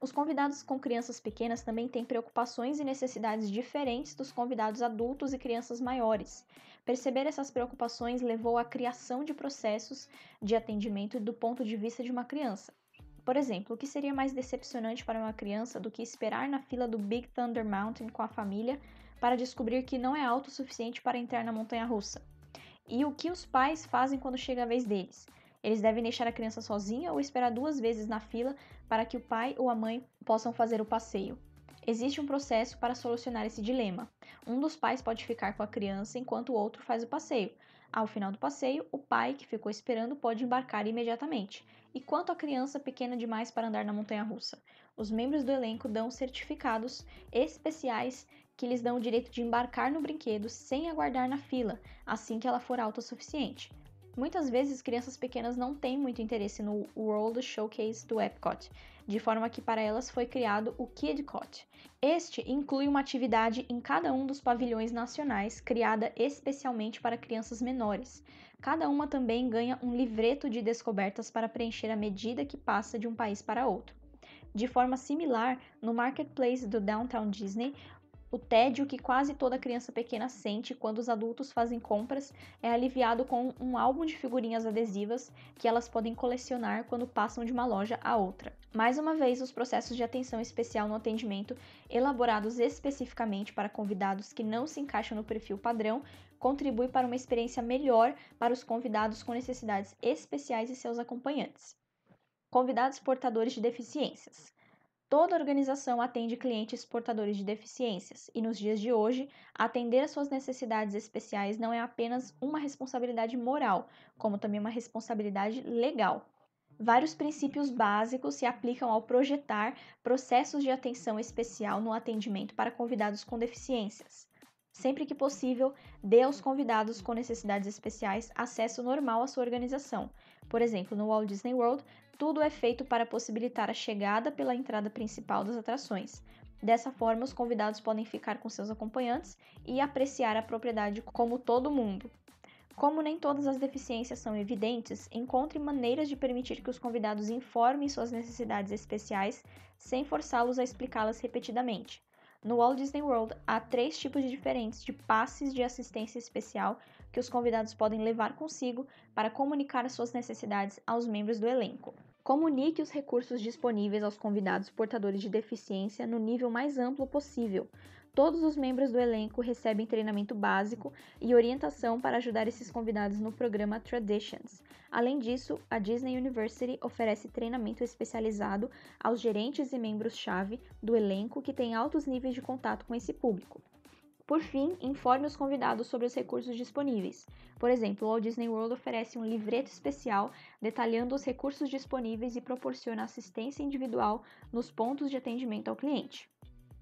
Os convidados com crianças pequenas também têm preocupações e necessidades diferentes dos convidados adultos e crianças maiores. Perceber essas preocupações levou à criação de processos de atendimento do ponto de vista de uma criança. Por exemplo, o que seria mais decepcionante para uma criança do que esperar na fila do Big Thunder Mountain com a família para descobrir que não é alto o suficiente para entrar na montanha russa? E o que os pais fazem quando chega a vez deles? Eles devem deixar a criança sozinha ou esperar duas vezes na fila para que o pai ou a mãe possam fazer o passeio. Existe um processo para solucionar esse dilema. Um dos pais pode ficar com a criança enquanto o outro faz o passeio. Ao final do passeio, o pai que ficou esperando pode embarcar imediatamente. E quanto à criança pequena demais para andar na montanha russa? Os membros do elenco dão certificados especiais que lhes dão o direito de embarcar no brinquedo sem aguardar na fila, assim que ela for autossuficiente. Muitas vezes crianças pequenas não têm muito interesse no World Showcase do Epcot, de forma que para elas foi criado o KidCot. Este inclui uma atividade em cada um dos pavilhões nacionais criada especialmente para crianças menores. Cada uma também ganha um livreto de descobertas para preencher à medida que passa de um país para outro. De forma similar, no marketplace do Downtown Disney, o tédio que quase toda criança pequena sente quando os adultos fazem compras é aliviado com um álbum de figurinhas adesivas que elas podem colecionar quando passam de uma loja a outra. Mais uma vez, os processos de atenção especial no atendimento, elaborados especificamente para convidados que não se encaixam no perfil padrão, contribui para uma experiência melhor para os convidados com necessidades especiais e seus acompanhantes. Convidados portadores de deficiências. Toda organização atende clientes portadores de deficiências, e nos dias de hoje, atender às suas necessidades especiais não é apenas uma responsabilidade moral, como também uma responsabilidade legal. Vários princípios básicos se aplicam ao projetar processos de atenção especial no atendimento para convidados com deficiências. Sempre que possível, dê aos convidados com necessidades especiais acesso normal à sua organização. Por exemplo, no Walt Disney World, tudo é feito para possibilitar a chegada pela entrada principal das atrações. Dessa forma, os convidados podem ficar com seus acompanhantes e apreciar a propriedade como todo mundo. Como nem todas as deficiências são evidentes, encontre maneiras de permitir que os convidados informem suas necessidades especiais sem forçá-los a explicá-las repetidamente. No Walt Disney World, há três tipos diferentes de passes de assistência especial que os convidados podem levar consigo para comunicar suas necessidades aos membros do elenco. Comunique os recursos disponíveis aos convidados portadores de deficiência no nível mais amplo possível. Todos os membros do elenco recebem treinamento básico e orientação para ajudar esses convidados no programa Traditions. Além disso, a Disney University oferece treinamento especializado aos gerentes e membros-chave do elenco que têm altos níveis de contato com esse público. Por fim, informe os convidados sobre os recursos disponíveis. Por exemplo, o Walt Disney World oferece um livreto especial detalhando os recursos disponíveis e proporciona assistência individual nos pontos de atendimento ao cliente.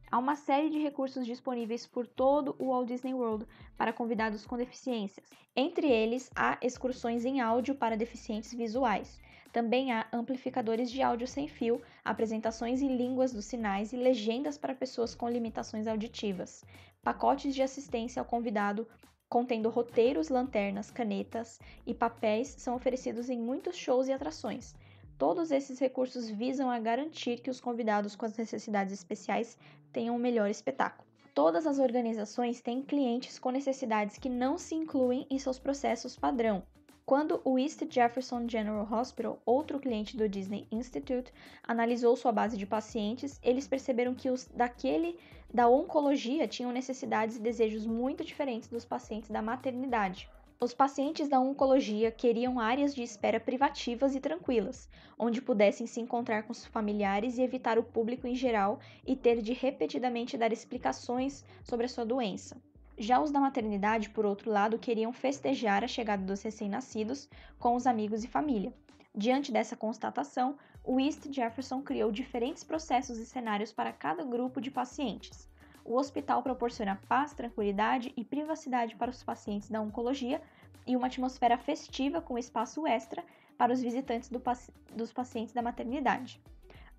Há uma série de recursos disponíveis por todo o Walt Disney World para convidados com deficiências. Entre eles, há excursões em áudio para deficientes visuais. Também há amplificadores de áudio sem fio, apresentações em línguas dos sinais e legendas para pessoas com limitações auditivas pacotes de assistência ao convidado contendo roteiros, lanternas, canetas e papéis são oferecidos em muitos shows e atrações. Todos esses recursos visam a garantir que os convidados com as necessidades especiais tenham o um melhor espetáculo. Todas as organizações têm clientes com necessidades que não se incluem em seus processos padrão, quando o East Jefferson General Hospital, outro cliente do Disney Institute, analisou sua base de pacientes, eles perceberam que os daquele da oncologia tinham necessidades e desejos muito diferentes dos pacientes da maternidade. Os pacientes da oncologia queriam áreas de espera privativas e tranquilas, onde pudessem se encontrar com os familiares e evitar o público em geral e ter de repetidamente dar explicações sobre a sua doença. Já os da maternidade, por outro lado, queriam festejar a chegada dos recém-nascidos com os amigos e família. Diante dessa constatação, o East Jefferson criou diferentes processos e cenários para cada grupo de pacientes. O hospital proporciona paz, tranquilidade e privacidade para os pacientes da oncologia e uma atmosfera festiva com espaço extra para os visitantes do paci dos pacientes da maternidade.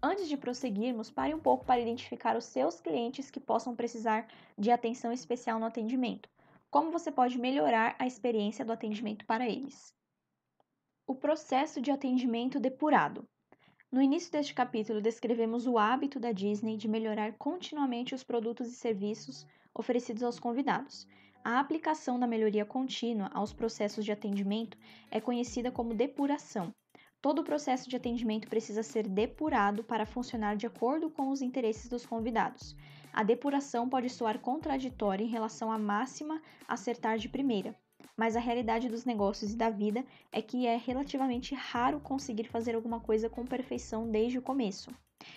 Antes de prosseguirmos, pare um pouco para identificar os seus clientes que possam precisar de atenção especial no atendimento. Como você pode melhorar a experiência do atendimento para eles? O processo de atendimento depurado. No início deste capítulo, descrevemos o hábito da Disney de melhorar continuamente os produtos e serviços oferecidos aos convidados. A aplicação da melhoria contínua aos processos de atendimento é conhecida como depuração Todo o processo de atendimento precisa ser depurado para funcionar de acordo com os interesses dos convidados. A depuração pode soar contraditória em relação à máxima acertar de primeira, mas a realidade dos negócios e da vida é que é relativamente raro conseguir fazer alguma coisa com perfeição desde o começo.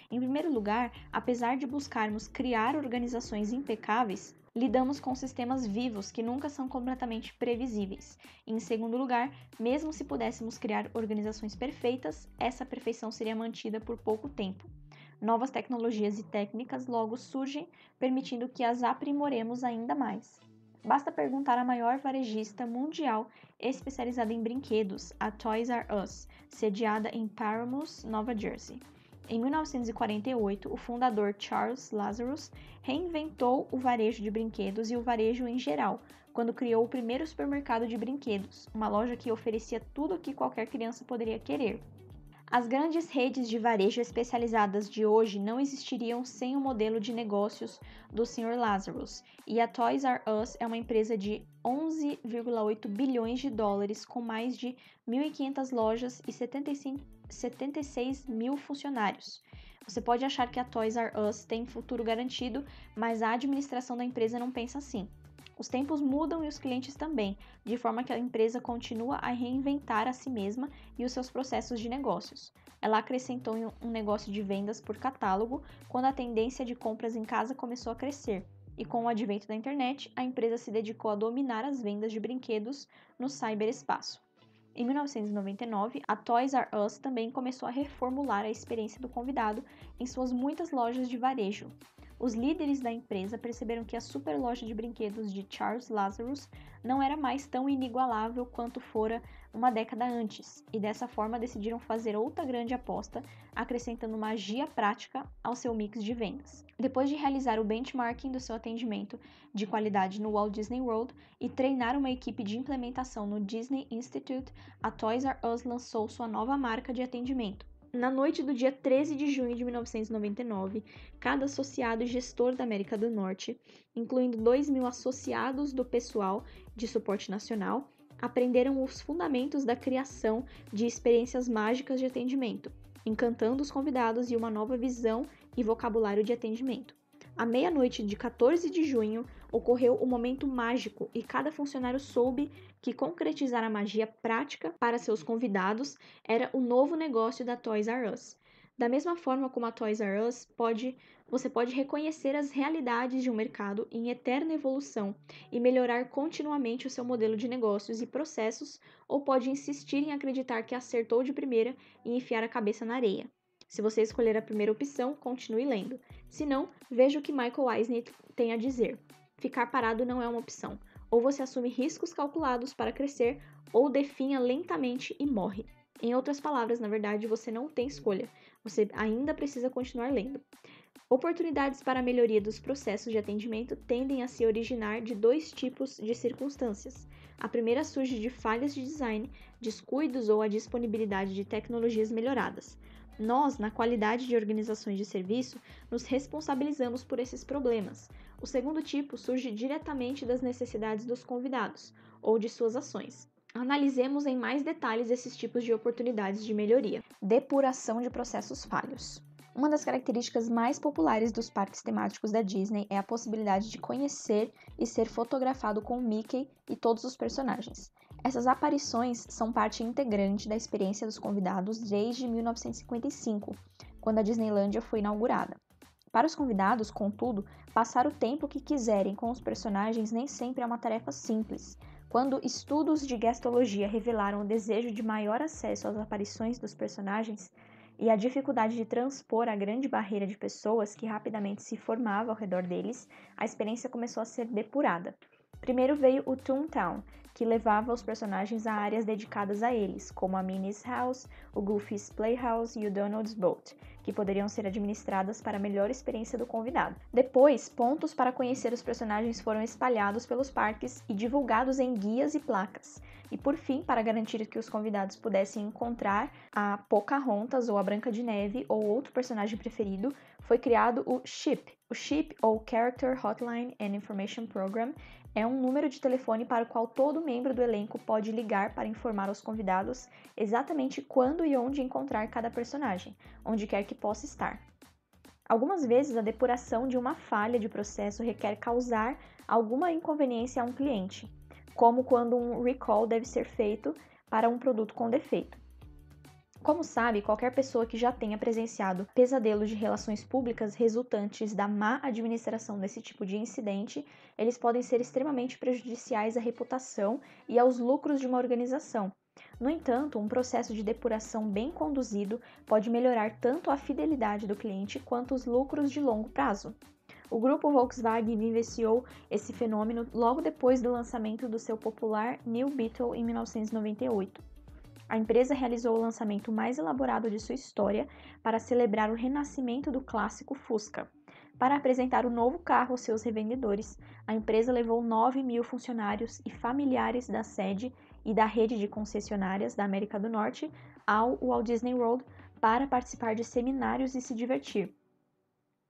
Em primeiro lugar, apesar de buscarmos criar organizações impecáveis, lidamos com sistemas vivos que nunca são completamente previsíveis. em segundo lugar, mesmo se pudéssemos criar organizações perfeitas, essa perfeição seria mantida por pouco tempo. Novas tecnologias e técnicas logo surgem, permitindo que as aprimoremos ainda mais. Basta perguntar à maior varejista mundial especializada em brinquedos, a Toys R Us, sediada em Paramus, Nova Jersey. Em 1948, o fundador Charles Lazarus reinventou o varejo de brinquedos e o varejo em geral, quando criou o primeiro supermercado de brinquedos, uma loja que oferecia tudo o que qualquer criança poderia querer. As grandes redes de varejo especializadas de hoje não existiriam sem o modelo de negócios do Sr. Lazarus, e a Toys R Us é uma empresa de 11,8 bilhões de dólares com mais de 1.500 lojas e 75 76 mil funcionários. Você pode achar que a Toys R Us tem futuro garantido, mas a administração da empresa não pensa assim. Os tempos mudam e os clientes também, de forma que a empresa continua a reinventar a si mesma e os seus processos de negócios. Ela acrescentou um negócio de vendas por catálogo quando a tendência de compras em casa começou a crescer, e com o advento da internet, a empresa se dedicou a dominar as vendas de brinquedos no cyberespaço. Em 1999, a Toys R Us também começou a reformular a experiência do convidado em suas muitas lojas de varejo, os líderes da empresa perceberam que a super loja de brinquedos de Charles Lazarus não era mais tão inigualável quanto fora uma década antes, e dessa forma decidiram fazer outra grande aposta, acrescentando magia prática ao seu mix de vendas. Depois de realizar o benchmarking do seu atendimento de qualidade no Walt Disney World e treinar uma equipe de implementação no Disney Institute, a Toys R Us lançou sua nova marca de atendimento, na noite do dia 13 de junho de 1999, cada associado e gestor da América do Norte, incluindo 2 mil associados do pessoal de suporte nacional, aprenderam os fundamentos da criação de experiências mágicas de atendimento, encantando os convidados e uma nova visão e vocabulário de atendimento. À meia-noite de 14 de junho, ocorreu um momento mágico e cada funcionário soube que concretizar a magia prática para seus convidados era o novo negócio da Toys R Us. Da mesma forma como a Toys R Us pode, você pode reconhecer as realidades de um mercado em eterna evolução e melhorar continuamente o seu modelo de negócios e processos, ou pode insistir em acreditar que acertou de primeira e enfiar a cabeça na areia. Se você escolher a primeira opção, continue lendo. Se não, veja o que Michael Eisner tem a dizer. Ficar parado não é uma opção. Ou você assume riscos calculados para crescer, ou definha lentamente e morre. Em outras palavras, na verdade, você não tem escolha. Você ainda precisa continuar lendo. Oportunidades para a melhoria dos processos de atendimento tendem a se originar de dois tipos de circunstâncias. A primeira surge de falhas de design, descuidos ou a disponibilidade de tecnologias melhoradas. Nós, na qualidade de organizações de serviço, nos responsabilizamos por esses problemas, o segundo tipo surge diretamente das necessidades dos convidados ou de suas ações. Analisemos em mais detalhes esses tipos de oportunidades de melhoria. Depuração de processos falhos. Uma das características mais populares dos parques temáticos da Disney é a possibilidade de conhecer e ser fotografado com Mickey e todos os personagens. Essas aparições são parte integrante da experiência dos convidados desde 1955, quando a Disneylandia foi inaugurada. Para os convidados, contudo, passar o tempo que quiserem com os personagens nem sempre é uma tarefa simples. Quando estudos de gastologia revelaram o desejo de maior acesso às aparições dos personagens e a dificuldade de transpor a grande barreira de pessoas que rapidamente se formava ao redor deles, a experiência começou a ser depurada. Primeiro veio o Toontown, que levava os personagens a áreas dedicadas a eles, como a Minnie's House, o Goofy's Playhouse e o Donald's Boat, que poderiam ser administradas para melhor experiência do convidado. Depois, pontos para conhecer os personagens foram espalhados pelos parques e divulgados em guias e placas. E por fim, para garantir que os convidados pudessem encontrar a Pocahontas ou a Branca de Neve ou outro personagem preferido, foi criado o SHIP, o SHIP ou Character Hotline and Information Program, é um número de telefone para o qual todo membro do elenco pode ligar para informar aos convidados exatamente quando e onde encontrar cada personagem, onde quer que possa estar. Algumas vezes, a depuração de uma falha de processo requer causar alguma inconveniência a um cliente, como quando um recall deve ser feito para um produto com defeito. Como sabe, qualquer pessoa que já tenha presenciado pesadelos de relações públicas resultantes da má administração desse tipo de incidente, eles podem ser extremamente prejudiciais à reputação e aos lucros de uma organização. No entanto, um processo de depuração bem conduzido pode melhorar tanto a fidelidade do cliente quanto os lucros de longo prazo. O grupo Volkswagen vivenciou esse fenômeno logo depois do lançamento do seu popular New Beetle em 1998 a empresa realizou o lançamento mais elaborado de sua história para celebrar o renascimento do clássico Fusca. Para apresentar o novo carro aos seus revendedores, a empresa levou 9 mil funcionários e familiares da sede e da rede de concessionárias da América do Norte ao Walt Disney World para participar de seminários e se divertir.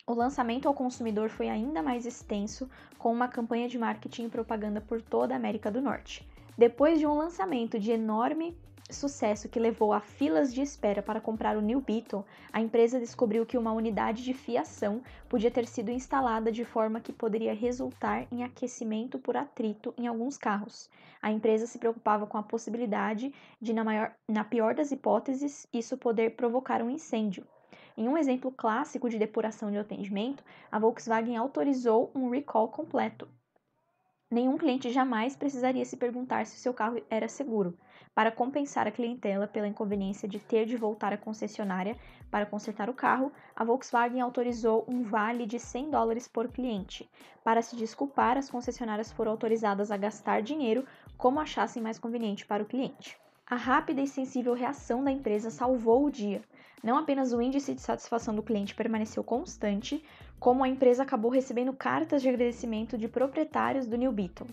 O lançamento ao consumidor foi ainda mais extenso, com uma campanha de marketing e propaganda por toda a América do Norte. Depois de um lançamento de enorme sucesso que levou a filas de espera para comprar o New Beetle, a empresa descobriu que uma unidade de fiação podia ter sido instalada de forma que poderia resultar em aquecimento por atrito em alguns carros. A empresa se preocupava com a possibilidade de, na, maior, na pior das hipóteses, isso poder provocar um incêndio. Em um exemplo clássico de depuração de atendimento, a Volkswagen autorizou um recall completo. Nenhum cliente jamais precisaria se perguntar se o seu carro era seguro para compensar a clientela pela inconveniência de ter de voltar à concessionária para consertar o carro, a Volkswagen autorizou um vale de 100 dólares por cliente. Para se desculpar, as concessionárias foram autorizadas a gastar dinheiro como achassem mais conveniente para o cliente. A rápida e sensível reação da empresa salvou o dia. Não apenas o índice de satisfação do cliente permaneceu constante, como a empresa acabou recebendo cartas de agradecimento de proprietários do New Beetle.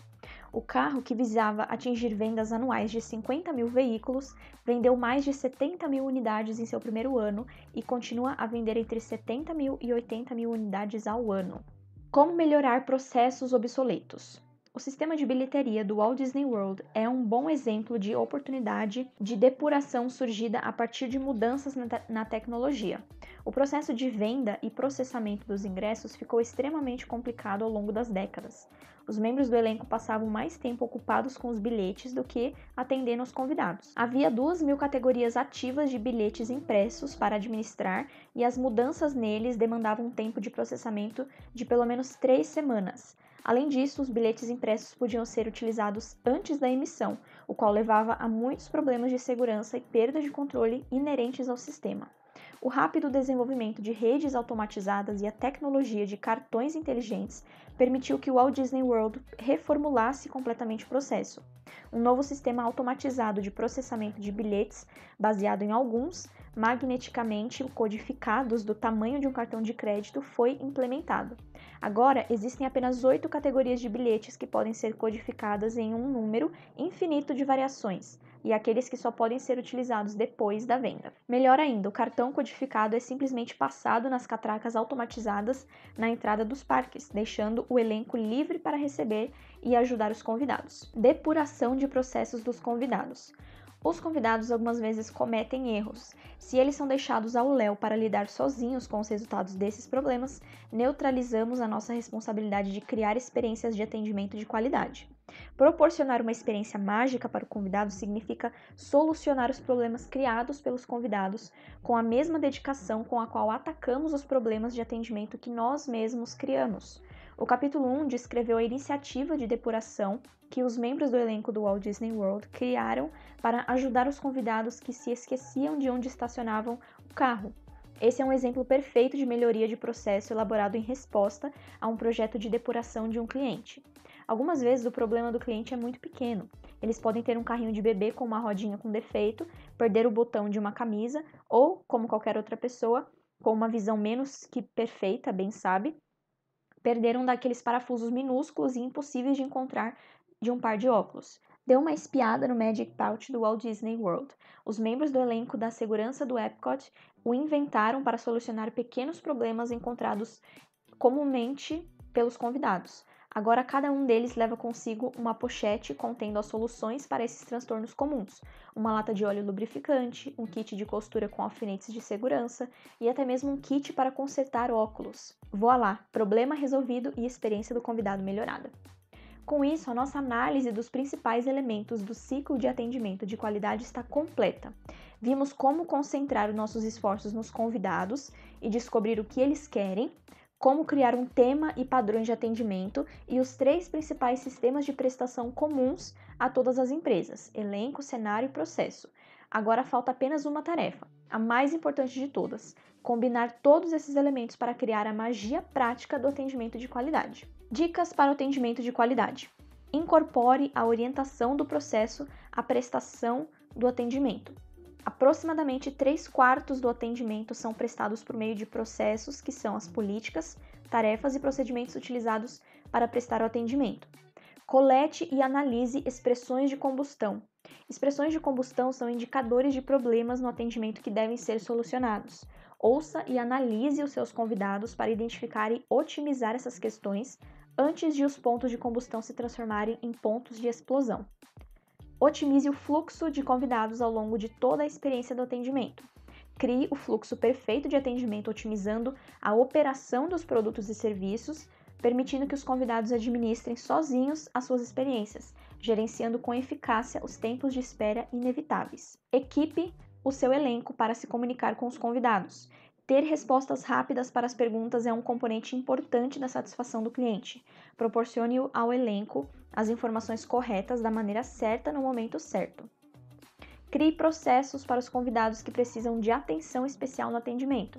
O carro, que visava atingir vendas anuais de 50 mil veículos, vendeu mais de 70 mil unidades em seu primeiro ano e continua a vender entre 70 mil e 80 mil unidades ao ano. Como melhorar processos obsoletos? O sistema de bilheteria do Walt Disney World é um bom exemplo de oportunidade de depuração surgida a partir de mudanças na, te na tecnologia. O processo de venda e processamento dos ingressos ficou extremamente complicado ao longo das décadas. Os membros do elenco passavam mais tempo ocupados com os bilhetes do que atendendo os convidados. Havia duas mil categorias ativas de bilhetes impressos para administrar e as mudanças neles demandavam um tempo de processamento de pelo menos três semanas. Além disso, os bilhetes impressos podiam ser utilizados antes da emissão, o qual levava a muitos problemas de segurança e perda de controle inerentes ao sistema. O rápido desenvolvimento de redes automatizadas e a tecnologia de cartões inteligentes permitiu que o Walt Disney World reformulasse completamente o processo. Um novo sistema automatizado de processamento de bilhetes, baseado em alguns, magneticamente codificados do tamanho de um cartão de crédito foi implementado. Agora, existem apenas oito categorias de bilhetes que podem ser codificadas em um número infinito de variações e aqueles que só podem ser utilizados depois da venda. Melhor ainda, o cartão codificado é simplesmente passado nas catracas automatizadas na entrada dos parques, deixando o elenco livre para receber e ajudar os convidados. Depuração de processos dos convidados. Os convidados algumas vezes cometem erros. Se eles são deixados ao léu para lidar sozinhos com os resultados desses problemas, neutralizamos a nossa responsabilidade de criar experiências de atendimento de qualidade. Proporcionar uma experiência mágica para o convidado significa solucionar os problemas criados pelos convidados com a mesma dedicação com a qual atacamos os problemas de atendimento que nós mesmos criamos. O capítulo 1 descreveu a iniciativa de depuração que os membros do elenco do Walt Disney World criaram para ajudar os convidados que se esqueciam de onde estacionavam o carro. Esse é um exemplo perfeito de melhoria de processo elaborado em resposta a um projeto de depuração de um cliente. Algumas vezes o problema do cliente é muito pequeno. Eles podem ter um carrinho de bebê com uma rodinha com defeito, perder o botão de uma camisa ou, como qualquer outra pessoa, com uma visão menos que perfeita, bem sabe, Perderam daqueles parafusos minúsculos e impossíveis de encontrar de um par de óculos. Deu uma espiada no Magic Pouch do Walt Disney World. Os membros do elenco da segurança do Epcot o inventaram para solucionar pequenos problemas encontrados comumente pelos convidados. Agora, cada um deles leva consigo uma pochete contendo as soluções para esses transtornos comuns, uma lata de óleo lubrificante, um kit de costura com alfinetes de segurança e até mesmo um kit para consertar óculos. Voa lá, problema resolvido e experiência do convidado melhorada. Com isso, a nossa análise dos principais elementos do ciclo de atendimento de qualidade está completa. Vimos como concentrar os nossos esforços nos convidados e descobrir o que eles querem, como criar um tema e padrões de atendimento e os três principais sistemas de prestação comuns a todas as empresas: elenco, cenário e processo. Agora falta apenas uma tarefa, a mais importante de todas: combinar todos esses elementos para criar a magia prática do atendimento de qualidade. Dicas para o atendimento de qualidade: incorpore a orientação do processo à prestação do atendimento. Aproximadamente 3 quartos do atendimento são prestados por meio de processos, que são as políticas, tarefas e procedimentos utilizados para prestar o atendimento. Colete e analise expressões de combustão. Expressões de combustão são indicadores de problemas no atendimento que devem ser solucionados. Ouça e analise os seus convidados para identificar e otimizar essas questões antes de os pontos de combustão se transformarem em pontos de explosão. Otimize o fluxo de convidados ao longo de toda a experiência do atendimento. Crie o fluxo perfeito de atendimento otimizando a operação dos produtos e serviços, permitindo que os convidados administrem sozinhos as suas experiências, gerenciando com eficácia os tempos de espera inevitáveis. Equipe o seu elenco para se comunicar com os convidados, ter respostas rápidas para as perguntas é um componente importante da satisfação do cliente. Proporcione ao elenco as informações corretas da maneira certa no momento certo. Crie processos para os convidados que precisam de atenção especial no atendimento.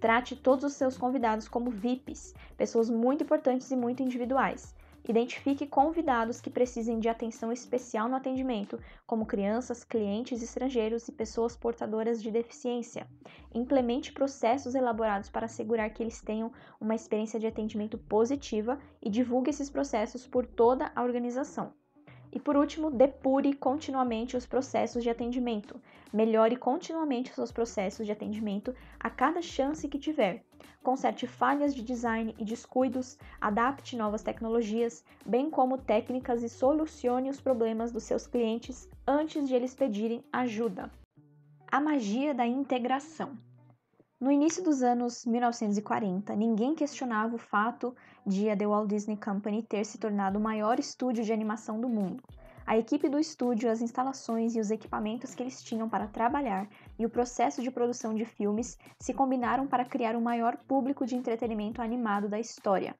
Trate todos os seus convidados como VIPs, pessoas muito importantes e muito individuais. Identifique convidados que precisem de atenção especial no atendimento, como crianças, clientes estrangeiros e pessoas portadoras de deficiência. Implemente processos elaborados para assegurar que eles tenham uma experiência de atendimento positiva e divulgue esses processos por toda a organização. E por último, depure continuamente os processos de atendimento. Melhore continuamente os seus processos de atendimento a cada chance que tiver conserte falhas de design e descuidos, adapte novas tecnologias, bem como técnicas e solucione os problemas dos seus clientes antes de eles pedirem ajuda. A magia da integração. No início dos anos 1940, ninguém questionava o fato de a The Walt Disney Company ter se tornado o maior estúdio de animação do mundo. A equipe do estúdio, as instalações e os equipamentos que eles tinham para trabalhar e o processo de produção de filmes se combinaram para criar o maior público de entretenimento animado da história.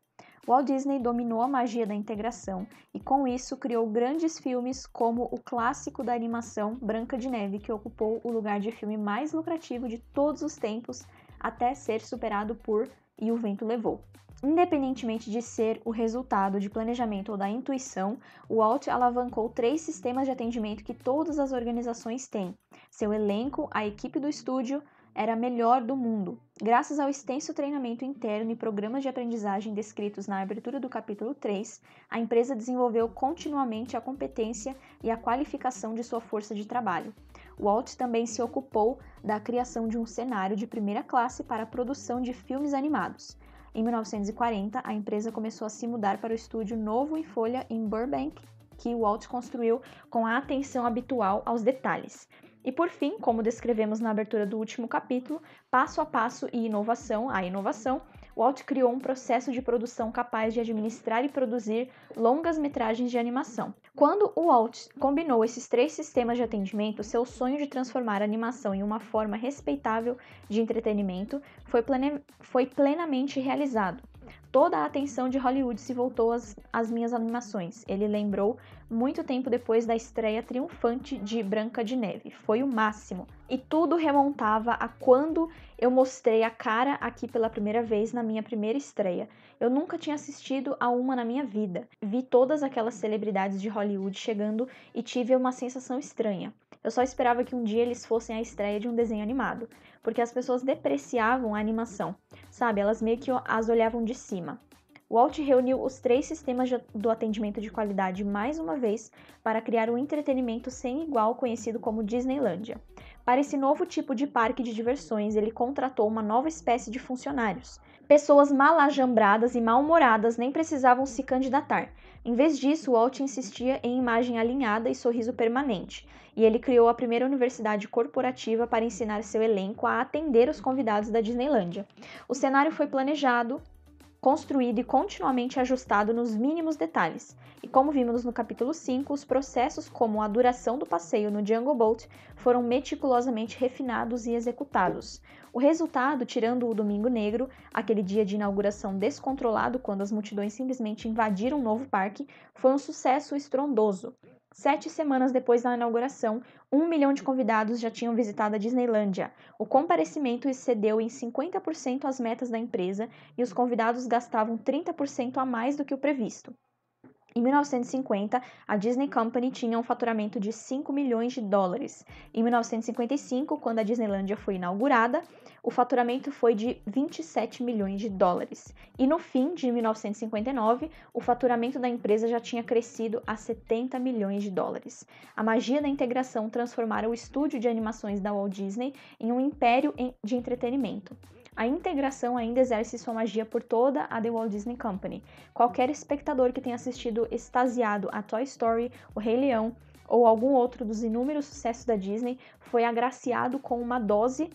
Walt Disney dominou a magia da integração e, com isso, criou grandes filmes como o clássico da animação Branca de Neve, que ocupou o lugar de filme mais lucrativo de todos os tempos até ser superado por E o Vento Levou. Independentemente de ser o resultado de planejamento ou da intuição, o Alt alavancou três sistemas de atendimento que todas as organizações têm. Seu elenco, a equipe do estúdio, era a melhor do mundo. Graças ao extenso treinamento interno e programas de aprendizagem descritos na abertura do capítulo 3, a empresa desenvolveu continuamente a competência e a qualificação de sua força de trabalho. Walt também se ocupou da criação de um cenário de primeira classe para a produção de filmes animados. Em 1940, a empresa começou a se mudar para o estúdio novo e folha em Burbank, que Walt construiu com a atenção habitual aos detalhes. E por fim, como descrevemos na abertura do último capítulo, passo a passo e inovação a inovação Walt criou um processo de produção capaz de administrar e produzir longas metragens de animação. Quando Walt combinou esses três sistemas de atendimento, seu sonho de transformar a animação em uma forma respeitável de entretenimento foi, plene... foi plenamente realizado. Toda a atenção de Hollywood se voltou às, às minhas animações. Ele lembrou muito tempo depois da estreia triunfante de Branca de Neve. Foi o máximo e tudo remontava a quando eu mostrei a cara aqui pela primeira vez na minha primeira estreia. Eu nunca tinha assistido a uma na minha vida. Vi todas aquelas celebridades de Hollywood chegando e tive uma sensação estranha. Eu só esperava que um dia eles fossem a estreia de um desenho animado, porque as pessoas depreciavam a animação, sabe? Elas meio que as olhavam de cima. Walt reuniu os três sistemas do atendimento de qualidade mais uma vez para criar um entretenimento sem igual conhecido como Disneylandia. Para esse novo tipo de parque de diversões, ele contratou uma nova espécie de funcionários. Pessoas malajambradas e mal-humoradas nem precisavam se candidatar. Em vez disso, Walt insistia em imagem alinhada e sorriso permanente, e ele criou a primeira universidade corporativa para ensinar seu elenco a atender os convidados da Disneylândia. O cenário foi planejado, construído e continuamente ajustado nos mínimos detalhes. E como vimos no capítulo 5, os processos como a duração do passeio no Jungle Boat foram meticulosamente refinados e executados. O resultado, tirando o Domingo Negro, aquele dia de inauguração descontrolado quando as multidões simplesmente invadiram o um novo parque, foi um sucesso estrondoso. Sete semanas depois da inauguração, um milhão de convidados já tinham visitado a Disneylândia. O comparecimento excedeu em 50% as metas da empresa e os convidados gastavam 30% a mais do que o previsto. Em 1950, a Disney Company tinha um faturamento de 5 milhões de dólares. Em 1955, quando a Disneylândia foi inaugurada, o faturamento foi de 27 milhões de dólares. E no fim de 1959, o faturamento da empresa já tinha crescido a 70 milhões de dólares. A magia da integração transformara o estúdio de animações da Walt Disney em um império de entretenimento. A integração ainda exerce sua magia por toda a The Walt Disney Company. Qualquer espectador que tenha assistido extasiado a Toy Story, O Rei Leão ou algum outro dos inúmeros sucessos da Disney foi agraciado com uma dose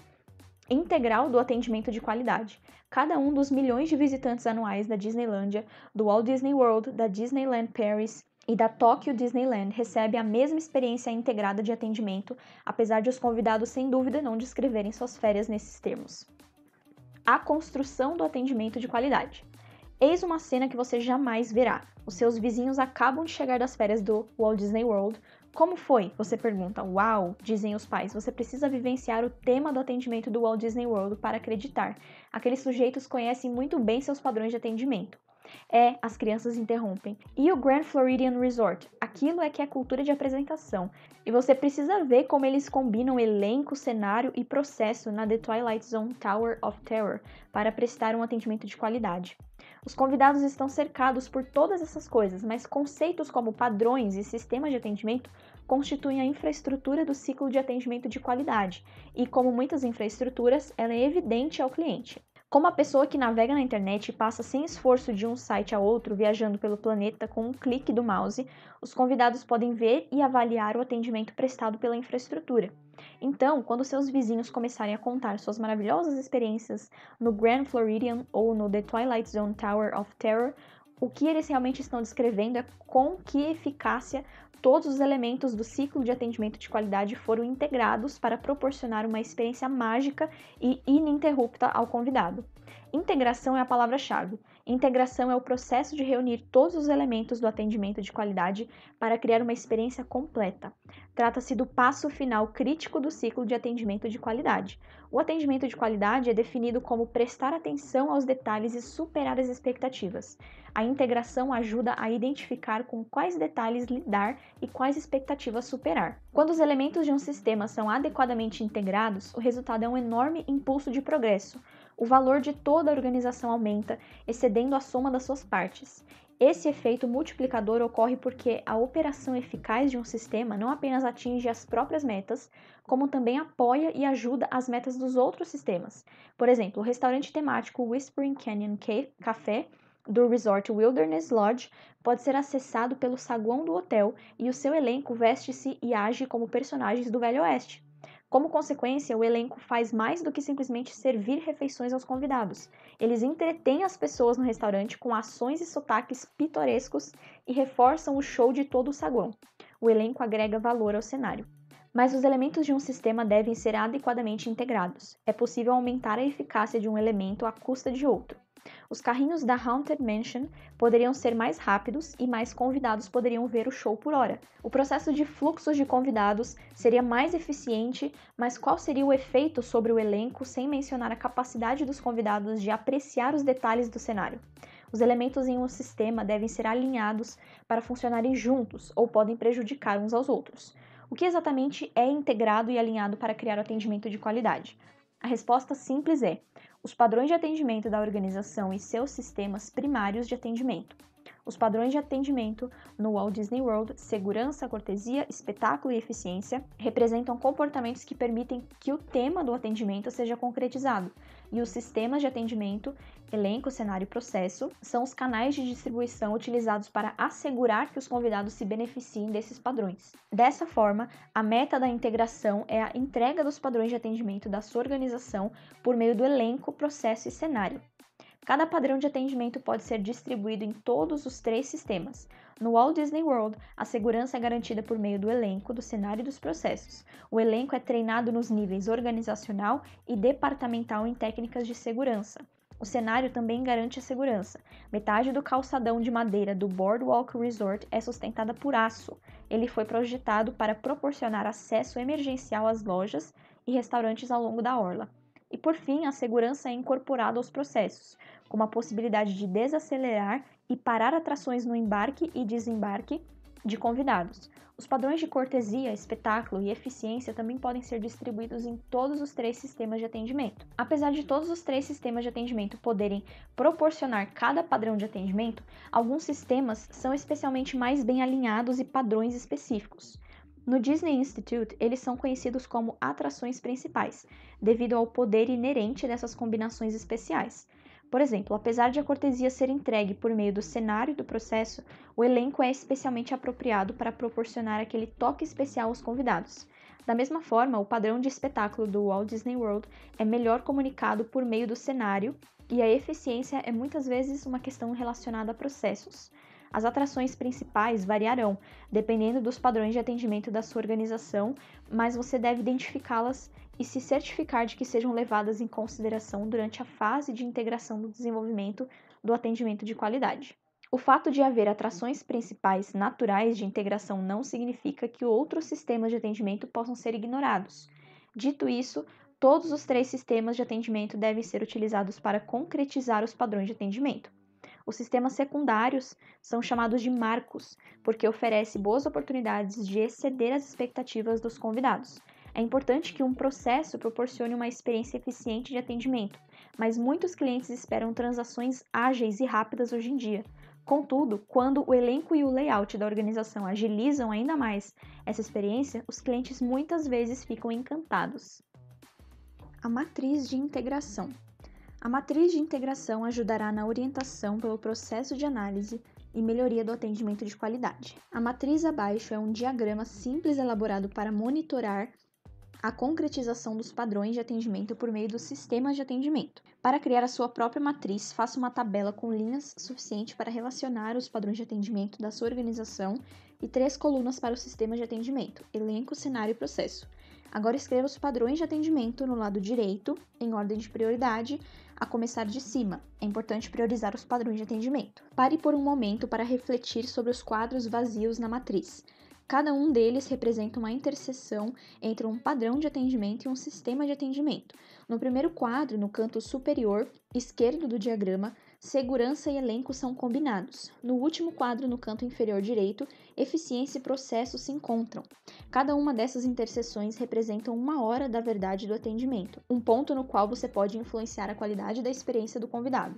integral do atendimento de qualidade. Cada um dos milhões de visitantes anuais da Disneylandia, do Walt Disney World, da Disneyland Paris e da Tokyo Disneyland recebe a mesma experiência integrada de atendimento, apesar de os convidados sem dúvida não descreverem suas férias nesses termos. A construção do atendimento de qualidade. Eis uma cena que você jamais verá. Os seus vizinhos acabam de chegar das férias do Walt Disney World, como foi? Você pergunta. Uau, dizem os pais. Você precisa vivenciar o tema do atendimento do Walt Disney World para acreditar. Aqueles sujeitos conhecem muito bem seus padrões de atendimento. É, as crianças interrompem. E o Grand Floridian Resort? Aquilo é que é cultura de apresentação. E você precisa ver como eles combinam elenco, cenário e processo na The Twilight Zone Tower of Terror para prestar um atendimento de qualidade. Os convidados estão cercados por todas essas coisas, mas conceitos como padrões e sistemas de atendimento constituem a infraestrutura do ciclo de atendimento de qualidade, e como muitas infraestruturas, ela é evidente ao cliente. Como a pessoa que navega na internet e passa sem esforço de um site a outro, viajando pelo planeta com um clique do mouse, os convidados podem ver e avaliar o atendimento prestado pela infraestrutura. Então, quando seus vizinhos começarem a contar suas maravilhosas experiências no Grand Floridian ou no The Twilight Zone Tower of Terror, o que eles realmente estão descrevendo é com que eficácia todos os elementos do ciclo de atendimento de qualidade foram integrados para proporcionar uma experiência mágica e ininterrupta ao convidado. Integração é a palavra-chave. Integração é o processo de reunir todos os elementos do atendimento de qualidade para criar uma experiência completa. Trata-se do passo final crítico do ciclo de atendimento de qualidade. O atendimento de qualidade é definido como prestar atenção aos detalhes e superar as expectativas. A integração ajuda a identificar com quais detalhes lidar e quais expectativas superar. Quando os elementos de um sistema são adequadamente integrados, o resultado é um enorme impulso de progresso o valor de toda a organização aumenta, excedendo a soma das suas partes. Esse efeito multiplicador ocorre porque a operação eficaz de um sistema não apenas atinge as próprias metas, como também apoia e ajuda as metas dos outros sistemas. Por exemplo, o restaurante temático Whispering Canyon Café do Resort Wilderness Lodge pode ser acessado pelo saguão do hotel e o seu elenco veste-se e age como personagens do Velho Oeste. Como consequência, o elenco faz mais do que simplesmente servir refeições aos convidados. Eles entretêm as pessoas no restaurante com ações e sotaques pitorescos e reforçam o show de todo o saguão. O elenco agrega valor ao cenário. Mas os elementos de um sistema devem ser adequadamente integrados. É possível aumentar a eficácia de um elemento à custa de outro. Os carrinhos da Haunted Mansion poderiam ser mais rápidos e mais convidados poderiam ver o show por hora. O processo de fluxos de convidados seria mais eficiente, mas qual seria o efeito sobre o elenco sem mencionar a capacidade dos convidados de apreciar os detalhes do cenário? Os elementos em um sistema devem ser alinhados para funcionarem juntos ou podem prejudicar uns aos outros. O que exatamente é integrado e alinhado para criar o atendimento de qualidade? A resposta simples é: os padrões de atendimento da organização e seus sistemas primários de atendimento, os padrões de atendimento no Walt Disney World, segurança, cortesia, espetáculo e eficiência, representam comportamentos que permitem que o tema do atendimento seja concretizado, e os sistemas de atendimento, elenco, cenário e processo, são os canais de distribuição utilizados para assegurar que os convidados se beneficiem desses padrões. Dessa forma, a meta da integração é a entrega dos padrões de atendimento da sua organização por meio do elenco, processo e cenário. Cada padrão de atendimento pode ser distribuído em todos os três sistemas, no Walt Disney World, a segurança é garantida por meio do elenco, do cenário e dos processos. O elenco é treinado nos níveis organizacional e departamental em técnicas de segurança. O cenário também garante a segurança. Metade do calçadão de madeira do Boardwalk Resort é sustentada por aço. Ele foi projetado para proporcionar acesso emergencial às lojas e restaurantes ao longo da orla. E por fim, a segurança é incorporada aos processos, com a possibilidade de desacelerar e parar atrações no embarque e desembarque de convidados. Os padrões de cortesia, espetáculo e eficiência também podem ser distribuídos em todos os três sistemas de atendimento. Apesar de todos os três sistemas de atendimento poderem proporcionar cada padrão de atendimento, alguns sistemas são especialmente mais bem alinhados e padrões específicos. No Disney Institute, eles são conhecidos como atrações principais, devido ao poder inerente dessas combinações especiais. Por exemplo, apesar de a cortesia ser entregue por meio do cenário do processo, o elenco é especialmente apropriado para proporcionar aquele toque especial aos convidados. Da mesma forma, o padrão de espetáculo do Walt Disney World é melhor comunicado por meio do cenário, e a eficiência é muitas vezes uma questão relacionada a processos. As atrações principais variarão, dependendo dos padrões de atendimento da sua organização, mas você deve identificá-las e se certificar de que sejam levadas em consideração durante a fase de integração do desenvolvimento do atendimento de qualidade. O fato de haver atrações principais naturais de integração não significa que outros sistemas de atendimento possam ser ignorados. Dito isso, todos os três sistemas de atendimento devem ser utilizados para concretizar os padrões de atendimento. Os sistemas secundários são chamados de marcos, porque oferece boas oportunidades de exceder as expectativas dos convidados. É importante que um processo proporcione uma experiência eficiente de atendimento, mas muitos clientes esperam transações ágeis e rápidas hoje em dia. Contudo, quando o elenco e o layout da organização agilizam ainda mais essa experiência, os clientes muitas vezes ficam encantados. A matriz de integração. A matriz de integração ajudará na orientação pelo processo de análise e melhoria do atendimento de qualidade. A matriz abaixo é um diagrama simples elaborado para monitorar a concretização dos padrões de atendimento por meio dos sistemas de atendimento. Para criar a sua própria matriz, faça uma tabela com linhas suficiente para relacionar os padrões de atendimento da sua organização e três colunas para os sistemas de atendimento: elenco, cenário e processo. Agora escreva os padrões de atendimento no lado direito, em ordem de prioridade, a começar de cima. É importante priorizar os padrões de atendimento. Pare por um momento para refletir sobre os quadros vazios na matriz. Cada um deles representa uma interseção entre um padrão de atendimento e um sistema de atendimento. No primeiro quadro, no canto superior esquerdo do diagrama, segurança e elenco são combinados. No último quadro, no canto inferior direito, eficiência e processo se encontram. Cada uma dessas interseções representa uma hora da verdade do atendimento, um ponto no qual você pode influenciar a qualidade da experiência do convidado.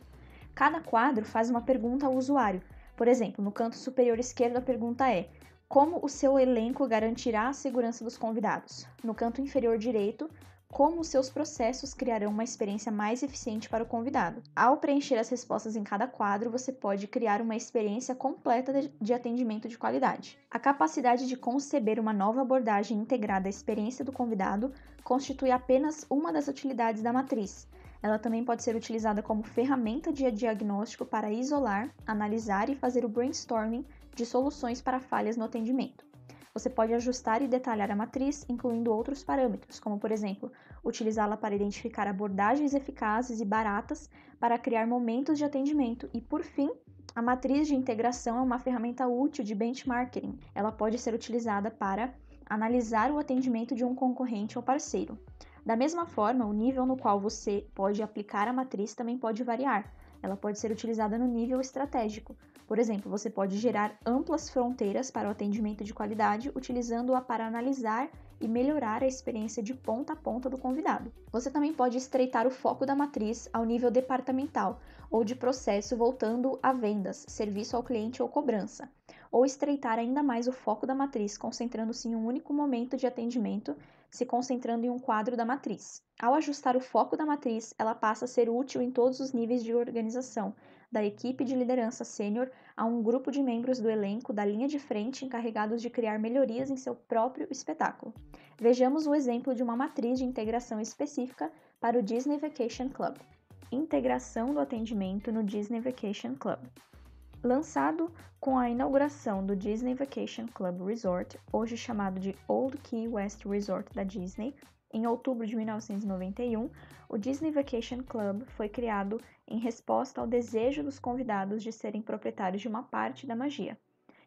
Cada quadro faz uma pergunta ao usuário. Por exemplo, no canto superior esquerdo, a pergunta é: como o seu elenco garantirá a segurança dos convidados? No canto inferior direito, como seus processos criarão uma experiência mais eficiente para o convidado. Ao preencher as respostas em cada quadro, você pode criar uma experiência completa de atendimento de qualidade. A capacidade de conceber uma nova abordagem integrada à experiência do convidado constitui apenas uma das utilidades da matriz. Ela também pode ser utilizada como ferramenta de diagnóstico para isolar, analisar e fazer o brainstorming de soluções para falhas no atendimento. Você pode ajustar e detalhar a matriz, incluindo outros parâmetros, como por exemplo, utilizá-la para identificar abordagens eficazes e baratas para criar momentos de atendimento e, por fim, a matriz de integração é uma ferramenta útil de benchmarking. Ela pode ser utilizada para analisar o atendimento de um concorrente ou parceiro. Da mesma forma, o nível no qual você pode aplicar a matriz também pode variar. Ela pode ser utilizada no nível estratégico, por exemplo, você pode gerar amplas fronteiras para o atendimento de qualidade utilizando-a para analisar e melhorar a experiência de ponta a ponta do convidado. Você também pode estreitar o foco da matriz ao nível departamental ou de processo voltando a vendas, serviço ao cliente ou cobrança, ou estreitar ainda mais o foco da matriz, concentrando-se em um único momento de atendimento, se concentrando em um quadro da matriz. Ao ajustar o foco da matriz, ela passa a ser útil em todos os níveis de organização, da equipe de liderança sênior a um grupo de membros do elenco da linha de frente encarregados de criar melhorias em seu próprio espetáculo. Vejamos o exemplo de uma matriz de integração específica para o Disney Vacation Club. Integração do atendimento no Disney Vacation Club. Lançado com a inauguração do Disney Vacation Club Resort, hoje chamado de Old Key West Resort da Disney, em outubro de 1991, o Disney Vacation Club foi criado em resposta ao desejo dos convidados de serem proprietários de uma parte da magia.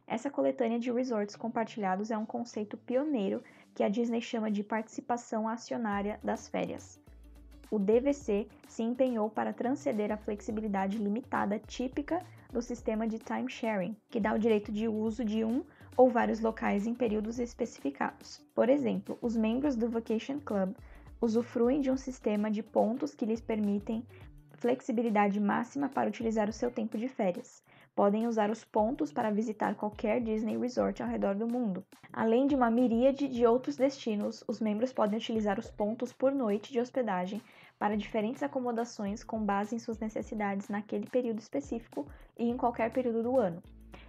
Essa coletânea de resorts compartilhados é um conceito pioneiro que a Disney chama de participação acionária das férias. O DVC se empenhou para transcender a flexibilidade limitada típica do sistema de timesharing, que dá o direito de uso de um ou vários locais em períodos especificados. Por exemplo, os membros do Vacation Club usufruem de um sistema de pontos que lhes permitem flexibilidade máxima para utilizar o seu tempo de férias. Podem usar os pontos para visitar qualquer Disney Resort ao redor do mundo. Além de uma miríade de outros destinos, os membros podem utilizar os pontos por noite de hospedagem para diferentes acomodações com base em suas necessidades naquele período específico e em qualquer período do ano.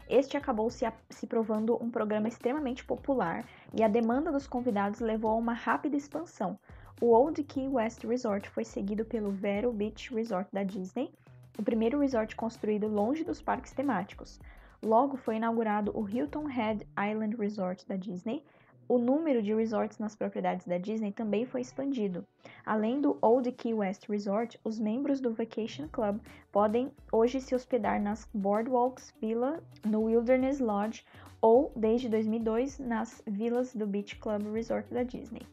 Este acabou se, se provando um programa extremamente popular e a demanda dos convidados levou a uma rápida expansão. O Old Key West Resort foi seguido pelo Vero Beach Resort da Disney, o primeiro resort construído longe dos parques temáticos. Logo foi inaugurado o Hilton Head Island Resort da Disney o número de resorts nas propriedades da Disney também foi expandido. Além do Old Key West Resort, os membros do Vacation Club podem hoje se hospedar nas Boardwalks Villa, no Wilderness Lodge ou, desde 2002, nas vilas do Beach Club Resort da Disney.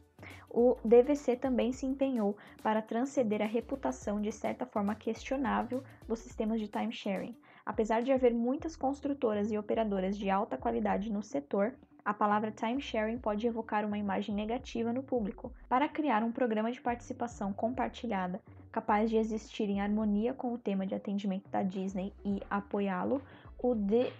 O DVC também se empenhou para transcender a reputação de certa forma questionável dos sistemas de timesharing. Apesar de haver muitas construtoras e operadoras de alta qualidade no setor, a palavra timesharing pode evocar uma imagem negativa no público, para criar um programa de participação compartilhada capaz de existir em harmonia com o tema de atendimento da Disney e apoiá-lo. O,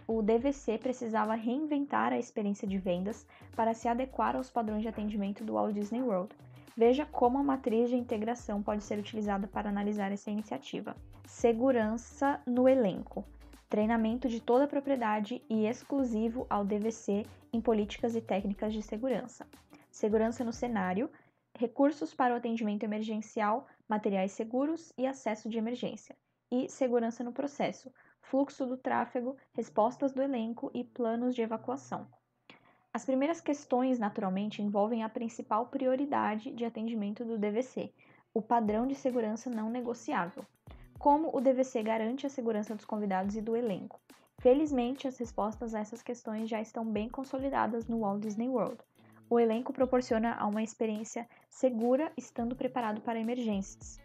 o DVC precisava reinventar a experiência de vendas para se adequar aos padrões de atendimento do Walt Disney World, Veja como a matriz de integração pode ser utilizada para analisar essa iniciativa. Segurança no elenco. Treinamento de toda a propriedade e exclusivo ao DVC em políticas e técnicas de segurança, segurança no cenário, recursos para o atendimento emergencial, materiais seguros e acesso de emergência, e segurança no processo, fluxo do tráfego, respostas do elenco e planos de evacuação. As primeiras questões, naturalmente, envolvem a principal prioridade de atendimento do DVC, o padrão de segurança não negociável. Como o DVC garante a segurança dos convidados e do elenco? Felizmente, as respostas a essas questões já estão bem consolidadas no Walt Disney World. O elenco proporciona uma experiência segura estando preparado para emergências.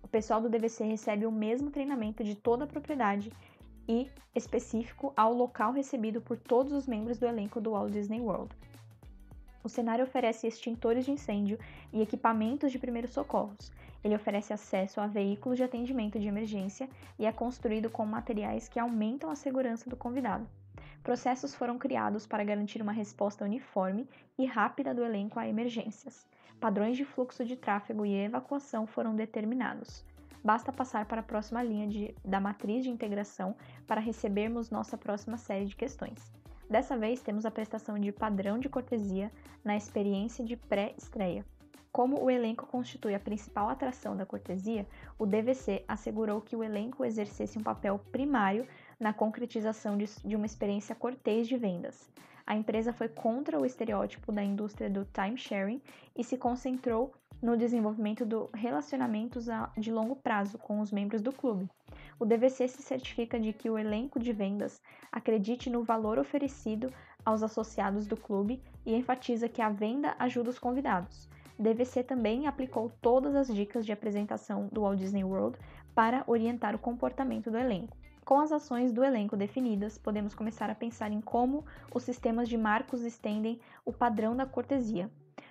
O pessoal do DVC recebe o mesmo treinamento de toda a propriedade e específico ao local recebido por todos os membros do elenco do Walt Disney World. O cenário oferece extintores de incêndio e equipamentos de primeiros socorros, ele oferece acesso a veículos de atendimento de emergência e é construído com materiais que aumentam a segurança do convidado. Processos foram criados para garantir uma resposta uniforme e rápida do elenco a emergências. Padrões de fluxo de tráfego e evacuação foram determinados. Basta passar para a próxima linha de, da matriz de integração para recebermos nossa próxima série de questões. Dessa vez, temos a prestação de padrão de cortesia na experiência de pré-estreia. Como o elenco constitui a principal atração da cortesia, o DVC assegurou que o elenco exercesse um papel primário na concretização de uma experiência cortês de vendas. A empresa foi contra o estereótipo da indústria do timesharing e se concentrou no desenvolvimento de relacionamentos de longo prazo com os membros do clube. O DVC se certifica de que o elenco de vendas acredite no valor oferecido aos associados do clube e enfatiza que a venda ajuda os convidados DVC também aplicou todas as dicas de apresentação do Walt Disney World para orientar o comportamento do elenco. Com as ações do elenco definidas, podemos começar a pensar em como os sistemas de marcos estendem o padrão da cortesia,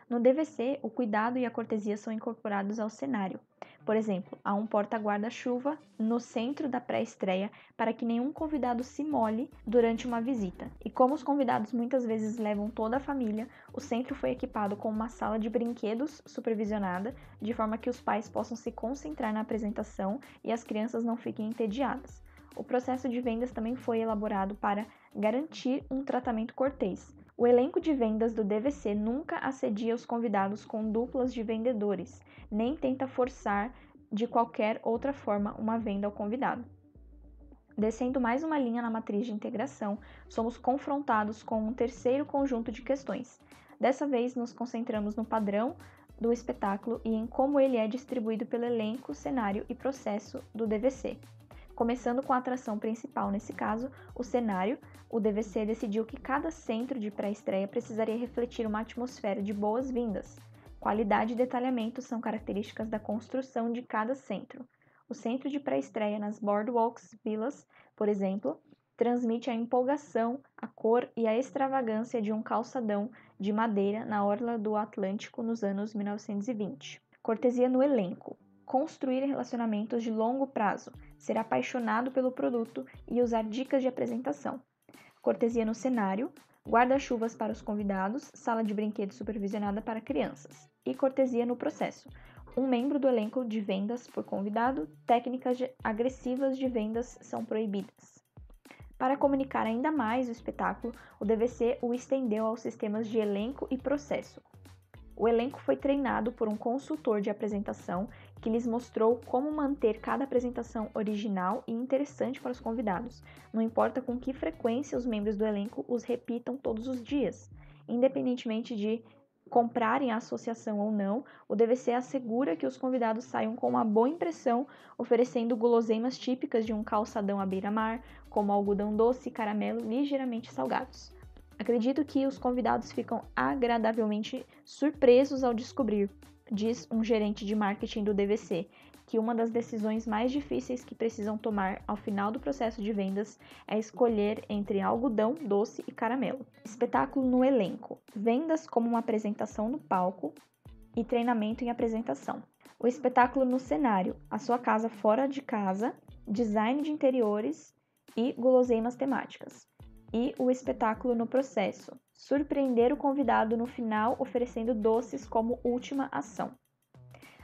no DVC, o cuidado e a cortesia são incorporados ao cenário. Por exemplo, há um porta-guarda-chuva no centro da pré-estreia para que nenhum convidado se molhe durante uma visita. E como os convidados muitas vezes levam toda a família, o centro foi equipado com uma sala de brinquedos supervisionada, de forma que os pais possam se concentrar na apresentação e as crianças não fiquem entediadas. O processo de vendas também foi elaborado para garantir um tratamento cortês, o elenco de vendas do DVC nunca assedia os convidados com duplas de vendedores, nem tenta forçar de qualquer outra forma uma venda ao convidado. Descendo mais uma linha na matriz de integração, somos confrontados com um terceiro conjunto de questões. Dessa vez, nos concentramos no padrão do espetáculo e em como ele é distribuído pelo elenco, cenário e processo do DVC. Começando com a atração principal, nesse caso, o cenário, o DVC decidiu que cada centro de pré-estreia precisaria refletir uma atmosfera de boas-vindas. Qualidade e detalhamento são características da construção de cada centro. O centro de pré-estreia nas boardwalks, villas, por exemplo, transmite a empolgação, a cor e a extravagância de um calçadão de madeira na orla do Atlântico nos anos 1920. Cortesia no elenco. Construir relacionamentos de longo prazo ser apaixonado pelo produto e usar dicas de apresentação. Cortesia no cenário, guarda-chuvas para os convidados, sala de brinquedos supervisionada para crianças. E cortesia no processo. Um membro do elenco de vendas por convidado, técnicas de agressivas de vendas são proibidas. Para comunicar ainda mais o espetáculo, o DVC o estendeu aos sistemas de elenco e processo. O elenco foi treinado por um consultor de apresentação que lhes mostrou como manter cada apresentação original e interessante para os convidados, não importa com que frequência os membros do elenco os repitam todos os dias, independentemente de comprarem a associação ou não, o DVC assegura que os convidados saiam com uma boa impressão, oferecendo guloseimas típicas de um calçadão à beira-mar, como algodão doce e caramelo ligeiramente salgados. Acredito que os convidados ficam agradavelmente surpresos ao descobrir diz um gerente de marketing do DVC, que uma das decisões mais difíceis que precisam tomar ao final do processo de vendas é escolher entre algodão, doce e caramelo. Espetáculo no elenco: vendas como uma apresentação no palco e treinamento em apresentação. O espetáculo no cenário: a sua casa fora de casa, design de interiores e guloseimas temáticas. E o espetáculo no processo: surpreender o convidado no final oferecendo doces como última ação.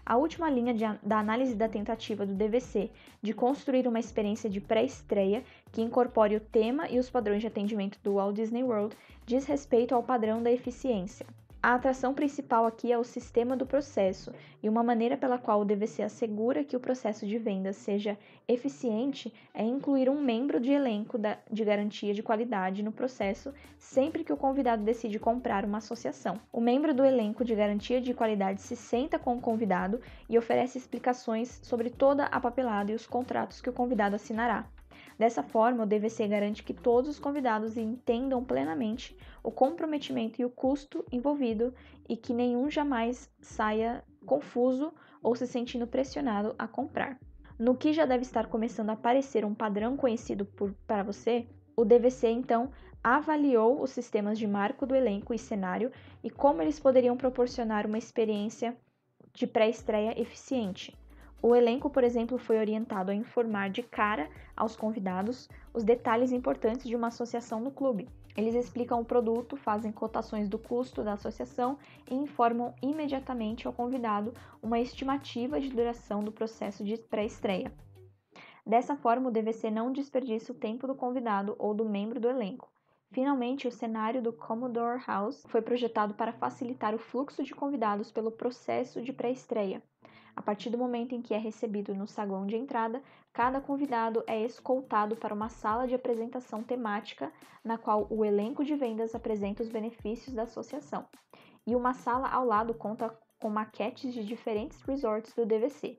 A última linha de, da análise da tentativa do DVC de construir uma experiência de pré-estreia que incorpore o tema e os padrões de atendimento do Walt Disney World diz respeito ao padrão da eficiência. A atração principal aqui é o sistema do processo e uma maneira pela qual o DVC assegura que o processo de venda seja eficiente é incluir um membro de elenco da, de garantia de qualidade no processo sempre que o convidado decide comprar uma associação. O membro do elenco de garantia de qualidade se senta com o convidado e oferece explicações sobre toda a papelada e os contratos que o convidado assinará. Dessa forma, o DVC garante que todos os convidados entendam plenamente o comprometimento e o custo envolvido e que nenhum jamais saia confuso ou se sentindo pressionado a comprar. No que já deve estar começando a aparecer um padrão conhecido para você, o DVC então avaliou os sistemas de marco do elenco e cenário e como eles poderiam proporcionar uma experiência de pré-estreia eficiente. O elenco, por exemplo, foi orientado a informar de cara aos convidados os detalhes importantes de uma associação no clube. Eles explicam o produto, fazem cotações do custo da associação e informam imediatamente ao convidado uma estimativa de duração do processo de pré-estreia. Dessa forma, o DVC não desperdiça o tempo do convidado ou do membro do elenco. Finalmente, o cenário do Commodore House foi projetado para facilitar o fluxo de convidados pelo processo de pré-estreia. A partir do momento em que é recebido no saguão de entrada, cada convidado é escoltado para uma sala de apresentação temática, na qual o elenco de vendas apresenta os benefícios da associação. E uma sala ao lado conta com maquetes de diferentes resorts do DVC.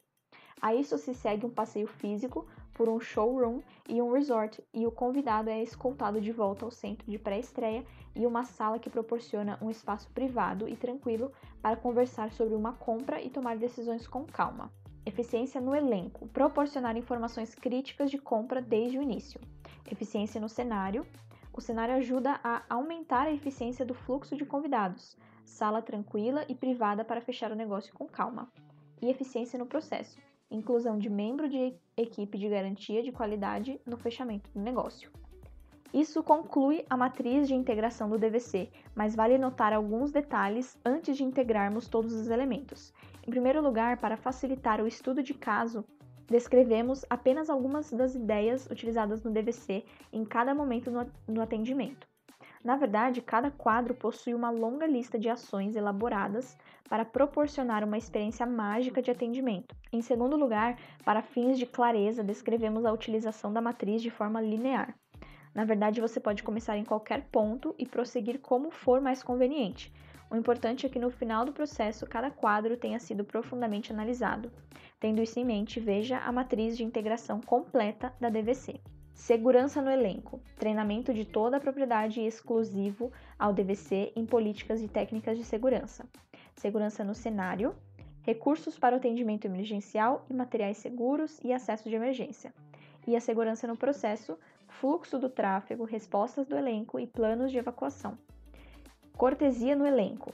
A isso se segue um passeio físico por um showroom e um resort, e o convidado é escoltado de volta ao centro de pré-estreia e uma sala que proporciona um espaço privado e tranquilo para conversar sobre uma compra e tomar decisões com calma. Eficiência no elenco, proporcionar informações críticas de compra desde o início. Eficiência no cenário, o cenário ajuda a aumentar a eficiência do fluxo de convidados. Sala tranquila e privada para fechar o negócio com calma. E eficiência no processo, inclusão de membro de equipe de garantia de qualidade no fechamento do negócio. Isso conclui a matriz de integração do DVC, mas vale notar alguns detalhes antes de integrarmos todos os elementos. Em primeiro lugar, para facilitar o estudo de caso, descrevemos apenas algumas das ideias utilizadas no DVC em cada momento no atendimento. Na verdade, cada quadro possui uma longa lista de ações elaboradas para proporcionar uma experiência mágica de atendimento. Em segundo lugar, para fins de clareza, descrevemos a utilização da matriz de forma linear. Na verdade, você pode começar em qualquer ponto e prosseguir como for mais conveniente. O importante é que no final do processo cada quadro tenha sido profundamente analisado. Tendo isso em mente, veja a matriz de integração completa da DVC. Segurança no elenco. Treinamento de toda a propriedade exclusivo ao DVC em políticas e técnicas de segurança. Segurança no cenário. Recursos para o atendimento emergencial e materiais seguros e acesso de emergência. E a segurança no processo, fluxo do tráfego, respostas do elenco e planos de evacuação. Cortesia no elenco.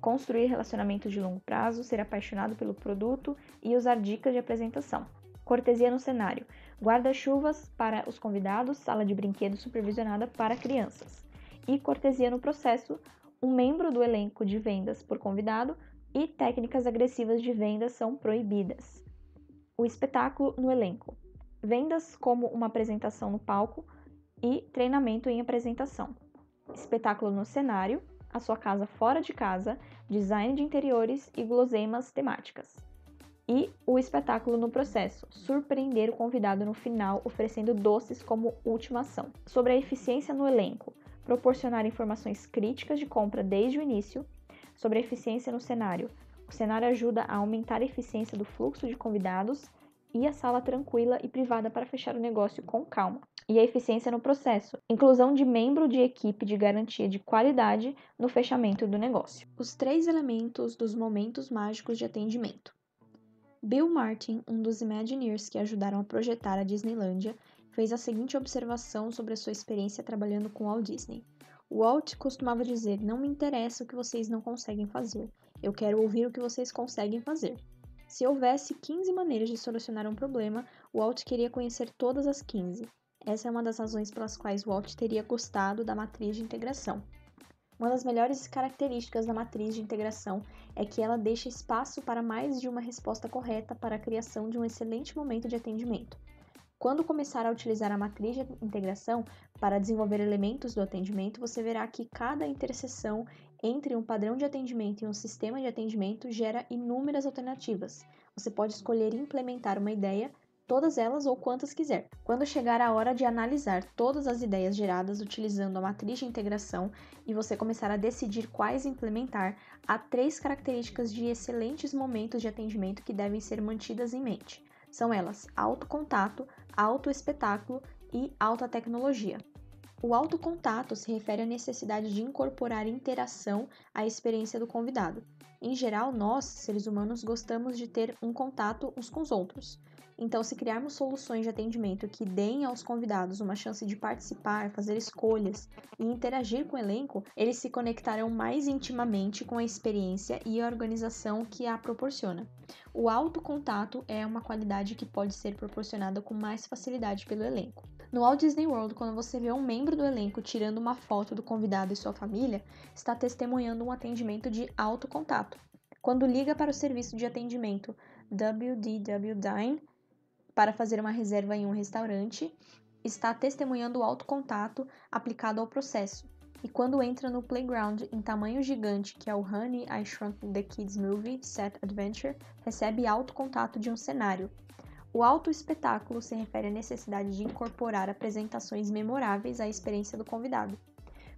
Construir relacionamentos de longo prazo, ser apaixonado pelo produto e usar dicas de apresentação. Cortesia no cenário. Guarda-chuvas para os convidados, sala de brinquedo supervisionada para crianças. E cortesia no processo, um membro do elenco de vendas por convidado e técnicas agressivas de venda são proibidas. O espetáculo no elenco vendas como uma apresentação no palco e treinamento em apresentação, espetáculo no cenário, a sua casa fora de casa, design de interiores e guloseimas temáticas. E o espetáculo no processo, surpreender o convidado no final oferecendo doces como última ação. Sobre a eficiência no elenco, proporcionar informações críticas de compra desde o início. Sobre a eficiência no cenário, o cenário ajuda a aumentar a eficiência do fluxo de convidados e a sala tranquila e privada para fechar o negócio com calma. E a eficiência no processo, inclusão de membro de equipe de garantia de qualidade no fechamento do negócio. Os três elementos dos momentos mágicos de atendimento. Bill Martin, um dos Imagineers que ajudaram a projetar a Disneylândia, fez a seguinte observação sobre a sua experiência trabalhando com Walt Disney. Walt costumava dizer: Não me interessa o que vocês não conseguem fazer, eu quero ouvir o que vocês conseguem fazer. Se houvesse 15 maneiras de solucionar um problema, Walt queria conhecer todas as 15. Essa é uma das razões pelas quais Walt teria gostado da matriz de integração. Uma das melhores características da matriz de integração é que ela deixa espaço para mais de uma resposta correta para a criação de um excelente momento de atendimento. Quando começar a utilizar a matriz de integração para desenvolver elementos do atendimento, você verá que cada interseção entre um padrão de atendimento e um sistema de atendimento gera inúmeras alternativas. Você pode escolher implementar uma ideia, todas elas ou quantas quiser. Quando chegar a hora de analisar todas as ideias geradas utilizando a matriz de integração e você começar a decidir quais implementar, há três características de excelentes momentos de atendimento que devem ser mantidas em mente. São elas autocontato, autoespetáculo e alta tecnologia. O autocontato se refere à necessidade de incorporar interação à experiência do convidado. Em geral, nós, seres humanos, gostamos de ter um contato uns com os outros. Então, se criarmos soluções de atendimento que deem aos convidados uma chance de participar, fazer escolhas e interagir com o elenco, eles se conectarão mais intimamente com a experiência e a organização que a proporciona. O autocontato é uma qualidade que pode ser proporcionada com mais facilidade pelo elenco. No Walt Disney World, quando você vê um membro do elenco tirando uma foto do convidado e sua família, está testemunhando um atendimento de autocontato. Quando liga para o serviço de atendimento WDW Dine, para fazer uma reserva em um restaurante, está testemunhando o alto contato aplicado ao processo. E quando entra no playground em tamanho gigante, que é o Honey I Shrunk the Kids Movie Set Adventure, recebe alto contato de um cenário. O alto espetáculo se refere à necessidade de incorporar apresentações memoráveis à experiência do convidado.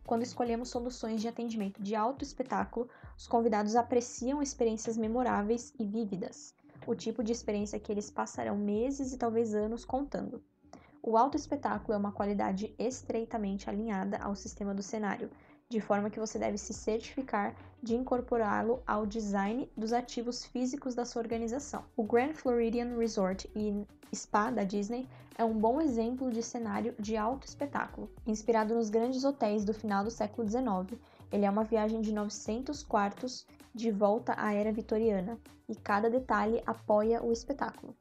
Quando escolhemos soluções de atendimento de alto espetáculo, os convidados apreciam experiências memoráveis e vívidas o tipo de experiência que eles passarão meses e talvez anos contando. O autoespetáculo é uma qualidade estreitamente alinhada ao sistema do cenário, de forma que você deve se certificar de incorporá-lo ao design dos ativos físicos da sua organização. O Grand Floridian Resort e Spa da Disney é um bom exemplo de cenário de alto espetáculo. Inspirado nos grandes hotéis do final do século XIX, ele é uma viagem de 900 quartos de volta à era vitoriana, e cada detalhe apoia o espetáculo.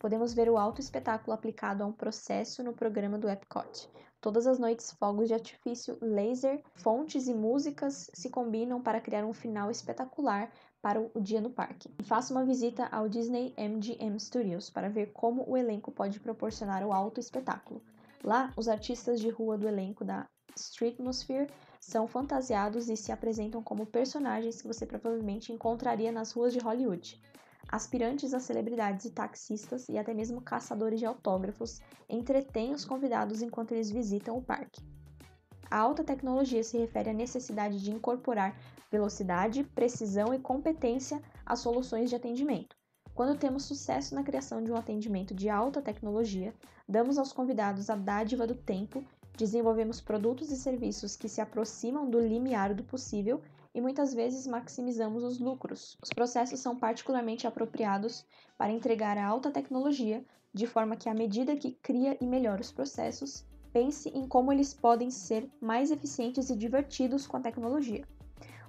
Podemos ver o alto espetáculo aplicado a um processo no programa do Epcot. Todas as noites, fogos de artifício, laser, fontes e músicas se combinam para criar um final espetacular para o dia no parque. E faça uma visita ao Disney MGM Studios para ver como o elenco pode proporcionar o alto espetáculo. Lá, os artistas de rua do elenco da Streetmosphere são fantasiados e se apresentam como personagens que você provavelmente encontraria nas ruas de Hollywood. Aspirantes a celebridades e taxistas e até mesmo caçadores de autógrafos entretêm os convidados enquanto eles visitam o parque. A alta tecnologia se refere à necessidade de incorporar velocidade, precisão e competência às soluções de atendimento. Quando temos sucesso na criação de um atendimento de alta tecnologia, damos aos convidados a dádiva do tempo Desenvolvemos produtos e serviços que se aproximam do limiar do possível e muitas vezes maximizamos os lucros. Os processos são particularmente apropriados para entregar a alta tecnologia, de forma que, à medida que cria e melhora os processos, pense em como eles podem ser mais eficientes e divertidos com a tecnologia.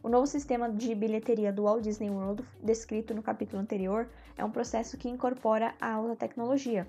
O novo sistema de bilheteria do Walt Disney World, descrito no capítulo anterior, é um processo que incorpora a alta tecnologia,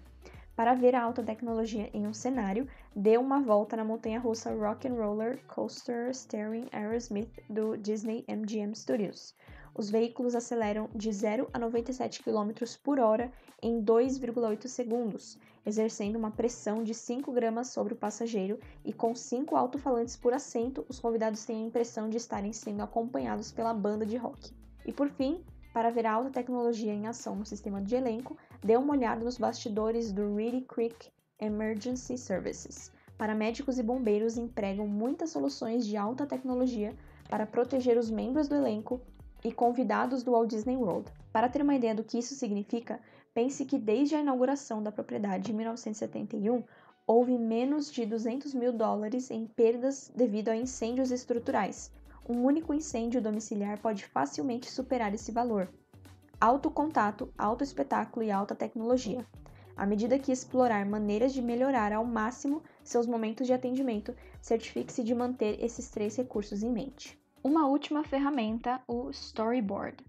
para ver a alta tecnologia em um cenário, dê uma volta na montanha-russa Rock and Roller Coaster Starring Aerosmith do Disney MGM Studios. Os veículos aceleram de 0 a 97 km por hora em 2,8 segundos, exercendo uma pressão de 5 gramas sobre o passageiro e com 5 alto-falantes por assento, os convidados têm a impressão de estarem sendo acompanhados pela banda de rock. E por fim, para ver a alta tecnologia em ação no sistema de elenco, dê uma olhada nos bastidores do Reedy Creek Emergency Services. Paramédicos e bombeiros empregam muitas soluções de alta tecnologia para proteger os membros do elenco e convidados do Walt Disney World. Para ter uma ideia do que isso significa, pense que desde a inauguração da propriedade em 1971, houve menos de 200 mil dólares em perdas devido a incêndios estruturais. Um único incêndio domiciliar pode facilmente superar esse valor alto contato, alto espetáculo e alta tecnologia, à medida que explorar maneiras de melhorar ao máximo seus momentos de atendimento, certifique-se de manter esses três recursos em mente. Uma última ferramenta, o storyboard.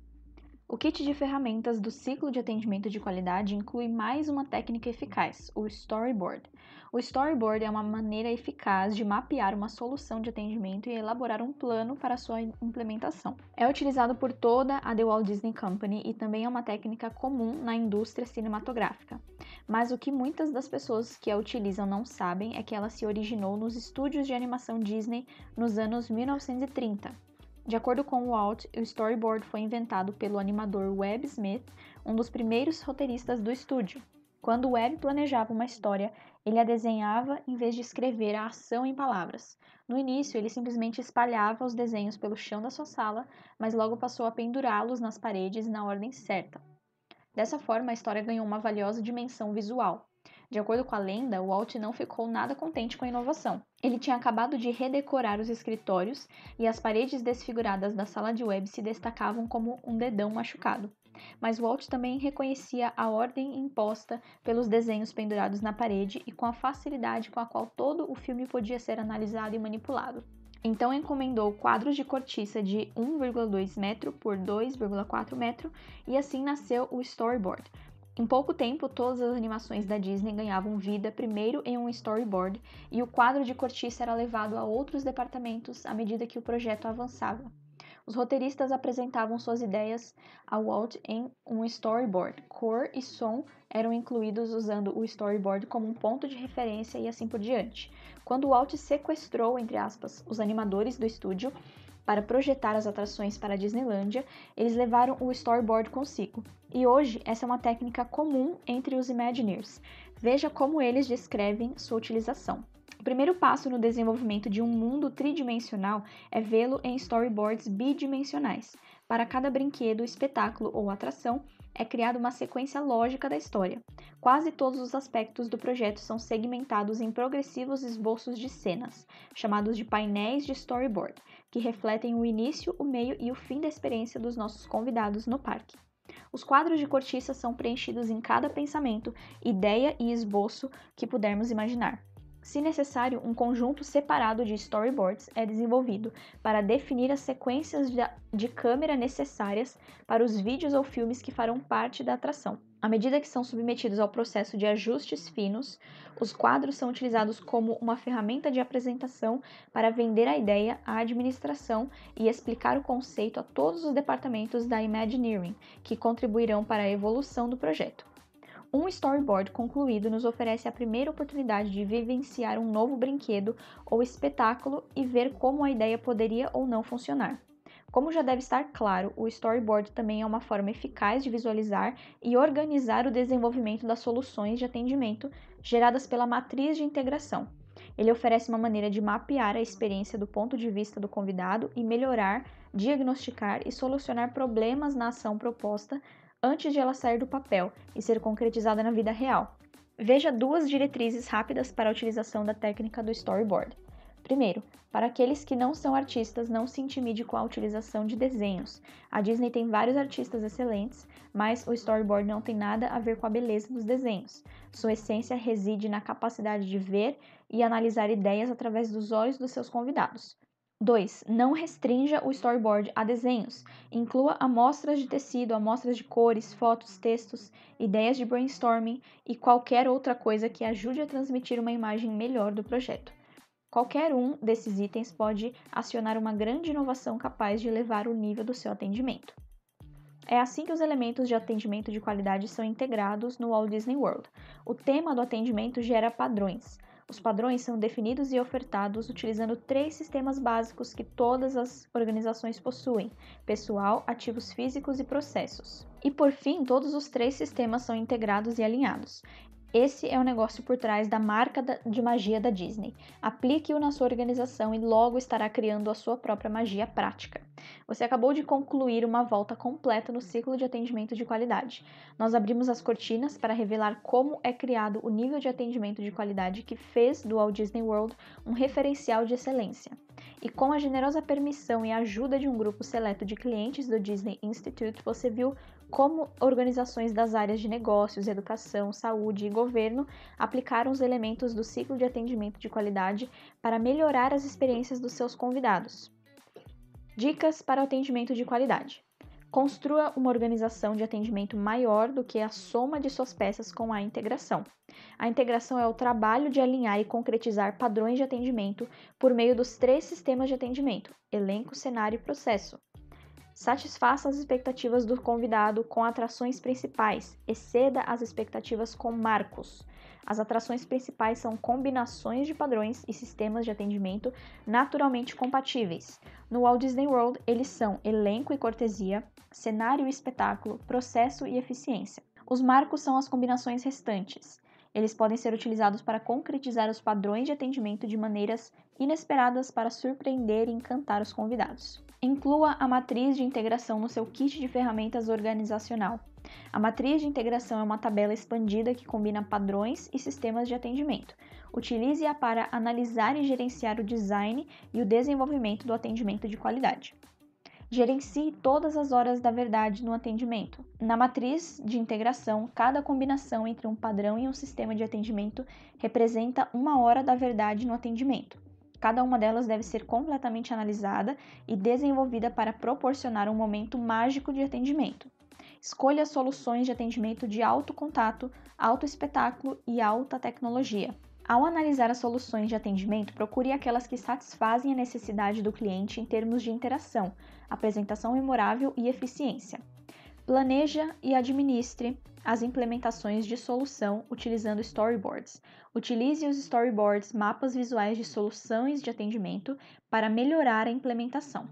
O kit de ferramentas do ciclo de atendimento de qualidade inclui mais uma técnica eficaz, o storyboard. O storyboard é uma maneira eficaz de mapear uma solução de atendimento e elaborar um plano para sua implementação. É utilizado por toda a The Walt Disney Company e também é uma técnica comum na indústria cinematográfica. Mas o que muitas das pessoas que a utilizam não sabem é que ela se originou nos estúdios de animação Disney nos anos 1930. De acordo com Walt, o storyboard foi inventado pelo animador Webb Smith, um dos primeiros roteiristas do estúdio. Quando Webb planejava uma história, ele a desenhava em vez de escrever a ação em palavras. No início, ele simplesmente espalhava os desenhos pelo chão da sua sala, mas logo passou a pendurá-los nas paredes na ordem certa. Dessa forma, a história ganhou uma valiosa dimensão visual. De acordo com a lenda, Walt não ficou nada contente com a inovação. Ele tinha acabado de redecorar os escritórios e as paredes desfiguradas da sala de web se destacavam como um dedão machucado. Mas Walt também reconhecia a ordem imposta pelos desenhos pendurados na parede e com a facilidade com a qual todo o filme podia ser analisado e manipulado. Então encomendou quadros de cortiça de 1,2 metro por 2,4 metro e assim nasceu o storyboard, em pouco tempo, todas as animações da Disney ganhavam vida primeiro em um storyboard e o quadro de cortiça era levado a outros departamentos à medida que o projeto avançava. Os roteiristas apresentavam suas ideias a Walt em um storyboard. Cor e som eram incluídos usando o storyboard como um ponto de referência e assim por diante. Quando Walt sequestrou, entre aspas, os animadores do estúdio, para projetar as atrações para a Disneylândia, eles levaram o storyboard consigo, e hoje essa é uma técnica comum entre os Imagineers. Veja como eles descrevem sua utilização. O primeiro passo no desenvolvimento de um mundo tridimensional é vê-lo em storyboards bidimensionais. Para cada brinquedo, espetáculo ou atração, é criada uma sequência lógica da história. Quase todos os aspectos do projeto são segmentados em progressivos esboços de cenas, chamados de painéis de storyboard, que refletem o início, o meio e o fim da experiência dos nossos convidados no parque. Os quadros de cortiça são preenchidos em cada pensamento, ideia e esboço que pudermos imaginar. Se necessário, um conjunto separado de storyboards é desenvolvido para definir as sequências de câmera necessárias para os vídeos ou filmes que farão parte da atração. À medida que são submetidos ao processo de ajustes finos, os quadros são utilizados como uma ferramenta de apresentação para vender a ideia à administração e explicar o conceito a todos os departamentos da Imagineering, que contribuirão para a evolução do projeto. Um storyboard concluído nos oferece a primeira oportunidade de vivenciar um novo brinquedo ou espetáculo e ver como a ideia poderia ou não funcionar. Como já deve estar claro, o storyboard também é uma forma eficaz de visualizar e organizar o desenvolvimento das soluções de atendimento geradas pela matriz de integração. Ele oferece uma maneira de mapear a experiência do ponto de vista do convidado e melhorar, diagnosticar e solucionar problemas na ação proposta antes de ela sair do papel e ser concretizada na vida real. Veja duas diretrizes rápidas para a utilização da técnica do storyboard. Primeiro, para aqueles que não são artistas, não se intimide com a utilização de desenhos. A Disney tem vários artistas excelentes, mas o storyboard não tem nada a ver com a beleza dos desenhos. Sua essência reside na capacidade de ver e analisar ideias através dos olhos dos seus convidados. 2. Não restrinja o storyboard a desenhos. Inclua amostras de tecido, amostras de cores, fotos, textos, ideias de brainstorming e qualquer outra coisa que ajude a transmitir uma imagem melhor do projeto. Qualquer um desses itens pode acionar uma grande inovação capaz de elevar o nível do seu atendimento. É assim que os elementos de atendimento de qualidade são integrados no Walt Disney World. O tema do atendimento gera padrões. Os padrões são definidos e ofertados utilizando três sistemas básicos que todas as organizações possuem: pessoal, ativos físicos e processos. E por fim, todos os três sistemas são integrados e alinhados. Esse é o negócio por trás da marca de magia da Disney. Aplique-o na sua organização e logo estará criando a sua própria magia prática. Você acabou de concluir uma volta completa no ciclo de atendimento de qualidade. Nós abrimos as cortinas para revelar como é criado o nível de atendimento de qualidade que fez do Walt Disney World um referencial de excelência. E com a generosa permissão e ajuda de um grupo seleto de clientes do Disney Institute, você viu como organizações das áreas de negócios, educação, saúde e governo aplicaram os elementos do ciclo de atendimento de qualidade para melhorar as experiências dos seus convidados. Dicas para o atendimento de qualidade. Construa uma organização de atendimento maior do que a soma de suas peças com a integração. A integração é o trabalho de alinhar e concretizar padrões de atendimento por meio dos três sistemas de atendimento: elenco, cenário e processo Satisfaça as expectativas do convidado com atrações principais, exceda as expectativas com marcos. As atrações principais são combinações de padrões e sistemas de atendimento naturalmente compatíveis. No Walt Disney World, eles são elenco e cortesia, cenário e espetáculo, processo e eficiência. Os marcos são as combinações restantes. Eles podem ser utilizados para concretizar os padrões de atendimento de maneiras inesperadas para surpreender e encantar os convidados. Inclua a matriz de integração no seu kit de ferramentas organizacional. A matriz de integração é uma tabela expandida que combina padrões e sistemas de atendimento. Utilize-a para analisar e gerenciar o design e o desenvolvimento do atendimento de qualidade. Gerencie todas as horas da verdade no atendimento. Na matriz de integração, cada combinação entre um padrão e um sistema de atendimento representa uma hora da verdade no atendimento. Cada uma delas deve ser completamente analisada e desenvolvida para proporcionar um momento mágico de atendimento. Escolha soluções de atendimento de alto contato, alto espetáculo e alta tecnologia. Ao analisar as soluções de atendimento, procure aquelas que satisfazem a necessidade do cliente em termos de interação, apresentação memorável e eficiência. Planeja e administre as implementações de solução utilizando storyboards. Utilize os storyboards, mapas visuais de soluções de atendimento, para melhorar a implementação.